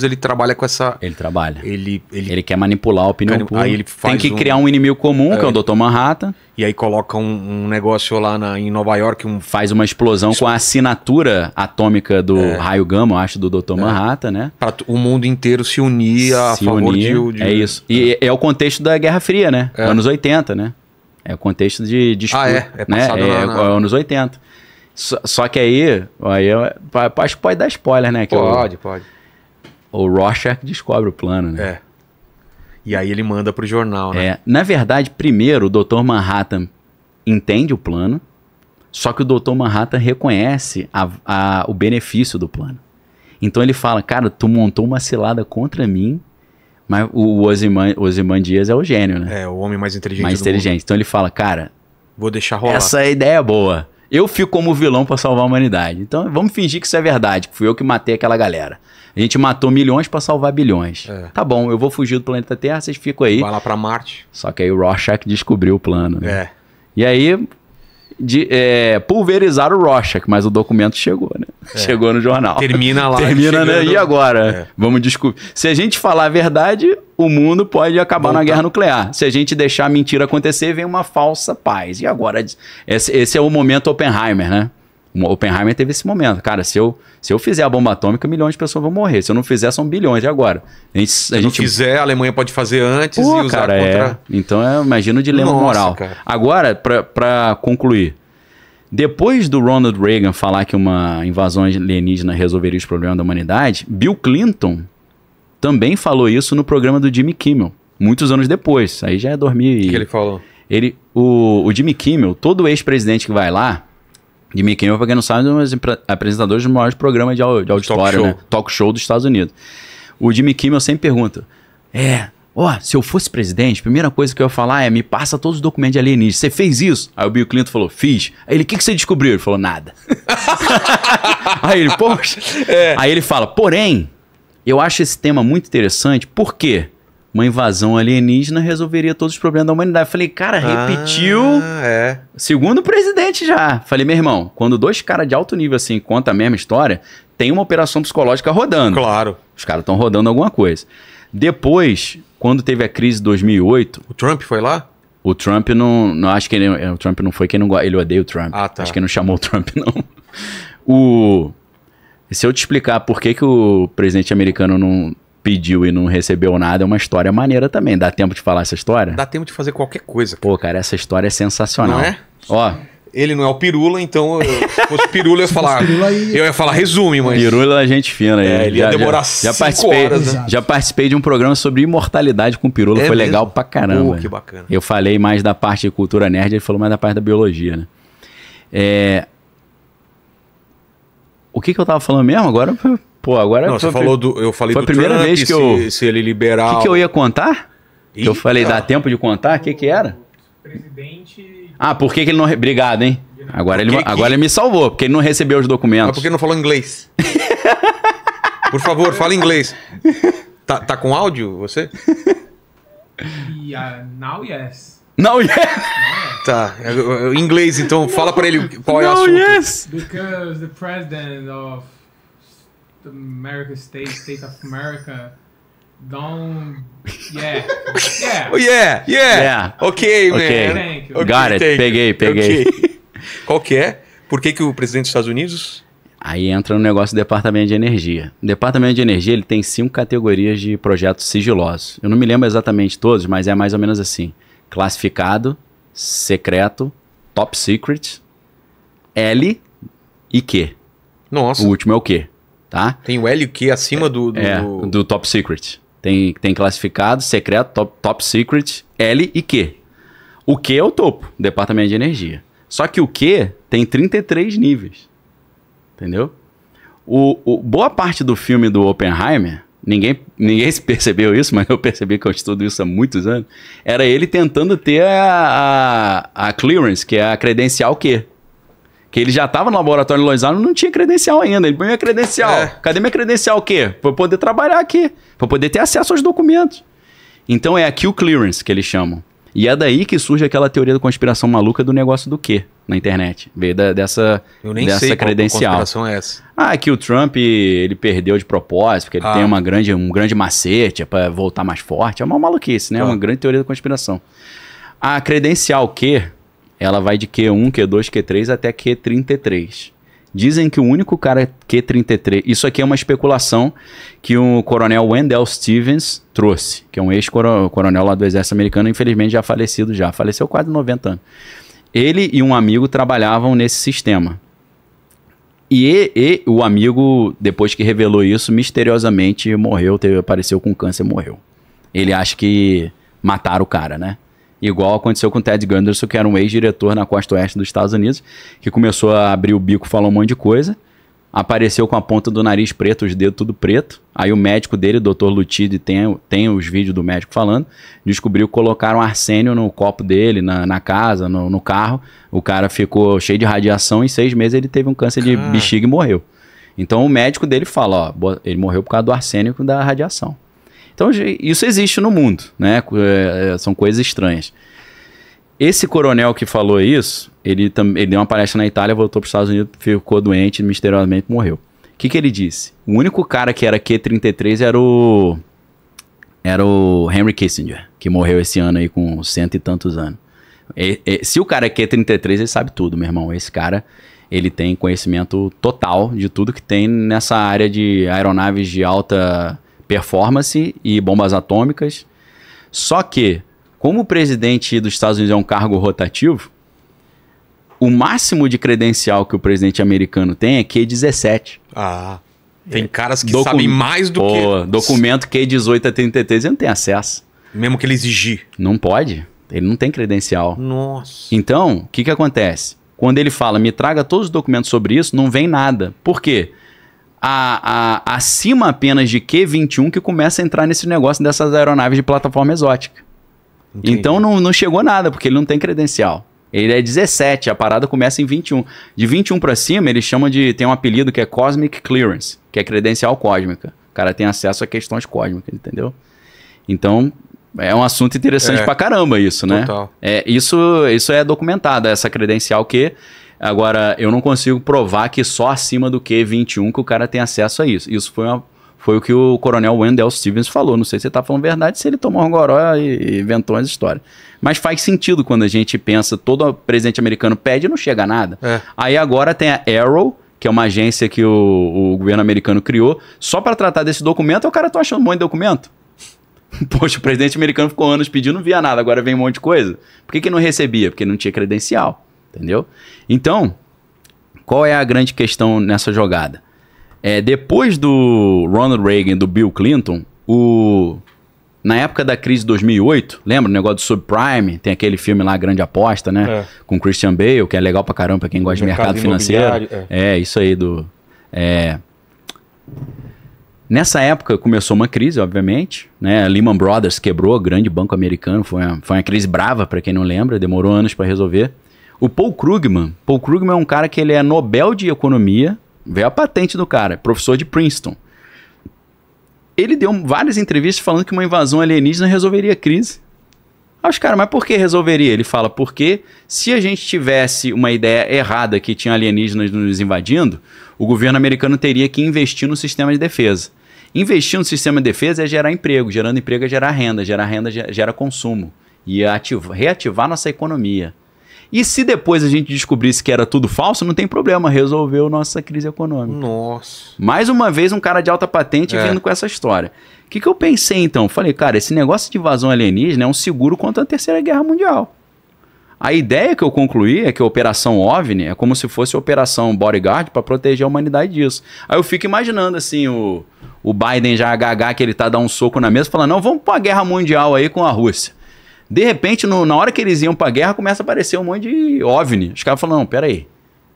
ele trabalha com essa... Ele trabalha. Ele, ele, ele quer manipular a opinião pública. Aí ele faz Tem que um... criar um inimigo comum, é, que é o é. Dr. Manhattan. E aí coloca um, um negócio lá na, em Nova York. Um... Faz uma explosão com a assinatura atômica do raio gama, acho, do Dr. Manhattan, né? Para o mundo inteiro se unir a se favor unir, de, de... É isso. E é o contexto da Guerra Fria, né? Anos 80, né? É o contexto de... de ah, é? É passado né? na, na... anos 80. Só, só que aí, aí eu, acho que pode dar spoiler, né? Que pode, eu, pode. O Rorschach descobre o plano, né? É. E aí ele manda pro jornal, né? É. Na verdade, primeiro o Dr. Manhattan entende o plano, só que o Dr. Manhattan reconhece a, a, o benefício do plano. Então ele fala, cara, tu montou uma cilada contra mim, mas o Dias é o gênio, né? É, o homem mais inteligente Mais inteligente. Mundo. Então ele fala, cara... Vou deixar rolar. Essa ideia é boa eu fico como vilão para salvar a humanidade. Então vamos fingir que isso é verdade, que fui eu que matei aquela galera. A gente matou milhões para salvar bilhões. É. Tá bom, eu vou fugir do planeta Terra, vocês ficam aí. Vai lá para Marte. Só que aí o Rorschach descobriu o plano. Né? É. E aí de é, pulverizar o Rocha, mas o documento chegou, né? É. Chegou no jornal. Termina lá. Termina, né? E agora? É. Vamos descobrir. Se a gente falar a verdade, o mundo pode acabar na guerra nuclear. Se a gente deixar a mentira acontecer, vem uma falsa paz. E agora? Esse, esse é o momento Oppenheimer, né? O Oppenheimer teve esse momento. Cara, se eu, se eu fizer a bomba atômica, milhões de pessoas vão morrer. Se eu não fizer, são bilhões. E agora? A gente, se a gente... fizer, a Alemanha pode fazer antes Pô, e usar cara, contra... É. Então, eu é, imagino o dilema Nossa, moral. Cara. Agora, para concluir. Depois do Ronald Reagan falar que uma invasão alienígena resolveria os problemas da humanidade, Bill Clinton também falou isso no programa do Jimmy Kimmel, muitos anos depois. Aí já é dormir. O que ele falou? Ele, o, o Jimmy Kimmel, todo ex-presidente que vai lá, Jimmy Kimmel, pra quem não sabe, é um dos apresentadores dos maiores programas de, de auditório, talk né? Talk show dos Estados Unidos. O Jimmy Kimmel sempre pergunta: É, ó, se eu fosse presidente, a primeira coisa que eu ia falar é: me passa todos os documentos de alienígena. Você fez isso? Aí o Bill Clinton falou: fiz. Aí ele: o que, que você descobriu? Ele falou: nada. Aí ele: poxa. É. Aí ele fala: porém, eu acho esse tema muito interessante, por quê? uma invasão alienígena resolveria todos os problemas da humanidade. Falei, cara, ah, repetiu. Ah, é. Segundo presidente já. Falei, meu irmão, quando dois caras de alto nível assim contam a mesma história, tem uma operação psicológica rodando. Claro. Os caras estão rodando alguma coisa. Depois, quando teve a crise de 2008. O Trump foi lá? O Trump não. não acho que ele, é, o Trump não foi quem não Ele odeia o Trump. Ah, tá. Acho que ele não chamou o Trump, não. O. Se eu te explicar por que, que o presidente americano não, pediu e não recebeu nada, é uma história maneira também. Dá tempo de falar essa história? Dá tempo de fazer qualquer coisa. Cara. Pô, cara, essa história é sensacional. Não é? Ó, ele não é o Pirula, então eu, se fosse Pirula eu ia falar. Pirula aí... Eu ia falar resume, mas. Pirula é gente fina. É, ele ia já, demorar já, já participei, horas, né? Já participei de um programa sobre imortalidade com Pirula, é foi mesmo? legal pra caramba. Uh, que bacana. Eu falei mais da parte de cultura nerd, ele falou mais da parte da biologia, né? É... O que, que eu tava falando mesmo agora? Pô, agora. Não, foi, você falou do. Eu falei foi a primeira Trump, vez que eu. Se, ele liberar. O que, que, eu ia contar? Eita. eu falei, dá tempo de contar? O que, que era? Presidente. Ah, por que, que ele não. Obrigado, hein? Agora, ele, agora ele me salvou, porque ele não recebeu os documentos. Mas ah, por que não falou inglês? por favor, fala inglês. Tá, tá com áudio você? now yes. Now yes. Tá, é, é, é inglês então, fala para ele qual é o assunto. Now yes. Because the president of the America state, state of America. Don't. Yeah. Yeah. Oh, yeah. Yeah. yeah. Ok, man. Okay. okay. Got it. Peguei, peguei. Okay. Qual que é? Por que, que o presidente dos Estados Unidos? Aí entra no um negócio do Departamento de Energia. O Departamento de Energia ele tem cinco categorias de projetos sigilosos. Eu não me lembro exatamente todos, mas é mais ou menos assim: classificado, secreto, top secret, L e Q. Nossa. O último é o Q tá? Tem o L e o Q acima é, do, do, é, do... top secret. Tem, tem classificado, secreto, top, top secret, L e Q. O Q é o topo, departamento de energia. Só que o Q tem 33 níveis. Entendeu? O, o, boa parte do filme do Oppenheimer, ninguém, ninguém percebeu isso, mas eu percebi que eu estudo isso há muitos anos, era ele tentando ter a, a, a clearance, que é a credencial Q que ele já estava no laboratório de e não tinha credencial ainda. Ele põe minha credencial. É. Cadê minha credencial? O quê? Para poder trabalhar aqui, para poder ter acesso aos documentos. Então é aqui o clearance que eles chamam. E é daí que surge aquela teoria da conspiração maluca do negócio do quê na internet. Veio da, dessa, Eu nem dessa sei é credencial. conspiração é essa. Ah, é que o Trump ele perdeu de propósito, porque ele ah. tem uma grande, um grande macete é para voltar mais forte. É uma maluquice, né? É Uma ah. grande teoria da conspiração. A credencial que ela vai de Q1, Q2, Q3 até Q33. Dizem que o único cara Q33, isso aqui é uma especulação que o coronel Wendell Stevens trouxe, que é um ex-coronel lá do exército americano, infelizmente já falecido já, faleceu quase 90 anos. Ele e um amigo trabalhavam nesse sistema. E, e, o amigo, depois que revelou isso, misteriosamente morreu, teve, apareceu com câncer e morreu. Ele acha que mataram o cara, né? Igual aconteceu com o Ted Gunderson, que era um ex-diretor na costa oeste dos Estados Unidos, que começou a abrir o bico, falou um monte de coisa, apareceu com a ponta do nariz preto, os dedos tudo preto. Aí o médico dele, o Dr. Lutide, tem, tem os vídeos do médico falando, descobriu que colocaram arsênio no copo dele, na, na casa, no, no, carro. O cara ficou cheio de radiação, em seis meses ele teve um câncer de bexiga e morreu. Então o médico dele fala, ó, ele morreu por causa do arsênico da radiação. Então isso existe no mundo, né? É, é, são coisas estranhas. Esse coronel que falou isso, ele, ele deu uma palestra na Itália, voltou para os Estados Unidos, ficou doente, misteriosamente morreu. O que, que ele disse? O único cara que era Q33 era o. Era o Henry Kissinger, que morreu esse ano aí com cento e tantos anos. E, e, se o cara é Q33, ele sabe tudo, meu irmão. Esse cara, ele tem conhecimento total de tudo que tem nessa área de aeronaves de alta performance e bombas atômicas. Só que, como o presidente dos Estados Unidos é um cargo rotativo, o máximo de credencial que o presidente americano tem é Q17. Ah. Tem é. caras que Docu sabem mais do pô, que. Documento Q18 a 33, ele não tem acesso. Mesmo que ele exigir. Não pode. Ele não tem credencial. Nossa. Então, o que, que acontece? Quando ele fala, me traga todos os documentos sobre isso, não vem nada. Por quê? a, a, acima apenas de Q21 que começa a entrar nesse negócio dessas aeronaves de plataforma exótica. Entendi. Então não, não chegou nada, porque ele não tem credencial. Ele é 17, a parada começa em 21. De 21 para cima, ele chama de. tem um apelido que é Cosmic Clearance, que é credencial cósmica. O cara tem acesso a questões cósmicas, entendeu? Então, é um assunto interessante é, pra caramba isso, né? Total. É, isso, isso é documentado, essa credencial que Agora, eu não consigo provar que só acima do Q21 que o cara tem acesso a isso. Isso foi uma foi o que o coronel Wendell Stevens falou. Não sei se ele está falando verdade, se ele tomou um goró e, inventou as histórias. Mas faz sentido quando a gente pensa, todo presidente americano pede e não chega a nada. É. Aí agora tem a Arrow, que é uma agência que o, o governo americano criou, só para tratar desse documento, é o cara tá achando um monte de documento. Poxa, o presidente americano ficou anos pedindo, não via nada, agora vem um monte de coisa. Por que, que não recebia? Porque não tinha credencial. Entendeu? Então, qual é a grande questão nessa jogada? É, depois do Ronald Reagan, do Bill Clinton, o na época da crise de 2008, lembra o negócio do subprime? Tem aquele filme lá, Grande Aposta, né? É. Com Christian Bale, que é legal pra caramba pra quem gosta mercado de mercado financeiro. É. é. isso aí do... É... Nessa época começou uma crise, obviamente. Né? Lehman Brothers quebrou, grande banco americano. Foi uma, foi uma crise brava, para quem não lembra. Demorou anos para resolver. O Paul Krugman, Paul Krugman é um cara que ele é Nobel de Economia, vê a patente do cara, é professor de Princeton. Ele deu várias entrevistas falando que uma invasão alienígena resolveria a crise. Aí os caras, mas por que resolveria? Ele fala, porque se a gente tivesse uma ideia errada que tinha alienígenas nos invadindo, o governo americano teria que investir no sistema de defesa. Investir no sistema de defesa é gerar emprego, gerando emprego é gerar renda, gerar renda gera consumo e ativa, reativar nossa economia. E se depois a gente descobrisse que era tudo falso, não tem problema, resolveu nossa crise econômica. Nossa. Mais uma vez, um cara de alta patente é. vindo com essa história. O que, que eu pensei então? Falei, cara, esse negócio de invasão alienígena é um seguro contra a Terceira Guerra Mundial. A ideia que eu concluí é que a Operação OVNI é como se fosse a Operação Bodyguard para proteger a humanidade disso. Aí eu fico imaginando assim, o, o Biden já HH que ele tá dando um soco na mesa, falando, não, vamos para a guerra mundial aí com a Rússia. De repente, no, na hora que eles iam pra guerra, começa a aparecer um monte de OVNI. Os caras falam, não, peraí.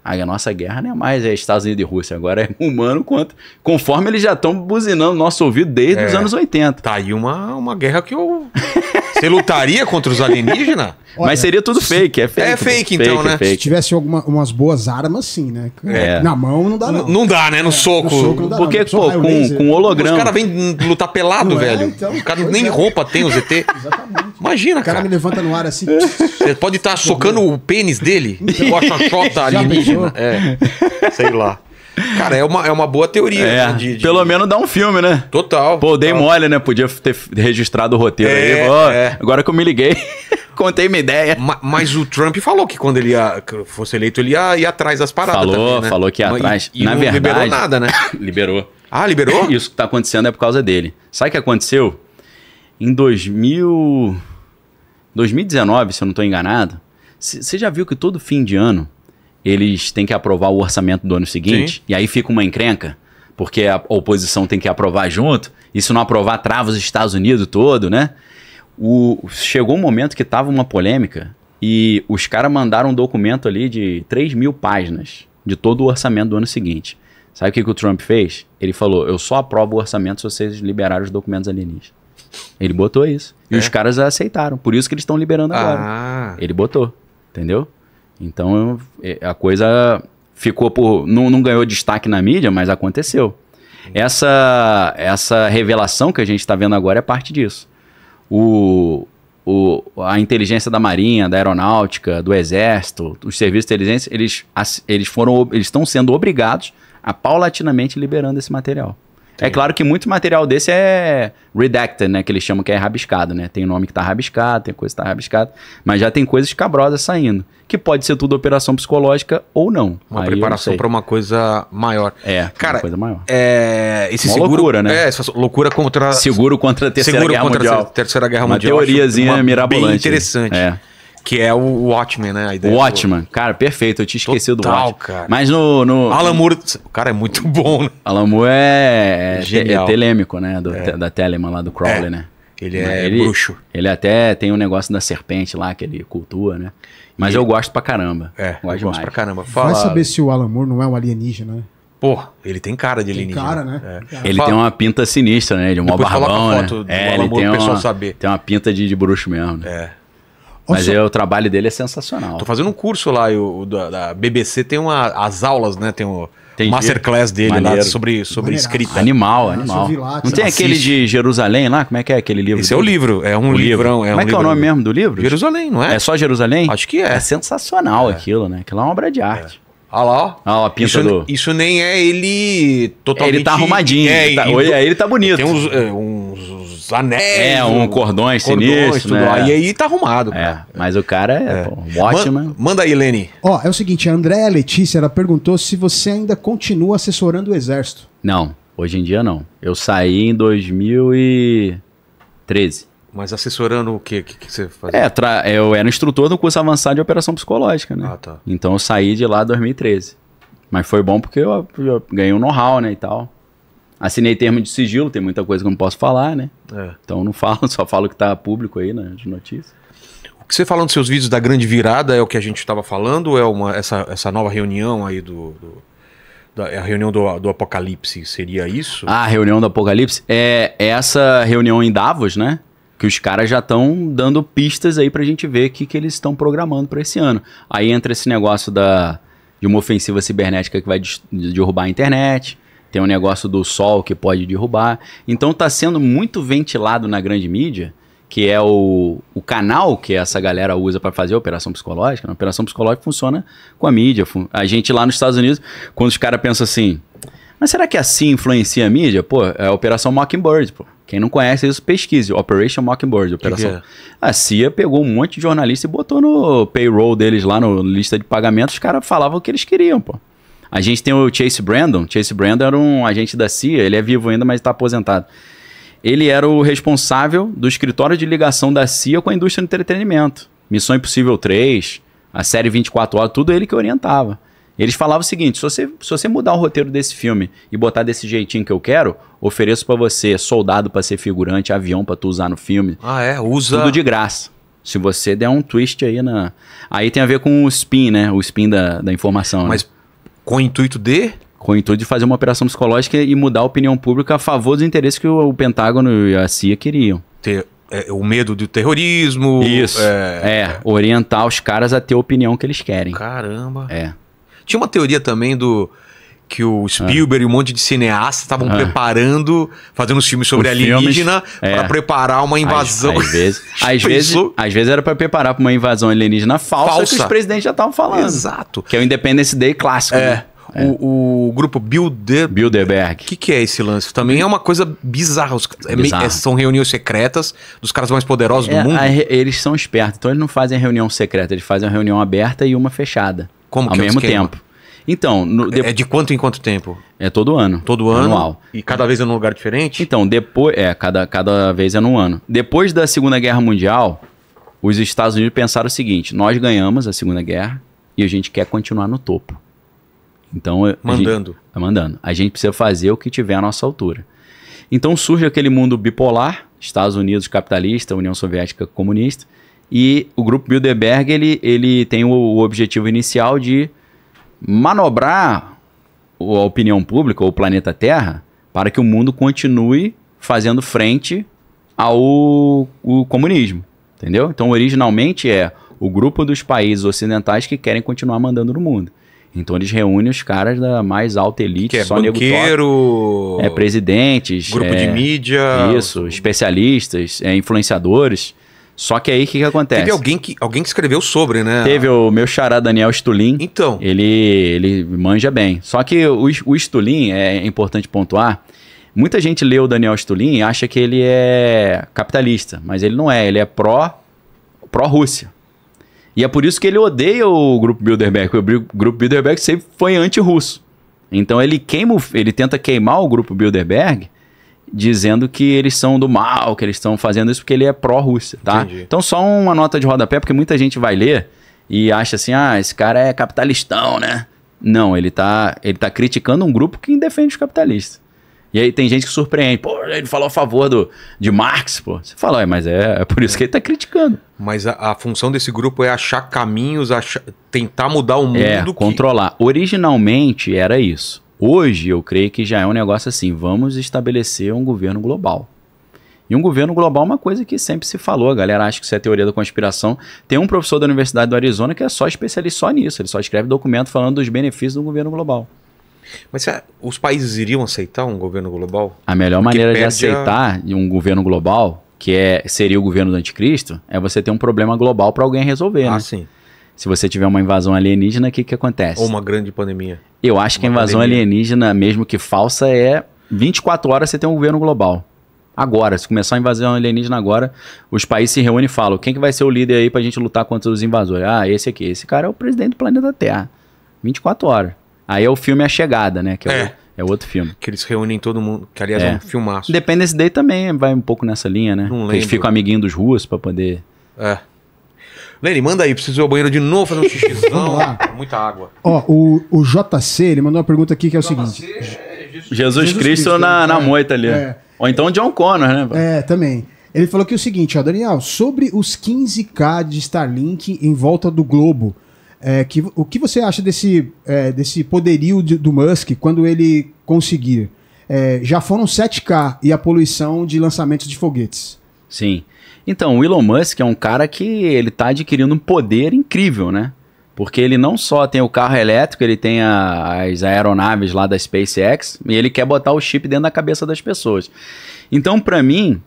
A nossa guerra não é mais é Estados Unidos e Rússia, agora é humano quanto. Conforme eles já estão buzinando nosso ouvido desde é, os anos 80. Tá aí uma, uma guerra que eu Você lutaria contra os alienígenas? Olha, Mas seria tudo fake, é fake. É né? fake, então, fake, né? É fake. Se tivesse alguma, umas boas armas, sim, né? É. é. Na mão não dá, não. não dá, né? No, é, soco. no soco. não dá, Porque, não. pô, com, com holograma. Os caras vêm lutar pelado, é, velho. Então, cara caras nem roupa tem, o ZT. Exatamente. Imagina, cara. O cara me levanta no ar assim. Você pode estar tá socando o pênis dele? Então. a xoxota alienígena. É. Sei lá. Cara, é uma, é uma boa teoria. É, né, de, de... Pelo menos dá um filme, né? Total. Pô, dei mole, né? Podia ter registrado o roteiro é, aí. é. Agora que eu me liguei, contei minha ideia. Ma, mas o Trump falou que quando ele ia, que fosse eleito, ele ia ir atrás das paradas. Falou, também, né? falou que ia atrás. E, e Na não verdade, liberou nada, né? liberou. Ah, liberou? Isso que tá acontecendo é por causa dele. Sabe o que aconteceu? Em 2000... 2019, se eu não tô enganado, você já viu que todo fim de ano eles têm que aprovar o orçamento do ano seguinte, Sim. e aí fica uma encrenca, porque a oposição tem que aprovar junto, e se não aprovar, trava os Estados Unidos todo, né? O, chegou um momento que tava uma polêmica e os caras mandaram um documento ali de 3 mil páginas de todo o orçamento do ano seguinte. Sabe o que, que o Trump fez? Ele falou: Eu só aprovo o orçamento se vocês liberarem os documentos alienígenas. Ele botou isso. E é? os caras aceitaram. Por isso que eles estão liberando agora. Ah. Ele botou. Entendeu? Então é, a coisa ficou por. Não, não ganhou destaque na mídia, mas aconteceu. Essa, essa revelação que a gente está vendo agora é parte disso. O, o, a inteligência da Marinha, da Aeronáutica, do Exército, os serviços de inteligência, eles, eles foram eles estão sendo obrigados a paulatinamente liberando esse material. É claro que muito material desse é redacted, né? Que eles chamam que é rabiscado, né? Tem nome que tá rabiscado, tem coisa que tá rabiscada, mas já tem coisas cabrosas saindo. Que pode ser tudo operação psicológica ou não. Uma Aí preparação para uma coisa maior. É, cara, uma coisa maior. É, esse uma seguro, loucura, né? É, essa loucura contra... Seguro contra a Terceira seguro Guerra contra Mundial. A terceira Guerra uma Mundial. Uma teoriazinha mirabolante. Bem interessante. É. Que é o Watchman, né? A ideia do... cara, perfeito. Eu tinha esquecido Total, do Watchman. Cara. Mas no, no. Alan Moore. O cara é muito bom, né? Alan Moore é, é, é telêmico, né? Do, é. Da Telemann lá do Crowley, é. né? Ele é ele, bruxo. Ele até tem um negócio da serpente lá que ele cultua, né? Mas e... eu gosto pra caramba. É, gosto eu gosto pra caramba. Fala... Vai saber se o Alan Moore não é um alienígena, né? Pô, ele tem cara de alienígena. Tem cara, né? É. Ele Fala... tem uma pinta sinistra, né? É de um barbão, né? É, ele tem uma, saber. tem uma pinta de, de bruxo mesmo. Né? É. Mas eu, o trabalho dele é sensacional. Tô fazendo um curso lá, eu, da, da BBC tem uma, as aulas, né? Tem o. Entendi. masterclass dele Maneiro. lá sobre, sobre escrita. Animal, ah, animal. Lá, não tem assiste. aquele de Jerusalém lá? Como é que é aquele livro? Esse dele? é o livro, é um o livrão. É Como um é que é o nome mesmo do livro? Jerusalém, não é? É só Jerusalém? Acho que é. É sensacional é. aquilo, né? Aquilo é uma obra de arte. É. Olha lá, ó. Olha lá, pinta isso, do... Isso nem é ele totalmente... É, ele tá arrumadinho. É, ele tá, ele tá bonito. Tem uns, é, um uns anéis. É, é um cordões, cordões é sinistro. Né? Aí, aí tá arrumado. É, mas o cara é, é. Pô, ótimo. Man, né? manda aí, Lene. Ó, é o seguinte, a Andréa Letícia, ela perguntou se você ainda continua assessorando o exército. Não, hoje em dia não. Eu saí em 2013. Mas assessorando o quê? que, que você fazia? É, tra... eu era instrutor do curso avançado de operação psicológica, né? Ah, tá. Então eu saí de lá em 2013. Mas foi bom porque eu, eu ganhei um know-how, né, e tal. Assinei termo de sigilo, tem muita coisa que eu não posso falar, né? É. Então não falo, só falo que está público aí, né, de notícias. O que você fala nos seus vídeos da grande virada é o que a gente estava falando, é uma, essa, essa nova reunião aí do, do da, a reunião do, do Apocalipse, seria isso? Ah, a reunião do Apocalipse? É, é essa reunião em Davos, né? Que os caras já estão dando pistas aí pra gente ver o que, que eles estão programando para esse ano. Aí entra esse negócio da, de uma ofensiva cibernética que vai de, derrubar a internet, tem um negócio do sol que pode derrubar. Então está sendo muito ventilado na grande mídia, que é o, o canal que essa galera usa para fazer a operação psicológica. Né? A operação psicológica funciona com a mídia. A gente lá nos Estados Unidos, quando os caras pensam assim, mas será que assim influencia a mídia? Pô, é a Operação Mockingbird, pô. Quem não conhece isso, pesquise. Operation Mockingbird. Operação. Que que é? A CIA pegou um monte de jornalista e botou no payroll deles lá, no lista de pagamentos. Os caras falavam o que eles queriam, pô. A gente tem o Chase Brandon. Chase Brandon era um agente da CIA, ele é vivo ainda, mas está aposentado. Ele era o responsável do escritório de ligação da CIA com a indústria do entretenimento. Missão Impossível 3, a série 24 horas, tudo ele que orientava. Eles falavam o seguinte: se você, se você mudar o roteiro desse filme e botar desse jeitinho que eu quero, ofereço para você soldado para ser figurante, avião para tu usar no filme. Ah, é? Usa. Tudo de graça. Se você der um twist aí na. Aí tem a ver com o spin, né? O spin da, da informação. Né? Mas né? Com o intuito de? Com o intuito de fazer uma operação psicológica e mudar a opinião pública a favor dos interesses que o, Pentágono e a CIA queriam. Ter, é, o medo do terrorismo. Isso. É... é, orientar os caras a ter a opinião que eles querem. Caramba. É. Tinha uma teoria também do que o é. Spielberg é. e um monte de cineastas estavam é. preparando, fazendo os filmes sobre os alienígena para é. preparar uma invasão. Às, às vezes, às, vezes, às vezes era para preparar para uma invasão alienígena falsa, falsa. que os presidentes já estavam falando. Exato. Que é o Independence Day clássico. É. Né? É. O, o, grupo Bilderberg. O que, que é esse lance? Também é uma coisa bizarra. É, é, são reuniões secretas dos caras mais poderosos é, do mundo. A, eles são espertos. Então eles não fazem reunião secreta. Eles fazem uma reunião aberta e uma fechada. Como ao mesmo tempo. Então, no, de... é de quanto em quanto tempo? É todo ano. Todo ano. Anual. E cada vez é num lugar diferente? Então, depois. É, cada, cada vez é num ano. Depois da Segunda Guerra Mundial, os Estados Unidos pensaram o seguinte: nós ganhamos a Segunda Guerra e a gente quer continuar no topo. Então. Mandando. Gente, é, mandando. A gente precisa fazer o que tiver à nossa altura. Então surge aquele mundo bipolar, Estados Unidos capitalista, União Soviética comunista, e o grupo Bilderberg ele, ele tem o, o objetivo inicial de manobrar a opinião pública ou o planeta Terra para que o mundo continue fazendo frente ao comunismo, entendeu? Então, originalmente é o grupo dos países ocidentais que querem continuar mandando no mundo. Então eles reúnem os caras da mais alta elite, que é só banqueiro, é presidentes, grupo é, de mídia, isso, especialistas, é, influenciadores. Só que aí o que, que acontece? Teve alguém que, alguém que escreveu sobre, né? Teve o meu xará Daniel Stulin. Então. Ele, ele manja bem. Só que o, o Stulin, é importante pontuar, muita gente lê o Daniel Stulin e acha que ele é capitalista, mas ele não é, ele é pró, pró-Rússia. E é por isso que ele odeia o Grupo Bilderberg, o Grupo Bilderberg sempre foi anti-russo. Então ele queima, ele tenta queimar o Grupo Bilderberg dizendo que eles são do mal, que eles estão fazendo isso porque ele é pró-Rússia, tá? Entendi. Então, só uma nota de rodapé, porque muita gente vai ler e acha assim, ah, esse cara é capitalistão, né? Não, ele tá, ele tá criticando um grupo que defende os capitalistas. E aí tem gente que surpreende, pô, ele falou a favor do, de Marx, pô. Você fala, é, mas é, é, por isso que ele tá criticando. Mas a, a função desse grupo é achar caminhos, achar, tentar mudar o é, mundo. É, que... controlar. Originalmente era isso. Hoje eu creio que já é um negócio assim, vamos estabelecer um governo global. E um governo global é uma coisa que sempre se falou, a galera acha que isso é teoria da conspiração. Tem um professor da Universidade do Arizona que é só especialista só nisso, ele só escreve documento falando dos benefícios do governo global. Mas os países iriam aceitar um governo global? A melhor Porque maneira de aceitar a... um governo global, que é, seria o governo do anticristo, é você ter um problema global para alguém resolver. Né? Ah, né? sim. Se você tiver uma invasão alienígena, o que, que acontece? Ou uma grande pandemia. Eu acho uma que a invasão pandemia. alienígena, mesmo que falsa, é 24 horas você tem um governo global. Agora, se começar a invasão alienígena agora, os países se reúnem e falam: quem que vai ser o líder aí pra gente lutar contra os invasores? Ah, esse aqui. Esse cara é o presidente do planeta Terra. 24 horas. Aí é o filme A Chegada, né? Que é, é. é outro filme. Que eles reúnem todo mundo, que aliás é, é um filmaço. Independence Day também vai um pouco nessa linha, né? Não lembro. Eles ficam amiguinhos dos russos pra poder. É. Lenny, manda aí, preciso ir ao banheiro de novo, fazer um xixizão. É muita água. Ó, o, o JC, ele mandou uma pergunta aqui que é o seguinte. É Jesus, Jesus Cristo, né? Cristo na, é, na moita ali. É. Ou então John Connor, né? É, também. Ele falou que o seguinte, ó, Daniel, sobre os 15K de Starlink em volta do globo, é, que, o que você acha desse, é, desse poderio de, do Musk quando ele conseguir? É, já foram 7K e a poluição de lançamentos de foguetes. Sim. Então, o Elon Musk é um cara que ele está adquirindo um poder incrível, né? Porque ele não só tem o carro elétrico, ele tem a, as aeronaves lá da SpaceX e ele quer botar o chip dentro da cabeça das pessoas. Então, para mim,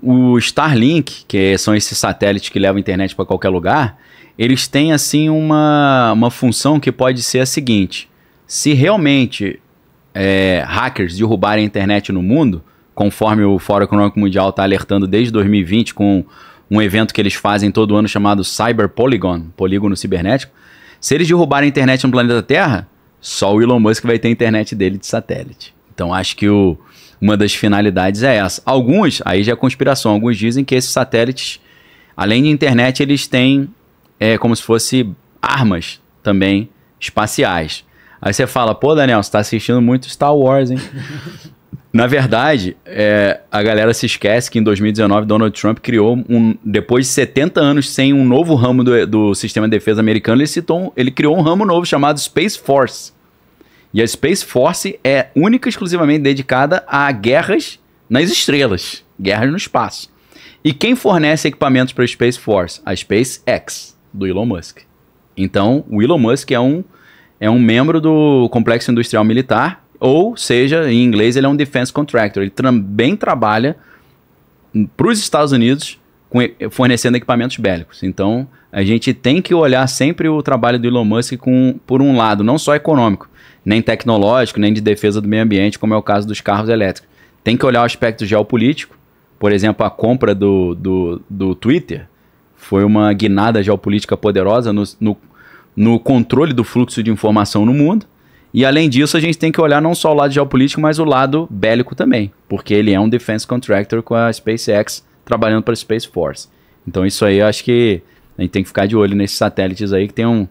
o Starlink, que são esses satélites que levam internet para qualquer lugar, eles têm assim uma, uma função que pode ser a seguinte: se realmente é, hackers derrubarem a internet no mundo, conforme o Fórum Econômico Mundial está alertando desde 2020 com um evento que eles fazem todo ano chamado Cyber Polygon, polígono cibernético. Se eles derrubarem a internet no planeta Terra, só o Elon Musk vai ter a internet dele de satélite. Então acho que o, uma das finalidades é essa. Alguns, aí já é conspiração, alguns dizem que esses satélites, além de internet, eles têm é, como se fosse armas também espaciais. Aí você fala, pô, Daniel, você está assistindo muito Star Wars, hein? Na verdade, é, a galera se esquece que em 2019 Donald Trump criou, um, depois de 70 anos sem um novo ramo do, do sistema de defesa americano, ele, citou, ele criou um ramo novo chamado Space Force. E a Space Force é única e exclusivamente dedicada a guerras nas estrelas, guerras no espaço. E quem fornece equipamentos para a Space Force? A SpaceX, do Elon Musk. Então, o Elon Musk é um, é um membro do complexo industrial militar ou seja, em inglês ele é um defense contractor. Ele também trabalha para os Estados Unidos fornecendo equipamentos bélicos. Então, a gente tem que olhar sempre o trabalho do Elon Musk com, por um lado, não só econômico, nem tecnológico, nem de defesa do meio ambiente, como é o caso dos carros elétricos. Tem que olhar o aspecto geopolítico. Por exemplo, a compra do, do, do Twitter foi uma guinada geopolítica poderosa no, no, no controle do fluxo de informação no mundo e além disso, a gente tem que olhar não só o lado geopolítico, mas o lado bélico também, porque ele é um defense contractor com a SpaceX trabalhando para a Space Force. Então isso aí eu acho que a gente tem que ficar de olho nesses satélites aí que tem um,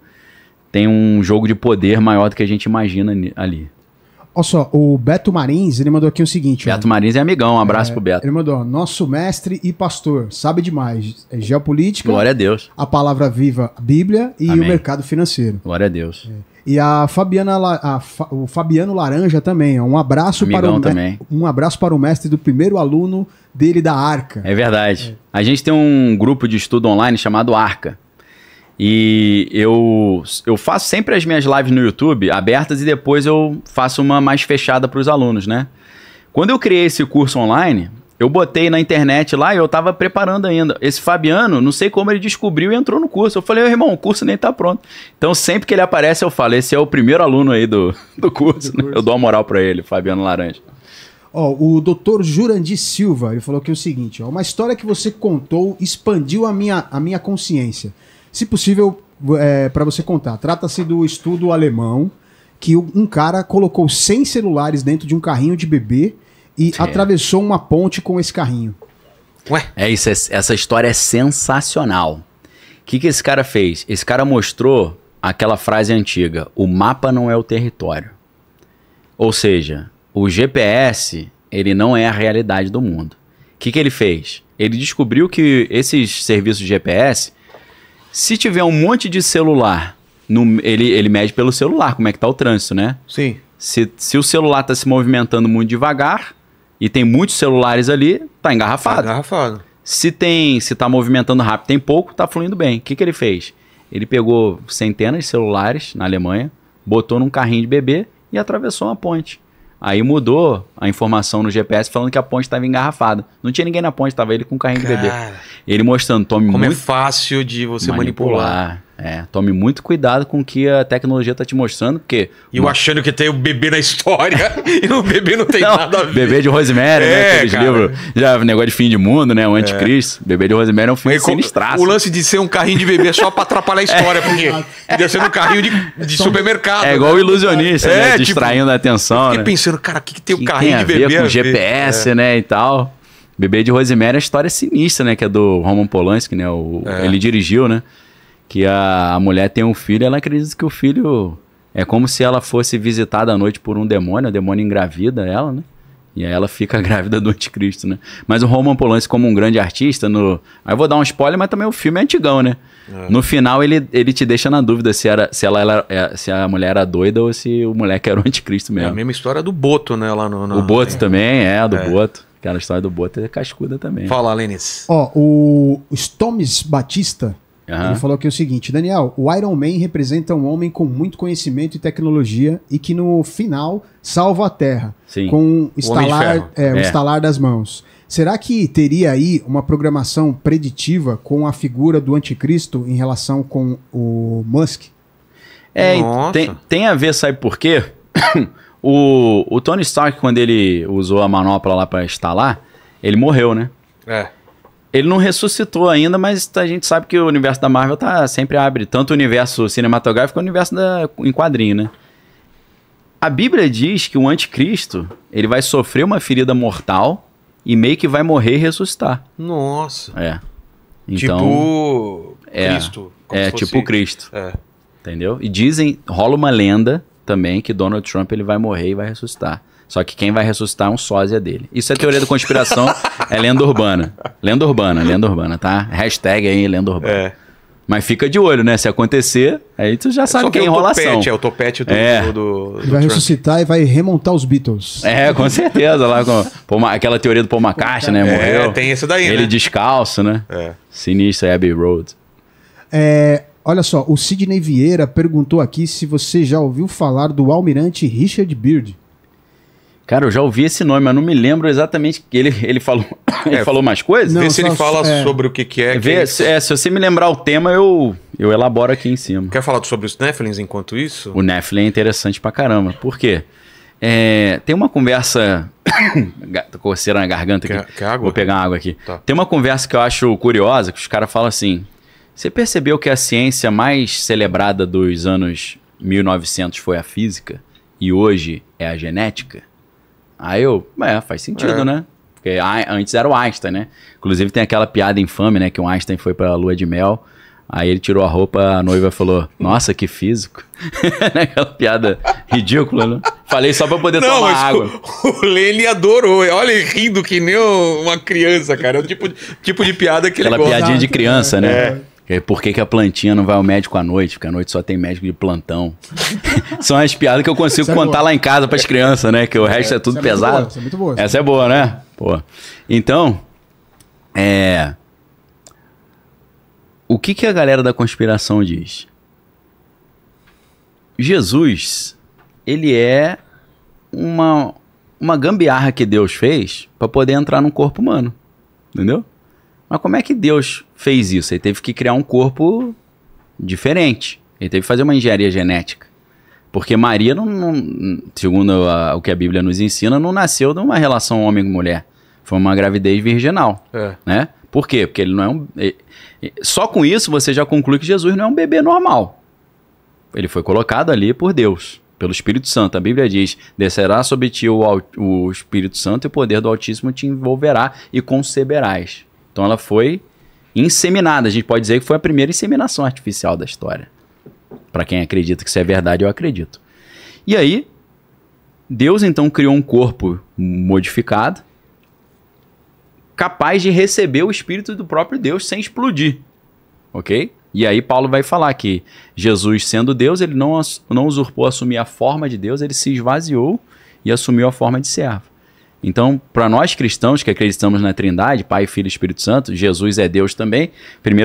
tem um jogo de poder maior do que a gente imagina ali. Olha só, o Beto Marins, ele mandou aqui o seguinte. Beto ó, Marins é amigão, um abraço é, pro Beto. Ele mandou, nosso mestre e pastor, sabe demais. É geopolítica. Glória a Deus. A palavra viva, a Bíblia e Amém. o mercado financeiro. Glória a Deus. É. E a Fabiana, a Fa, o Fabiano Laranja também. Um abraço Amigão para o também. um abraço para o mestre do primeiro aluno dele da Arca. É verdade. É. A gente tem um grupo de estudo online chamado Arca. E eu, eu faço sempre as minhas lives no YouTube abertas e depois eu faço uma mais fechada para os alunos, né? Quando eu criei esse curso online, eu botei na internet lá e eu tava preparando ainda. Esse Fabiano, não sei como ele descobriu e entrou no curso. Eu falei, irmão, o curso nem tá pronto. Então sempre que ele aparece, eu falo, esse é o primeiro aluno aí do, do curso. Né? Eu dou a moral para ele, Fabiano Laranja. Ó, o doutor Jurandir Silva, ele falou que é o seguinte, ó, uma história que você contou expandiu a minha, a minha consciência. Se possível, é, para você contar. Trata-se do estudo alemão que um cara colocou 100 celulares dentro de um carrinho de bebê e Sim. atravessou uma ponte com esse carrinho. Ué? É isso, é, essa história é sensacional. O que, que esse cara fez? Esse cara mostrou aquela frase antiga: o mapa não é o território. Ou seja, o GPS ele não é a realidade do mundo. O que, que ele fez? Ele descobriu que esses serviços de GPS, se tiver um monte de celular, no, ele, ele mede pelo celular como é que tá o trânsito, né? Sim. Se, se o celular está se movimentando muito devagar, e tem muitos celulares ali, tá engarrafado. Tá engarrafado. Se tem, se tá movimentando rápido, tem pouco, tá fluindo bem. O que, que ele fez? Ele pegou centenas de celulares na Alemanha, botou num carrinho de bebê e atravessou uma ponte. Aí mudou a informação no GPS falando que a ponte estava engarrafada. Não tinha ninguém na ponte, estava ele com o carrinho Cara, de bebê. Ele mostrando, tome como é muito. Como é fácil de você manipular. manipular. É, tome muito cuidado com o que a tecnologia está te mostrando, porque. E eu achando que tem o bebê na história e o bebê não tem não, nada a ver. Bebê de Rosemary, né? é, né? Aqueles livros. Já negócio de fim de mundo, né? O é. Anticristo. É. Bebê de Rosemary é um filme sinistraço. O lance de ser um carrinho de bebê é só para atrapalhar a história, é. porque Deve ser um carrinho de, de supermercado. É igual né? o ilusionista, é, né? Tipo, Distraindo a atenção. fiquei né? pensando, cara, o que, que tem o um carrinho tem a de bebê? Ver com GPS, é. né? E tal. Bebê de Rosemary é a história sinistra, né? Que é do Roman Polanski, né? O, Ele dirigiu, né? que a, a mulher tem um filho, ela acredita que o filho é como se ela fosse visitada à noite por um demônio, o demônio engravida ela, né? E aí ela fica grávida do anticristo, né? Mas o Roman Polanski, como um grande artista, no... aí eu vou dar um spoiler, mas também o filme é antigão, né? É. No final ele, ele te deixa na dúvida se, era, se, ela, ela, é, se a mulher era doida ou se o moleque era o anticristo mesmo. É a mesma história do Boto, né? Lá no, no... O Boto é. também, é, do é. Boto. Aquela história do Boto é cascuda também. Fala, Lenis. Ó, o Stomes Batista, Uhum. Ele falou que é o seguinte, Daniel, o Iron Man representa um homem com muito conhecimento e tecnologia e que no final salva a Terra Sim. com um estalar, é, um é. estalar das mãos. Será que teria aí uma programação preditiva com a figura do anticristo em relação com o Musk? É, tem, tem, a ver, sabe por quê? o, o Tony Stark, quando ele usou a manopla lá para instalar, ele morreu, né? É. Ele não ressuscitou ainda, mas a gente sabe que o universo da Marvel tá sempre abre tanto o universo cinematográfico quanto o universo da, em quadrinho, né? A Bíblia diz que o anticristo, ele vai sofrer uma ferida mortal e meio que vai morrer e ressuscitar. Nossa. É. Então, tipo é, Cristo. É, tipo fosse... tipo Cristo. É. Entendeu? E dizem, rola uma lenda também que Donald Trump ele vai morrer e vai ressuscitar. Só que quem vai ressuscitar é um sósia dele. Isso é teoria da conspiração, é lenda urbana. Lenda urbana, lenda urbana, tá? Hashtag aí, lenda urbana. É. Mas fica de olho, né? Se acontecer, aí tu já é sabe Só que é enrolação. Topete, é o topete do, é. do, do, do Vai Trump. ressuscitar e vai remontar os Beatles. É, com certeza. lá com, aquela teoria do Paul McCartney, né? É, Morreu. É, tem isso daí, Ele né? descalço, né? É. Sinistro, Abbey Road. É, olha só, o Sidney Vieira perguntou aqui se você já ouviu falar do almirante Richard Beard. Cara, eu já ouvi esse nome, mas não me lembro exatamente que ele, ele falou. ele é, falou mais coisas? Vê se ele fala é. sobre o que, que é. que é se, é, se você me lembrar o tema, eu, eu elaboro aqui em cima. Quer falar sobre os Neflins enquanto isso? O Neflin é interessante pra caramba. Por quê? É, tem uma conversa. Tô coceira na garganta aqui. Quer, quer água? Vou pegar água aqui. Tá. Tem uma conversa que eu acho curiosa, que os caras falam assim. Você percebeu que a ciência mais celebrada dos anos 1900 foi a física e hoje é a genética? Aí eu, é, faz sentido, é. né? Porque antes era o Einstein, né? Inclusive tem aquela piada infame, né? Que o Einstein foi pra lua de mel. Aí ele tirou a roupa, a noiva falou: Nossa, que físico. Né, aquela piada ridícula, né? Falei só pra poder não, tomar água. O, o Lene adorou. Olha ele rindo que nem uma criança, cara. É o tipo, tipo de piada que Aquela ele Aquela piadinha de criança, né? É. É por que, que a plantinha não vai ao médico à noite? Porque à noite só tem médico de plantão. São as piadas que eu consigo é contar lá em casa para as crianças, né? Que o é- resto é, é tudo pesado. Boa, é boa, é Essa é boa, né? Pô. Então, é. O que, que a galera da conspiração diz? Jesus, ele é uma, uma gambiarra que Deus fez para poder entrar num corpo humano. Entendeu? Mas como é que Deus fez isso. Ele teve que criar um corpo diferente. Ele teve que fazer uma engenharia genética. Porque Maria, não, não segundo a, o que a Bíblia nos ensina, não nasceu de uma relação homem-mulher. Foi uma gravidez virginal. É. Né? Por quê? Porque ele não é um. só com isso você já conclui que Jesus não é um bebê normal. Ele foi colocado ali por Deus, pelo Espírito Santo. A Bíblia diz: descerá sobre ti o, o Espírito Santo e o poder do Altíssimo te envolverá e conceberás. Então ela foi inseminada. A gente pode dizer que foi a primeira inseminação artificial da história. Para quem acredita que isso é verdade, eu acredito. E aí, Deus então criou um corpo modificado, capaz de receber o espírito do próprio Deus sem explodir. Ok? E aí, Paulo vai falar que Jesus, sendo Deus, ele não, não usurpou assumir a forma de Deus, ele se esvaziou e assumiu a forma de servo. Então, para nós cristãos que acreditamos na Trindade, Pai, Filho e Espírito Santo, Jesus é Deus também.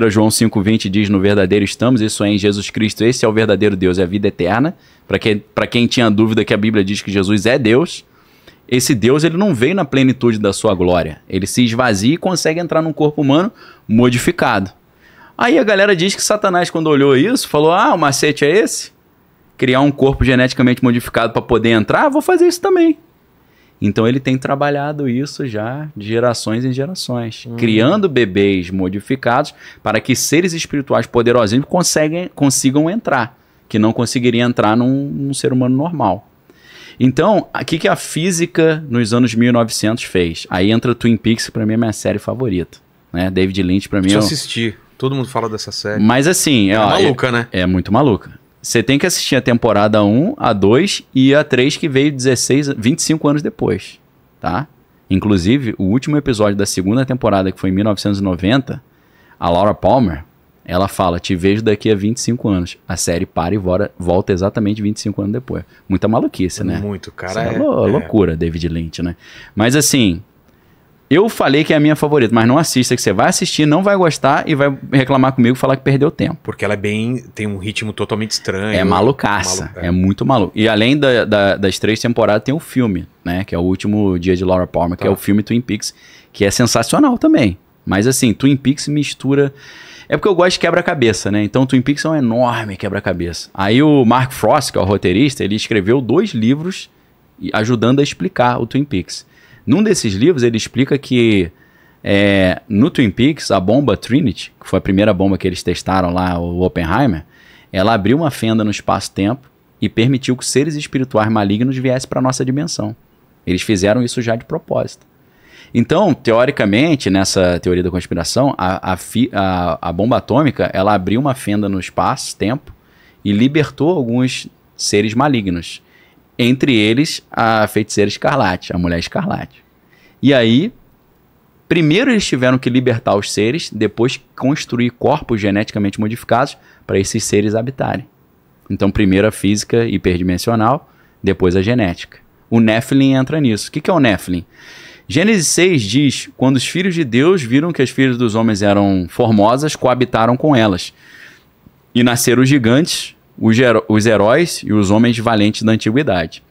1 João 5,20 diz: No verdadeiro estamos, isso é em Jesus Cristo, esse é o verdadeiro Deus, é a vida eterna. Para quem, quem tinha dúvida que a Bíblia diz que Jesus é Deus, esse Deus ele não veio na plenitude da sua glória. Ele se esvazia e consegue entrar num corpo humano modificado. Aí a galera diz que Satanás, quando olhou isso, falou: Ah, o macete é esse? Criar um corpo geneticamente modificado para poder entrar? Vou fazer isso também. Então ele tem trabalhado isso já de gerações em gerações, hum. criando bebês modificados para que seres espirituais poderosos conseguem, consigam entrar, que não conseguiriam entrar num, num ser humano normal. Então, o que, que a física nos anos 1900 fez? Aí entra Twin Peaks, que para mim é minha série favorita. Né? David Lynch, para mim. Deixa eu é assistir. Todo mundo fala dessa série. Mas assim, é, ó, maluca, é, né? É muito maluca. Você tem que assistir a temporada 1, a 2 e a 3 que veio 16, 25 anos depois, tá? Inclusive, o último episódio da segunda temporada, que foi em 1990, a Laura Palmer, ela fala: Te vejo daqui a 25 anos. A série para e vora, volta exatamente 25 anos depois. Muita maluquice, né? Muito, cara. Isso é, é, lou é, loucura, David Lynch, né? Mas assim, eu falei que é a minha favorita, mas não assista, que você vai assistir, não vai gostar e vai reclamar comigo e falar que perdeu tempo. Porque ela é bem. tem um ritmo totalmente estranho. É malucaça. É muito maluco. E além da, da, das três temporadas, tem o um filme, né? Que é o último dia de Laura Palmer, tá. que é tá. o filme Twin Peaks, que é sensacional também. Mas assim, Twin Peaks mistura. É porque eu gosto de quebra-cabeça, né? Então Twin Peaks é um enorme quebra-cabeça. Aí o Mark Frost, que é o roteirista, ele escreveu dois livros ajudando a explicar o Twin Peaks. Num desses livros, ele explica que é, no Twin Peaks, a bomba Trinity, que foi a primeira bomba que eles testaram lá, o Oppenheimer, ela abriu uma fenda no espaço-tempo e permitiu que seres espirituais malignos viessem para nossa dimensão. Eles fizeram isso já de propósito. Então, teoricamente, nessa teoria da conspiração, a, a, fi, a, a bomba atômica ela abriu uma fenda no espaço-tempo e libertou alguns seres malignos. Entre eles, a feiticeira escarlate, a mulher escarlate. E aí, primeiro eles tiveram que libertar os seres, depois construir corpos geneticamente modificados para esses seres habitarem. Então, primeiro a física hiperdimensional, depois a genética. O Nephilim entra nisso. O que, que é o Nephilim? Gênesis 6 diz: Quando os filhos de Deus viram que as filhas dos homens eram formosas, coabitaram com elas. E nasceram gigantes, os, heróis e os homens valentes da antiguidade.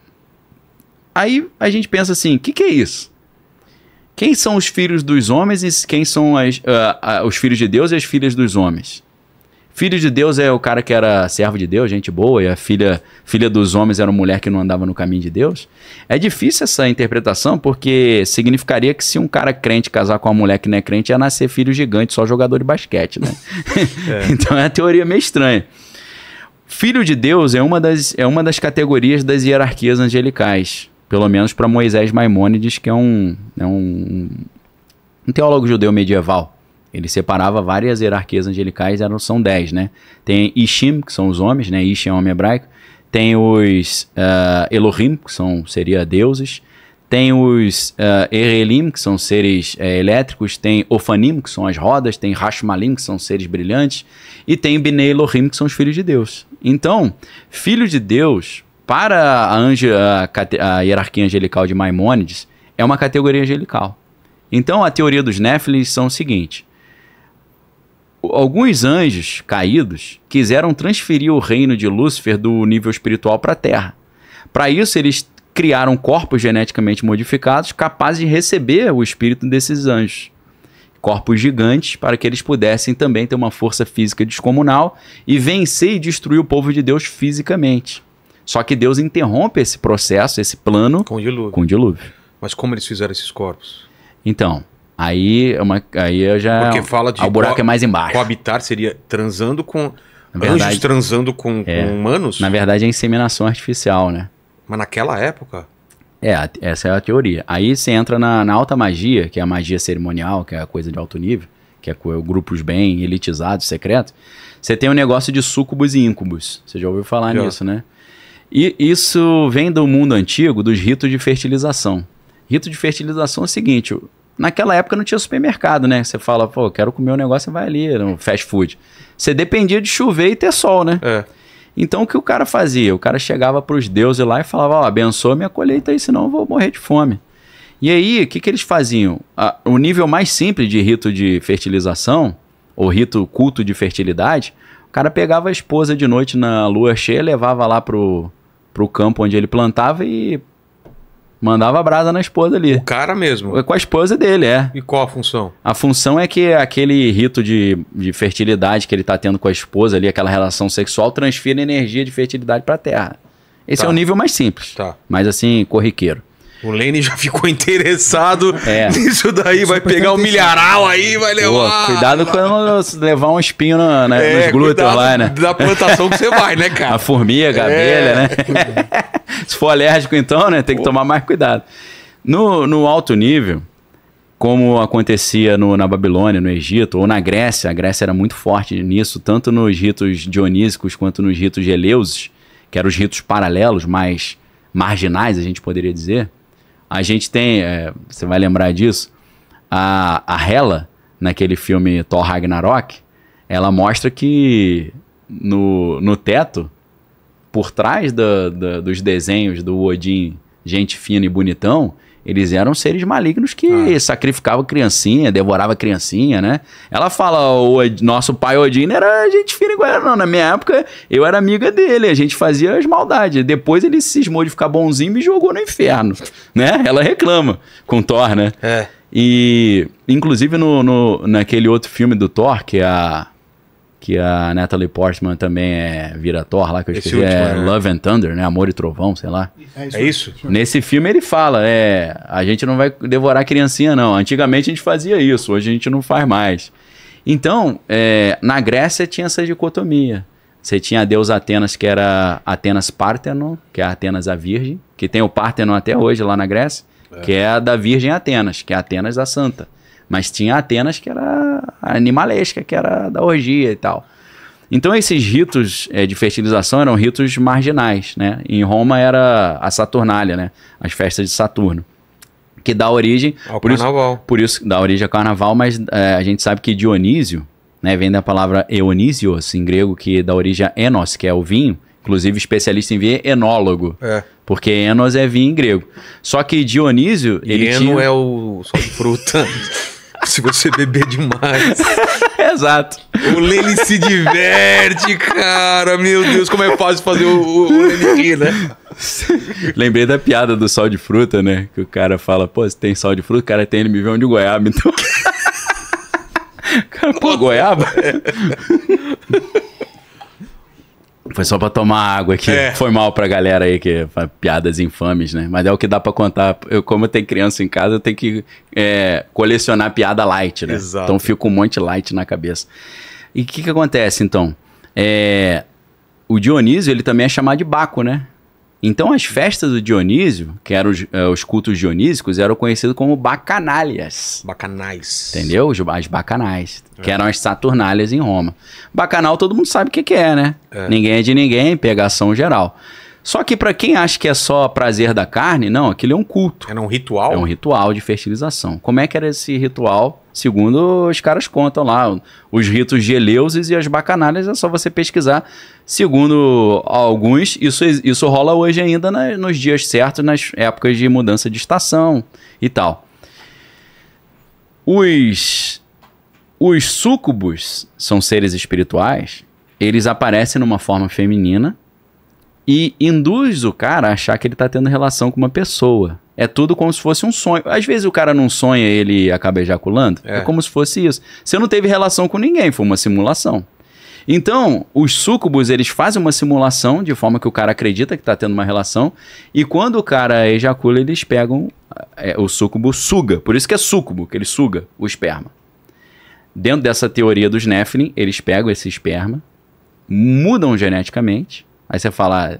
Aí a gente pensa assim: o que, que, é isso? Quem são os filhos dos homens e quem são as, uh, uh, os filhos de Deus e as filhas dos homens? Filho de Deus é o cara que era servo de Deus, gente boa, e a filha, filha dos homens era uma mulher que não andava no caminho de Deus. É difícil essa interpretação, porque significaria que se um cara crente casar com uma mulher que não é crente, ia nascer filho gigante, só jogador de basquete, né? é. então é uma teoria meio estranha. Filho de Deus é uma das, é uma das categorias das hierarquias angelicais, pelo menos para Moisés Maimônides, que é um, é um, um teólogo judeu medieval. Ele separava várias hierarquias angelicais, eram, são dez, né? Tem Ishim, que são os homens, né? Ishim é homem hebraico. Tem os uh, Elohim, que são, seria deuses tem os uh, Erelim, que são seres eh, elétricos, tem Ofanim, que são as rodas, tem Hashmalim, que são seres brilhantes, e tem Bnei Elohim, que são os filhos de Deus. Então, filho de Deus, para a, a, a hierarquia angelical de Maimônides, é uma categoria angelical. Então, a teoria dos Nephilim são o seguinte. Alguns anjos caídos quiseram transferir o reino de Lúcifer do nível espiritual para a Terra. Para isso, eles criaram corpos geneticamente modificados capazes de receber o espírito desses anjos. Corpos gigantes para que eles pudessem também ter uma força física descomunal e vencer e destruir o povo de Deus fisicamente. Só que Deus interrompe esse processo, esse plano com dilúvio. Com dilúvio. Mas como eles fizeram esses corpos? Então, aí é uma, aí eu já Porque fala de o buraco é mais embaixo. Coabitar seria transando com verdade, anjos transando com, é, com humanos? Na verdade é inseminação artificial, né? Mas naquela época? É, essa é a teoria. Aí você entra na, na alta magia, que é a magia cerimonial, que é a coisa de alto nível, que é, é grupos bem elitizados, secretos. Você tem um negócio de sucubos e íncubos. Você já ouviu falar nisso, né? E isso vem do mundo antigo, dos ritos de fertilização. Rito de fertilização é o seguinte: naquela época não tinha supermercado, né? Você fala, pô, quero comer um negócio, você vai ali, no fast food. Você dependia de chover e ter sol, né? É. Então o que o cara fazia? O cara chegava para os deuses lá e falava: oh, abençoa minha colheita aí, senão eu vou morrer de fome. E aí, o que, que eles faziam? Ah, o nível mais simples de rito de fertilização, ou rito culto de fertilidade, o cara pegava a esposa de noite na lua cheia, levava lá pro, pro campo onde ele plantava e Mandava brasa na esposa ali. O cara mesmo? Com a esposa dele, é. E qual a função? A função é que aquele rito de, de fertilidade que ele tá tendo com a esposa ali, aquela relação sexual, transfira energia de fertilidade pra terra. Esse é tá. é o nível mais simples. Tá. Mas assim, corriqueiro. O Lenny já ficou interessado é. nisso daí, vai pegar um milharal aí, vai levar. Pô, cuidado quando levar um espinho no, né, é, nos glúteos lá, né? Da plantação que você vai, né, cara? A formiga, a abelha, é. né? Se for alérgico, então, né, tem que Pô. tomar mais cuidado. No, no alto nível, como acontecia no, na Babilônia, no Egito, ou na Grécia, a Grécia era muito forte nisso, tanto nos ritos dionísicos quanto nos ritos eleusos que eram os ritos paralelos, mais marginais, a gente poderia dizer a gente tem, é, você vai lembrar disso, a, a Hela, naquele filme Thor Ragnarok, ela mostra que no, no teto, por trás dos desenhos do Odin, gente fina e bonitão, eles eram seres malignos que ah. sacrificavam criancinha, devoravam criancinha, né? Ela fala, o nosso pai Odin era gente fina igual era, não. Na minha época, eu era amiga dele, a gente fazia as maldades. Depois ele se cismou de ficar bonzinho e me jogou no inferno, né? Ela reclama com Thor, né? É. E, inclusive, no, no, naquele outro filme do Thor, que é a que a Natalie Portman também é vira Thor lá, que eu esqueci, último, é, é Love and Thunder, né? Amor e Trovão, sei lá. É, é isso. Nesse filme ele fala, é, a gente não vai devorar criancinha não. Antigamente a gente fazia isso, hoje a gente não faz mais. Então, é, na Grécia tinha essa dicotomia. Você tinha a deusa Atenas, que era Atenas Parthenon, que é a Atenas a Virgem, que tem o Parthenon até hoje lá na Grécia, é. que é a da Virgem Atenas, que é Atenas a Santa. Mas tinha Atenas que era animalesca, que era da orgia e tal. Então esses ritos é, de fertilização eram ritos marginais, né? Em Roma era a Saturnália, né? As festas de Saturno. Que dá origem... Ao por carnaval. Isso, por isso dá origem ao carnaval, mas é, a gente sabe que Dionísio, né? Vem da palavra Eonisios, em grego, que dá origem a Enos, que é o vinho. Inclusive especialista em vinho é enólogo. É. Porque Enos é vinho em grego. Só que Dionísio... E ele Eno tinha... é o... Só fruta. se você beber demais. Exato. O Lele se diverte, cara. Meu Deus, como é fácil fazer o, o, o né? Lembrei da piada do sal de fruta, né? Que o cara fala, pô, se tem sal de fruta? O cara tem, ele me vê onde o goiaba, então. cara, pô, goiaba? É. Foi só pra tomar água aqui. É. Foi mal pra galera aí que piadas infames, né? Mas é o que dá pra contar. Eu, como eu tenho criança em casa, eu tenho que é, colecionar piada light, né? Exato. Então fica um monte light na cabeça. E o que, que acontece, então? É, o Dionísio, ele também é chamado de Baco, né? Então as festas do Dionísio, que eram os, uh, os cultos dionísicos, eram conhecidos como bacanalhas. Bacanais. Entendeu? As bacanais, é. que eram as saturnálias em Roma. Bacanal todo mundo sabe o que, que é, né? É. Ninguém é de ninguém, pegação geral. Só que para quem acha que é só prazer da carne, não, aquilo é um culto. Era é um ritual? É um ritual de fertilização. Como é que era esse ritual? Segundo os caras contam lá, os ritos de Eleusis e as bacanalhas, é só você pesquisar. Segundo alguns, isso, isso rola hoje ainda na, nos dias certos, nas épocas de mudança de estação e tal. Os, os súcubos são seres espirituais, eles aparecem numa forma feminina e induz o cara a achar que ele está tendo relação com uma pessoa. É tudo como se fosse um sonho. Às vezes o cara não sonha e ele acaba ejaculando. É. é como se fosse isso. Você não teve relação com ninguém, foi uma simulação. Então, os sucubos, eles fazem uma simulação de forma que o cara acredita que está tendo uma relação. E quando o cara ejacula, eles pegam. É, o sucubo suga. Por isso que é sucubo, que ele suga o esperma. Dentro dessa teoria dos Nephilim, eles pegam esse esperma, mudam geneticamente Aí você fala,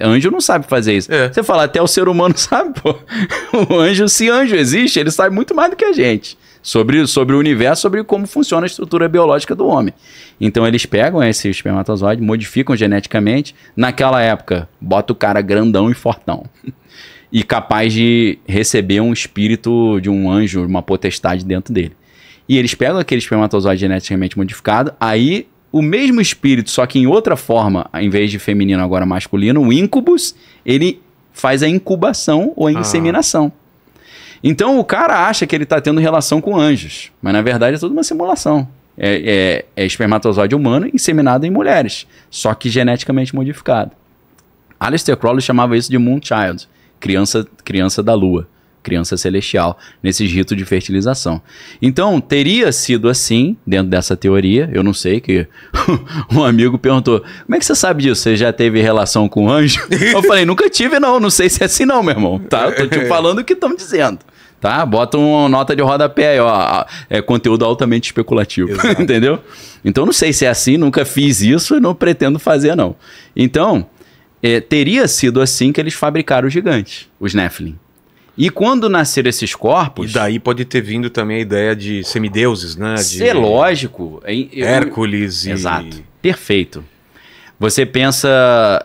anjo não sabe fazer isso. É. Você fala, até o ser humano sabe, pô. O anjo, se anjo existe, ele sabe muito mais do que a gente. Sobre, sobre o universo, sobre como funciona a estrutura biológica do homem. Então eles pegam esse espermatozoide, modificam geneticamente. Naquela época, bota o cara grandão e fortão. E capaz de receber um espírito de um anjo, uma potestade dentro dele. E eles pegam aquele espermatozoide geneticamente modificado, aí o mesmo espírito, só que em outra forma, em vez de feminino agora masculino, o incubus, ele faz a incubação ou a ah. inseminação. Ah. Então o cara acha que ele está tendo relação com anjos, mas na verdade é toda uma simulação. É, é, é espermatozoide humano inseminado em mulheres, só que geneticamente modificado. Aleister Crowley chamava isso de Child, criança, criança da lua criança celestial nesse rito de fertilização. Então, teria sido assim, dentro dessa teoria, eu não sei, que um amigo perguntou, como é que você sabe disso? Você já teve relação com anjo? eu falei, nunca tive não, não sei se é assim não, meu irmão, tá? Eu tô te falando o que estão dizendo. Tá? Bota uma nota de rodapé aí, ó. É conteúdo altamente especulativo. entendeu? Então não sei se é assim, nunca fiz isso e não pretendo fazer, não. Então, é, teria sido assim que eles fabricaram os gigantes, os Nephilim. E quando nasceram esses corpos. E daí pode ter vindo também a ideia de semideuses, né? De... É lógico. Eu... Hércules e. Exato. Perfeito. Você pensa.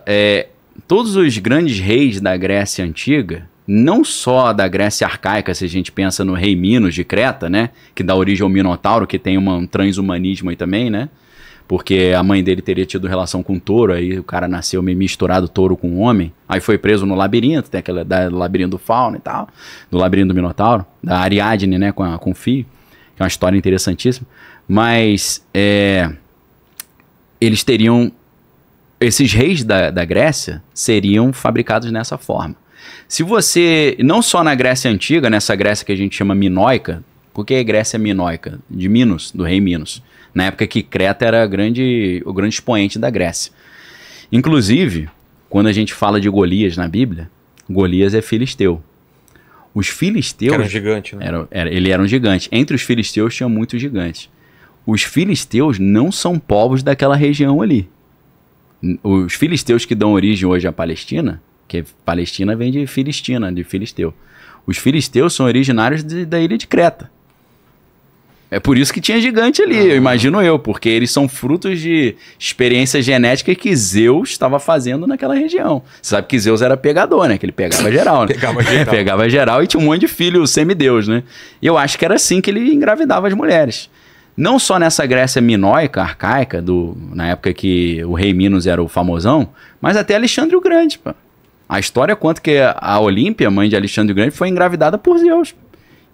É, todos os grandes reis da Grécia Antiga, não só da Grécia Arcaica, se a gente pensa no rei Minos de Creta, né? Que dá origem ao Minotauro, que tem uma, um transhumanismo aí também, né? porque a mãe dele teria tido relação com um touro, aí o cara nasceu meio misturado touro com um homem, aí foi preso no labirinto, tem aquele da, labirinto do fauna e tal, do labirinto do Minotauro, da Ariadne, né, com, a, com o Fio, que é uma história interessantíssima, mas é, eles teriam, esses reis da, da Grécia seriam fabricados nessa forma. Se você, não só na Grécia Antiga, nessa Grécia que a gente chama minoica, por que Grécia minoica? De Minos, do rei Minos na época que Creta era grande, o grande expoente da Grécia. Inclusive, quando a gente fala de Golias na Bíblia, Golias é filisteu. Os filisteus. Que era um gigante, né? Era, era, ele era um gigante. Entre os filisteus tinha muitos gigantes. Os filisteus não são povos daquela região ali. Os filisteus que dão origem hoje à Palestina, que Palestina vem de Filistina, de filisteu. Os filisteus são originários de, da ilha de Creta. É por isso que tinha gigante ali, ah. eu imagino eu, porque eles são frutos de experiência genética que Zeus estava fazendo naquela região. Você sabe que Zeus era pegador, né? Que ele pegava geral, né? pegava geral. pegava geral e tinha um monte de filho semideus, né? E eu acho que era assim que ele engravidava as mulheres. Não só nessa Grécia minoica, arcaica, do, na época que o rei Minos era o famosão, mas até Alexandre o Grande, pô. A história conta é que a Olímpia, mãe de Alexandre o Grande, foi engravidada por Zeus.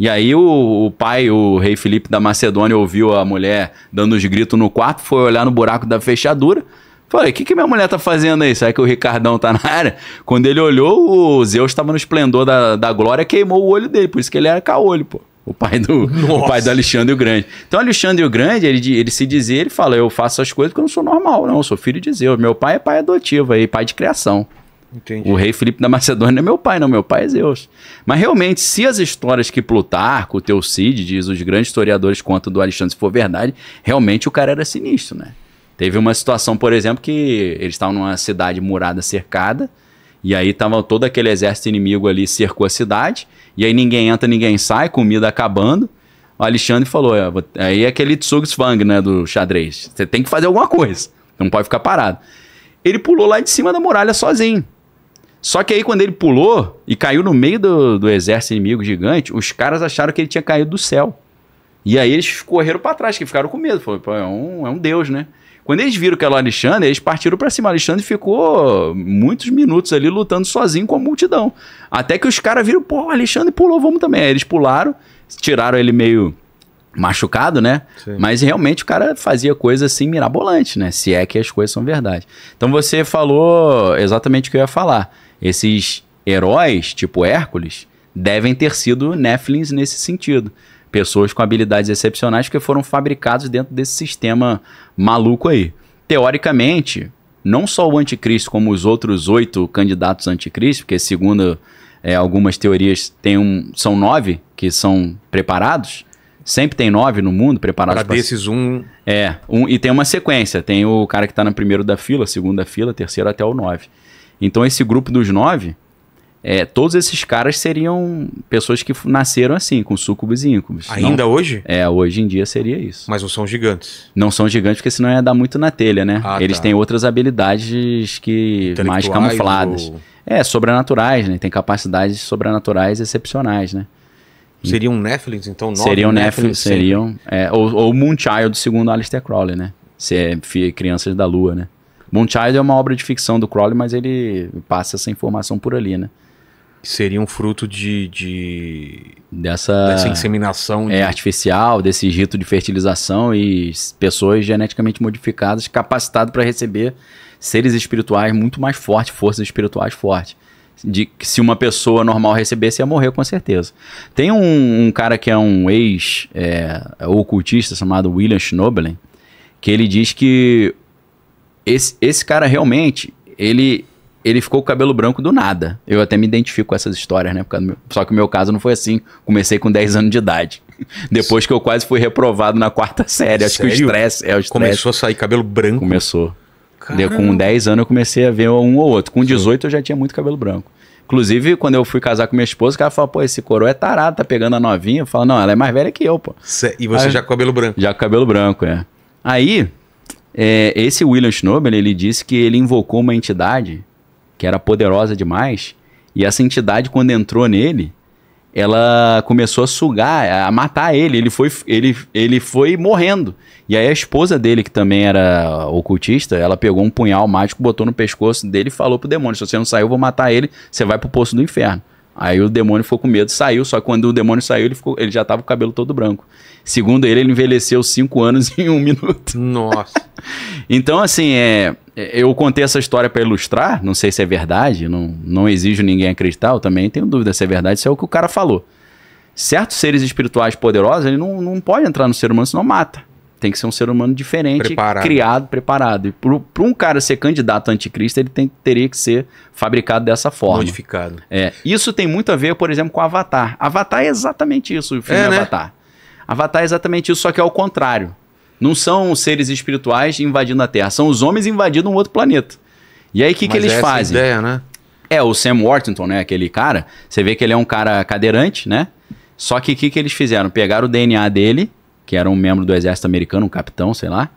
E aí o, o, pai, o rei Felipe da Macedônia, ouviu a mulher dando os gritos no quarto, foi olhar no buraco da fechadura. Falei, o que, que minha mulher tá fazendo aí? Será que o Ricardão tá na área? Quando ele olhou, o Zeus estava no esplendor da, da glória, queimou o olho dele, por isso que ele era caolho, pô. O pai do, o pai do Alexandre o Grande. Então, Alexandre o Grande, ele, ele se dizia, ele fala: Eu faço as coisas porque eu não sou normal, não. Eu sou filho de Zeus. Meu pai é pai adotivo aí, pai de criação. Entendi. O rei Filipe da Macedônia é meu pai, não, meu pai é Zeus. Mas realmente, se as histórias que Plutarco, diz os grandes historiadores contam do Alexandre, se for verdade, realmente o cara era sinistro, né? Teve uma situação, por exemplo, que eles estavam numa cidade murada, cercada, e aí tava todo aquele exército inimigo ali cercou a cidade, e aí ninguém entra, ninguém sai, comida acabando. O Alexandre falou, é, aí é aquele Tsugtsvang, né, do xadrez. Você tem que fazer alguma coisa, não pode ficar parado. Ele pulou lá de cima da muralha sozinho. Só que aí, quando ele pulou e caiu no meio do, do exército inimigo gigante, os caras acharam que ele tinha caído do céu. E aí eles correram para trás, que ficaram com medo. Falaram, é um, é um deus, né? Quando eles viram que era o Alexandre, eles partiram para cima. O Alexandre ficou muitos minutos ali lutando sozinho com a multidão. Até que os caras viram, pô, o Alexandre pulou, vamos também. Aí eles pularam, tiraram ele meio machucado, né? Sim. Mas realmente o cara fazia coisa assim mirabolante, né? Se é que as coisas são verdade. Então você falou exatamente o que eu ia falar. Esses heróis, tipo Hércules, devem ter sido Nephilims nesse sentido. Pessoas com habilidades excepcionais que foram fabricados dentro desse sistema maluco aí. Teoricamente, não só o anticristo, como os outros oito candidatos anticristo, porque segundo é, algumas teorias tem um, são nove que são preparados, Sempre tem nove no mundo preparados para desses um. É, um, e tem uma sequência. Tem o cara que está no primeiro da fila, segunda fila, terceiro até o nove. Então esse grupo dos nove, é, todos esses caras seriam pessoas que nasceram assim, com sucubus e íncubos. Ainda não, hoje? É, hoje em dia seria isso. Mas não são gigantes. Não são gigantes, porque senão ia dar muito na telha, né? Ah, Eles tá. têm outras habilidades que mais camufladas. Ou... É, sobrenaturais, né? Tem capacidades sobrenaturais excepcionais, né? Seriam Netflix, então? Nove seriam Netflix seriam. É, ou, ou Moonchild, segundo Alistair Crowley, né? Se é, crianças da lua, né? Moonchild é uma obra de ficção do Crowley, mas ele passa essa informação por ali, né? seria um fruto de, de... Dessa, dessa inseminação é, artificial, desse rito de fertilização e pessoas geneticamente modificadas, capacitadas para receber seres espirituais muito mais fortes, forças espirituais fortes. De que se uma pessoa normal recebesse, ia morrer com certeza. Tem um, um cara que é um ex-ocultista é, chamado William Schnoblin, que ele diz que esse, esse cara realmente, ele, ele ficou com o cabelo branco do nada. Eu até me identifico com essas histórias, né? Meu... Só que o meu caso não foi assim. Comecei com 10 anos de idade. Depois que eu quase fui reprovado na quarta série. Acho Sério? que o estresse é o estresse. Começou a sair cabelo branco? Começou. Com 10 anos eu comecei a ver um ou outro. Com 18 Sim. eu já tinha muito cabelo branco. Inclusive, quando eu fui casar com minha esposa, o cara falou, pô, esse coroa é tarado, tá pegando a novinha. Eu falo, não, ela é mais velha que eu, pô. E você Aí... já com cabelo branco? Já com cabelo branco, é. Aí, é, esse William Schnobel, ele disse que ele invocou uma entidade que era poderosa demais, e essa entidade, quando entrou nele, ela começou a sugar, a matar ele. Ele foi, ele, ele foi morrendo. E aí a esposa dele, que também era ocultista, ela pegou um punhal mágico, botou no pescoço dele e falou pro demônio: se você não sair, eu vou matar ele, você vai pro poço do inferno. Aí o demônio ficou com medo, saiu, só que quando o demônio saiu, ele, ficou, ele já tava com o cabelo todo branco. Segundo ele, ele envelheceu cinco anos em um minuto. Nossa. então, assim, é, é, eu contei essa história para ilustrar, não sei se é verdade, não, não exijo ninguém acreditar, eu também tenho dúvida se é verdade, Isso é o que o cara falou. Certos seres espirituais poderosos, ele não, não pode entrar no ser humano, senão mata. Tem que ser um ser humano diferente, preparado. criado, preparado. E para um cara ser candidato anticristo, ele tem, teria que ser fabricado dessa forma. Modificado. É. Isso tem muito a ver, por exemplo, com Avatar. Avatar é exatamente isso, o filme é, né? Avatar. Né? Avatar é exatamente isso, só que é o contrário. Não são seres espirituais invadindo a Terra, são os homens invadindo um outro planeta. E aí o que, que eles é essa fazem? Ideia, né? É, o Sam Worthington, né? Aquele cara, você vê que ele é um cara cadeirante, né? Só que o que, que eles fizeram? Pegaram o DNA dele que era um membro do exército americano, um capitão, sei lá.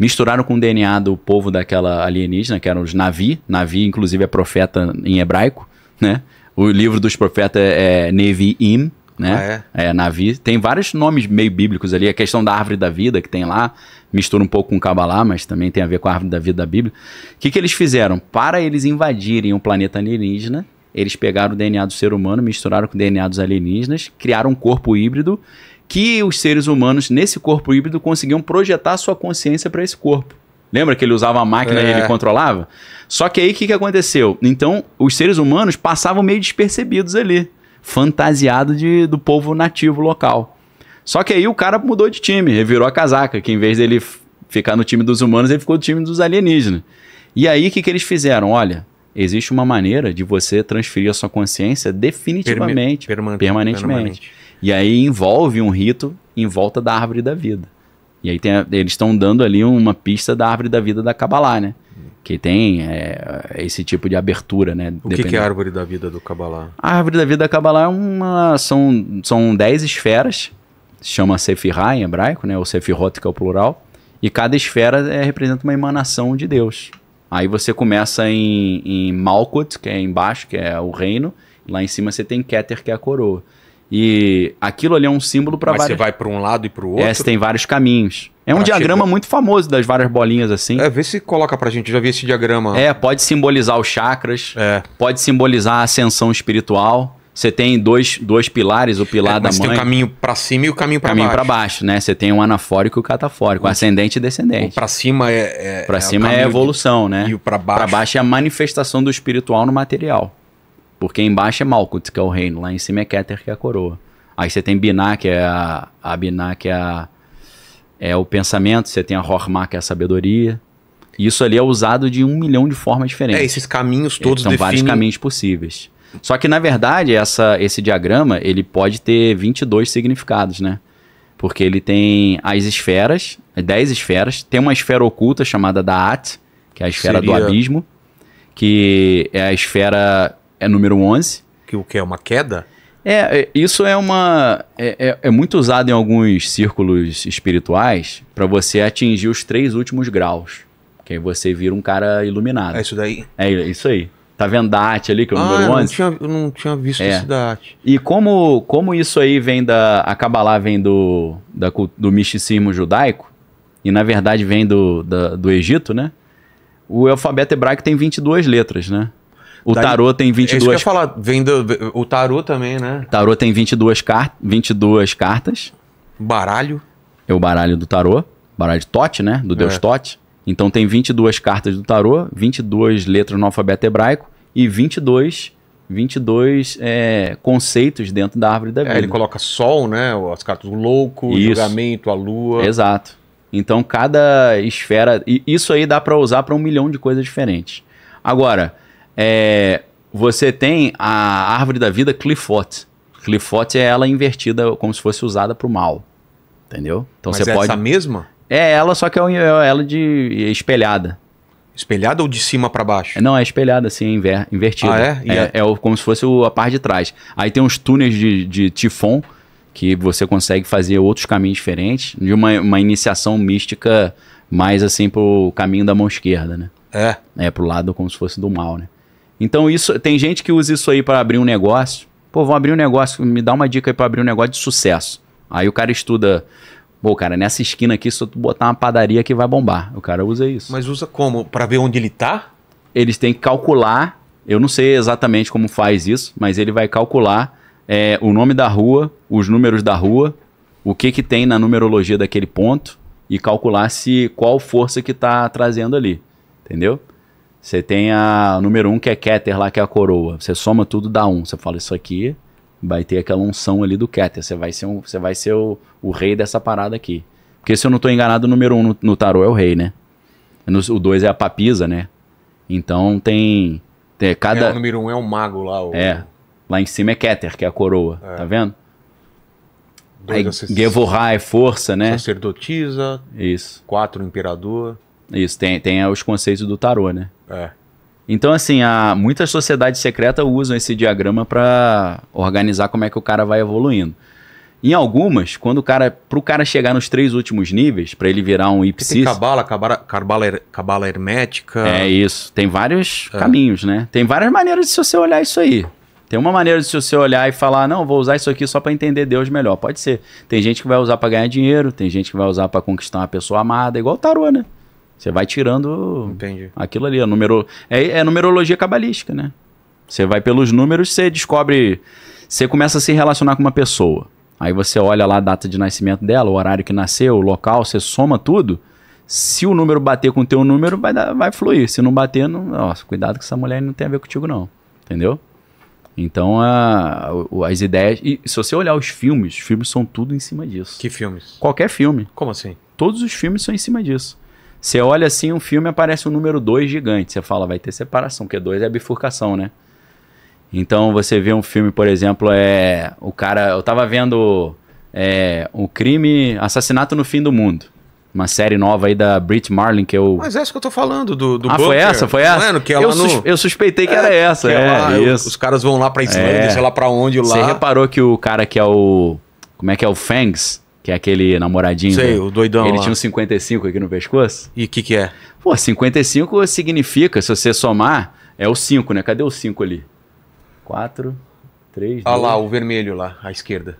Misturaram com o DNA do povo daquela alienígena, que eram os Navi. Navi, inclusive, é profeta em hebraico, né? O livro dos profetas é, é Nevi'im, né? Ah, é? é? Navi. Tem vários nomes meio bíblicos ali. A questão da árvore da vida que tem lá, mistura um pouco com Cabalá, mas também tem a ver com a árvore da vida da Bíblia. O que, que eles fizeram? Para eles invadirem o planeta alienígena, eles pegaram o DNA do ser humano, misturaram com o DNA dos alienígenas, criaram um corpo híbrido que os seres humanos, nesse corpo híbrido, conseguiam projetar sua consciência para esse corpo. Lembra que ele usava a máquina é. e ele é. controlava? Só que aí o que, que aconteceu? Então, os seres humanos passavam meio despercebidos ali, fantasiado de, do povo nativo local. Só que aí o cara mudou de time, ele virou a casaca, que em vez dele ficar no time dos humanos, ele ficou no time dos alienígenas. E aí o que, que eles fizeram? Olha, existe uma maneira de você transferir a sua consciência definitivamente, Perme permanentemente. E aí envolve um rito em volta da árvore da vida. E aí a, eles estão dando ali uma pista da árvore da vida da Kabbalah, né? que tem é, esse tipo de abertura, né? O que, que, é a árvore da vida do Kabbalah? A árvore da vida da Kabbalah é uma, são, são dez esferas, chama Sefirá em hebraico, né? Ou Sefirot, que é o plural, e cada esfera é, representa uma emanação de Deus. Aí você começa em, em Malkut, que é embaixo, que é o reino, lá em cima você tem Keter, que é a coroa. E aquilo ali é um símbolo para várias... você vai para um lado e para o é, outro? É, você tem vários caminhos. É um pra diagrama chegar... muito famoso das várias bolinhas assim. É, vê se coloca pra gente, eu já vi esse diagrama. É, pode simbolizar os chakras, é. pode simbolizar a ascensão espiritual. Você tem dois, dois pilares, o pilar é, da mãe. Você tem o caminho para cima e o caminho para baixo. Caminho para baixo, né? Você tem o anafórico e o catafórico, o ascendente e descendente. O Para cima é, é para é cima é a evolução, de... né? E o para baixo. Para baixo é a manifestação do espiritual no material. Porque embaixo é Malkut, que é o reino, lá em cima é Keter, que é a coroa. Aí você tem Binah, que é a, a Binah, que é, a, é o pensamento, você tem a Hormah, que é a sabedoria. Isso ali é usado de um milhão de formas diferentes. É, esses caminhos todos São então, definem... vários caminhos possíveis. Só que, na verdade, essa, esse diagrama, ele pode ter 22 significados, né? Porque ele tem as esferas, 10 esferas. Tem uma esfera oculta chamada Da'at, que é a esfera Seria... do abismo. Que é a esfera é número 11. Que o que é uma queda? É, é isso é uma. É, é, é, muito usado em alguns círculos espirituais para você atingir os três últimos graus. Que aí você vira um cara iluminado. É isso daí? É isso aí. Tá vendo da arte ali, que é o ah, número 11? Não tinha, eu não tinha visto é. isso da arte. E como, como isso aí vem da. A Kabbalah vem do, da, do misticismo judaico, e na verdade vem do, da, do Egito, né? O alfabeto hebraico tem 22 letras, né? O Daí, tarô tem 22... É isso que eu falar, vem do, o tarô também, né? O tarô tem 22, car... 22 cartas. Baralho. É o baralho do tarô. Baralho de Tote, né? Do deus é. Tote. Então tem 22 cartas do tarô, 22 letras no alfabeto hebraico e 22 22 é, conceitos dentro da árvore da vida. É, ele coloca sol, né? As cartas do louco, isso. julgamento, a lua. Exato. Então cada esfera. E isso aí dá para usar para um milhão de coisas diferentes. Agora, é, você tem a árvore da vida Clifote. Clifote é ela invertida, como se fosse usada para o mal. Entendeu? Então Mas você é pode. Essa mesma? É ela, só que é, é ela de espelhada. Espelhada ou de cima para baixo? Não, é espelhada, assim, inver... invertida. Ah, é? É, é? é, como se fosse a parte de trás. Aí tem uns túneis de, de tifon, que você consegue fazer outros caminhos diferentes, de uma, uma iniciação mística mais assim pro caminho da mão esquerda, né? É. É, pro lado como se fosse do mal, né? Então isso tem gente que usa isso aí para abrir um negócio. Pô, vão abrir um negócio, me dá uma dica aí para abrir um negócio de sucesso. Aí o cara estuda Pô, cara, nessa esquina aqui, se tu botar uma padaria que vai bombar. O cara usa isso. Mas usa como? Para ver onde ele tá? Eles têm que calcular. Eu não sei exatamente como faz isso, mas ele vai calcular é, o nome da rua, os números da rua, o que que tem na numerologia daquele ponto e calcular se qual força que tá trazendo ali. Entendeu? Você tem a número 1, um, que é Keter lá, que é a coroa. Você soma tudo, dá 1. Um. Você fala, isso aqui vai ter aquela unção ali do Keter. Você vai ser, um, você vai ser o, o rei dessa parada aqui. Porque se eu não tô enganado, o número 1 um no, no tarô é o rei, né? No, o 2 é a papisa, né? Então tem. tem cada... É, o número 1 um é o mago lá. O... É. Lá em cima é Keter, que é a coroa. É. Tá vendo? Dois Aí, sac... é força, né? Sacerdotisa. Isso. Quatro, imperador. Isso, tem, tem os conceitos do tarô, né? É. Então, assim, a, muitas sociedades secretas usam esse diagrama para organizar como é que o cara vai evoluindo. Em algumas, quando o cara, pro cara chegar nos três últimos níveis, para ele virar um Ipsis... Tem cabala, cabala, cabala, cabala hermética... É isso, tem vários é. caminhos, né? Tem várias maneiras de você olhar isso aí. Tem uma maneira de você olhar e falar, não, vou usar isso aqui só para entender Deus melhor. Pode ser. Tem gente que vai usar para ganhar dinheiro, tem gente que vai usar para conquistar uma pessoa amada, igual o tarô, né? Você vai tirando Entendi. aquilo ali. A numero... é, é numerologia cabalística, né? Você vai pelos números, você descobre. Você começa a se relacionar com uma pessoa. Aí você olha lá a data de nascimento dela, o horário que nasceu, o local, você soma tudo. Se o número bater com o teu número, vai, dar, vai fluir. Se não bater, não, nossa, cuidado que essa mulher não tem a ver contigo, não. Entendeu? Então, a, as ideias. E se você olhar os filmes, os filmes são tudo em cima disso. Que filmes? Qualquer filme. Como assim? Todos os filmes são em cima disso. Você olha assim um filme aparece um número 2 gigante. Você fala, vai ter separação, porque 2 é bifurcação, né? Então você vê um filme, por exemplo, é. O cara. Eu tava vendo é, o crime. Assassinato no fim do mundo. Uma série nova aí da Brit Marlin que eu. É Mas é isso que eu tô falando, do, do Ah, Bunker. foi essa? Foi essa? Mano, que eu, no... sus... eu suspeitei que é, era essa. Que é, ela, é, isso. Os caras vão lá pra Islândia, é. sei lá pra onde lá. Você reparou que o cara que é o. Como é que é o Fangs? que é aquele namoradinho. Sei, né? o doidão. Ele lá. tinha uns 55 aqui no pescoço. E o que, que é? Pô, 55 significa, se você somar, é o 5, né? Cadê o 5 ali? 4, 3, Olha lá, o vermelho lá, à esquerda.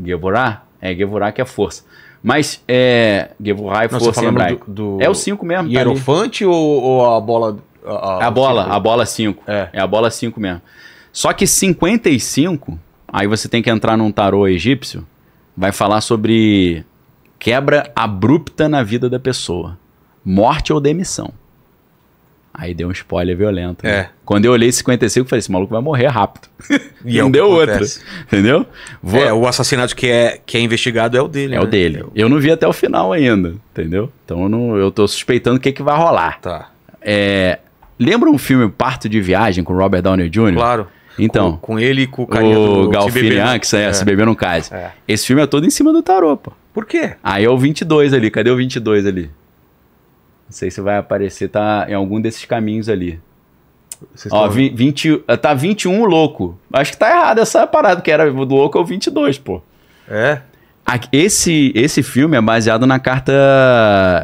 Gevorá? É, Gevorá que é força. Mas é. Gevorá tá é força em Do, do... É o 5 mesmo. Tá hierofante tá ou, ou, a bola. A, a é bola, cinco. a bola 5. É. é a bola 5 mesmo. Só que 55, aí você tem que entrar num tarô egípcio vai falar sobre quebra abrupta na vida da pessoa, morte ou demissão. Aí deu um spoiler violento. Né? É. Né? Quando eu olhei 55, eu falei: esse maluco vai morrer rápido. E é não é deu outro, Entendeu? Vou... É, o assassinato que é, que é investigado é o dele. É né? É o dele. Eu não vi até o final ainda, entendeu? Então eu, não, eu tô suspeitando o que, que vai rolar. Tá. É, lembra um filme Parto de Viagem com Robert Downey Jr.? Claro. Então. Com, com ele e com o carinha o do né? Galfinian, ah, que é, é. se beber não case. É. Esse filme é todo em cima do tarô, pô. Por quê? Aí é o 22 ali. Cadê o 22 ali? Não sei se vai aparecer, tá em algum desses caminhos ali. Ó, 20, tá 21 louco. Acho que tá errado essa parada, que era do louco é o 22, pô. É? Esse, esse filme é baseado na carta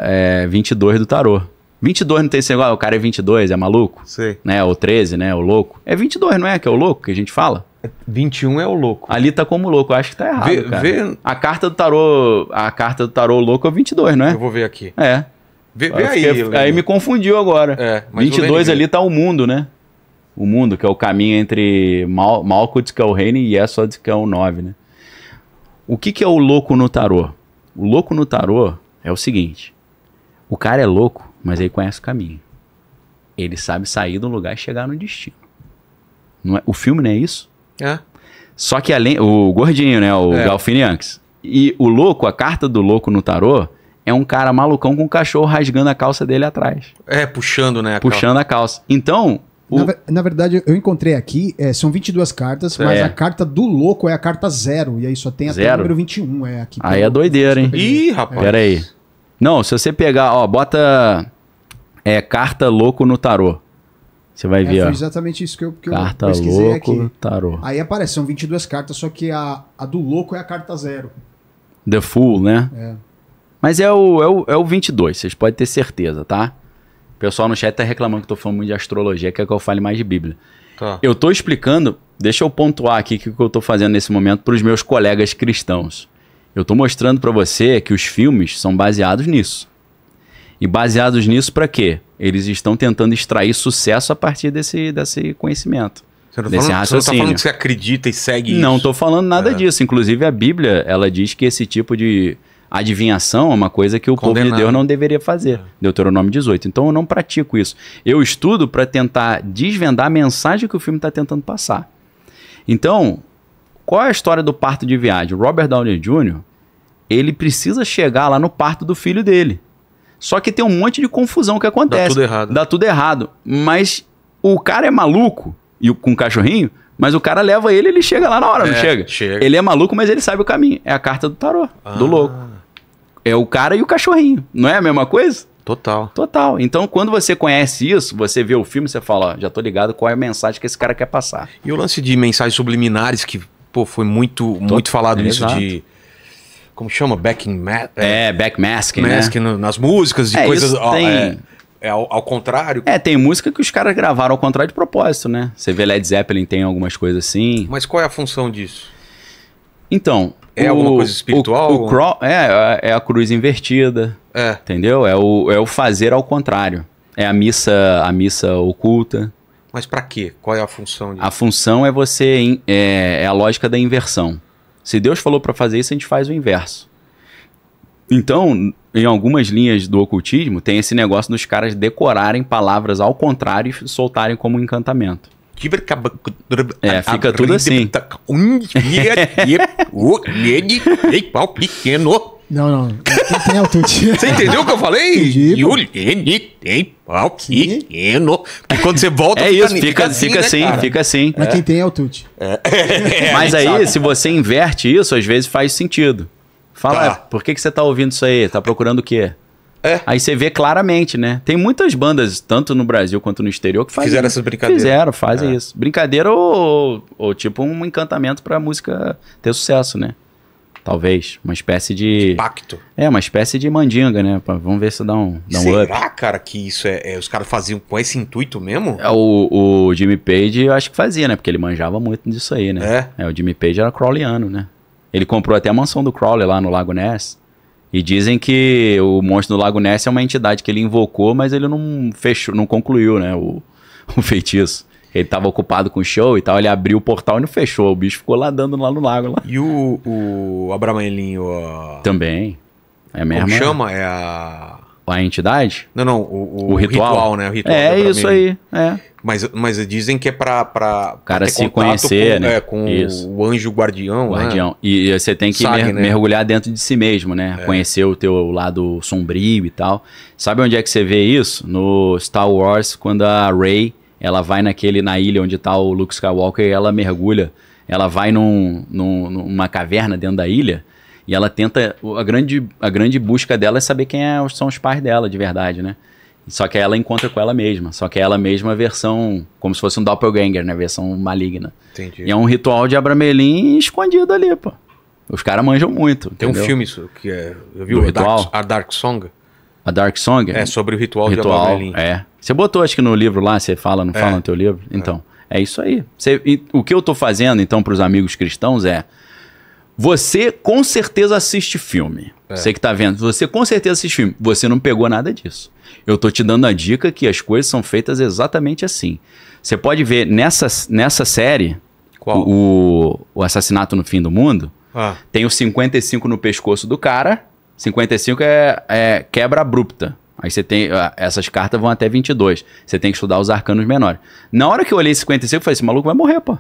é, 22 do tarô. 22 não tem esse negócio, ah, o cara é 22, é maluco? Sei. Né? Ou 13, né? O louco. É 22, não é? Que é o louco que a gente fala? 21 é, é o louco. Ali tá como louco, eu acho que tá errado, vê, vê... A carta do tarô, a carta do tarô louco é 22, não é? Eu vou ver aqui. É. Vê, vê aí. Fiquei, é- aí me confundiu agora. É, mas 22 ali tá o mundo, né? O mundo, que é o caminho entre Mal Malkuth, que é o reino, e Yesod, que é o 9, né? O que que é o louco no tarô? O louco no tarô é o seguinte. O cara é louco mas ele conhece o caminho. Ele sabe sair do lugar e chegar no destino. Não é, o filme não é isso? É. Só que além. O gordinho, né? O é. Galfinianx. E o louco, a carta do louco no tarô, é um cara malucão com um cachorro rasgando a calça dele atrás. É, puxando, né? A puxando calça. a calça. Então. O... Na, na, verdade, eu encontrei aqui, é, são 22 cartas, é. mas a carta do louco é a carta zero. E aí só tem até zero. o número 21. É aqui. Aí é doideira, hein? Ih, rapaz. Pera aí. Não, se você pegar, ó, bota é, carta louco no tarô. Você vai é, ver. Foi exatamente isso que eu, que carta eu pesquisei louco, aqui. Tarô. Aí aparece, são 22 cartas, só que a, a do louco é a carta zero. The Fool, né? É. Mas é o, é o, é o 22, vocês podem ter certeza, tá? O pessoal no chat tá reclamando que eu tô falando muito de astrologia, quer é que eu fale mais de Bíblia. Tá. Eu tô explicando, deixa eu pontuar aqui o que eu tô fazendo nesse momento para os meus colegas cristãos. Eu estou mostrando para você que os filmes são baseados nisso. E baseados nisso para quê? Eles estão tentando extrair sucesso a partir desse, desse conhecimento. Você não, está falando, tá falando que você acredita e segue Não estou falando nada é. disso. Inclusive, a Bíblia ela diz que esse tipo de adivinhação é uma coisa que o Condenado. povo de Deus não deveria fazer. É. Deuteronômio 18. Então, eu não pratico isso. Eu estudo para tentar desvendar a mensagem que o filme está tentando passar. Então, qual é a história do parto de viagem? O Robert Downey Jr., ele precisa chegar lá no parto do filho dele. Só que tem um monte de confusão que acontece. Dá tudo errado. Dá tudo errado. Mas o cara é maluco, e com o cachorrinho, mas o cara leva ele e ele chega lá na hora, é, não chega? chega? Ele é maluco, mas ele sabe o caminho. É a carta do tarô, ah. do louco. É o cara e o cachorrinho. Não é a mesma coisa? Total. Total. Então, quando você conhece isso, você vê o filme, você fala, ó, já tô ligado qual é a mensagem que esse cara quer passar. E o lance de mensagens subliminares que pô, foi muito, muito falado é, isso de como chama? Backing mask. é, é, mask né? nas músicas, de é, coisas. tem... é, é ao, ao, contrário. É, tem música que os caras gravaram ao contrário de propósito, né? Você vê Led Zeppelin tem algumas coisas assim. Mas qual é a função disso? Então. É o, alguma coisa espiritual? O, o cro... É, é, é a cruz invertida. É. Entendeu? É o, é o fazer ao contrário. É a missa, a missa oculta. Mas para quê? Qual é a função disso? A função é você. É, é a lógica da inversão. Se Deus falou para fazer isso, a gente faz o inverso. Então, em algumas linhas do ocultismo, tem esse negócio dos caras decorarem palavras ao contrário e soltarem como um encantamento. É, fica tudo assim. Uh, pequeno. Não, não. Tem, tem altitude. Você entendeu o que eu falei? Entendi. Porque quando você volta, é isso, fica, fica, assim, né, assim, fica assim. Mas é. quem tem é altitude. É. é. Mas aí, se você inverte isso, às vezes faz sentido. Fala, tá. Ah, por que, que você tá ouvindo isso aí? Tá procurando o quê? É. Aí você vê claramente, né? Tem muitas bandas, tanto no Brasil quanto no exterior, que fazem. Fizeram essas brincadeiras. Fizeram, fazem é. isso. Brincadeira ou, ou, ou tipo um encantamento pra música ter sucesso, né? Talvez. Uma espécie de. Pacto. É, uma espécie de mandinga, né? Vamos ver se dá um, dá um Será, up. cara, que isso é, é Os caras faziam com esse intuito mesmo? É, o, o Jimmy Page, eu acho que fazia, né? Porque ele manjava muito disso aí, né? É. é o Jimmy Page era crawliano, né? Ele comprou até a mansão do Crowley lá no Lago Ness. E dizem que o monstro do Lago Ness é uma entidade que ele invocou, mas ele não fechou, não concluiu, né? O, o feitiço. Ele tava ocupado com o show e tal, ele abriu o portal e não fechou. O bicho ficou dando lá no lago lá. E o, o Abramelinho. A... Também. É mesmo. Como chama? É a. A entidade? Não, não, o, o, o ritual. ritual. né? O ritual é isso aí. É. Mas, mas dizem que é pra. pra o cara se conhecer, com, né? É, com isso. o anjo guardião. Né? Guardião. Né? E você tem que Sabe, mer né? mergulhar dentro de si mesmo, né? É. Conhecer o teu lado sombrio e tal. Sabe onde é que você vê isso? No Star Wars, quando a Rey ela vai naquele na ilha onde está o Luke Skywalker e ela mergulha. Ela vai num, num, numa caverna dentro da ilha e ela tenta. A grande, a grande busca dela é saber quem é, são os pais dela de verdade, né? Só que ela encontra com ela mesma. Só que é ela mesma versão. Como se fosse um doppelganger, né? Versão maligna. Entendi. E é um ritual de Abramelin escondido ali, pô. Os caras manjam muito. Tem entendeu? um filme isso que é. Eu vi Do o ritual? Dark, a Dark Song. A Dark Song? É, sobre o ritual, ritual de É. Você botou, acho que no livro lá, você fala, não é. fala no teu livro? É. Então, é, é isso aí. Você, e, o que eu tô fazendo, então, para os amigos cristãos é... Você com certeza assiste filme. É. Você que tá vendo, você com certeza assiste filme. Você não pegou nada disso. Eu tô te dando a dica que as coisas são feitas exatamente assim. Você pode ver nessa, nessa série... Qual? O, o Assassinato no Fim do Mundo... Ah. Tem o 55 no pescoço do cara 55 é, é quebra abrupta. Aí você tem. Ah, essas cartas vão até 22. Você tem que estudar os arcanos menores. Na hora que eu olhei 55, eu falei: esse maluco vai morrer, pô.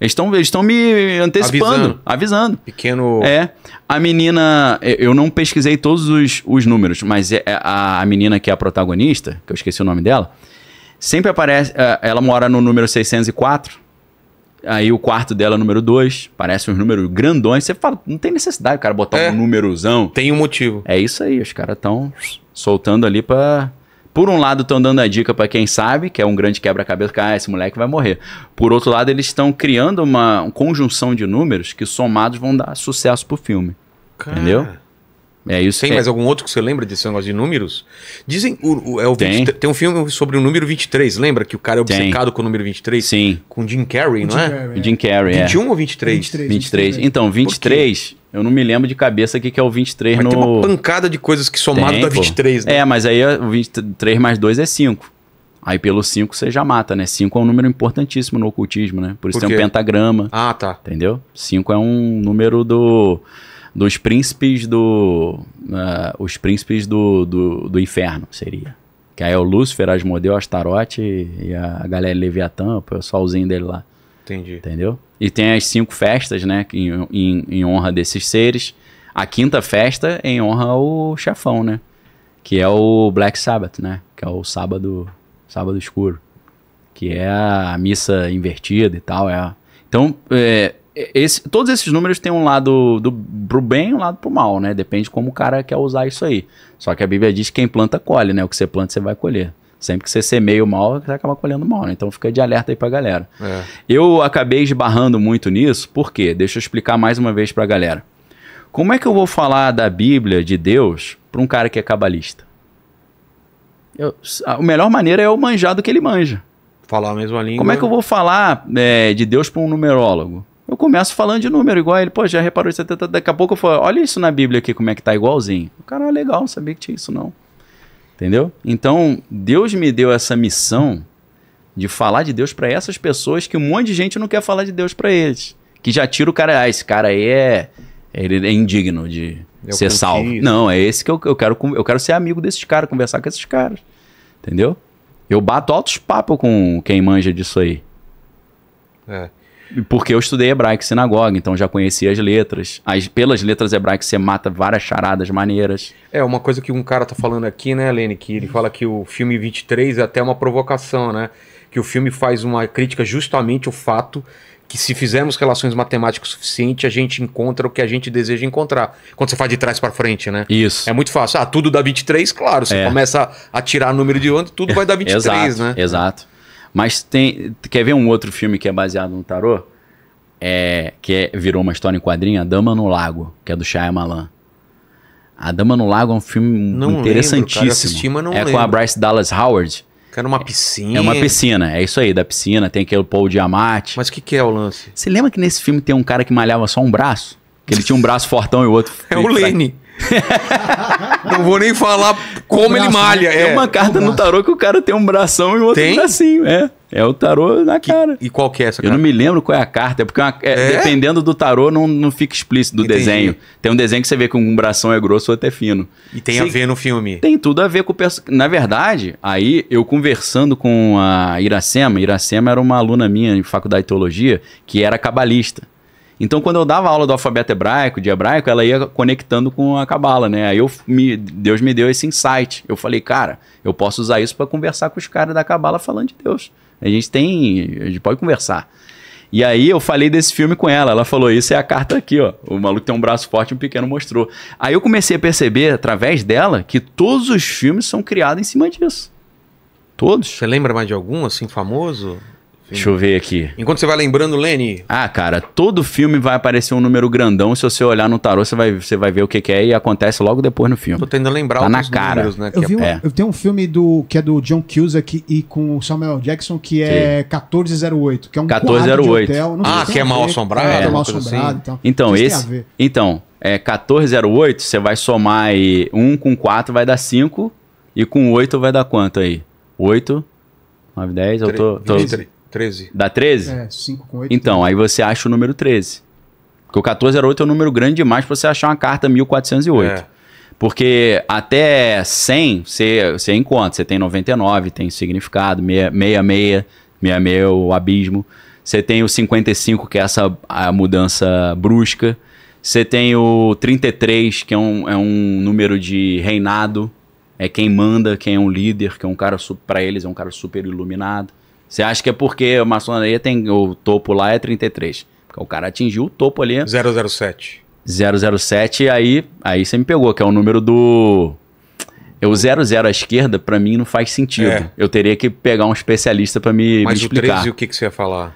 Eles estão eles me antecipando, avisando. avisando. Pequeno. É. A menina. Eu não pesquisei todos os, os números, mas é, a, a menina que é a protagonista, que eu esqueci o nome dela, sempre aparece. Ah, ela mora no número 604. Aí o quarto dela é número 2, parece uns números grandões. Você fala, não tem necessidade o cara botar é, um númerozão. Tem um motivo. É isso aí, os caras estão soltando ali pra. Por um lado, estão dando a dica para quem sabe, que é um grande quebra-cabeça, que ah, esse moleque vai morrer. Por outro lado, eles estão criando uma conjunção de números que somados vão dar sucesso pro filme. Cara. Entendeu? É isso. Tem é. mais algum outro que você lembra desse negócio de números? Dizem. O, o é o tem. 20, tem um filme sobre o número 23. Lembra que o cara é obcecado tem. com o número 23? Sim. Com Jim Carrey, com não Jim é? Carrey, Jim Carrey, 21 é. ou 23? 23. 23. 23. Então, 23. Eu não me lembro de cabeça o que, é o 23 mas no. Tem uma pancada de coisas que somado tem, dá 23, né? É, mas aí o 23 mais 2 é 5. Aí pelo 5 você já mata, né? 5 é um número importantíssimo no ocultismo, né? Por isso Por tem um pentagrama. Ah, tá. Entendeu? 5 é um número do dos príncipes do. Uh, os príncipes do, do, do, inferno, seria. Que aí é o Lúcifer, Asmodeu, Astarote e a galera Leviatã, o pessoalzinho dele lá. Entendi. Entendeu? E tem as cinco festas, né? Em, em, em honra desses seres. A quinta festa é em honra ao chefão, né? Que é o Black Sabbath, né? Que é o sábado, sábado escuro. Que é a missa invertida e tal. É Então, é, é, esse, todos esses números têm um lado do, pro bem e um lado pro mal, né? Depende como o cara quer usar isso aí. Só que a Bíblia diz que quem planta colhe, né? O que você planta, você vai colher. Sempre que você semeia o mal, você acaba colhendo mal, né? Então fica de alerta aí pra galera. É. Eu acabei esbarrando muito nisso, por quê? Deixa eu explicar mais uma vez pra galera. Como é que eu vou falar da Bíblia, de Deus, pra um cara que é cabalista? Eu, a melhor maneira é eu manjar do que ele manja. Falar a mesma língua. Como é que eu vou falar é, de Deus pra um numerólogo? começo falando de número, igual ele, pô, já reparou isso, daqui a pouco eu falo, olha isso na Bíblia aqui, como é que tá igualzinho. O cara, é legal, não sabia que tinha isso não. Entendeu? Então, Deus me deu essa missão de falar de Deus para essas pessoas que um monte de gente não quer falar de Deus para eles. Que já tira o cara, ah, esse cara aí é, ele é indigno de eu é ser salvo. Não, é esse que eu, eu quero, eu quero ser amigo desses caras, conversar com esses caras. Entendeu? Eu bato altos papos com quem manja disso aí. É. Porque eu estudei hebraico sinagoga, então já conhecia as letras. As, pelas letras hebraicas você mata várias charadas maneiras. É, uma coisa que um cara tá falando aqui, né, Lene, que ele fala que o filme 23 é até uma provocação, né? Que o filme faz uma crítica justamente ao fato que se fizermos relações matemáticas suficientes, a gente encontra o que a gente deseja encontrar. Quando você faz de trás para frente, né? Isso. É muito fácil. Ah, tudo dá 23, claro. Você é. começa a tirar número de onde, tudo vai dar 23, exato, né? Exato. Mas tem. Quer ver um outro filme que é baseado no tarô? É, que é, virou uma história em quadrinho, A Dama no Lago, que é do Shyamalan. A Dama no Lago é um filme não interessantíssimo. Lembro, assisti, é lembro. com a Bryce Dallas Howard. Que era é uma piscina. É uma piscina, é isso aí, da piscina, tem aquele Paul Diamante. Mas o que, que é o lance? Você lembra que nesse filme tem um cara que malhava só um braço? Que ele tinha um braço fortão e o outro. é o Lene. Não vou nem falar como ele né? malha. É uma carta no tarô que o cara tem um bração e outro tem? bracinho. É. É o tarô na cara. E, e qual que é essa cara? Eu não me lembro qual é a carta, é porque é uma, é, é? dependendo do tarô não, não fica explícito do Entendi. desenho. Tem um desenho que você vê que um bração é grosso ou até fino. E tem a ver no filme? Tem tudo a ver com o personagem. Na verdade, aí eu conversando com a Iracema, Iracema era uma aluna minha em faculdade de teologia que era cabalista. Então, quando eu dava aula do alfabeto hebraico, de hebraico, ela ia conectando com a cabala, né? Aí eu me, Deus me deu esse insight. Eu falei, cara, eu posso usar isso para conversar com os caras da cabala falando de Deus. A gente tem, a gente pode conversar. E aí eu falei desse filme com ela. Ela falou: Isso é a carta aqui, ó. O maluco tem um braço forte e um pequeno mostrou. Aí eu comecei a perceber, através dela, que todos os filmes são criados em cima disso. Todos. Você lembra mais de algum, assim, famoso? Deixa eu ver aqui. Enquanto você vai lembrando, Lenny. Ah, cara, todo filme vai aparecer um número grandão. Se você olhar no tarô, você vai, você vai ver o que, que é e acontece logo depois no filme. Tô tentando lembrar tá na Números, né? Eu, vi um, é. eu tenho um filme do, que é do John Cusack e com o Samuel Jackson, que é Sim. 1408, que é um 1408. De hotel. Não ah, que é mal assombrado. É, é mal assim. assombrado assim. então. Então, esse. Então, é 1408, você vai somar aí 1 com 4 vai dar 5. E com 8 vai dar quanto aí? 8, 9, 10, 3, eu tô. tô 23. 13. Dá 13? É, 5 com 8. Então, 3. aí você acha o número 13. Porque o 1408 é um número grande demais para você achar uma carta 1408. É. Porque até 100 você, você encontra. Você tem 99, tem significado, 66, 66 é o abismo. Você tem o 55, que é essa a mudança brusca. Você tem o 33, que é um, é um número de reinado. É quem manda, quem é um líder, que é um cara, para eles, é um cara super iluminado. Você acha que é porque a maçonaria tem o topo lá é 33. O cara atingiu o topo ali. 007. 007, aí, aí você me pegou, que é o número do. Eu 00 à esquerda, para mim, não faz sentido. É. Eu teria que pegar um especialista para me, me explicar. Mas o 13, o que, que você ia falar?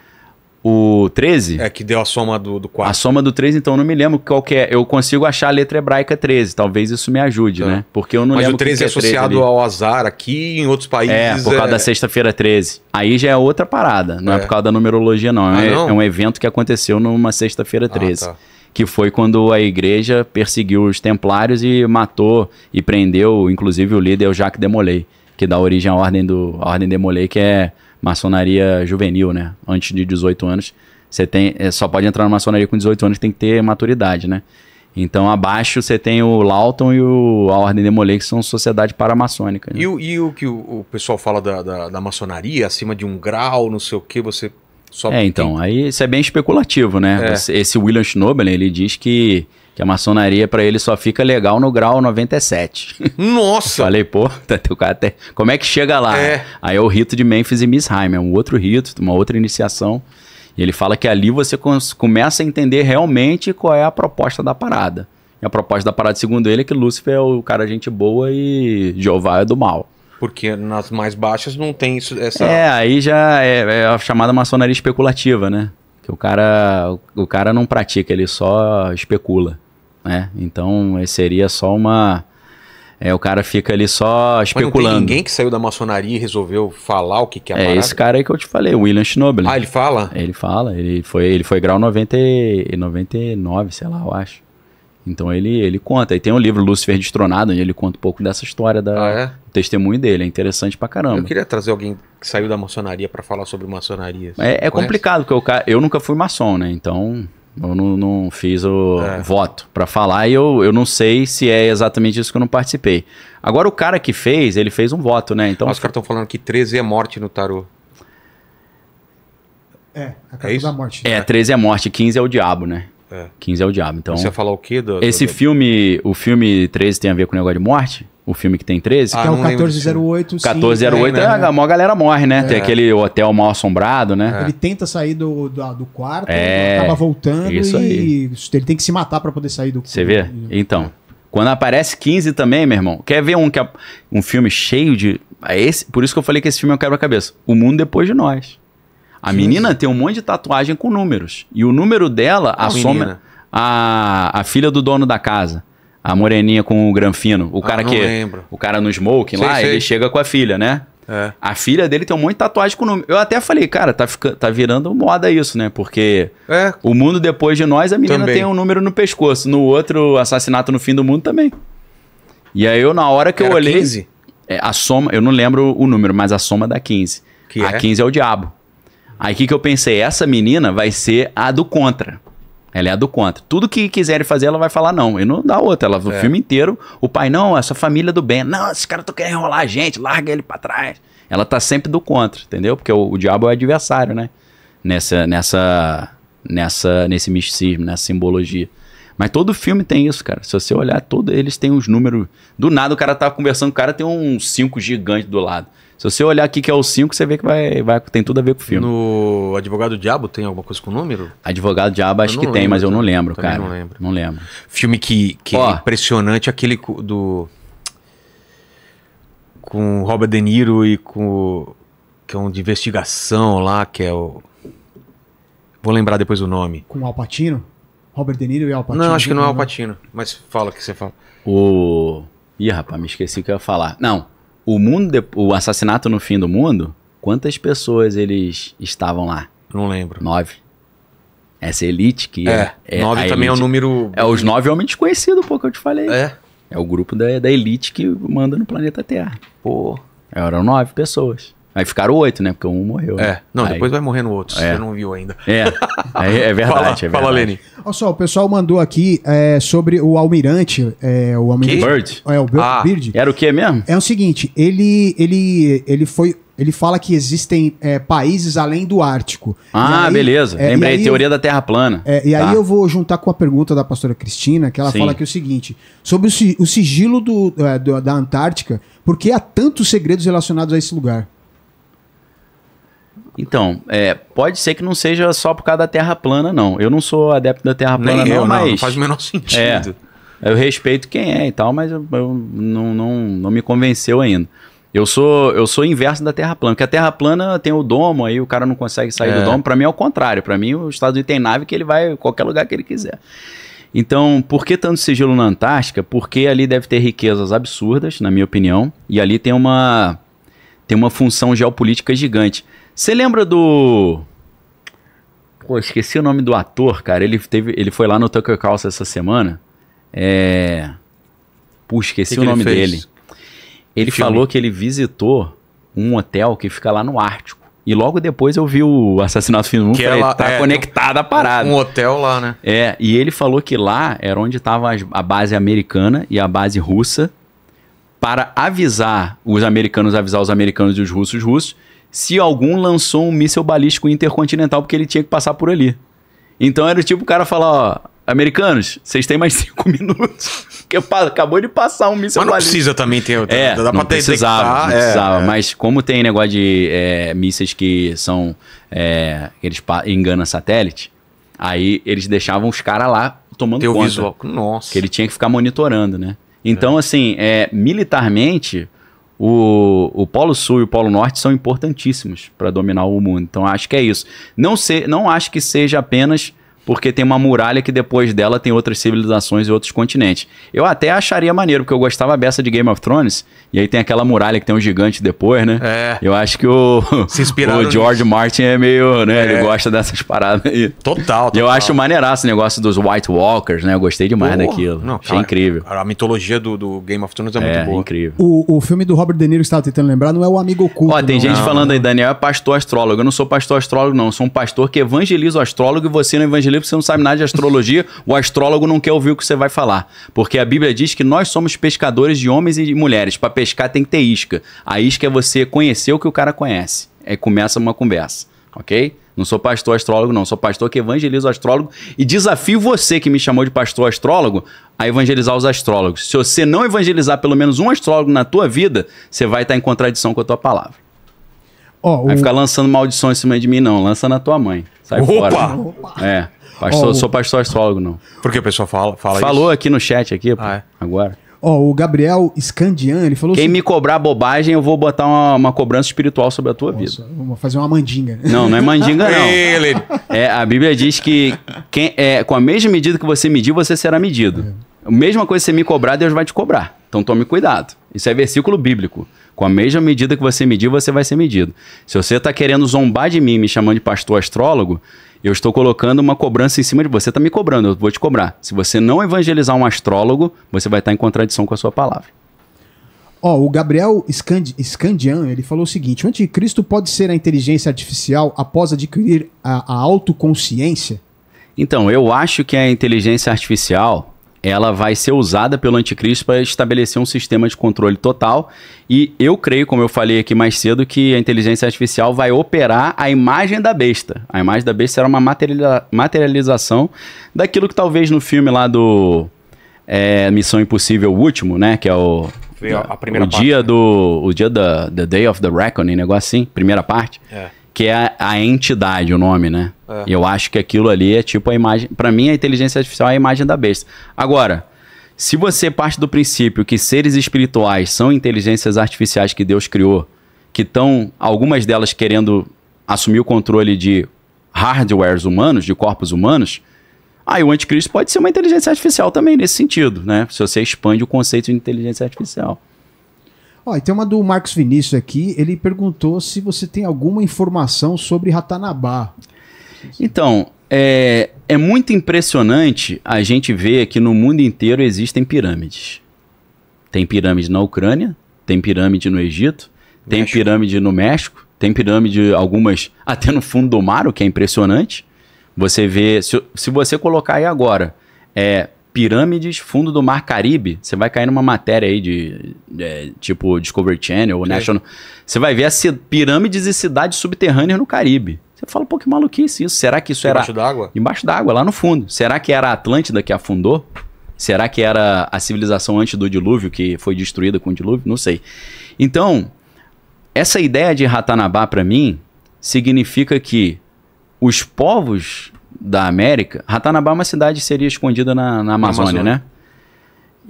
o 13. É, que deu a soma do, do 4. A soma do 13, então eu não me lembro qual que é. Eu consigo achar a letra hebraica 13. Talvez isso me ajude, tá. né? Porque eu não Mas lembro. Mas o 13 é, é associado 13 ao azar aqui em outros é, países. É, por causa é- da sexta-feira 13. Aí já é outra parada. Não é, é. por causa da numerologia, não. Ah, não. É, um evento que aconteceu numa sexta-feira 13. Ah, tá. Que foi quando a igreja perseguiu os templários e matou e prendeu, inclusive, o líder, o Jacques Demolay, que dá origem à ordem do à ordem Demolay, que é maçonaria juvenil, né? Antes de 18 anos, você tem, é, só pode entrar na maçonaria com 18 anos, tem que ter maturidade, né? Então, abaixo você tem o Lawton e o, a Ordem de Molay, que são sociedade paramaçônica. Né? E, o, e o que o, o pessoal fala da, da, da, maçonaria, acima de um grau, não sei o que, você só. É, então, tem... então, aí isso é bem especulativo, né? É. Esse, esse William Schnobel, ele diz que que a maçonaria para ele só fica legal no grau 97. Nossa! Falei, pô, o cara até. Como é que chega lá? É. Aí é o rito de Memphis e Misheim, é um outro rito, uma outra iniciação. E ele fala que ali você começa a entender realmente qual é a proposta da parada. E a proposta da parada, segundo ele, é que Lúcifer é o cara gente boa e Jeová é do mal. Porque nas mais baixas não tem isso, essa. É, aí já é, é a chamada maçonaria especulativa, né? que o cara, o cara não pratica, ele só especula, né? Então eh, seria só uma é, o cara fica ali só especulando. Mas não tem ninguém que saiu da maçonaria e resolveu falar o que quer. É, é esse cara aí que eu te falei, o William Schnoble. Ah, ele fala? Ele fala, ele foi, ele foi grau 90, 99, sei lá, eu acho. Então ele, ele conta. E tem o um livro Lúcifer Destronado, onde ele conta um pouco dessa história da ah, é? do testemunho dele. É interessante pra caramba. Eu queria trazer alguém que saiu da maçonaria para falar sobre maçonaria. Assim. É, é complicado, porque eu, eu nunca fui maçom, né? Então eu não, não fiz o é. voto para falar e eu, eu não sei se é exatamente isso que eu não participei. Agora o cara que fez, ele fez um voto, né? Então, Mas os caras estão falando que 13 é morte no tarô. É, a carta é da morte. É, 13 né? é morte, 15 é o diabo, né? 15 é. é o diabo. Então, Você ia falar o quê? Do, do esse do... filme, o filme 13 tem a ver com o negócio de morte? O filme que tem 13? Ah, que é o 1408. 1408, é, né? a maior galera morre, né? É. Tem aquele hotel mal assombrado, né? É. Ele tenta sair do, do, do quarto, é. acaba voltando Isso e aí. ele tem que se matar para poder sair do Você vê? Então, quando aparece 15 também, meu irmão, quer ver um, é um filme cheio de... É esse, por isso que eu falei que esse filme é um quebra-cabeça. O Mundo Depois de Nós. A que menina isso? tem um monte de tatuagem com números. E o número dela a soma a, a filha do dono da casa. A moreninha com o granfino. O ah, cara ah, que. O cara no smoking sei, lá, sei. ele chega com a filha, né? É. A filha dele tem um monte de tatuagem com números número. Eu até falei, cara, tá, fica, tá virando moda isso, né? Porque é. o mundo depois de nós, a menina também. tem um número no pescoço. No outro, assassinato no fim do mundo também. E aí eu, na hora que Era eu olhei. 15? É, a soma, eu não lembro o número, mas a soma da 15. Que a é? 15 é o diabo. Aí o que, que eu pensei? Essa menina vai ser a do contra. Ela é a do contra. Tudo que quiserem fazer, ela vai falar não. E não dá outra. Ela, é. O filme inteiro, o pai, não, essa é família do bem. Não, esse cara tá querendo enrolar a gente, larga ele pra trás. Ela tá sempre do contra, entendeu? Porque o, o diabo é o adversário, né? Nessa, nessa, nessa, nesse misticismo, nessa simbologia. Mas todo filme tem isso, cara. Se você olhar, todos eles têm uns números. Do nada o cara tá conversando, o cara tem um cinco gigantes do lado. Se você olhar aqui que é o 5, você vê que vai, vai, tem tudo a ver com o filme. No Advogado Diabo tem alguma coisa com o número? Advogado Diabo acho que lembro, tem, mas eu não lembro, cara. Não lembro. Não lembro. Filme que, que é impressionante aquele do. Com Robert De Niro e com. Que é um de investigação lá, que é o. Vou lembrar depois o nome. Com o Alpatino? Robert De Niro e Alpatino? Não, acho que não é Alpatino, né? mas fala o que você fala. O. Ih, rapaz, me esqueci o que eu ia falar. Não, o mundo, o assassinato no fim do mundo, quantas pessoas eles estavam lá? Não lembro. Nove. Essa elite que é. é, é nove também elite. é o número. É os nove homens desconhecidos, pô, que eu te falei. É. É o grupo da, da elite que manda no planeta Terra. Pô. Eram nove pessoas. Aí ficaram oito, né? Porque um morreu. Né? É. Não, Aí... depois vai morrendo no É. Você não viu ainda. É. É, é verdade. fala, é verdade. fala, Lenin. Olha só, o pessoal mandou aqui é, sobre o Almirante. É, o Almirante. Que? Bird. É, o Bird. Ah. Bird. Era o que mesmo? É o seguinte, ele, ele, ele foi ele fala que existem é, países além do Ártico. Ah, aí, beleza. É, Lembrei, aí, teoria da Terra plana. É, e tá. aí eu vou juntar com a pergunta da pastora Cristina, que ela Sim. fala aqui o seguinte: sobre o, sigilo do, é, do, da Antártica, por que há tantos segredos relacionados a esse lugar? Então, é, pode ser que não seja só por causa da Terra plana, não. Eu não sou adepto da Terra plana, Nem não, eu, mas... Não, não faz o menor sentido. É, eu respeito quem é e tal, mas eu, eu não, não, não me convenceu ainda. Eu sou eu sou inverso da Terra plana, porque a Terra plana tem o domo, aí o cara não consegue sair é. do domo. Para mim é o contrário. Para mim, o Estados Unidos tem nave é que ele vai a qualquer lugar que ele quiser. Então, por que tanto sigilo na Antártica? Porque ali deve ter riquezas absurdas, na minha opinião, e ali tem uma tem uma função geopolítica gigante. Você lembra do. Pô, esqueci o nome do ator, cara. Ele, teve, ele foi lá no Tucker Carlson essa semana. É. Puxa, esqueci que o nome ele dele. Ele que falou filme? que ele visitou um hotel que fica lá no Ártico. E logo depois eu vi o Assassinato Final que falei, ela, é tá é, conectada a parada. Um hotel lá, né? É, e ele falou que lá era onde estava a base americana e a base russa para avisar os americanos, avisar os americanos e os russos, os russos, se algum lançou um míssil balístico intercontinental porque ele tinha que passar por ali. Então era o tipo o cara falar, ó, americanos, vocês têm mais cinco minutos. Porque acabou de passar um míssil balístico. Mas não balístico. precisa também ter... É, dá não pra precisava, não precisava. É, é. Mas como tem negócio de é, mísseis que são... É, eles enganam satélite, aí eles deixavam os caras lá tomando Teu conta. Visual. Nossa. Que ele tinha que ficar monitorando, né? Então, é. assim, é, militarmente o, o Polo Sul e o Polo Norte são importantíssimos para dominar o mundo. Então acho que é isso. Não, se, não acho que seja apenas porque tem uma muralha que depois dela tem outras civilizações e outros continentes. Eu até acharia maneiro, porque eu gostava beça de Game of Thrones, e aí tem aquela muralha que tem um gigante depois, né? É. Eu acho que o, o George nisso. Martin é meio, né? É. Ele gosta dessas paradas aí. Total, total. Eu acho maneiraço o negócio dos White Walkers, né? Eu gostei demais Porra. daquilo. Não, Achei cara, incrível. A, a mitologia do, do, Game of Thrones é, é muito boa. incrível. O, o filme do Robert De Niro que estava tentando lembrar não é o Amigo Oculto. Ó, tem não. gente não. falando aí, Daniel é pastor astrólogo. Eu não sou pastor astrólogo, não. Eu sou um pastor que evangeliza o astrólogo e você não evangeliza porque você não sabe nada de astrologia, o astrólogo não quer ouvir o que você vai falar. Porque a Bíblia diz que nós somos pescadores de homens e de mulheres. Para pescar tem que ter isca. A isca é você conhecer o que o cara conhece. Aí é, começa uma conversa, ok? Não sou pastor astrólogo, não. Sou pastor que evangeliza o astrólogo e desafio você que me chamou de pastor astrólogo a evangelizar os astrólogos. Se você não evangelizar pelo menos um astrólogo na tua vida, você vai estar em contradição com a tua palavra. Oh, vai o... ficar lançando maldição em cima de mim, não. Lança na tua mãe. Sai Opa! fora. Opa! É. Pastor, oh, sou pastor astrólogo, não. Porque o pessoal fala, fala Falou isso. aqui no chat, aqui, pô, ah, é. agora. Ó, oh, o Gabriel Scandian, ele falou Quem assim, me cobrar bobagem, eu vou botar uma, uma cobrança espiritual sobre a tua nossa, vida. Vamos fazer uma mandinga. Não, não é mandinga, não. ele. É, a Bíblia diz que quem, é, com a mesma medida que você medir, você será medido. É. A mesma coisa que você me cobrar, Deus vai te cobrar. Então tome cuidado. Isso é versículo bíblico. Com a mesma medida que você mediu, você vai ser medido. Se você está querendo zombar de mim, me chamando de pastor astrólogo, eu estou colocando uma cobrança em cima de você, está me cobrando, eu vou te cobrar. Se você não evangelizar um astrólogo, você vai estar em contradição com a sua palavra. Ó, oh, o Gabriel Scandian, ele falou o seguinte: o anticristo pode ser a inteligência artificial após adquirir a, a autoconsciência? Então, eu acho que a inteligência artificial, ela vai ser usada pelo anticristo para estabelecer um sistema de controle total. E eu creio, como eu falei aqui mais cedo, que a inteligência artificial vai operar a imagem da besta. A imagem da besta será uma materialização daquilo que talvez no filme lá do é, Missão Impossível Último, né? Que é o. a primeira o parte, dia né? do. O dia da the Day of the Reckoning, negócio assim, primeira parte. É que é a, a, entidade, o nome, né? É. Eu acho que aquilo ali é tipo a imagem. Para mim, a inteligência artificial é a imagem da besta. Agora, se você parte do princípio que seres espirituais são inteligências artificiais que Deus criou, que estão, algumas delas, querendo assumir o controle de hardwares humanos, de corpos humanos, aí o anticristo pode ser uma inteligência artificial também nesse sentido, né? Se você expande o conceito de inteligência artificial. Ó, e tem uma do Marcos Vinícius aqui, ele perguntou se você tem alguma informação sobre Ratanabá. Então, é, é muito impressionante a gente ver que no mundo inteiro existem pirâmides. Tem pirâmide na Ucrânia, tem pirâmide no Egito, México. tem pirâmide no México, tem pirâmide algumas até no fundo do mar, o que é impressionante. Você vê, se, se você colocar aí agora, é pirâmides, fundo do mar Caribe, você vai cair numa matéria aí de, é, tipo Discovery Channel ou National. Você vai ver pirâmides e cidades subterrâneas no Caribe. Você fala, pô, que maluquice isso. Será que isso Embaixo era. Embaixo d'água? Embaixo d'água, lá no fundo. Será que era a Atlântida que afundou? Será que era a civilização antes do dilúvio que foi destruída com o dilúvio? Não sei. Então, essa ideia de Ratanabá para mim significa que os povos da América, Ratanabá é uma cidade que seria escondida na, na Amazônia, Amazônia, né?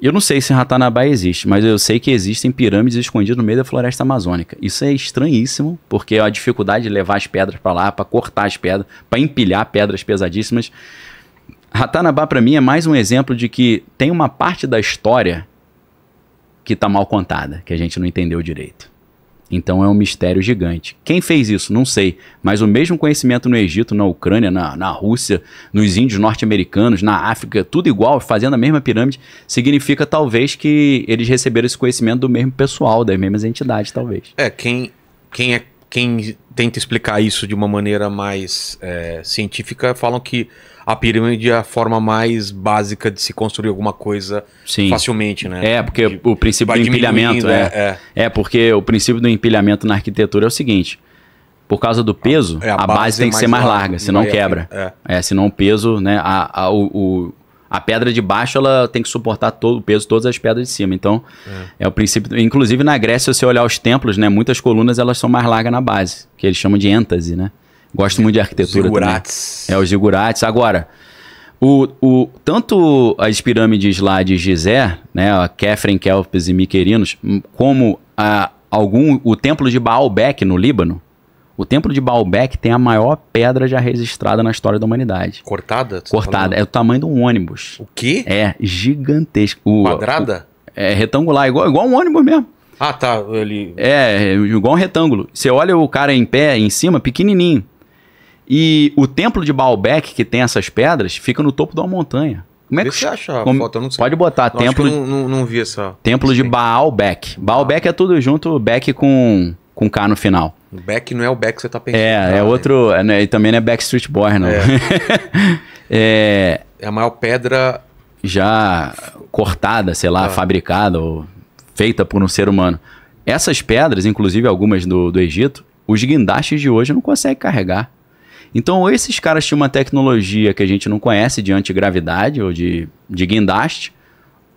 Eu não sei se Ratanabá existe, mas eu sei que existem pirâmides escondidas no meio da floresta amazônica. Isso é estranhíssimo, porque a dificuldade de levar as pedras para lá, para cortar as pedras, para empilhar pedras pesadíssimas. Ratanabá, para mim, é mais um exemplo de que tem uma parte da história que está mal contada, que a gente não entendeu direito. Então é um mistério gigante. Quem fez isso? Não sei. Mas o mesmo conhecimento no Egito, na Ucrânia, na, na Rússia, nos índios norte-americanos, na África, tudo igual, fazendo a mesma pirâmide, significa talvez que eles receberam esse conhecimento do mesmo pessoal, das mesmas entidades, talvez. É, quem, quem, é, quem tenta explicar isso de uma maneira mais é, científica falam que a pirâmide é a forma mais básica de se construir alguma coisa Sim. facilmente, né? É, porque de, o princípio do empilhamento. É. é, é, é. porque o princípio do empilhamento na arquitetura é o seguinte. Por causa do peso, a, é, a, a base, base, tem que é ser mais larga, larga senão é quebra. É. é, senão o peso, né? A, a, o, a pedra de baixo ela tem que suportar todo o peso todas as pedras de cima. Então, é, é o princípio. Inclusive na Grécia, se você olhar os templos, né, muitas colunas elas são mais largas na base, que eles chamam de êntase, né? Gosto muito de arquitetura Zigurates. também. É, os zigurates. Agora, o, o, tanto as pirâmides lá de Gizé, né, a Kefren, Kelpes e Miquerinos, como a, algum, o templo de Baalbek no Líbano, o templo de Baalbek tem a maior pedra já registrada na história da humanidade. Cortada? Tá Cortada. Tá é o tamanho de um ônibus. O quê? É gigantesco. Quadrada? é retangular, igual, igual um ônibus mesmo. Ah, tá. Ele... É, igual um retângulo. Você olha o cara em pé, em cima, pequenininho. E o templo de Baalbek, que tem essas pedras, fica no topo de uma montanha. Como é que você acha como... foto? Eu não sei. Pode botar. Não, templo. Não, não, não, vi essa. Templo de Baalbek. Baalbek ah. é tudo junto, Beck com, com K no final. Beck não é o Beck que você tá pensando. É, é ah, outro. É. é, né? e também não é Backstreet Boy, não. É. é. é, a maior pedra. Já cortada, sei lá, ah. fabricada ou feita por um ser humano. Essas pedras, inclusive algumas do, do Egito, os guindastes de hoje não conseguem carregar. Então, ou esses caras tinham uma tecnologia que a gente não conhece de antigravidade ou de, de guindaste,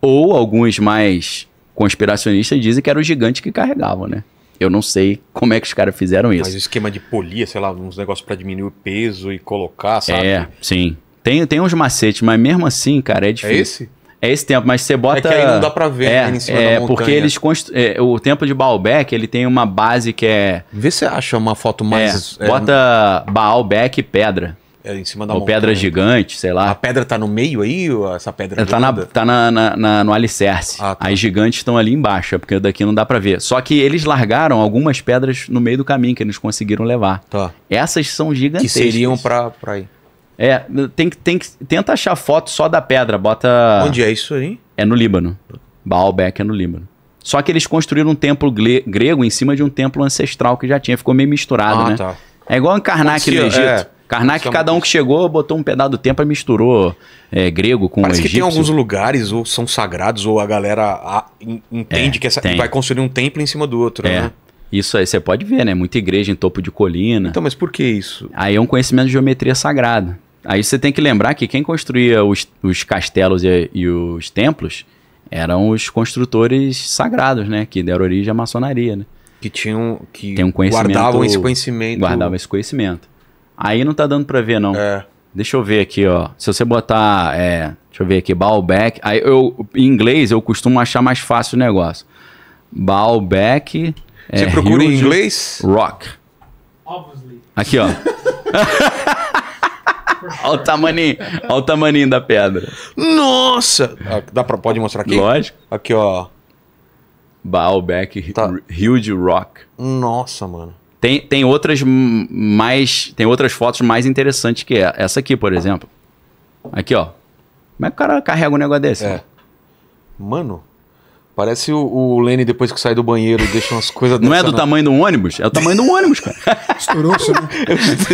ou alguns mais conspiracionistas dizem que era o gigante que carregavam, né? Eu não sei como é que os caras fizeram isso. Mas o esquema de polia, sei lá, uns negócios para diminuir o peso e colocar, sabe? É, sim. Tem, tem uns macetes, mas mesmo assim, cara, é, é difícil. É esse? é esse tempo, mas você bota. É que aí não dá pra ver é, né, em cima é, da Porque eles constru... É, o templo de Baalbek, ele tem uma base que é. Vê se acha uma foto mais. É, é, bota Baalbek pedra. É, em cima da Ou montanha. pedra gigante, sei lá. A pedra tá no meio aí, essa pedra? Ela tá, na, tá na, na, na, no alicerce. Ah, tá. As gigantes estão ali embaixo, é porque daqui não dá para ver. Só que eles largaram algumas pedras no meio do caminho que eles conseguiram levar. Tá. Essas são gigantescas. Que seriam pra, pra ir. É, tem, tem, tenta achar foto só da pedra, bota... Onde é isso aí? É no Líbano. Baalbek é no Líbano. Só que eles construíram um templo grego em cima de um templo ancestral que já tinha. Ficou meio misturado, ah, né? Tá. É igual em Karnak no é. Egito. É. Karnak, cada um que chegou, botou um pedaço do templo e misturou é, grego com Parece egípcio. que tem alguns lugares, ou são sagrados, ou a galera a, entende é, que essa, vai construir um templo em cima do outro, é. né? Isso aí você pode ver, né? Muita igreja em topo de colina. Então, mas por que isso? Aí é um conhecimento de geometria sagrada. Aí você tem que lembrar que quem construía os, os castelos e, e, os templos eram os construtores sagrados, né? Que deram origem à maçonaria, né? Que tinham. Que tem um conhecimento, guardavam esse conhecimento. Guardavam esse conhecimento. Aí não tá dando pra ver, não. É. Deixa eu ver aqui, ó. Se você botar. É, deixa eu ver aqui, Baalbeck. Aí eu, em inglês, eu costumo achar mais fácil o negócio. Baalbeck. Você é, procura Hilde, em inglês? Rock. Obviously. Aqui, ó. Olha o tamaninho. Olha o tamaninho da pedra. Nossa! Ah, dá pra, pode mostrar aqui? Lógico. Aqui, ó. Baalbec, tá. Huge Rock. Nossa, mano. Tem, tem outras mais. Tem outras fotos mais interessantes que é essa aqui, por exemplo. Aqui, ó. Como é que o cara carrega um negócio desse? É. Mano. Parece o, o Lenny depois que sai do banheiro e deixa umas coisas. Não é do tamanho do ônibus? É o tamanho do ônibus, cara. Estouroço, né?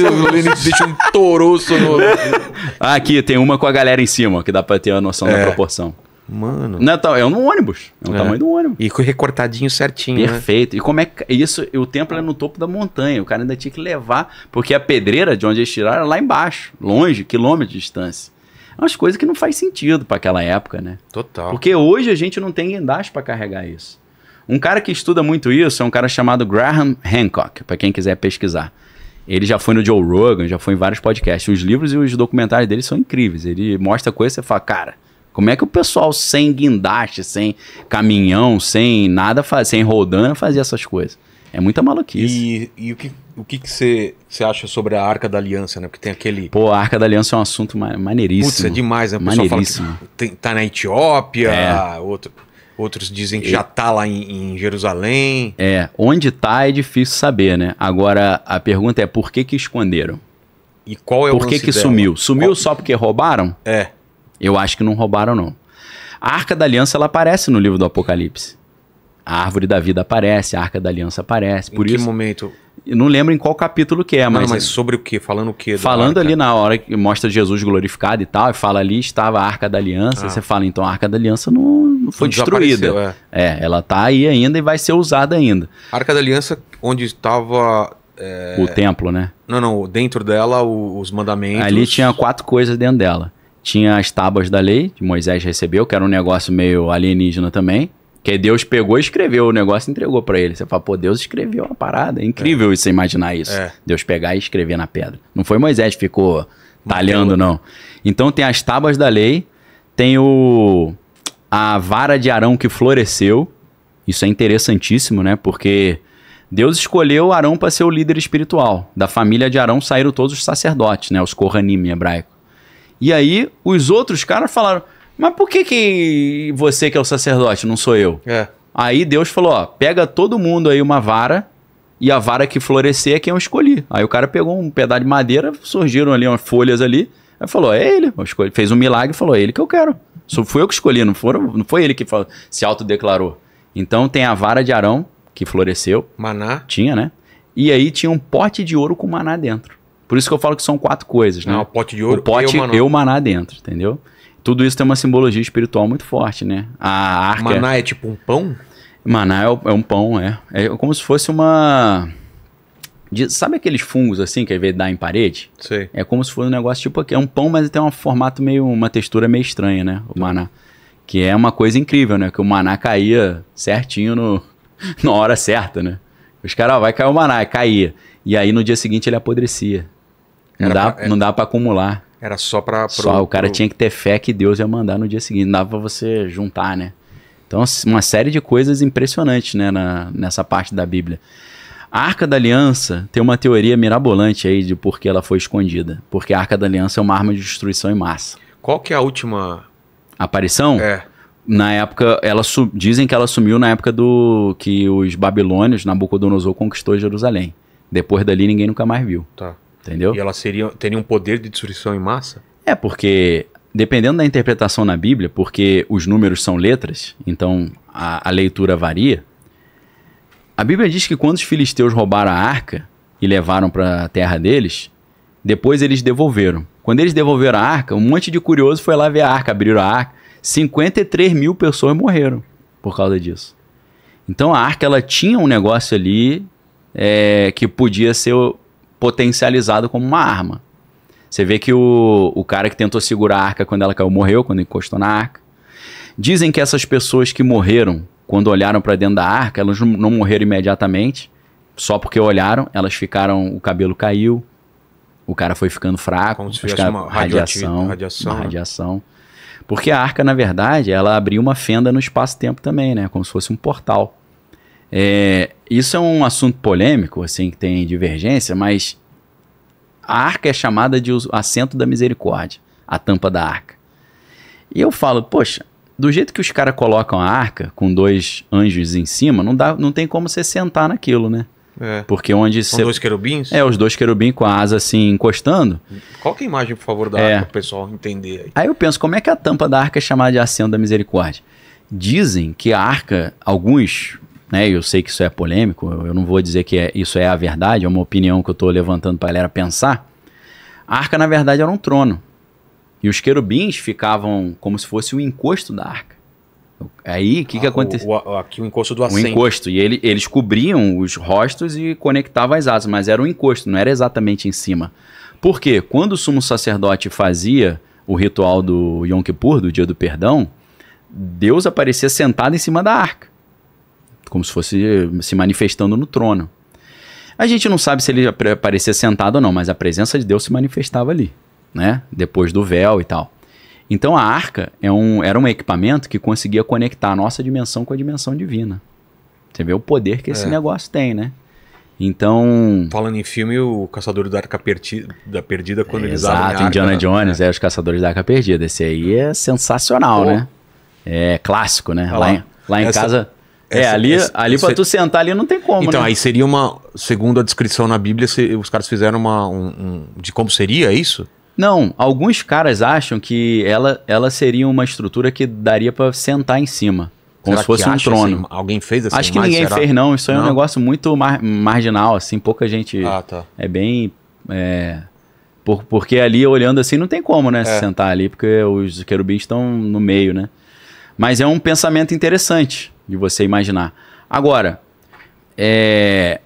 o Lenny deixa um touroço no. ah, aqui tem uma com a galera em cima, que dá pra ter a noção é. da proporção. Mano. Não, é, é um ônibus. É o é. tamanho do ônibus. E recortadinho certinho. Né? Perfeito. Né? E como é que. Isso, o templo era é no topo da montanha. O cara ainda tinha que levar. Porque a pedreira de onde eles tiraram era lá embaixo, longe, quilômetros de distância. Umas coisas que não faz sentido para aquela época, né? Total. Porque hoje a gente não tem guindaste para carregar isso. Um cara que estuda muito isso é um cara chamado Graham Hancock, para quem quiser pesquisar. Ele já foi no Joe Rogan, já foi em vários podcasts. Os livros e os documentários dele são incríveis. Ele mostra coisas e você fala, cara, como é que o pessoal sem guindaste, sem caminhão, sem nada, sem rodando fazia essas coisas? É muita maluquice. E, e o que o que você acha sobre a Arca da Aliança, né? Porque tem aquele. Pô, a Arca da Aliança é um assunto maneiríssimo. Putz, é demais, né? O maneiríssimo. Fala tem, tá na Etiópia, é. outro, outros dizem que e... já tá lá em, em, Jerusalém. É, onde tá é difícil saber, né? Agora, a pergunta é por que que esconderam? E qual é o Por que que dela? sumiu? Sumiu qual... só porque roubaram? É. Eu acho que não roubaram, não. A Arca da Aliança, ela aparece no livro do Apocalipse. A árvore da vida aparece, a Arca da Aliança aparece. Por em que isso... momento? Eu não lembro em qual capítulo que é, mas. Não, mas sobre o que? Falando o que? Falando ali na hora que mostra Jesus glorificado e tal, e fala ali estava a arca da aliança. Ah. Você fala, então a arca da aliança não, não foi não destruída. É. é. ela tá aí ainda e vai ser usada ainda. A arca da aliança, onde estava. É... O templo, né? Não, não, dentro dela o, os mandamentos. Ali tinha quatro coisas dentro dela. Tinha as tábuas da lei, que Moisés recebeu, que era um negócio meio alienígena também que Deus pegou e escreveu o negócio e entregou para ele. Você fala, pô, Deus escreveu uma parada. É incrível é. você imaginar isso. É. Deus pegar e escrever na pedra. Não foi Moisés que ficou talhando, não. Então tem as tábuas da lei, tem o a vara de Arão que floresceu. Isso é interessantíssimo, né? Porque Deus escolheu Arão para ser o líder espiritual. Da família de Arão saíram todos os sacerdotes, né? Os Kohanim em hebraico. E aí os outros caras falaram: mas por que, que você que é o sacerdote, não sou eu? É. Aí Deus falou: ó, pega todo mundo aí uma vara, e a vara que florescer é quem eu escolhi. Aí o cara pegou um pedaço de madeira, surgiram ali umas folhas ali, aí falou: é ele, fez um milagre e falou: é ele que eu quero. Só fui eu que escolhi, não, foram, não foi ele que falou, se autodeclarou. Então tem a vara de Arão, que floresceu. Maná. Tinha, né? E aí tinha um pote de ouro com maná dentro. Por isso que eu falo que são quatro coisas, né? Não, o pote de ouro o pote e o maná. Eu maná dentro, entendeu? tudo isso tem uma simbologia espiritual muito forte, né? A arca. Maná é tipo um pão? Maná é, é, um pão, é. É como se fosse uma. De, sabe aqueles fungos assim que às vezes dá em parede? Sei. É como se fosse um negócio tipo aqui. É um pão, mas tem um formato meio. uma textura meio estranha, né? O maná. Que é uma coisa incrível, né? Que o maná caía certinho no, na hora certa, né? Os caras, vai cair o maná, caía. E aí no dia seguinte ele apodrecia. Não dá, pra, é... não dá pra acumular. Era só para. Só o cara pro... tinha que ter fé que Deus ia mandar no dia seguinte. Não dava para você juntar, né? Então, uma série de coisas impressionantes né, na, nessa parte da Bíblia. A Arca da Aliança tem uma teoria mirabolante aí de por que ela foi escondida. Porque a Arca da Aliança é uma arma de destruição em massa. Qual que é a última aparição? É. Na época, ela dizem que ela sumiu na época do que os babilônios, Nabucodonosor, conquistou Jerusalém. Depois dali, ninguém nunca mais viu. Tá. Entendeu? E ela teria um poder de destruição em massa? É, porque dependendo da interpretação na Bíblia, porque os números são letras, então a, a leitura varia. A Bíblia diz que quando os filisteus roubaram a arca e levaram para a terra deles, depois eles devolveram. Quando eles devolveram a arca, um monte de curioso foi lá ver a arca, abriram a arca. 53 mil pessoas morreram por causa disso. Então a arca ela tinha um negócio ali é, que podia ser potencializado como uma arma. Você vê que o, o cara que tentou segurar a arca quando ela caiu morreu, quando encostou na arca. Dizem que essas pessoas que morreram quando olharam para dentro da arca, elas não morreram imediatamente, só porque olharam, elas ficaram, o cabelo caiu, o cara foi ficando fraco, como se fosse uma radiação, radiação, uma né? radiação. Porque a arca, na verdade, ela abriu uma fenda no espaço-tempo também, né? Como se fosse um portal. É, isso é um assunto polêmico, assim, que tem divergência, mas a arca é chamada de assento da misericórdia, a tampa da arca. E eu falo, poxa, do jeito que os caras colocam a arca, com dois anjos em cima, não, dá, não tem como você sentar naquilo, né? É. Porque onde São cê... dois querubins? É, os dois querubins com a asa assim encostando. é a imagem, por favor, da é. arca para o pessoal entender. Aí. aí eu penso, como é que a tampa da arca é chamada de assento da misericórdia? Dizem que a arca, alguns né? Eu sei que isso é polêmico, eu não vou dizer que é, isso é a verdade, é uma opinião que eu estou levantando para a galera pensar. A arca, na verdade, era um trono. E os querubins ficavam como se fosse o encosto da arca. Aí, o que, ah, que aconteceu? Aqui o encosto do assento. O encosto. E ele, eles cobriam os rostos e conectavam as asas, mas era um encosto, não era exatamente em cima. Por quê? Quando o sumo sacerdote fazia o ritual do Yom Kippur, do Dia do Perdão, Deus aparecia sentado em cima da arca como se fosse eh, se manifestando no trono. A gente não sabe se ele aparecia sentado ou não, mas a presença de Deus se manifestava ali, né? Depois do véu e tal. Então a arca é um, era um equipamento que conseguia conectar a nossa dimensão com a dimensão divina. Você vê o poder que esse é. negócio tem, né? Então. Falando em filme, o Caçador da Arca Perdida, da Perdida quando é, eles Exato, Indiana Jones, né? é. Os Caçadores da Arca Perdida. Esse aí é sensacional, Pô. né? É clássico, né? Lá, lá, em, lá em essa, casa. É, essa, é, ali, essa, ali para tu sentar ali não tem como, Então, né? aí seria uma... Segundo a descrição na Bíblia, se, os caras fizeram uma... Um, um, de como seria isso? Não, alguns caras acham que ela, ela seria uma estrutura que daria para sentar em cima. Como Será se fosse um trono. Assim, alguém fez assim? Acho que ninguém Será? fez, não. Isso não? é um negócio muito mar marginal, assim, pouca gente. Ah, tá. É bem. É, por, porque ali, olhando assim, não tem como, né? É. Se sentar ali, porque os querubins estão no meio, né? Mas é um pensamento interessante de você imaginar. Agora, é...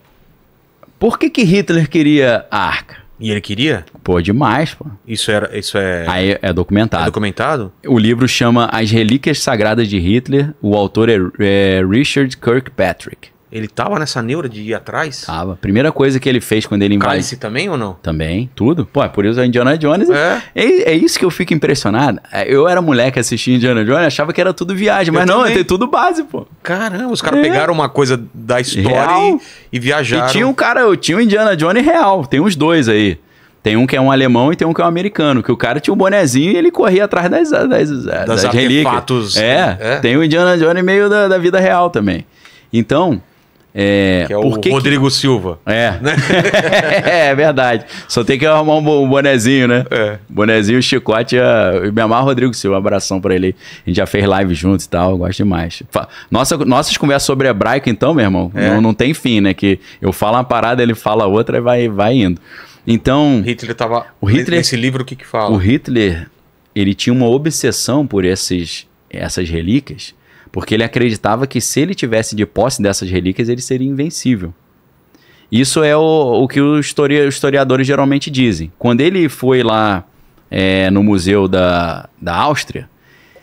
por que, que Hitler queria a arca? E ele queria? Pô, demais, pô. Isso, era, isso é... Aí é documentado. É documentado? O livro chama As Relíquias Sagradas de Hitler. O autor é, é Richard Kirkpatrick. Ele tava nessa neura de ir atrás? Tava. Primeira coisa que ele fez quando ele invadiu. Cálice também ou não? Também, tudo. Pô, é por isso a Indiana Jones. É. É, é isso que eu fico impressionado. É, eu era moleque assistindo Indiana Jones, achava que era tudo viagem, mas eu não, tem é tudo base, pô. Caramba, os caras é. pegaram uma coisa da história e, e, viajaram. E tinha um cara, eu tinha o um Indiana Jones real, tem uns dois aí. Tem um que é um alemão e tem um que é um americano. Que o cara tinha um bonezinho e ele corria atrás das, das, das, das, das relíquias. É, é, tem o Indiana Jones meio da, da vida real também. Então, é, que é o porque Rodrigo que... Silva. É. Né? é verdade. Só tem que arrumar um bonezinho, né? É. Bonezinho, chicote. É, eu me amarro Rodrigo Silva. Um abração pra ele. A gente já fez live juntos e tal. Gosto demais. Nossa, nossas conversas sobre hebraico, então, meu irmão, é. não, não tem fim, né? Que eu falo uma parada, ele fala outra e vai, vai indo. Então. Hitler tava. O Hitler, nesse livro, o que que fala? O Hitler, ele tinha uma obsessão por esses, essas relíquias porque ele acreditava que se ele tivesse de posse dessas relíquias, ele seria invencível. Isso é o, o que os historiadores geralmente dizem. Quando ele foi lá é, no museu da, da Áustria,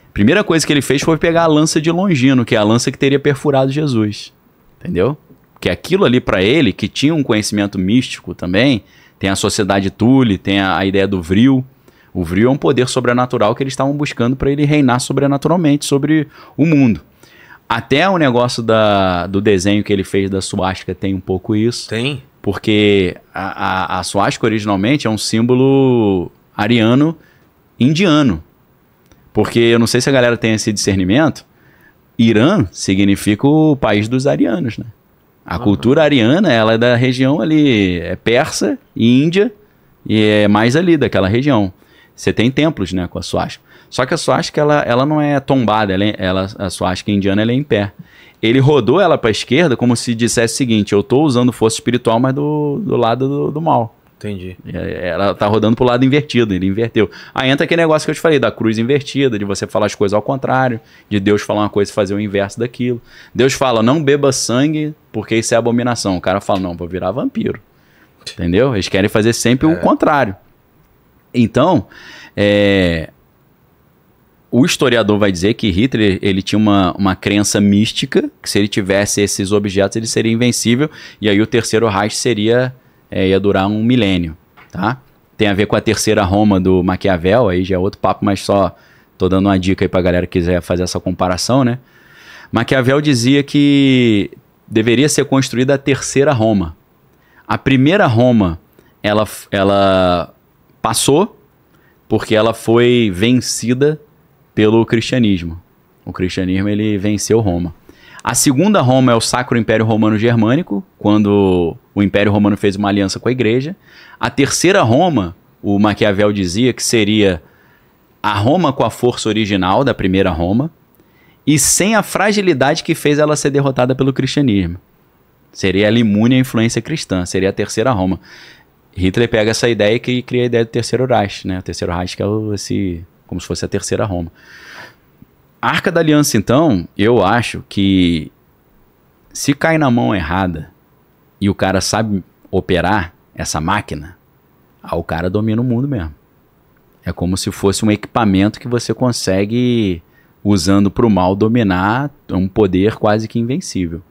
a primeira coisa que ele fez foi pegar a lança de Longino, que é a lança que teria perfurado Jesus. Entendeu? Que é aquilo ali para ele, que tinha um conhecimento místico também, tem a sociedade Tule, tem a, a ideia do Vril, o Vril é um poder sobrenatural que eles estavam buscando para ele reinar sobrenaturalmente sobre o mundo. Até o negócio da, do desenho que ele fez da suástica tem um pouco isso. Tem. Porque a, a, a suástica originalmente é um símbolo ariano indiano. Porque eu não sei se a galera tem esse discernimento. Irã significa o país dos arianos, né? A uhum. cultura ariana, ela é da região ali, é persa Índia, e é mais ali daquela região. Você tem templos, né, com a suástica. Só que a suástica, ela, ela não é tombada, ela, é, ela, a suástica indiana ela é em pé. Ele rodou ela para a esquerda como se dissesse o seguinte, eu estou usando força espiritual, mas do, do lado do, do mal. Entendi. Ela tá rodando pro lado invertido, ele inverteu. Aí entra aquele negócio que eu te falei, da cruz invertida, de você falar as coisas ao contrário, de Deus falar uma coisa e fazer o inverso daquilo. Deus fala, não beba sangue, porque isso é abominação. O cara fala, não, vou virar vampiro. Entendeu? Eles querem fazer sempre é. o contrário. Então, é, o historiador vai dizer que Hitler ele tinha uma, uma crença mística, que se ele tivesse esses objetos ele seria invencível, e aí o terceiro Reich seria, é, ia durar um milênio, tá? Tem a ver com a terceira Roma do Maquiavel, aí já é outro papo, mas só tô dando uma dica aí para galera que quiser fazer essa comparação, né? Maquiavel dizia que deveria ser construída a terceira Roma. A primeira Roma, ela, ela passou porque ela foi vencida pelo cristianismo. O cristianismo ele venceu Roma. A segunda Roma é o Sacro Império Romano Germânico, quando o Império Romano fez uma aliança com a Igreja. A terceira Roma, o Maquiavel dizia que seria a Roma com a força original da primeira Roma e sem a fragilidade que fez ela ser derrotada pelo cristianismo. Seria ela imune à influência cristã, seria a terceira Roma. Hitler pega essa ideia e cria a ideia do terceiro Reich, né? O terceiro Reich que é esse, como se fosse a terceira Roma. A Arca da Aliança, então, eu acho que se cai na mão errada e o cara sabe operar essa máquina, ah, o cara domina o mundo mesmo. É como se fosse um equipamento que você consegue, usando para o mal, dominar um poder quase que invencível.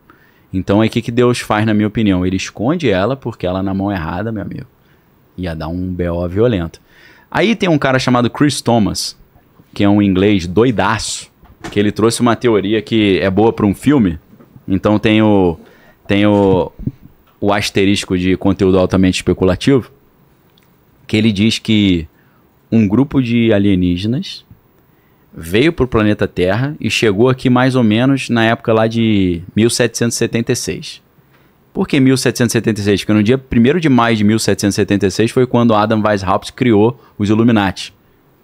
Então aí o que, que Deus faz, na minha opinião? Ele esconde ela, porque ela é na mão errada, meu amigo. Ia dar um BO violento. Aí tem um cara chamado Chris Thomas, que é um inglês doidaço, que ele trouxe uma teoria que é boa para um filme. Então tem o, tem o, o asterisco de conteúdo altamente especulativo, que ele diz que um grupo de alienígenas veio para o planeta Terra e chegou aqui mais ou menos na época lá de 1776. Por que 1776? Porque no dia 1 de maio de 1776 foi quando Adam Weishaupt criou os Illuminati,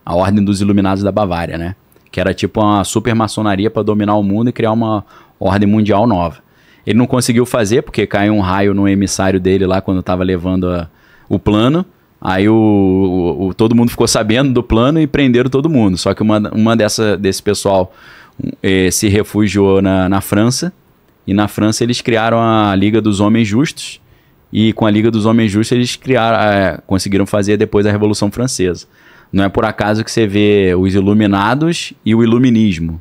a Ordem dos Iluminados da Bavária, né? Que era tipo uma supermaçonaria para dominar o mundo e criar uma ordem mundial nova. Ele não conseguiu fazer porque caiu um raio no emissário dele lá quando estava levando a, o plano Aí o, o, o, todo mundo ficou sabendo do plano e prenderam todo mundo. Só que uma, uma dessa, desse pessoal eh, se refugiou na, na França. E na França eles criaram a Liga dos Homens Justos. E com a Liga dos Homens Justos eles criaram, eh, conseguiram fazer depois a Revolução Francesa. Não é por acaso que você vê os Iluminados e o Iluminismo.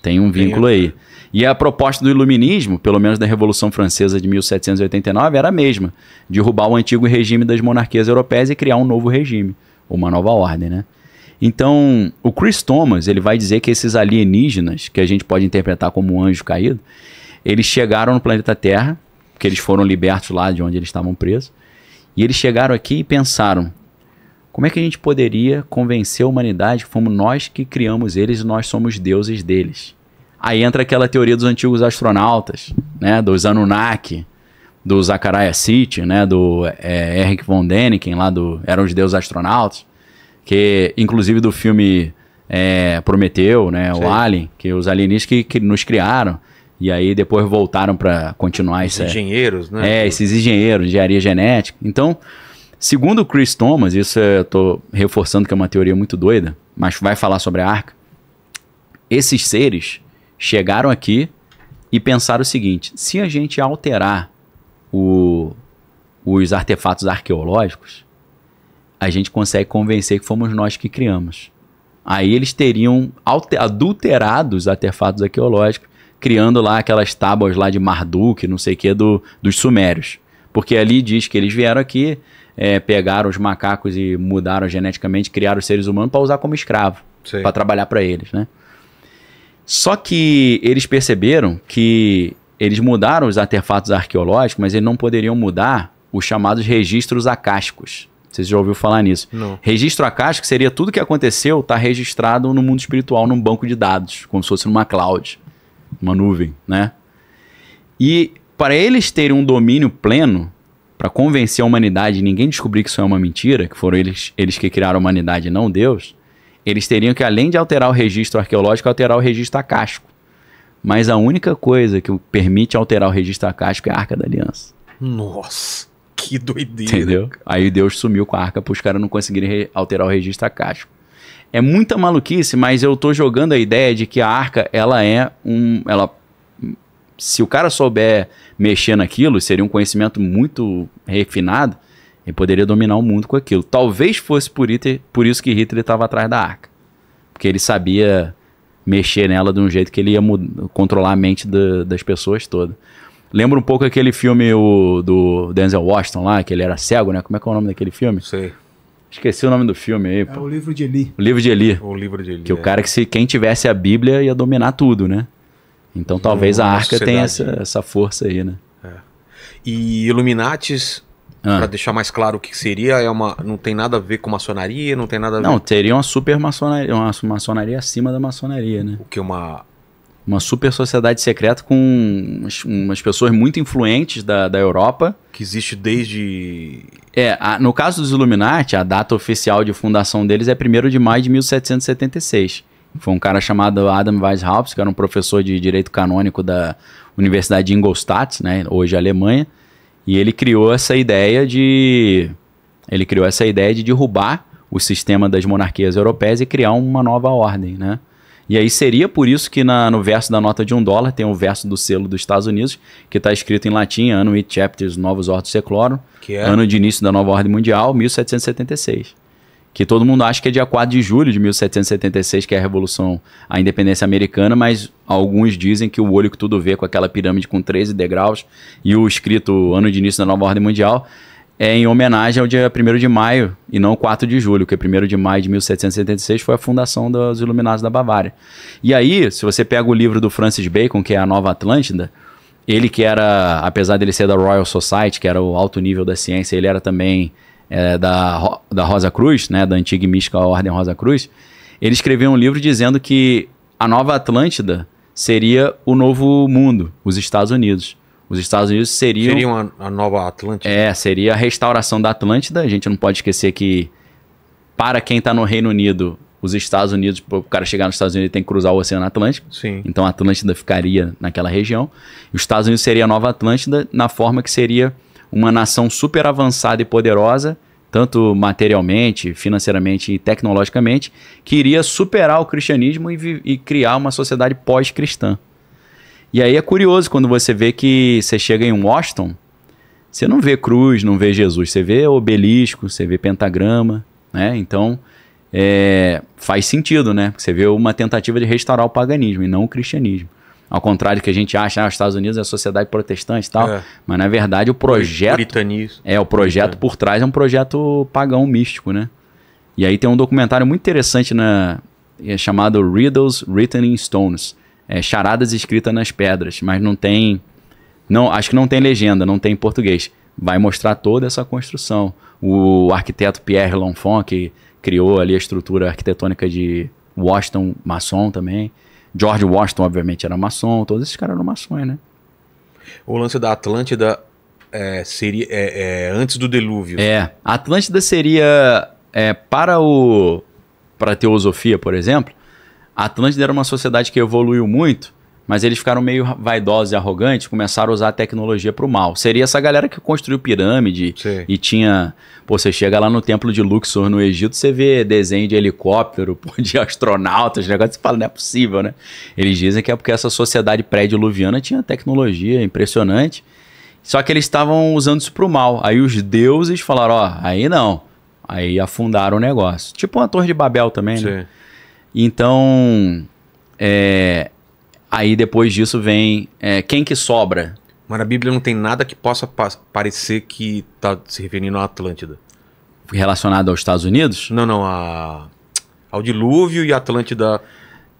Tem um vínculo aí. É. E a proposta do iluminismo, pelo menos da Revolução Francesa de 1789, era a mesma: derrubar o antigo regime das monarquias europeias e criar um novo regime, uma nova ordem, né? Então, o Chris Thomas, ele vai dizer que esses alienígenas, que a gente pode interpretar como um anjo caído, eles chegaram no planeta Terra, porque eles foram libertos lá de onde eles estavam presos, e eles chegaram aqui e pensaram: como é que a gente poderia convencer a humanidade que fomos nós que criamos eles e nós somos deuses deles? Aí entra aquela teoria dos antigos astronautas, né? Dos Anunnaki, do Zachariah City, né? Do é, Eric von Däniken, lá do Eram os Deuses Astronautas, que inclusive do filme é, Prometeu, né? O Alien, que os alienígenas que, que nos criaram. E aí depois voltaram para continuar esses engenheiros, né? É, esses engenheiros, engenharia genética. Então, segundo o Chris Thomas, isso eu tô reforçando que é uma teoria muito doida, mas vai falar sobre a arca. Esses seres chegaram aqui e pensaram o seguinte: se a gente alterar o, os artefatos arqueológicos, a gente consegue convencer que fomos nós que criamos. Aí eles teriam alter, adulterado os artefatos arqueológicos, criando lá aquelas tábuas lá de Marduk, não sei o que, do, dos sumérios. Porque ali diz que eles vieram aqui, é, pegaram os macacos e mudaram geneticamente, criaram os seres humanos para usar como escravo, para trabalhar para eles, né? Só que eles perceberam que eles mudaram os artefatos arqueológicos, mas eles não poderiam mudar os chamados registros acásticos. Você já ouviu falar nisso? Não. Registro acástico seria tudo que aconteceu está registrado no mundo espiritual, num banco de dados, como se fosse numa cloud, uma nuvem, né? E para eles terem um domínio pleno, para convencer a humanidade e ninguém descobrir que isso é uma mentira, que foram eles, eles que criaram a humanidade, não Deus, eles teriam que, além de alterar o registro arqueológico, alterar o registro acástico. Mas a única coisa que permite alterar o registro acástico é a Arca da Aliança. Nossa, que doideira. Entendeu? Aí Deus sumiu com a arca para os caras não conseguirem alterar o registro acástico. É muita maluquice, mas eu tô jogando a ideia de que a arca, ela é um. Ela, se o cara souber mexer naquilo, seria um conhecimento muito refinado ele poderia dominar o mundo com aquilo. Talvez fosse por, Hitler, por isso que Hitler estava atrás da arca. Porque ele sabia mexer nela de um jeito que ele ia controlar a mente da, das pessoas todas. Lembra um pouco aquele filme o, do Denzel Washington lá, que ele era cego, né? Como é que é o nome daquele filme? Sei. Esqueci o nome do filme aí. É o livro de Eli. O livro de Eli. O livro de Eli. Que é. o cara que se quem tivesse a Bíblia ia dominar tudo, né? Então talvez a arca tenha essa, essa força aí, né? É. E Illuminatis ah. Para deixar mais claro o que seria, é uma, não tem nada a ver com maçonaria, não tem nada a ver. Não, teria uma super maçonaria, uma maçonaria acima da maçonaria, né? O que uma uma super sociedade secreta com umas, umas pessoas muito influentes da, da Europa. Que existe desde. É, a, no caso dos Illuminati, a data oficial de fundação deles é 1 de maio de 1776. Foi um cara chamado Adam Weishaupt, que era um professor de direito canônico da Universidade de Ingolstadt, né, hoje Alemanha. E ele criou essa ideia de ele criou essa ideia de derrubar o sistema das monarquias europeias e criar uma nova ordem, né? E aí seria por isso que na, no verso da nota de um dólar tem o um verso do selo dos Estados Unidos, que está escrito em latim, Anno et Chapters Novos Ordos Seclorum, é? ano de início da nova ordem mundial, 1776 que todo mundo acha que é dia 4 de julho de 1776, que é a Revolução, a Independência Americana, mas alguns dizem que o olho que tudo vê com aquela pirâmide com 13 degraus e o escrito ano de início da nova ordem mundial é em homenagem ao dia 1 de maio e não 4 de julho, porque 1 de maio de 1776 foi a fundação dos Iluminados da Bavária. E aí, se você pega o livro do Francis Bacon, que é A Nova Atlântida, ele que era, apesar dele ser da Royal Society, que era o alto nível da ciência, ele era também é, da, da Rosa Cruz, né, da antiga e mística Ordem Rosa Cruz, ele escreveu um livro dizendo que a Nova Atlântida seria o novo mundo, os Estados Unidos. Os Estados Unidos seriam... Seriam a, a nova Atlântida. É, seria a restauração da Atlântida. A gente não pode esquecer que, para quem está no Reino Unido, os Estados Unidos, para o cara chegar nos Estados Unidos, tem que cruzar o Oceano Atlântico. Sim. Então a Atlântida ficaria naquela região. Os Estados Unidos seria a nova Atlântida na forma que seria uma nação super avançada e poderosa, tanto materialmente, financeiramente e tecnologicamente, que iria superar o cristianismo e, e criar uma sociedade pós-cristã. E aí é curioso quando você vê que você chega em Washington, você não vê cruz, não vê Jesus, você vê obelisco, você vê pentagrama, né? Então é, faz sentido, né? Você vê uma tentativa de restaurar o paganismo e não o cristianismo. Ao contrário que a gente acha, ah, os Estados Unidos é a sociedade protestante e tal. É. Mas na verdade o projeto. Britanismo. É, o projeto é. por trás é um projeto pagão místico, né? E aí tem um documentário muito interessante na, é chamado Riddles Written in Stones. É, charadas escritas nas pedras, mas não tem. Não, acho que não tem legenda, não tem em português. Vai mostrar toda essa construção. O arquiteto Pierre L'Enfant, que criou ali a estrutura arquitetônica de Washington, maçom também. George Washington, obviamente, era maçom, todos esses caras eram maçons, né? O lance da Atlântida é, seria é, é, antes do dilúvio. É, a Atlântida seria é, para o para a teosofia, por exemplo, a Atlântida era uma sociedade que evoluiu muito mas eles ficaram meio vaidosos e arrogantes, começaram a usar a tecnologia para o mal. Seria essa galera que construiu pirâmide Sim. e tinha. Pô, você chega lá no templo de Luxor, no Egito, você vê desenho de helicóptero, de astronautas, negócio, você fala, não é possível, né? Eles dizem que é porque essa sociedade pré-diluviana tinha tecnologia impressionante, só que eles estavam usando isso para o mal. Aí os deuses falaram: ó, aí não. Aí afundaram o negócio. Tipo uma Torre de Babel também, né? Sim. né? Então. É, Aí depois disso vem é, quem que sobra. Mas na Bíblia não tem nada que possa pa parecer que está se referindo à Atlântida. Relacionado aos Estados Unidos? Não, não. A... Ao dilúvio e a Atlântida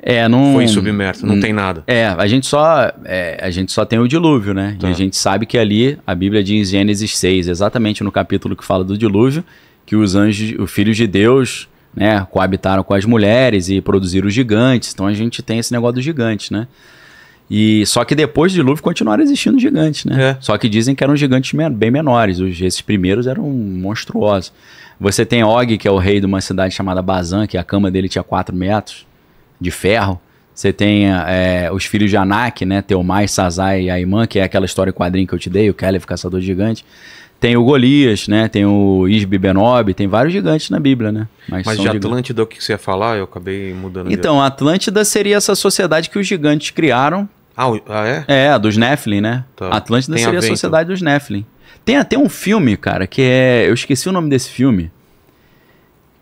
é, foi submersa. Não hum, tem nada. É, a gente só, é, a gente só tem o dilúvio, né? Tá. E a gente sabe que ali a Bíblia diz em Gênesis 6, exatamente no capítulo que fala do dilúvio, que os anjos, os filhos de Deus né, coabitaram com as mulheres e produziram os gigantes. Então a gente tem esse negócio dos gigantes, né? E só que depois de dilúvio continuaram existindo gigantes, né? É. Só que dizem que eram gigantes bem menores. Os, esses primeiros eram monstruosos. Você tem Og, que é o rei de uma cidade chamada Bazan, que a cama dele tinha 4 metros de ferro. Você tem é, os filhos de Anak, né? Teomai, Sazai e Aiman, que é aquela história em quadrinho que eu te dei, o Caleb, caçador gigante. Tem o Golias, né? Tem o Isbi Benob, tem vários gigantes na Bíblia, né? Mas, Mas de Atlântida, o que você ia falar? Eu acabei mudando. Então, Atlântida seria essa sociedade que os gigantes criaram. Ah, ah é é? É, dos Nephilim, né? Tá. Atlântida tem seria a, a sociedade dos Nephilim. Tem até um filme, cara, que é... Eu esqueci o nome desse filme.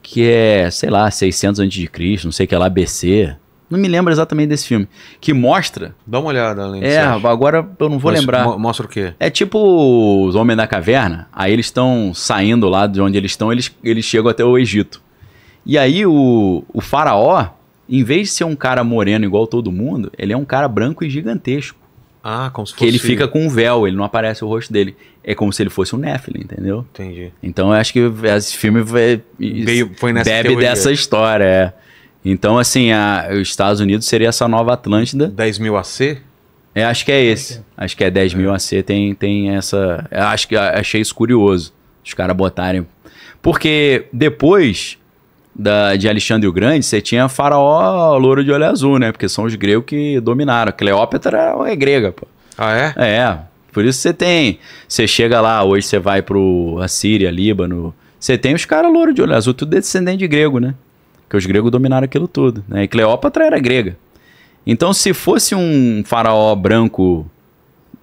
Que é, sei lá, 600 a.C., não sei o que é lá, BC. Não me lembro exatamente desse filme. Que mostra. Dá uma olhada além É, agora eu não vou Mas, lembrar. Mo mostra o quê? É tipo os Homens da Caverna. Aí eles estão saindo lá de onde eles estão, eles, eles chegam até o Egito. E aí o, o faraó, em vez de ser um cara moreno igual todo mundo, ele é um cara branco e gigantesco. Ah, como se fosse... Que ele fica com um véu, ele não aparece o rosto dele. É como se ele fosse um Nephilim, entendeu? Entendi. Então eu acho que esse filme vai, Veio, foi nessa bebe teoria. dessa história. É. Então, assim, a, os Estados Unidos seria essa nova Atlântida. 10 mil AC? É, acho que é esse. Acho que é 10 é. mil AC, tem, tem essa. Acho que achei isso curioso. Os caras botarem. Porque depois da, de Alexandre o Grande, você tinha faraó louro de olho azul, né? Porque são os gregos que dominaram. Cleópatra é grega, pô. Ah, é? É. Por isso você tem. Você chega lá, hoje você vai pro Assíria, Líbano. Você tem os caras louro de olho azul, tudo descendente de grego, né? que os gregos dominaram aquilo tudo. Né? E Cleópatra era grega. Então, se fosse um faraó branco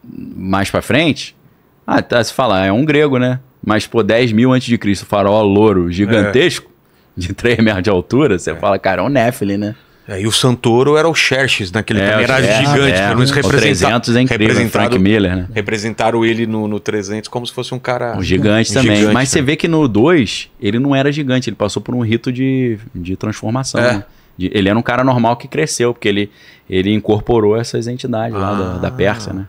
mais para frente, ah, tá, se fala, ah, é um grego, né? Mas, pô, 10 mil antes de Cristo, faraó louro gigantesco, é. de 3 metros de altura, você é. fala, cara, é um Néfile, né? É, e o Santoro era o Xerxes naquele é, era é, gigante. É, menos representa... O é Frank Miller, né? Representaram ele no, no 300 como se fosse um cara... Um gigante um também. Gigante, Mas né? você vê que no 2, ele não era gigante. Ele passou por um rito de, de transformação, é. né? de, Ele era um cara normal que cresceu, porque ele, ele incorporou essas entidades ah. lá da, da ah. Pérsia, né?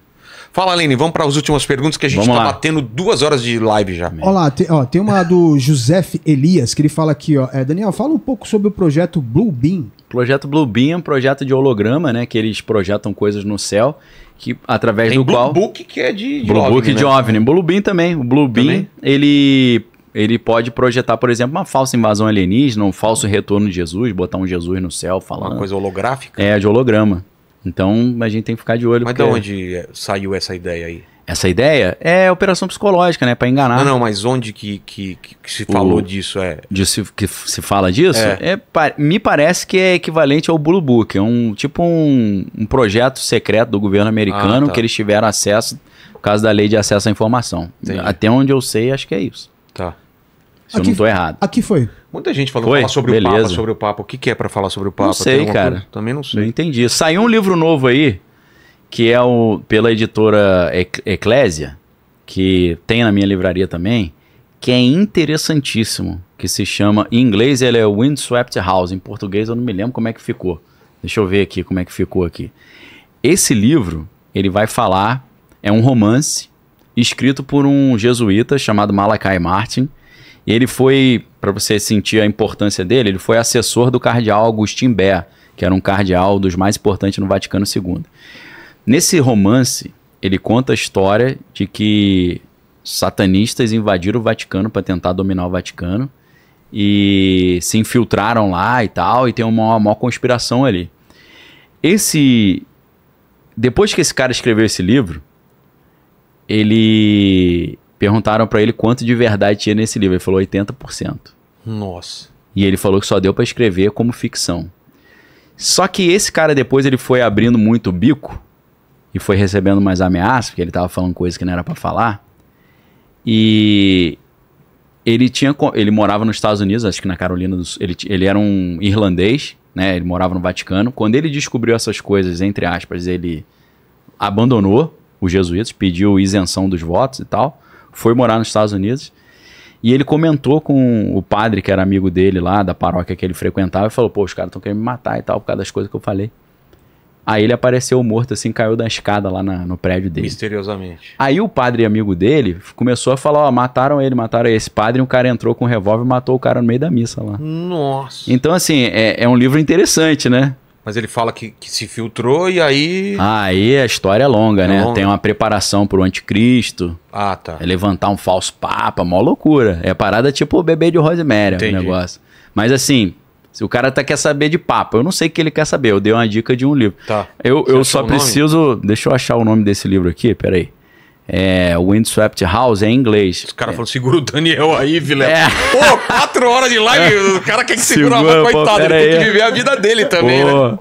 Fala, Aline, vamos para as últimas perguntas que a gente está batendo duas horas de live já. Olá, tem, ó, tem uma do José Elias que ele fala aqui, ó. É, Daniel, fala um pouco sobre o projeto Blue Bean. Projeto Bluebeam é um projeto de holograma, né? Que eles projetam coisas no céu, que através Tem do Blue qual... Book que é de, de Blue OVNI, Book né? de OVNI. Bluebeam também. O Bluebeam, ele ele pode projetar, por exemplo, uma falsa invasão alienígena, um falso retorno de Jesus, botar um Jesus no céu falando. Uma coisa holográfica? É, de holograma. Então a gente tem que ficar de olho. Mas porque... de onde saiu essa ideia aí? Essa ideia é operação psicológica, né? Para enganar. Não, não, mas onde que, que, que se falou o, disso? É... De se, que se fala disso? É. é me parece que é equivalente ao Bulubu, que é um, tipo um, um projeto secreto do governo americano ah, tá. que eles tiveram acesso, por causa da lei de acesso à informação. Entendi. Até onde eu sei, acho que é isso. Tá. Se aqui, eu não tô errado. Aqui foi. Muita gente falou sobre Beleza. o Papa, sobre o Papa. O que, que é para falar sobre o Papa? Não sei, cara. Coisa? Também não sei. Não entendi. Saiu um livro novo aí, que é o, pela editora Eclésia, que tem na minha livraria também, que é interessantíssimo, que se chama, em inglês ele é Windswept House, em português eu não me lembro como é que ficou. Deixa eu ver aqui como é que ficou aqui. Esse livro, ele vai falar, é um romance escrito por um jesuíta chamado Malachi Martin. E ele foi, para você sentir a importância dele, ele foi assessor do cardeal Agustin Bé, que era um cardeal dos mais importantes no Vaticano II. Nesse romance, ele conta a história de que satanistas invadiram o Vaticano para tentar dominar o Vaticano e se infiltraram lá e tal, e tem uma maior conspiração ali. Esse. Depois que esse cara escreveu esse livro, ele. Perguntaram para ele quanto de verdade tinha nesse livro. Ele falou 80%. Nossa. E ele falou que só deu para escrever como ficção. Só que esse cara depois ele foi abrindo muito o bico e foi recebendo mais ameaças, porque ele estava falando coisas que não era para falar. E ele tinha ele morava nos Estados Unidos, acho que na Carolina do Sul, ele, ele era um irlandês, né? Ele morava no Vaticano. Quando ele descobriu essas coisas, entre aspas, ele abandonou os jesuítas, pediu isenção dos votos e tal, foi morar nos Estados Unidos. E ele comentou com o padre que era amigo dele lá, da paróquia que ele frequentava, e falou: pô, os caras estão querendo me matar e tal, por causa das coisas que eu falei. Aí ele apareceu morto, assim, caiu da escada lá na, no prédio dele. Misteriosamente. Aí o padre amigo dele começou a falar: ó, mataram ele, mataram esse padre. E um cara entrou com um revólver e matou o cara no meio da missa lá. Nossa. Então, assim, é, é um livro interessante, né? Mas ele fala que, que, se filtrou e aí. Aí a história é longa, é né? Longa. Tem uma preparação pro anticristo. Ah, tá. É levantar um falso papa, mó loucura. É parada tipo o bebê de Rosemary, o negócio. Mas assim, se o cara tá, quer saber de papo, eu não sei o que ele quer saber, eu dei uma dica de um livro. Tá. Eu, eu só preciso. Deixa eu achar o nome desse livro aqui, peraí. É, Windswept House em inglês. Os caras é. falaram, segura o Daniel aí, Vilé. É. Pô, quatro horas de live, o cara quer que segura, segura mas coitado, ele tem que viver a vida dele também, Pô. né?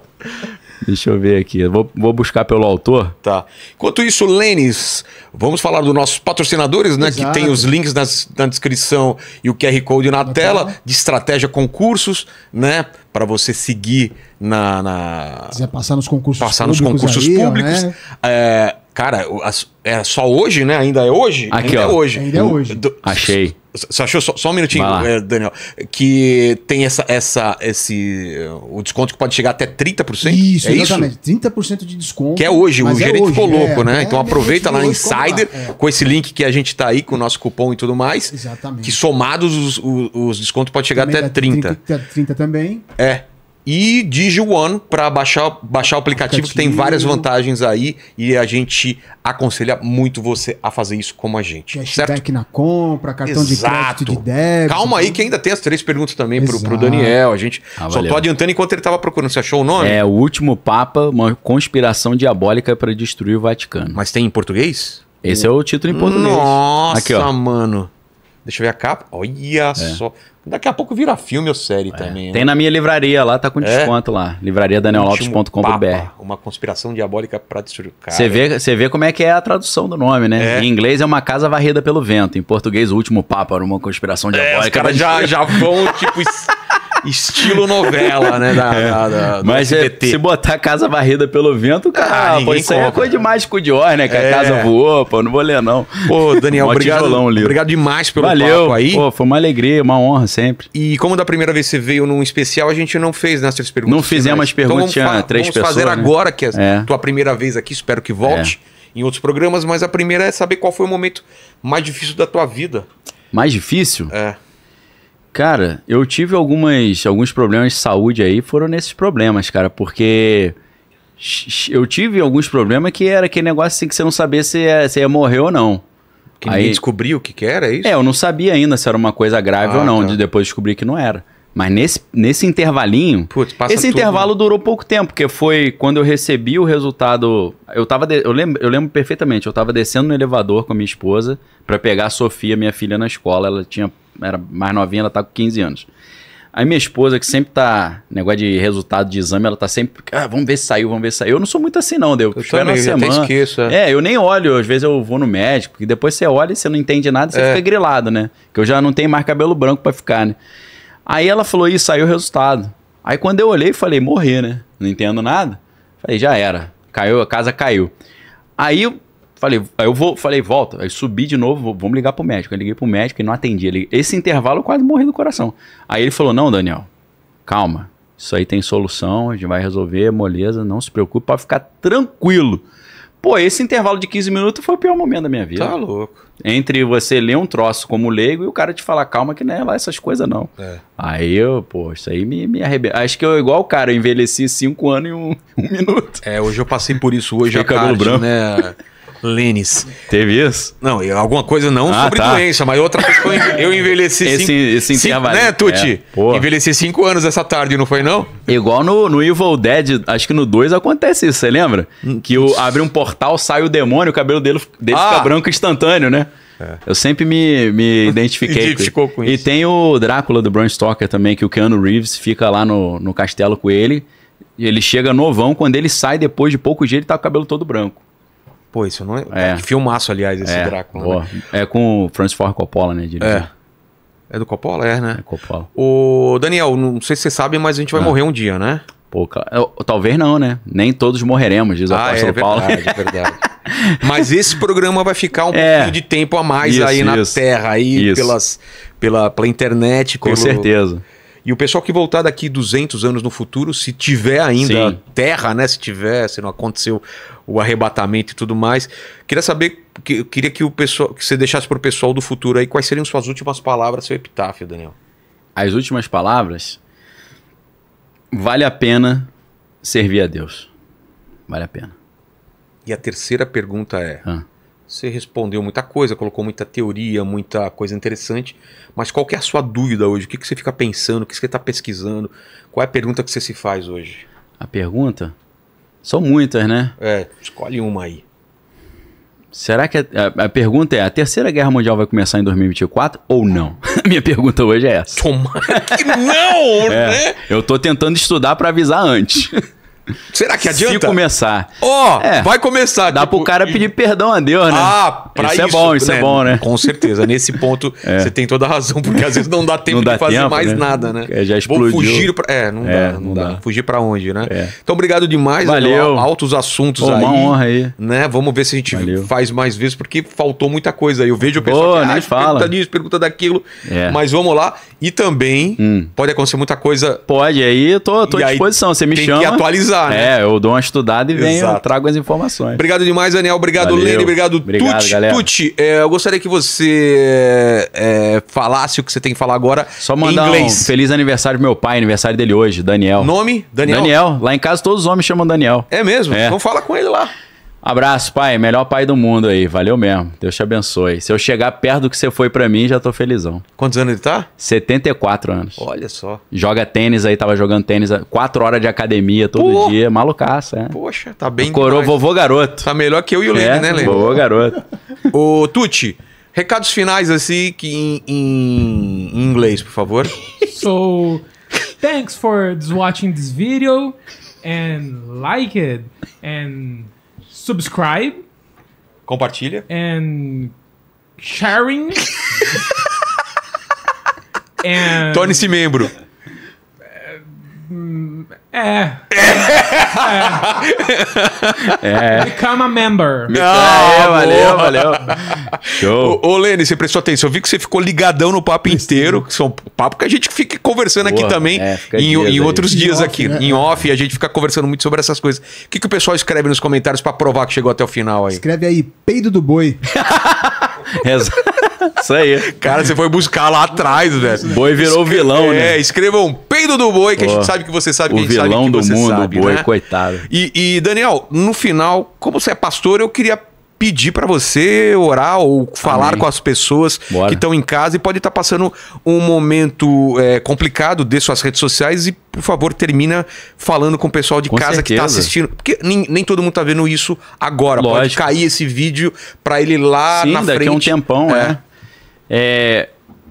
Deixa eu ver aqui. vou, vou buscar pelo autor. Tá. Enquanto isso, Lênis, vamos falar dos nossos patrocinadores, né? Exato. Que tem os links nas, na descrição e o QR Code na, na tela, tela, de estratégia concursos, né? Para você seguir na. na... passar nos concursos passar públicos. Passar nos concursos aí, públicos. Né? É, cara, é só hoje, né? Ainda é hoje? Aqui, Ainda é ó. É hoje. Ainda é hoje. Do... Achei. Você achou só, só um minutinho, eh, Daniel? Que tem essa, essa, esse. Eh, o desconto que pode chegar até 30%? Isso, é exatamente. Isso? 30% de desconto. Que é hoje, o é gerente colocou ficou é, louco, né? É, então é, aproveita lá no Insider, com esse link que a gente tá aí, com o nosso cupom e tudo mais. Exatamente. Que somados os, os, os descontos pode chegar também até 30. 30. 30 também. É e DigiOne para baixar, baixar o aplicativo, que tem várias vantagens aí e a gente aconselha muito você a fazer isso como a gente. Cashback na compra, cartão Exato. de crédito de débito. Calma aí que ainda tem as três perguntas também para o Daniel. A gente ah, só tô adiantando enquanto ele estava procurando. Você achou o nome? É, o último Papa, uma conspiração diabólica para destruir o Vaticano. Mas tem em português? Esse é o título em português. Nossa, Aqui, mano. Deixa eu ver a capa. Olha é. só. Daqui a pouco vira filme ou série é. também. Tem né? na minha livraria lá, tá com é? desconto é. lá. Livrariadaniellopes.com.br. Uma conspiração diabólica para destruir o cara Você vê, você vê como é que é a tradução do nome, né? É. Em inglês é uma casa varrida pelo vento. Em português, o último papa era uma conspiração é, diabólica. os caras já, já vão, tipo. estilo novela, né? Da, é. da, da Mas é, se botar a Casa Varrida pelo Vento, ah, cara, ah, pô, isso é compra. é coisa né? demais mágico de Dior, né? Que é. a casa voou, pô, não vou ler não. Pô, Daniel, um obrigado, tijolão, obrigado demais pelo Valeu. papo aí. Pô, foi uma alegria, uma honra sempre. E como da primeira vez você veio num especial, a gente não fez nossas perguntas. Não fizemos as perguntas, então, vamos, três vamos pessoas. Vamos fazer né? agora, que é a é. tua primeira vez aqui, espero que volte é. em outros programas, mas a primeira é saber qual foi o momento mais difícil da tua vida. Mais difícil? É. Cara, eu tive algumas, alguns problemas de saúde aí, foram nesses problemas, cara, porque eu tive alguns problemas que era aquele negócio assim que você não sabia se, se ia morrer ou não. Que aí, ninguém descobriu o que, que era, é isso? É, eu não sabia ainda se era uma coisa grave ah, ou não, tá. de depois descobri que não era. Mas nesse, nesse intervalinho. Putz, esse tudo, intervalo né? durou pouco tempo, porque foi quando eu recebi o resultado. Eu tava. De, eu, lembro, eu lembro perfeitamente, eu tava descendo no elevador com a minha esposa para pegar a Sofia, minha filha, na escola. Ela tinha. Era mais novinha, ela tá com 15 anos. Aí minha esposa, que sempre tá. Negócio de resultado de exame, ela tá sempre. Ah, vamos ver se saiu, vamos ver se saiu. Eu não sou muito assim, não, Deus. Eu na semana. esqueço, é. é. eu nem olho. Às vezes eu vou no médico, e depois você olha e você não entende nada, você é. fica grilado, né? Que eu já não tenho mais cabelo branco para ficar, né? Aí ela falou isso, saiu o resultado. Aí quando eu olhei, falei, morrer, né? Não entendo nada. Falei, já era. Caiu, a casa caiu. Aí eu falei, eu vou, falei, volta. Aí subi de novo, vou, vamos ligar pro médico. Eu liguei pro médico e não Ele, Esse intervalo eu quase morri do coração. Aí ele falou: não, Daniel, calma. Isso aí tem solução, a gente vai resolver, moleza, não se preocupe, pode ficar tranquilo. Pô, esse intervalo de 15 minutos foi o pior momento da minha vida. Tá louco. Entre você ler um troço como leigo e o cara te falar, calma, que não é lá essas coisas, não. É. Aí eu, pô, isso aí me, me arrebenta. Acho que eu, igual o cara, eu envelheci 5 anos em um, um, minuto. É, hoje eu passei por isso hoje Fiquei cabelo tarde, branco. né? Lênis. Teve isso? Não, alguma coisa não ah, sobre tá. doença, mas outra coisa foi eu envelheci cinco, esse cinco, Né, Tuti? É, envelheci cinco anos essa tarde, não foi não? Igual no, no Evil Dead, acho que no 2 acontece isso, você lembra? Hum, que o, abre um portal, sai o demônio, o cabelo dele, dele ah. fica branco instantâneo, né? É. Eu sempre me, me identifiquei. com, com isso. E tem o Drácula do Bram Stoker também, que o Keanu Reeves fica lá no, no castelo com ele. E ele chega novão, quando ele sai, depois de pouco dia, ele tá com o cabelo todo branco. Pô, isso não é. é. Que filmaço, aliás, esse é, Drácula. Né? É com o Francis Ford Coppola, né? Dirigindo. É. É do Coppola, é, né? É Coppola. O Daniel, não sei se você sabe, mas a gente vai ah. morrer um dia, né? Pô, talvez não, né? Nem todos morreremos, diz o ah, apóstolo é, Paulo. Verdade, é verdade. Mas esse programa vai ficar um é, pouquinho de tempo a mais isso, aí na isso, Terra, aí isso. Pelas, pela, pela internet. Com pelo, certeza. E o pessoal que voltar daqui 200 anos no futuro, se tiver ainda Sim. terra, né? Se tiver, se não aconteceu o arrebatamento e tudo mais, queria saber, que, queria que o pessoal, que você deixasse para o pessoal do futuro aí quais seriam suas últimas palavras, seu epitáfio, Daniel. As últimas palavras vale a pena servir a Deus. Vale a pena. E a terceira pergunta é: ah. Você respondeu muita coisa, colocou muita teoria, muita coisa interessante, mas qual é a sua dúvida hoje? O que, que você fica pensando? O que você está pesquisando? Qual é a pergunta que você se faz hoje? A pergunta? São muitas, né? É, escolhe uma aí. Será que a, a, a, pergunta é: a Terceira Guerra Mundial vai começar em 2024 ou não? Minha pergunta hoje é essa. Tomara que não, é, né? Eu tô tentando estudar para avisar antes. Será que adianta? Se começar. Ó, oh, é, vai começar. Dá tipo... pro cara pedir perdão a Deus, né? Ah, pra isso. É isso é bom, isso né? é bom, né? Com certeza. Nesse ponto, é. você tem toda a razão, porque às vezes não dá tempo não dá de fazer tempo, mais né? nada, né? É, já explodiu. Vou fugir pra... É, não é, dá, não, dá. dá. Fugir pra onde, né? É. Então, obrigado demais. Valeu. Né? Altos assuntos Pô, aí. Uma honra aí. Né? Vamos ver se a gente Valeu. faz mais vezes, porque faltou muita coisa aí. Eu vejo o pessoal que ah, fala. pergunta disso, pergunta daquilo. É. Mas vamos lá. E também hum. pode acontecer muita coisa. Pode, aí eu tô, tô à disposição. Você me tem chama. Tem que atualizar, né? É, eu dou uma estudada e venho, eu trago as informações. Obrigado demais, Daniel. Obrigado, Valeu. Lene. Obrigado, Obrigado Tuti. Tuti, é, eu gostaria que você é, falasse o que você tem que falar agora. Só mandar em inglês. um feliz aniversário pro meu pai, aniversário dele hoje, Daniel. Nome? Daniel. Daniel. Lá em casa todos os homens chamam Daniel. É mesmo? É. Então fala com ele lá. Abraço, pai. Melhor pai do mundo aí. Valeu mesmo. Deus te abençoe. Se eu chegar perto do que você foi para mim, já tô felizão. Quantos anos ele tá? 74 anos. Olha só. Joga tênis aí, tava jogando tênis. Quatro horas de academia todo Pô. dia. Malucaça, é. Poxa, tá bem. Corou vovô garoto. Tá melhor que eu e o é, Lênin, é, né, Lênin? Vovô garoto. Ô, Tuti, recados finais assim que em, em, em inglês, por favor. So, thanks for watching this video and like it and subscribe. Compartilha. And sharing. and... Torne-se membro. É. É. é. Become é. a member. Não, ah, valeu, valeu. Show. Ô, ô, Lene, você prestou atenção. Eu vi que você ficou ligadão no papo inteiro. Que são papo que a gente fica conversando Boa, aqui também. É, em, em outros dias off, aqui. Né? Em off, a gente fica conversando muito sobre essas coisas. O que, que o pessoal escreve nos comentários para provar que chegou até o final aí? Escreve aí, peido do boi. Exato. Isso aí. Cara, você foi buscar lá atrás, velho. Boi virou Escre vilão, né? É, escrevam um peido do boi, que oh, a gente sabe que você sabe que a gente sabe. O vilão do mundo, sabe, boi, né? coitado. E, e, Daniel, no final, como você é pastor, eu queria pedir para você orar ou falar Amém. com as pessoas Bora. que estão em casa e pode estar tá passando um momento é, complicado de suas redes sociais e por favor termina falando com o pessoal de com casa tá certeza. que está assistindo porque nem, nem, todo mundo tá vendo isso agora Lógico. pode cair esse vídeo para ele lá Sim, na daqui frente. a um tempão é. é. É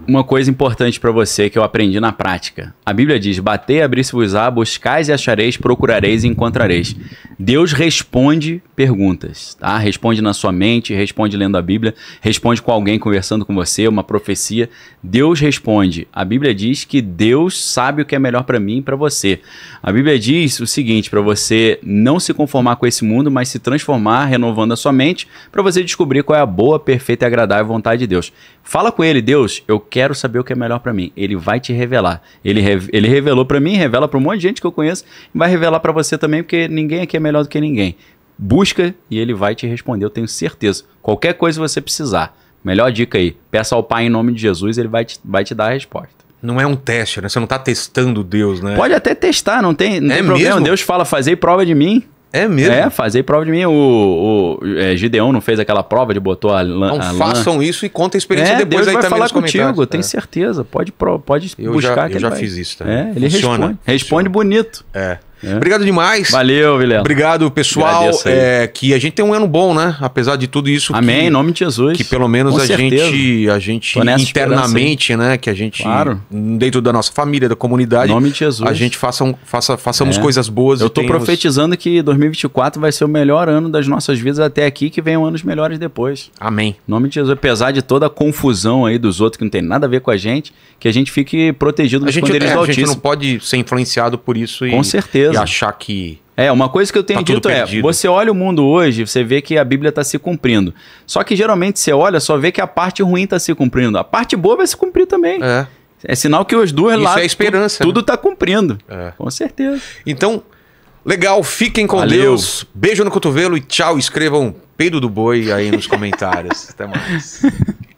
uma coisa importante para você que eu aprendi na prática. A Bíblia diz: "Batei, abrir-se-vos-á, buscais e achareis, procurareis e encontrareis". Deus responde perguntas, tá? Responde na sua mente, responde lendo a Bíblia, responde com alguém conversando com você, uma profecia. Deus responde. A Bíblia diz que Deus sabe o que é melhor para mim e para você. A Bíblia diz o seguinte: para você não se conformar com esse mundo, mas se transformar, renovando a sua mente, para você descobrir qual é a boa, perfeita e agradável vontade de Deus. Fala com ele, Deus, eu quero saber o que é melhor para mim. Ele vai te revelar. Ele, re ele revelou para mim, revela para um monte de gente que eu conheço e vai revelar para você também, porque ninguém aqui é melhor do que ninguém. Busca e ele vai te responder, eu tenho certeza. Qualquer coisa que você precisar. Melhor dica aí, peça ao Pai em nome de Jesus, ele vai te, vai te dar a resposta. Não é um teste, né? Você não está testando Deus, né? Pode até testar, não tem, não é tem problema. Mesmo? Deus fala, fazer prova de mim. É mesmo? É, fazer prova de mim. O, o é, Gideon não fez aquela prova de botou a lã. Não a façam isso e conta a experiência é, depois Deus aí vai também falar contigo, tem é. certeza. Pode, pode eu buscar. Já, eu já vai. fiz isso também. É, ele Funciona. responde. Responde Funciona. bonito. É. É. Obrigado demais. Valeu, Vilela. Obrigado, pessoal. É, que a gente tem um ano bom, né? Apesar de tudo isso. Amém, que, em nome de Jesus. Que pelo menos a gente, a gente internamente, né? Que a gente, claro. dentro da nossa família, da comunidade, em nome de Jesus. a gente faça, faça, façamos é. coisas boas. Eu estou tenhamos... profetizando que 2024 vai ser o melhor ano das nossas vidas até aqui, que venham anos melhores depois. Amém. Em nome de Jesus. Apesar de toda a confusão aí dos outros que não tem nada a ver com a gente, que a gente fique protegido dos esconderijos é, do A gente não pode ser influenciado por isso. E... Com certeza certeza. E achar que. É, uma coisa que eu tenho tá dito é: você olha o mundo hoje, você vê que a Bíblia está se cumprindo. Só que geralmente você olha, só vê que a parte ruim está se cumprindo. A parte boa vai se cumprir também. É. É sinal que os dois lados. Isso é esperança. Tudo está né? Tá cumprindo. É. Com certeza. Então, legal. Fiquem com Valeu. Deus. Beijo no cotovelo e tchau. Escrevam Pedro do boi aí nos comentários. Até mais.